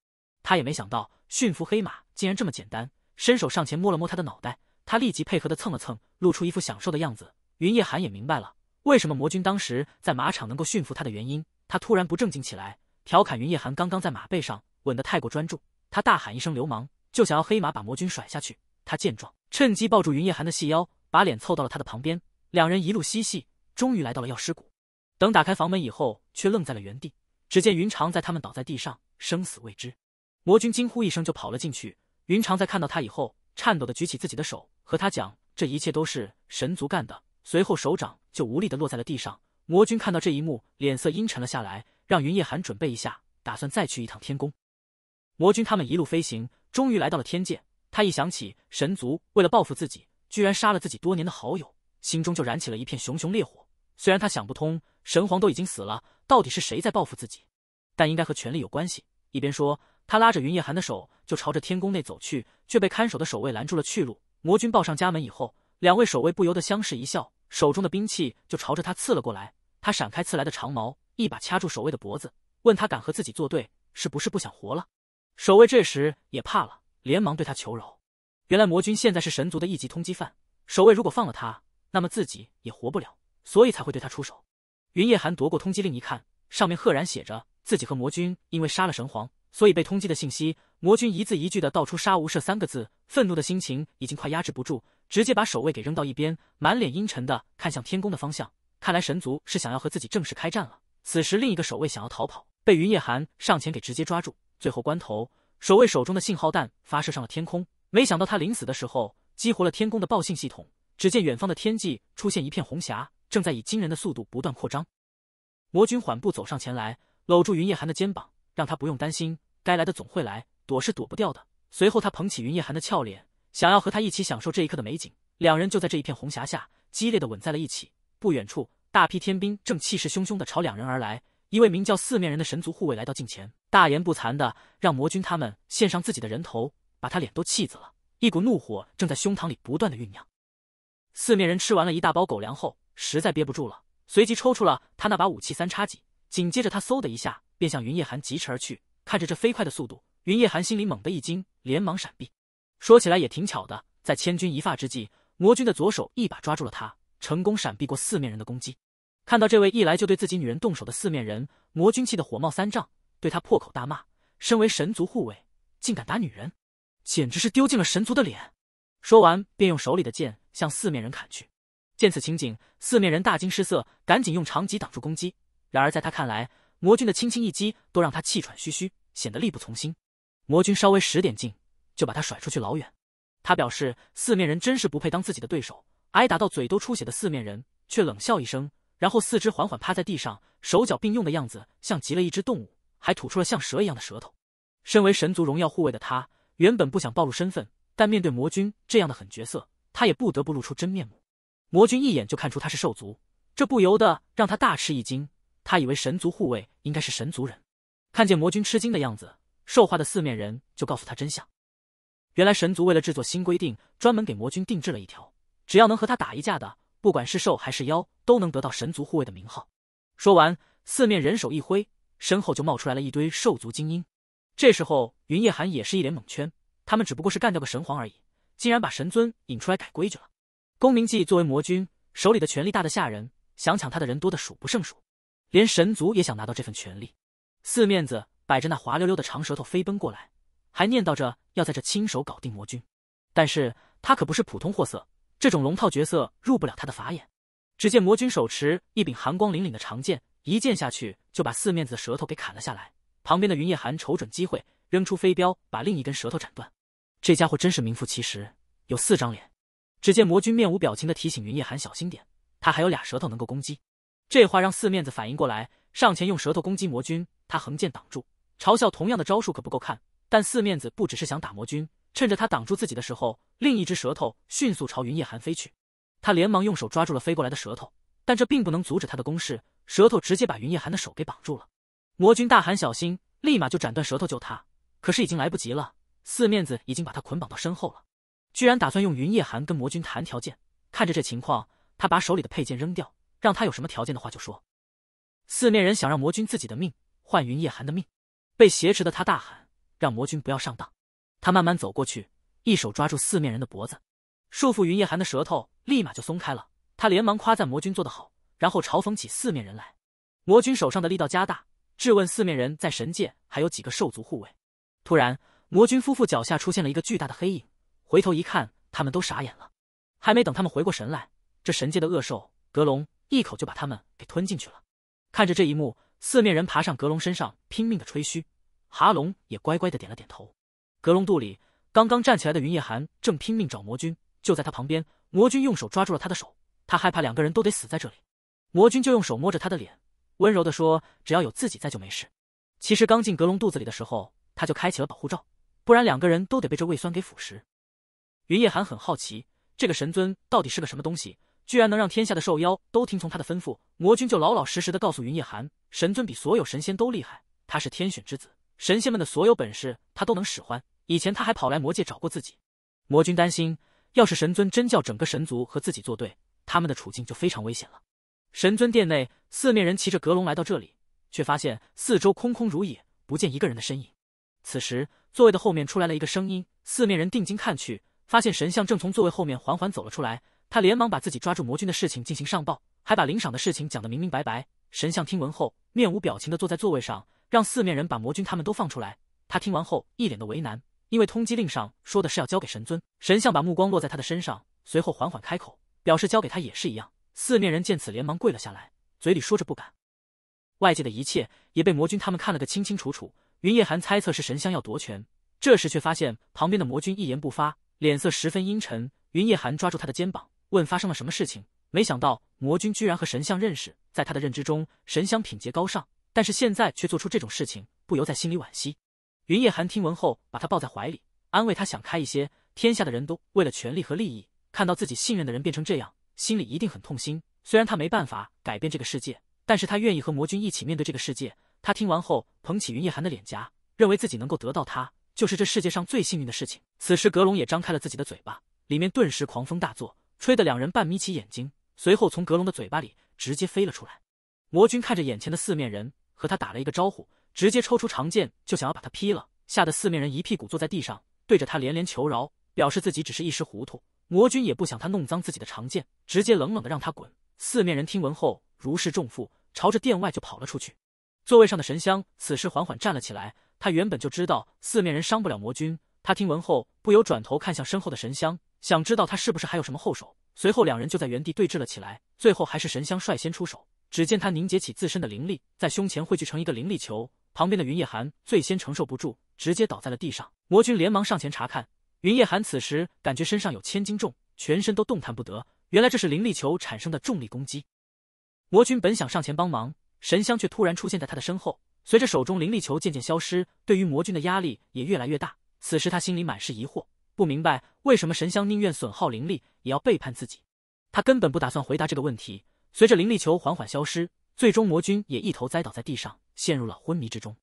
[SPEAKER 1] 他也没想到驯服黑马竟然这么简单，伸手上前摸了摸他的脑袋，他立即配合的蹭了蹭，露出一副享受的样子。云夜寒也明白了为什么魔君当时在马场能够驯服他的原因。他突然不正经起来，调侃云夜寒刚刚在马背上吻得太过专注。他大喊一声“流氓”，就想要黑马把魔君甩下去。他见状，趁机抱住云夜寒的细腰，把脸凑到了他的旁边，两人一路嬉戏，终于来到了药师谷。等打开房门以后，却愣在了原地。只见云长在他们倒在地上，生死未知。魔君惊呼一声，就跑了进去。云长在看到他以后，颤抖的举起自己的手，和他讲：“这一切都是神族干的。”随后手掌就无力的落在了地上。魔君看到这一幕，脸色阴沉了下来，让云夜寒准备一下，打算再去一趟天宫。魔君他们一路飞行，终于来到了天界。他一想起神族为了报复自己，居然杀了自己多年的好友，心中就燃起了一片熊熊烈火。虽然他想不通神皇都已经死了，到底是谁在报复自己，但应该和权力有关系。一边说，他拉着云夜寒的手就朝着天宫内走去，却被看守的守卫拦住了去路。魔君抱上家门以后，两位守卫不由得相视一笑。手中的兵器就朝着他刺了过来，他闪开刺来的长矛，一把掐住守卫的脖子，问他敢和自己作对，是不是不想活了？守卫这时也怕了，连忙对他求饶。原来魔君现在是神族的一级通缉犯，守卫如果放了他，那么自己也活不了，所以才会对他出手。云夜寒夺过通缉令一看，上面赫然写着自己和魔君因为杀了神皇，所以被通缉的信息。魔君一字一句的道出“杀无赦”三个字，愤怒的心情已经快压制不住。直接把守卫给扔到一边，满脸阴沉的看向天宫的方向。看来神族是想要和自己正式开战了。此时，另一个守卫想要逃跑，被云夜寒上前给直接抓住。最后关头，守卫手中的信号弹发射上了天空。没想到他临死的时候激活了天宫的报信系统，只见远方的天际出现一片红霞，正在以惊人的速度不断扩张。魔君缓步走上前来，搂住云夜寒的肩膀，让他不用担心，该来的总会来，躲是躲不掉的。随后，他捧起云夜寒的俏脸。想要和他一起享受这一刻的美景，两人就在这一片红霞下激烈的吻在了一起。不远处，大批天兵正气势汹汹的朝两人而来。一位名叫四面人的神族护卫来到近前，大言不惭的让魔君他们献上自己的人头，把他脸都气紫了。一股怒火正在胸膛里不断的酝酿。四面人吃完了一大包狗粮后，实在憋不住了，随即抽出了他那把武器三叉戟，紧接着他嗖的一下便向云夜寒疾驰而去。看着这飞快的速度，云夜寒心里猛地一惊，连忙闪避。说起来也挺巧的，在千钧一发之际，魔君的左手一把抓住了他，成功闪避过四面人的攻击。看到这位一来就对自己女人动手的四面人，魔君气得火冒三丈，对他破口大骂：“身为神族护卫，竟敢打女人，简直是丢尽了神族的脸！”说完，便用手里的剑向四面人砍去。见此情景，四面人大惊失色，赶紧用长戟挡住攻击。然而在他看来，魔君的轻轻一击都让他气喘吁吁，显得力不从心。魔君稍微使点劲。就把他甩出去老远。他表示四面人真是不配当自己的对手，挨打到嘴都出血的四面人却冷笑一声，然后四肢缓缓趴在地上，手脚并用的样子像极了一只动物，还吐出了像蛇一样的舌头。身为神族荣耀护卫的他原本不想暴露身份，但面对魔君这样的狠角色，他也不得不露出真面目。魔君一眼就看出他是兽族，这不由得让他大吃一惊。他以为神族护卫应该是神族人，看见魔君吃惊的样子，兽化的四面人就告诉他真相。原来神族为了制作新规定，专门给魔君定制了一条：只要能和他打一架的，不管是兽还是妖，都能得到神族护卫的名号。说完，四面人手一挥，身后就冒出来了一堆兽族精英。这时候，云夜寒也是一脸懵圈，他们只不过是干掉个神皇而已，竟然把神尊引出来改规矩了。公明纪作为魔君，手里的权力大的吓人，想抢他的人多的数不胜数，连神族也想拿到这份权力。四面子摆着那滑溜溜的长舌头飞奔过来。还念叨着要在这亲手搞定魔君，但是他可不是普通货色，这种龙套角色入不了他的法眼。只见魔君手持一柄寒光凛凛的长剑，一剑下去就把四面子的舌头给砍了下来。旁边的云夜寒瞅准机会扔出飞镖，把另一根舌头斩断。这家伙真是名副其实，有四张脸。只见魔君面无表情的提醒云夜寒小心点，他还有俩舌头能够攻击。这话让四面子反应过来，上前用舌头攻击魔君，他横剑挡住，嘲笑同样的招数可不够看。但四面子不只是想打魔君，趁着他挡住自己的时候，另一只舌头迅速朝云夜寒飞去。他连忙用手抓住了飞过来的舌头，但这并不能阻止他的攻势，舌头直接把云夜寒的手给绑住了。魔君大喊小心，立马就斩断舌头救他，可是已经来不及了。四面子已经把他捆绑到身后了，居然打算用云夜寒跟魔君谈条件。看着这情况，他把手里的佩剑扔掉，让他有什么条件的话就说。四面人想让魔君自己的命换云夜寒的命，被挟持的他大喊。让魔君不要上当，他慢慢走过去，一手抓住四面人的脖子，束缚云夜寒的舌头，立马就松开了。他连忙夸赞魔君做得好，然后嘲讽起四面人来。魔君手上的力道加大，质问四面人在神界还有几个兽族护卫。突然，魔君夫妇脚下出现了一个巨大的黑影，回头一看，他们都傻眼了。还没等他们回过神来，这神界的恶兽格隆一口就把他们给吞进去了。看着这一幕，四面人爬上格隆身上，拼命的吹嘘。哈龙也乖乖的点了点头。格龙肚里刚刚站起来的云夜寒正拼命找魔君，就在他旁边，魔君用手抓住了他的手，他害怕两个人都得死在这里，魔君就用手摸着他的脸，温柔的说：“只要有自己在就没事。”其实刚进格龙肚子里的时候，他就开启了保护罩，不然两个人都得被这胃酸给腐蚀。云夜寒很好奇这个神尊到底是个什么东西，居然能让天下的兽妖都听从他的吩咐。魔君就老老实实的告诉云夜寒，神尊比所有神仙都厉害，他是天选之子。神仙们的所有本事，他都能使唤。以前他还跑来魔界找过自己。魔君担心，要是神尊真叫整个神族和自己作对，他们的处境就非常危险了。神尊殿内，四面人骑着阁龙来到这里，却发现四周空空如也，不见一个人的身影。此时，座位的后面出来了一个声音。四面人定睛看去，发现神像正从座位后面缓缓走了出来。他连忙把自己抓住魔君的事情进行上报，还把领赏的事情讲得明明白白。神像听闻后，面无表情的坐在座位上。让四面人把魔君他们都放出来。他听完后一脸的为难，因为通缉令上说的是要交给神尊。神像把目光落在他的身上，随后缓缓开口，表示交给他也是一样。四面人见此，连忙跪了下来，嘴里说着不敢。外界的一切也被魔君他们看了个清清楚楚。云夜寒猜测是神像要夺权，这时却发现旁边的魔君一言不发，脸色十分阴沉。云夜寒抓住他的肩膀，问发生了什么事情。没想到魔君居然和神像认识，在他的认知中，神像品节高尚。但是现在却做出这种事情，不由在心里惋惜。云夜寒听闻后，把他抱在怀里，安慰他想开一些。天下的人都为了权力和利益，看到自己信任的人变成这样，心里一定很痛心。虽然他没办法改变这个世界，但是他愿意和魔君一起面对这个世界。他听完后，捧起云夜寒的脸颊，认为自己能够得到他，就是这世界上最幸运的事情。此时格隆也张开了自己的嘴巴，里面顿时狂风大作，吹得两人半眯起眼睛。随后从格隆的嘴巴里直接飞了出来。魔君看着眼前的四面人。和他打了一个招呼，直接抽出长剑就想要把他劈了，吓得四面人一屁股坐在地上，对着他连连求饶，表示自己只是一时糊涂。魔君也不想他弄脏自己的长剑，直接冷冷的让他滚。四面人听闻后如释重负，朝着殿外就跑了出去。座位上的神香此时缓缓站了起来，他原本就知道四面人伤不了魔君，他听闻后不由转头看向身后的神香，想知道他是不是还有什么后手。随后两人就在原地对峙了起来，最后还是神香率先出手。只见他凝结起自身的灵力，在胸前汇聚成一个灵力球。旁边的云夜寒最先承受不住，直接倒在了地上。魔君连忙上前查看，云夜寒此时感觉身上有千斤重，全身都动弹不得。原来这是灵力球产生的重力攻击。魔君本想上前帮忙，神香却突然出现在他的身后。随着手中灵力球渐渐消失，对于魔君的压力也越来越大。此时他心里满是疑惑，不明白为什么神香宁愿损耗灵力也要背叛自己。他根本不打算回答这个问题。随着灵力球缓缓消失，最终魔君也一头栽倒在地上，陷入了昏迷之中。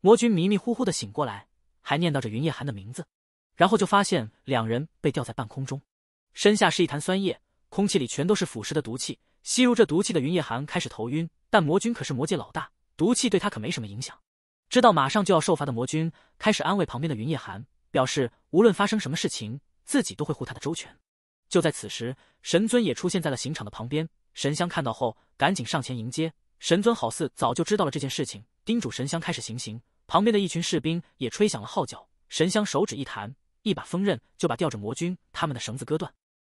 [SPEAKER 1] 魔君迷迷糊糊的醒过来，还念叨着云夜寒的名字，然后就发现两人被吊在半空中，身下是一潭酸液，空气里全都是腐蚀的毒气。吸入这毒气的云夜寒开始头晕，但魔君可是魔界老大，毒气对他可没什么影响。知道马上就要受罚的魔君开始安慰旁边的云夜寒，表示无论发生什么事情，自己都会护他的周全。就在此时，神尊也出现在了刑场的旁边。神香看到后，赶紧上前迎接神尊，好似早就知道了这件事情，叮嘱神香开始行刑。旁边的一群士兵也吹响了号角。神香手指一弹，一把风刃就把吊着魔君他们的绳子割断。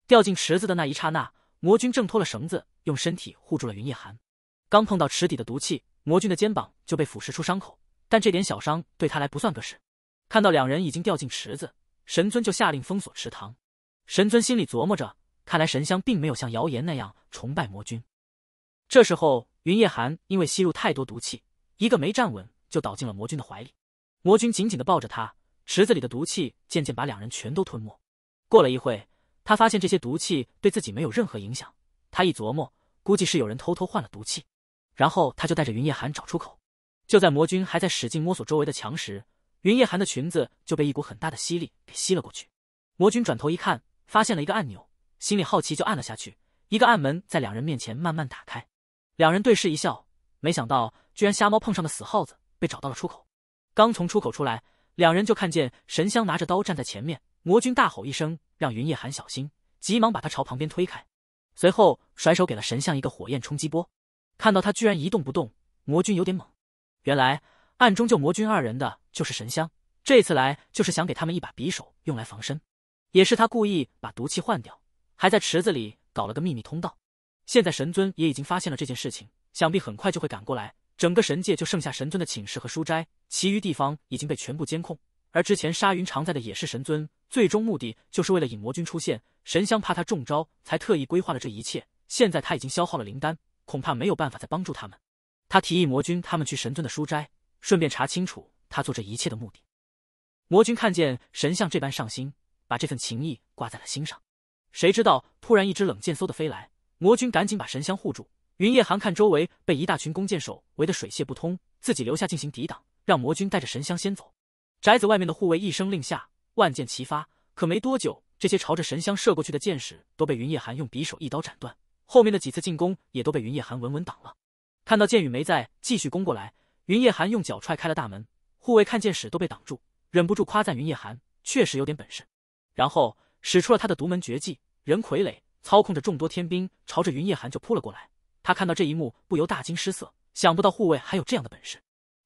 [SPEAKER 1] 掉进池子的那一刹那，魔君挣脱了绳子，用身体护住了云夜寒。刚碰到池底的毒气，魔君的肩膀就被腐蚀出伤口，但这点小伤对他来不算个事。看到两人已经掉进池子，神尊就下令封锁池塘。神尊心里琢磨着。看来神香并没有像谣言那样崇拜魔君。这时候，云夜寒因为吸入太多毒气，一个没站稳就倒进了魔君的怀里。魔君紧紧的抱着他，池子里的毒气渐渐把两人全都吞没。过了一会，他发现这些毒气对自己没有任何影响。他一琢磨，估计是有人偷偷换了毒气。然后他就带着云夜寒找出口。就在魔君还在使劲摸索周围的墙时，云夜寒的裙子就被一股很大的吸力给吸了过去。魔君转头一看，发现了一个按钮。心里好奇，就按了下去。一个暗门在两人面前慢慢打开，两人对视一笑。没想到，居然瞎猫碰上的死耗子，被找到了出口。刚从出口出来，两人就看见神香拿着刀站在前面。魔君大吼一声，让云夜寒小心，急忙把他朝旁边推开。随后甩手给了神像一个火焰冲击波。看到他居然一动不动，魔君有点懵。原来暗中救魔君二人的就是神香，这次来就是想给他们一把匕首用来防身，也是他故意把毒气换掉。还在池子里搞了个秘密通道，现在神尊也已经发现了这件事情，想必很快就会赶过来。整个神界就剩下神尊的寝室和书斋，其余地方已经被全部监控。而之前杀云常在的也是神尊，最终目的就是为了引魔君出现。神香怕他中招，才特意规划了这一切。现在他已经消耗了灵丹，恐怕没有办法再帮助他们。他提议魔君他们去神尊的书斋，顺便查清楚他做这一切的目的。魔君看见神像这般上心，把这份情谊挂在了心上。谁知道，突然一只冷箭嗖的飞来，魔君赶紧把神香护住。云夜寒看周围被一大群弓箭手围得水泄不通，自己留下进行抵挡，让魔君带着神香先走。宅子外面的护卫一声令下，万箭齐发。可没多久，这些朝着神香射过去的箭矢都被云夜寒用匕首一刀斩断。后面的几次进攻也都被云夜寒稳稳挡了。看到箭雨没再继续攻过来，云夜寒用脚踹开了大门。护卫看箭矢都被挡住，忍不住夸赞云夜寒确实有点本事。然后。使出了他的独门绝技，人傀儡操控着众多天兵，朝着云夜寒就扑了过来。他看到这一幕，不由大惊失色，想不到护卫还有这样的本事。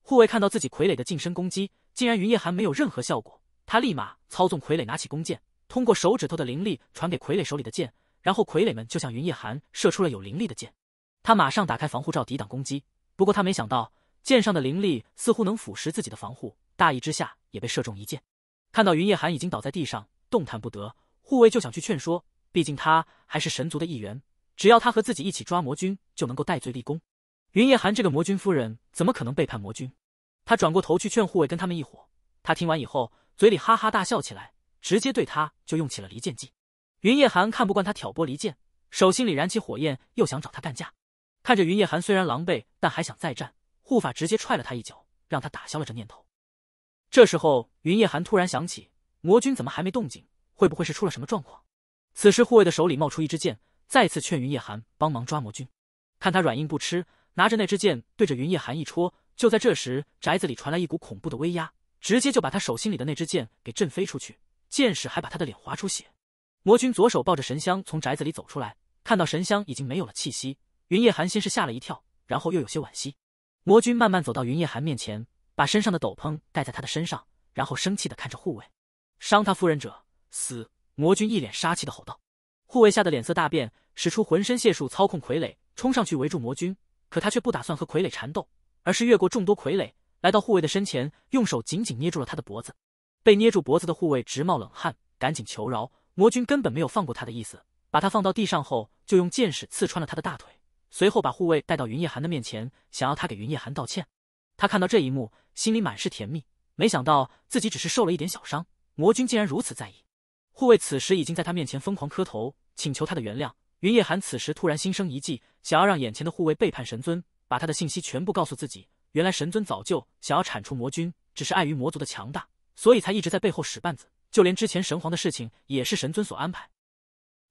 [SPEAKER 1] 护卫看到自己傀儡的近身攻击，竟然云夜寒没有任何效果，他立马操纵傀儡拿起弓箭，通过手指头的灵力传给傀儡手里的剑，然后傀儡们就向云夜寒射出了有灵力的箭。他马上打开防护罩抵挡攻击，不过他没想到箭上的灵力似乎能腐蚀自己的防护，大意之下也被射中一箭。看到云夜寒已经倒在地上，动弹不得。护卫就想去劝说，毕竟他还是神族的一员，只要他和自己一起抓魔君，就能够戴罪立功。云夜寒这个魔君夫人怎么可能背叛魔君？他转过头去劝护卫跟他们一伙。他听完以后，嘴里哈哈大笑起来，直接对他就用起了离间计。云夜寒看不惯他挑拨离间，手心里燃起火焰，又想找他干架。看着云夜寒虽然狼狈，但还想再战，护法直接踹了他一脚，让他打消了这念头。这时候，云夜寒突然想起，魔君怎么还没动静？会不会是出了什么状况？此时护卫的手里冒出一支箭，再次劝云夜寒帮忙抓魔君。看他软硬不吃，拿着那支箭对着云夜寒一戳。就在这时，宅子里传来一股恐怖的威压，直接就把他手心里的那支箭给震飞出去，箭矢还把他的脸划出血。魔君左手抱着神香从宅子里走出来，看到神香已经没有了气息，云夜寒先是吓了一跳，然后又有些惋惜。魔君慢慢走到云夜寒面前，把身上的斗篷盖在他的身上，然后生气的看着护卫，伤他夫人者。死魔君一脸杀气的吼道，护卫吓得脸色大变，使出浑身解数操控傀儡冲上去围住魔君，可他却不打算和傀儡缠斗，而是越过众多傀儡来到护卫的身前，用手紧紧捏住了他的脖子。被捏住脖子的护卫直冒冷汗，赶紧求饶。魔君根本没有放过他的意思，把他放到地上后，就用剑矢刺穿了他的大腿，随后把护卫带到云夜寒的面前，想要他给云夜寒道歉。他看到这一幕，心里满是甜蜜，没想到自己只是受了一点小伤，魔君竟然如此在意。护卫此时已经在他面前疯狂磕头，请求他的原谅。云夜寒此时突然心生一计，想要让眼前的护卫背叛神尊，把他的信息全部告诉自己。原来神尊早就想要铲除魔君，只是碍于魔族的强大，所以才一直在背后使绊子。就连之前神皇的事情，也是神尊所安排。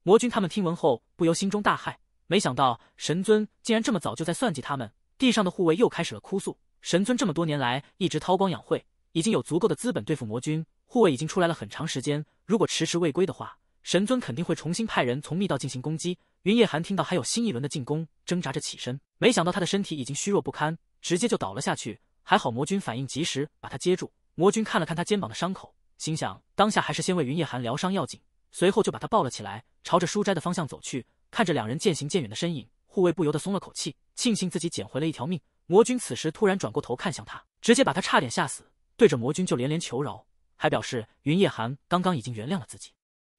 [SPEAKER 1] 魔君他们听闻后，不由心中大骇，没想到神尊竟然这么早就在算计他们。地上的护卫又开始了哭诉：神尊这么多年来一直韬光养晦，已经有足够的资本对付魔君。护卫已经出来了很长时间，如果迟迟未归的话，神尊肯定会重新派人从密道进行攻击。云夜寒听到还有新一轮的进攻，挣扎着起身，没想到他的身体已经虚弱不堪，直接就倒了下去。还好魔君反应及时把他接住。魔君看了看他肩膀的伤口，心想当下还是先为云夜寒疗伤要紧，随后就把他抱了起来，朝着书斋的方向走去。看着两人渐行渐远的身影，护卫不由得松了口气，庆幸自己捡回了一条命。魔君此时突然转过头看向他，直接把他差点吓死，对着魔君就连连求饶。还表示云夜寒刚刚已经原谅了自己，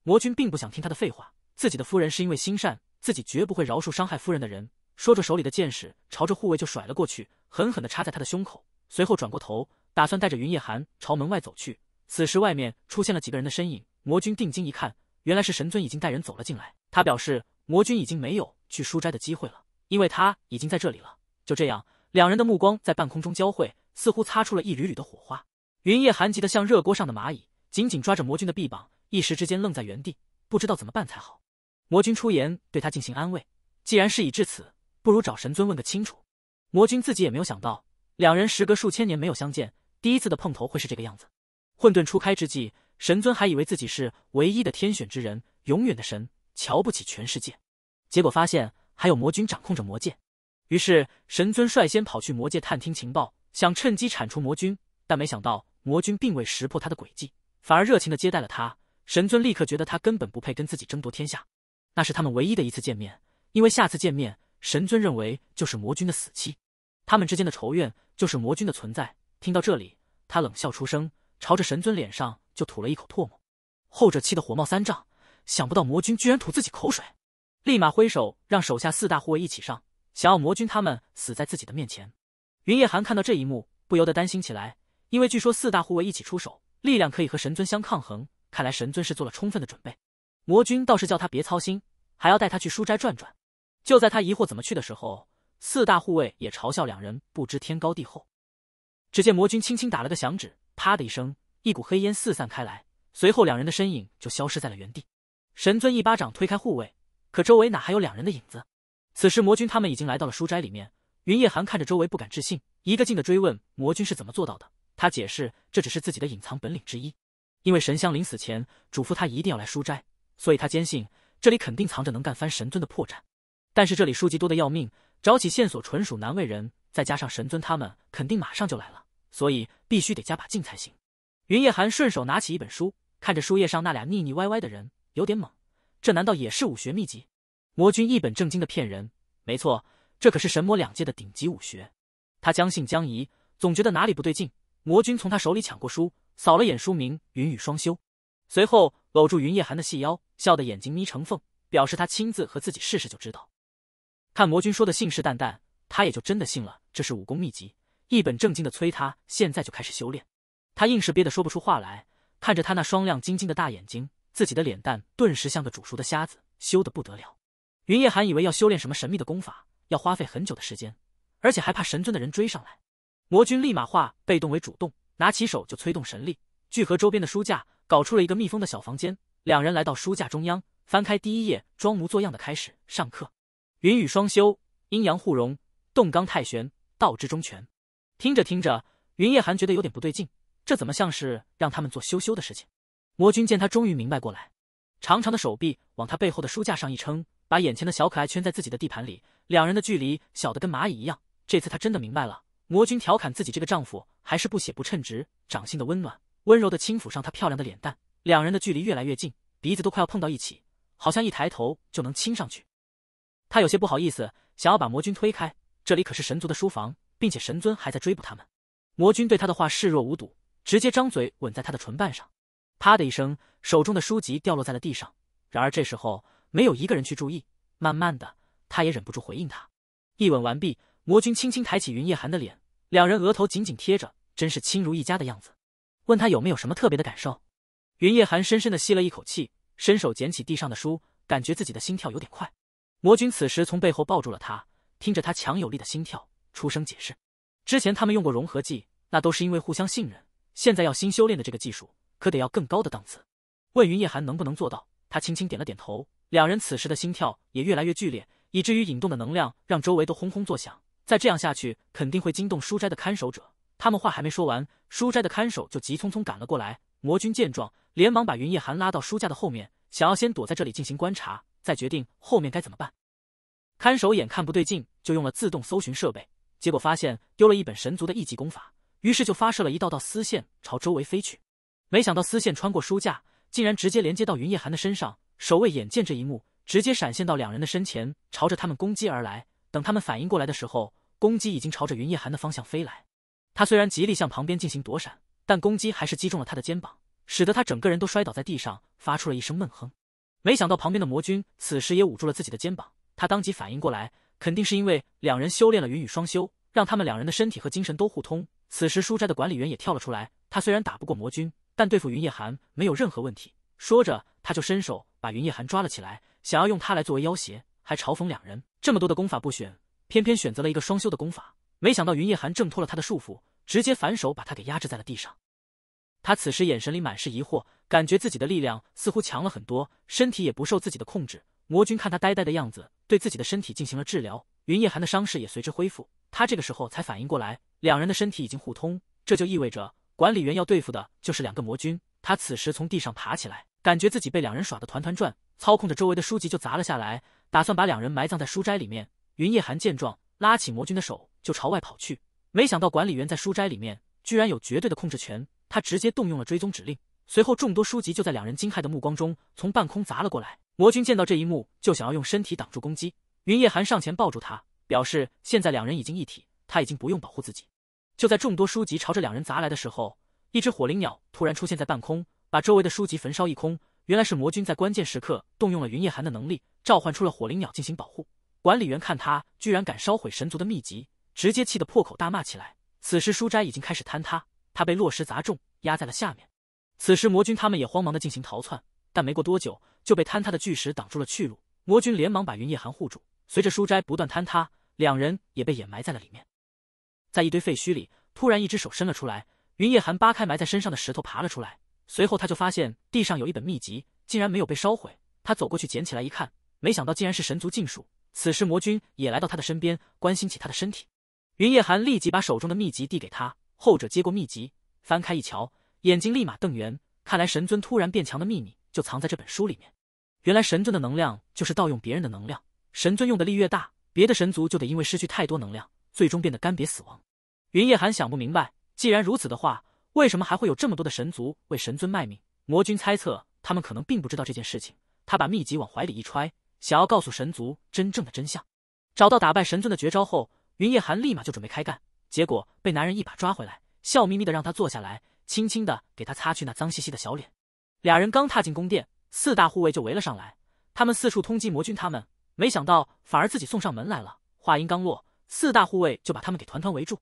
[SPEAKER 1] 魔君并不想听他的废话。自己的夫人是因为心善，自己绝不会饶恕伤害夫人的人。说着，手里的剑矢朝着护卫就甩了过去，狠狠地插在他的胸口。随后转过头，打算带着云夜寒朝门外走去。此时外面出现了几个人的身影，魔君定睛一看，原来是神尊已经带人走了进来。他表示，魔君已经没有去书斋的机会了，因为他已经在这里了。就这样，两人的目光在半空中交汇，似乎擦出了一缕缕的火花。云夜寒急得像热锅上的蚂蚁，紧紧抓着魔君的臂膀，一时之间愣在原地，不知道怎么办才好。魔君出言对他进行安慰：“既然事已至此，不如找神尊问个清楚。”魔君自己也没有想到，两人时隔数千年没有相见，第一次的碰头会是这个样子。混沌初开之际，神尊还以为自己是唯一的天选之人，永远的神，瞧不起全世界。结果发现还有魔君掌控着魔界，于是神尊率先跑去魔界探听情报，想趁机铲除魔君，但没想到。魔君并未识破他的诡计，反而热情的接待了他。神尊立刻觉得他根本不配跟自己争夺天下。那是他们唯一的一次见面，因为下次见面，神尊认为就是魔君的死期。他们之间的仇怨就是魔君的存在。听到这里，他冷笑出声，朝着神尊脸上就吐了一口唾沫。后者气得火冒三丈，想不到魔君居然吐自己口水，立马挥手让手下四大护卫一起上，想要魔君他们死在自己的面前。云夜寒看到这一幕，不由得担心起来。因为据说四大护卫一起出手，力量可以和神尊相抗衡。看来神尊是做了充分的准备。魔君倒是叫他别操心，还要带他去书斋转转。就在他疑惑怎么去的时候，四大护卫也嘲笑两人不知天高地厚。只见魔君轻轻打了个响指，啪的一声，一股黑烟四散开来，随后两人的身影就消失在了原地。神尊一巴掌推开护卫，可周围哪还有两人的影子？此时魔君他们已经来到了书斋里面。云夜寒看着周围不敢置信，一个劲的追问魔君是怎么做到的。他解释，这只是自己的隐藏本领之一，因为神香临死前嘱咐他一定要来书斋，所以他坚信这里肯定藏着能干翻神尊的破绽。但是这里书籍多的要命，找起线索纯属难为人。再加上神尊他们肯定马上就来了，所以必须得加把劲才行。云夜寒顺手拿起一本书，看着书页上那俩腻腻歪歪的人，有点懵：这难道也是武学秘籍？魔君一本正经的骗人，没错，这可是神魔两界的顶级武学。他将信将疑，总觉得哪里不对劲。魔君从他手里抢过书，扫了眼书名《云雨双修》，随后搂住云夜寒的细腰，笑得眼睛眯成缝，表示他亲自和自己试试就知道。看魔君说的信誓旦旦，他也就真的信了，这是武功秘籍，一本正经的催他现在就开始修炼。他硬是憋得说不出话来，看着他那双亮晶晶的大眼睛，自己的脸蛋顿时像个煮熟的虾子，羞得不得了。云夜寒以为要修炼什么神秘的功法，要花费很久的时间，而且还怕神尊的人追上来。魔君立马化被动为主动，拿起手就催动神力，聚合周边的书架，搞出了一个密封的小房间。两人来到书架中央，翻开第一页，装模作样的开始上课。云雨双修，阴阳互融，动刚太玄，道之中全。听着听着，云夜寒觉得有点不对劲，这怎么像是让他们做羞羞的事情？魔君见他终于明白过来，长长的手臂往他背后的书架上一撑，把眼前的小可爱圈在自己的地盘里，两人的距离小得跟蚂蚁一样。这次他真的明白了。魔君调侃自己这个丈夫还是不血不称职，掌心的温暖温柔的轻抚上她漂亮的脸蛋，两人的距离越来越近，鼻子都快要碰到一起，好像一抬头就能亲上去。她有些不好意思，想要把魔君推开，这里可是神族的书房，并且神尊还在追捕他们。魔君对他的话视若无睹，直接张嘴吻在她的唇瓣上，啪的一声，手中的书籍掉落在了地上。然而这时候没有一个人去注意，慢慢的，他也忍不住回应他，一吻完毕。魔君轻轻抬起云夜寒的脸，两人额头紧紧贴着，真是亲如一家的样子。问他有没有什么特别的感受？云夜寒深深的吸了一口气，伸手捡起地上的书，感觉自己的心跳有点快。魔君此时从背后抱住了他，听着他强有力的心跳，出声解释：之前他们用过融合技，那都是因为互相信任。现在要新修炼的这个技术，可得要更高的档次。问云夜寒能不能做到，他轻轻点了点头。两人此时的心跳也越来越剧烈，以至于引动的能量让周围都轰轰作响。再这样下去，肯定会惊动书斋的看守者。他们话还没说完，书斋的看守就急匆匆赶了过来。魔君见状，连忙把云夜寒拉到书架的后面，想要先躲在这里进行观察，再决定后面该怎么办。看守眼看不对劲，就用了自动搜寻设备，结果发现丢了一本神族的一级功法，于是就发射了一道道丝线朝周围飞去。没想到丝线穿过书架，竟然直接连接到云夜寒的身上。守卫眼见这一幕，直接闪现到两人的身前，朝着他们攻击而来。等他们反应过来的时候，公鸡已经朝着云夜寒的方向飞来。他虽然极力向旁边进行躲闪，但公鸡还是击中了他的肩膀，使得他整个人都摔倒在地上，发出了一声闷哼。没想到旁边的魔君此时也捂住了自己的肩膀，他当即反应过来，肯定是因为两人修炼了云雨双修，让他们两人的身体和精神都互通。此时书斋的管理员也跳了出来，他虽然打不过魔君，但对付云夜寒没有任何问题。说着，他就伸手把云夜寒抓了起来，想要用他来作为要挟。还嘲讽两人这么多的功法不选，偏偏选择了一个双修的功法。没想到云夜寒挣脱了他的束缚，直接反手把他给压制在了地上。他此时眼神里满是疑惑，感觉自己的力量似乎强了很多，身体也不受自己的控制。魔君看他呆呆的样子，对自己的身体进行了治疗，云夜寒的伤势也随之恢复。他这个时候才反应过来，两人的身体已经互通，这就意味着管理员要对付的就是两个魔君。他此时从地上爬起来，感觉自己被两人耍得团团转，操控着周围的书籍就砸了下来。打算把两人埋葬在书斋里面。云夜寒见状，拉起魔君的手就朝外跑去。没想到管理员在书斋里面居然有绝对的控制权，他直接动用了追踪指令。随后，众多书籍就在两人惊骇的目光中从半空砸了过来。魔君见到这一幕，就想要用身体挡住攻击。云夜寒上前抱住他，表示现在两人已经一体，他已经不用保护自己。就在众多书籍朝着两人砸来的时候，一只火灵鸟突然出现在半空，把周围的书籍焚烧一空。原来是魔君在关键时刻动用了云夜寒的能力，召唤出了火灵鸟进行保护。管理员看他居然敢烧毁神族的秘籍，直接气得破口大骂起来。此时书斋已经开始坍塌，他被落石砸中，压在了下面。此时魔君他们也慌忙的进行逃窜，但没过多久就被坍塌的巨石挡住了去路。魔君连忙把云夜寒护住，随着书斋不断坍塌，两人也被掩埋在了里面。在一堆废墟里，突然一只手伸了出来，云夜寒扒开埋在身上的石头，爬了出来。随后他就发现地上有一本秘籍，竟然没有被烧毁。他走过去捡起来一看，没想到竟然是神族禁术。此时魔君也来到他的身边，关心起他的身体。云夜寒立即把手中的秘籍递给他，后者接过秘籍，翻开一瞧，眼睛立马瞪圆。看来神尊突然变强的秘密就藏在这本书里面。原来神尊的能量就是盗用别人的能量，神尊用的力越大，别的神族就得因为失去太多能量，最终变得干瘪死亡。云夜寒想不明白，既然如此的话。为什么还会有这么多的神族为神尊卖命？魔君猜测他们可能并不知道这件事情。他把秘籍往怀里一揣，想要告诉神族真正的真相。找到打败神尊的绝招后，云夜寒立马就准备开干，结果被男人一把抓回来，笑眯眯的让他坐下来，轻轻的给他擦去那脏兮兮的小脸。俩人刚踏进宫殿，四大护卫就围了上来。他们四处通缉魔君，他们没想到反而自己送上门来了。话音刚落，四大护卫就把他们给团团围住。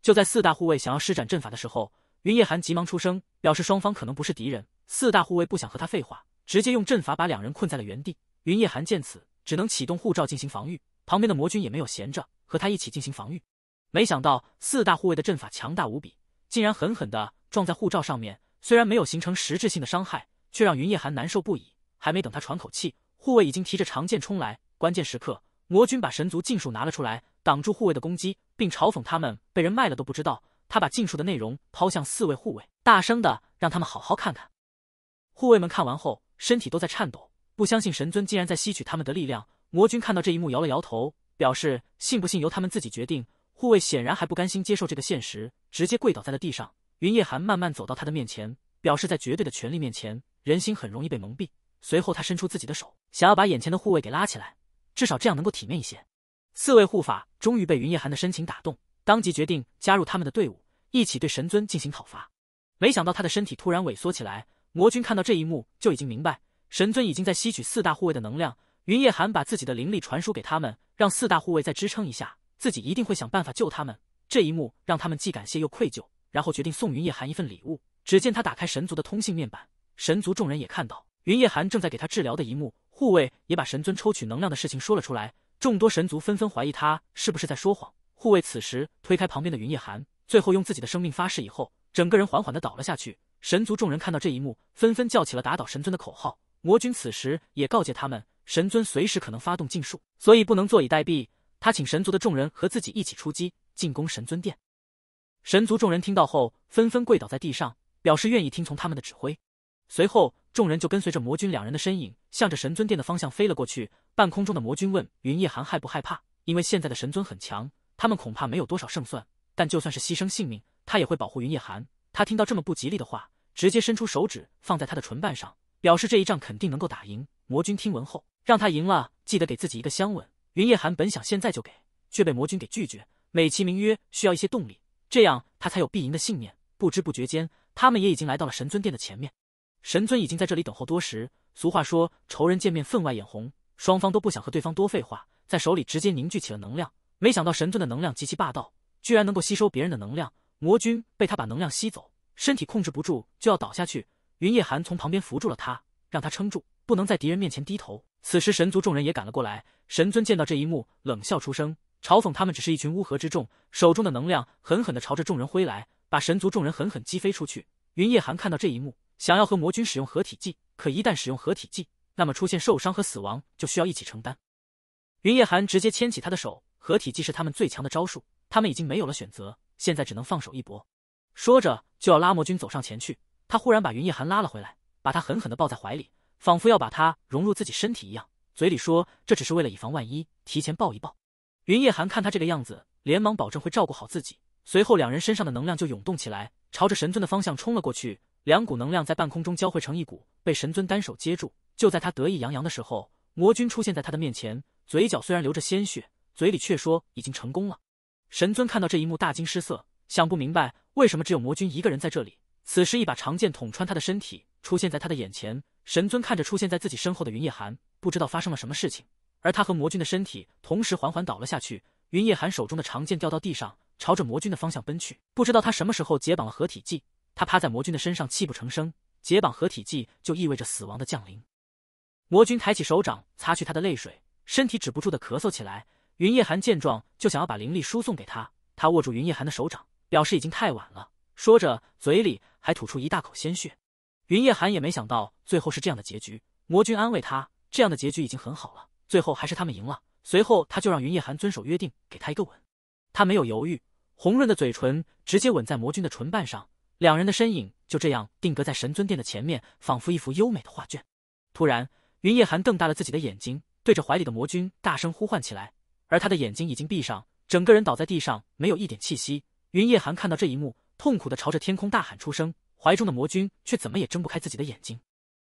[SPEAKER 1] 就在四大护卫想要施展阵法的时候，云夜寒急忙出声，表示双方可能不是敌人。四大护卫不想和他废话，直接用阵法把两人困在了原地。云夜寒见此，只能启动护罩进行防御。旁边的魔君也没有闲着，和他一起进行防御。没想到四大护卫的阵法强大无比，竟然狠狠地撞在护罩上面。虽然没有形成实质性的伤害，却让云夜寒难受不已。还没等他喘口气，护卫已经提着长剑冲来。关键时刻，魔君把神族尽数拿了出来，挡住护卫的攻击，并嘲讽他们被人卖了都不知道。他把禁术的内容抛向四位护卫，大声的让他们好好看看。护卫们看完后，身体都在颤抖，不相信神尊竟然在吸取他们的力量。魔君看到这一幕，摇了摇头，表示信不信由他们自己决定。护卫显然还不甘心接受这个现实，直接跪倒在了地上。云夜寒慢慢走到他的面前，表示在绝对的权力面前，人心很容易被蒙蔽。随后，他伸出自己的手，想要把眼前的护卫给拉起来，至少这样能够体面一些。四位护法终于被云夜寒的深情打动。当即决定加入他们的队伍，一起对神尊进行讨伐。没想到他的身体突然萎缩起来。魔君看到这一幕，就已经明白神尊已经在吸取四大护卫的能量。云夜寒把自己的灵力传输给他们，让四大护卫再支撑一下，自己一定会想办法救他们。这一幕让他们既感谢又愧疚，然后决定送云夜寒一份礼物。只见他打开神族的通信面板，神族众人也看到云夜寒正在给他治疗的一幕。护卫也把神尊抽取能量的事情说了出来，众多神族纷纷怀疑他是不是在说谎。护卫此时推开旁边的云夜寒，最后用自己的生命发誓，以后整个人缓缓的倒了下去。神族众人看到这一幕，纷纷叫起了打倒神尊的口号。魔君此时也告诫他们，神尊随时可能发动禁术，所以不能坐以待毙。他请神族的众人和自己一起出击，进攻神尊殿。神族众人听到后，纷纷跪倒在地上，表示愿意听从他们的指挥。随后，众人就跟随着魔君两人的身影，向着神尊殿的方向飞了过去。半空中的魔君问云夜寒害不害怕，因为现在的神尊很强。他们恐怕没有多少胜算，但就算是牺牲性命，他也会保护云夜寒。他听到这么不吉利的话，直接伸出手指放在他的唇瓣上，表示这一仗肯定能够打赢。魔君听闻后，让他赢了，记得给自己一个香吻。云夜寒本想现在就给，却被魔君给拒绝，美其名曰需要一些动力，这样他才有必赢的信念。不知不觉间，他们也已经来到了神尊殿的前面。神尊已经在这里等候多时。俗话说，仇人见面分外眼红，双方都不想和对方多废话，在手里直接凝聚起了能量。没想到神尊的能量极其霸道，居然能够吸收别人的能量。魔君被他把能量吸走，身体控制不住就要倒下去。云夜寒从旁边扶住了他，让他撑住，不能在敌人面前低头。此时神族众人也赶了过来。神尊见到这一幕，冷笑出声，嘲讽他们只是一群乌合之众。手中的能量狠狠地朝着众人挥来，把神族众人狠狠击飞出去。云夜寒看到这一幕，想要和魔君使用合体技，可一旦使用合体技，那么出现受伤和死亡就需要一起承担。云夜寒直接牵起他的手。合体既是他们最强的招数，他们已经没有了选择，现在只能放手一搏。说着就要拉魔君走上前去，他忽然把云夜寒拉了回来，把他狠狠地抱在怀里，仿佛要把他融入自己身体一样，嘴里说：“这只是为了以防万一，提前抱一抱。”云夜寒看他这个样子，连忙保证会照顾好自己。随后两人身上的能量就涌动起来，朝着神尊的方向冲了过去。两股能量在半空中交汇成一股，被神尊单手接住。就在他得意洋洋的时候，魔君出现在他的面前，嘴角虽然流着鲜血。嘴里却说已经成功了。神尊看到这一幕，大惊失色，想不明白为什么只有魔君一个人在这里。此时，一把长剑捅穿他的身体，出现在他的眼前。神尊看着出现在自己身后的云夜寒，不知道发生了什么事情。而他和魔君的身体同时缓缓倒了下去。云夜寒手中的长剑掉到地上，朝着魔君的方向奔去。不知道他什么时候解绑了合体技，他趴在魔君的身上，泣不成声。解绑合体技就意味着死亡的降临。魔君抬起手掌擦去他的泪水，身体止不住的咳嗽起来。云夜寒见状就想要把灵力输送给他，他握住云夜寒的手掌，表示已经太晚了。说着，嘴里还吐出一大口鲜血。云夜寒也没想到最后是这样的结局。魔君安慰他，这样的结局已经很好了。最后还是他们赢了。随后他就让云夜寒遵守约定，给他一个吻。他没有犹豫，红润的嘴唇直接吻在魔君的唇瓣上。两人的身影就这样定格在神尊殿的前面，仿佛一幅优美的画卷。突然，云夜寒瞪大了自己的眼睛，对着怀里的魔君大声呼唤起来。而他的眼睛已经闭上，整个人倒在地上，没有一点气息。云夜寒看到这一幕，痛苦的朝着天空大喊出声，怀中的魔君却怎么也睁不开自己的眼睛。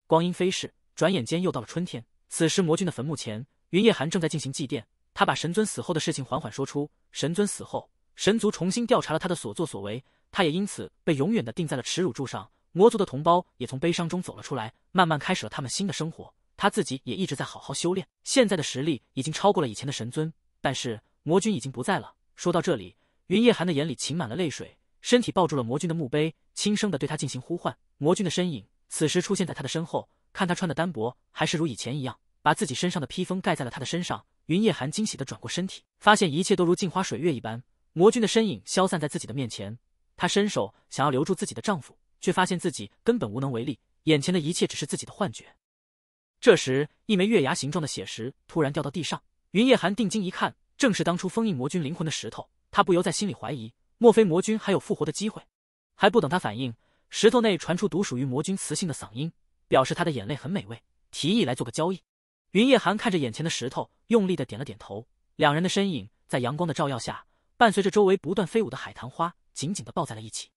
[SPEAKER 1] 光阴飞逝，转眼间又到了春天。此时，魔君的坟墓前，云夜寒正在进行祭奠。他把神尊死后的事情缓缓说出。神尊死后，神族重新调查了他的所作所为，他也因此被永远的钉在了耻辱柱上。魔族的同胞也从悲伤中走了出来，慢慢开始了他们新的生活。他自己也一直在好好修炼，现在的实力已经超过了以前的神尊。但是魔君已经不在了。说到这里，云夜寒的眼里噙满了泪水，身体抱住了魔君的墓碑，轻声的对他进行呼唤。魔君的身影此时出现在他的身后，看他穿的单薄，还是如以前一样，把自己身上的披风盖在了他的身上。云夜寒惊喜的转过身体，发现一切都如镜花水月一般，魔君的身影消散在自己的面前。他伸手想要留住自己的丈夫，却发现自己根本无能为力，眼前的一切只是自己的幻觉。这时，一枚月牙形状的血石突然掉到地上。云夜寒定睛一看，正是当初封印魔君灵魂的石头，他不由在心里怀疑，莫非魔君还有复活的机会？还不等他反应，石头内传出独属于魔君雌性的嗓音，表示他的眼泪很美味，提议来做个交易。云夜寒看着眼前的石头，用力的点了点头。两人的身影在阳光的照耀下，伴随着周围不断飞舞的海棠花，紧紧的抱在了一起。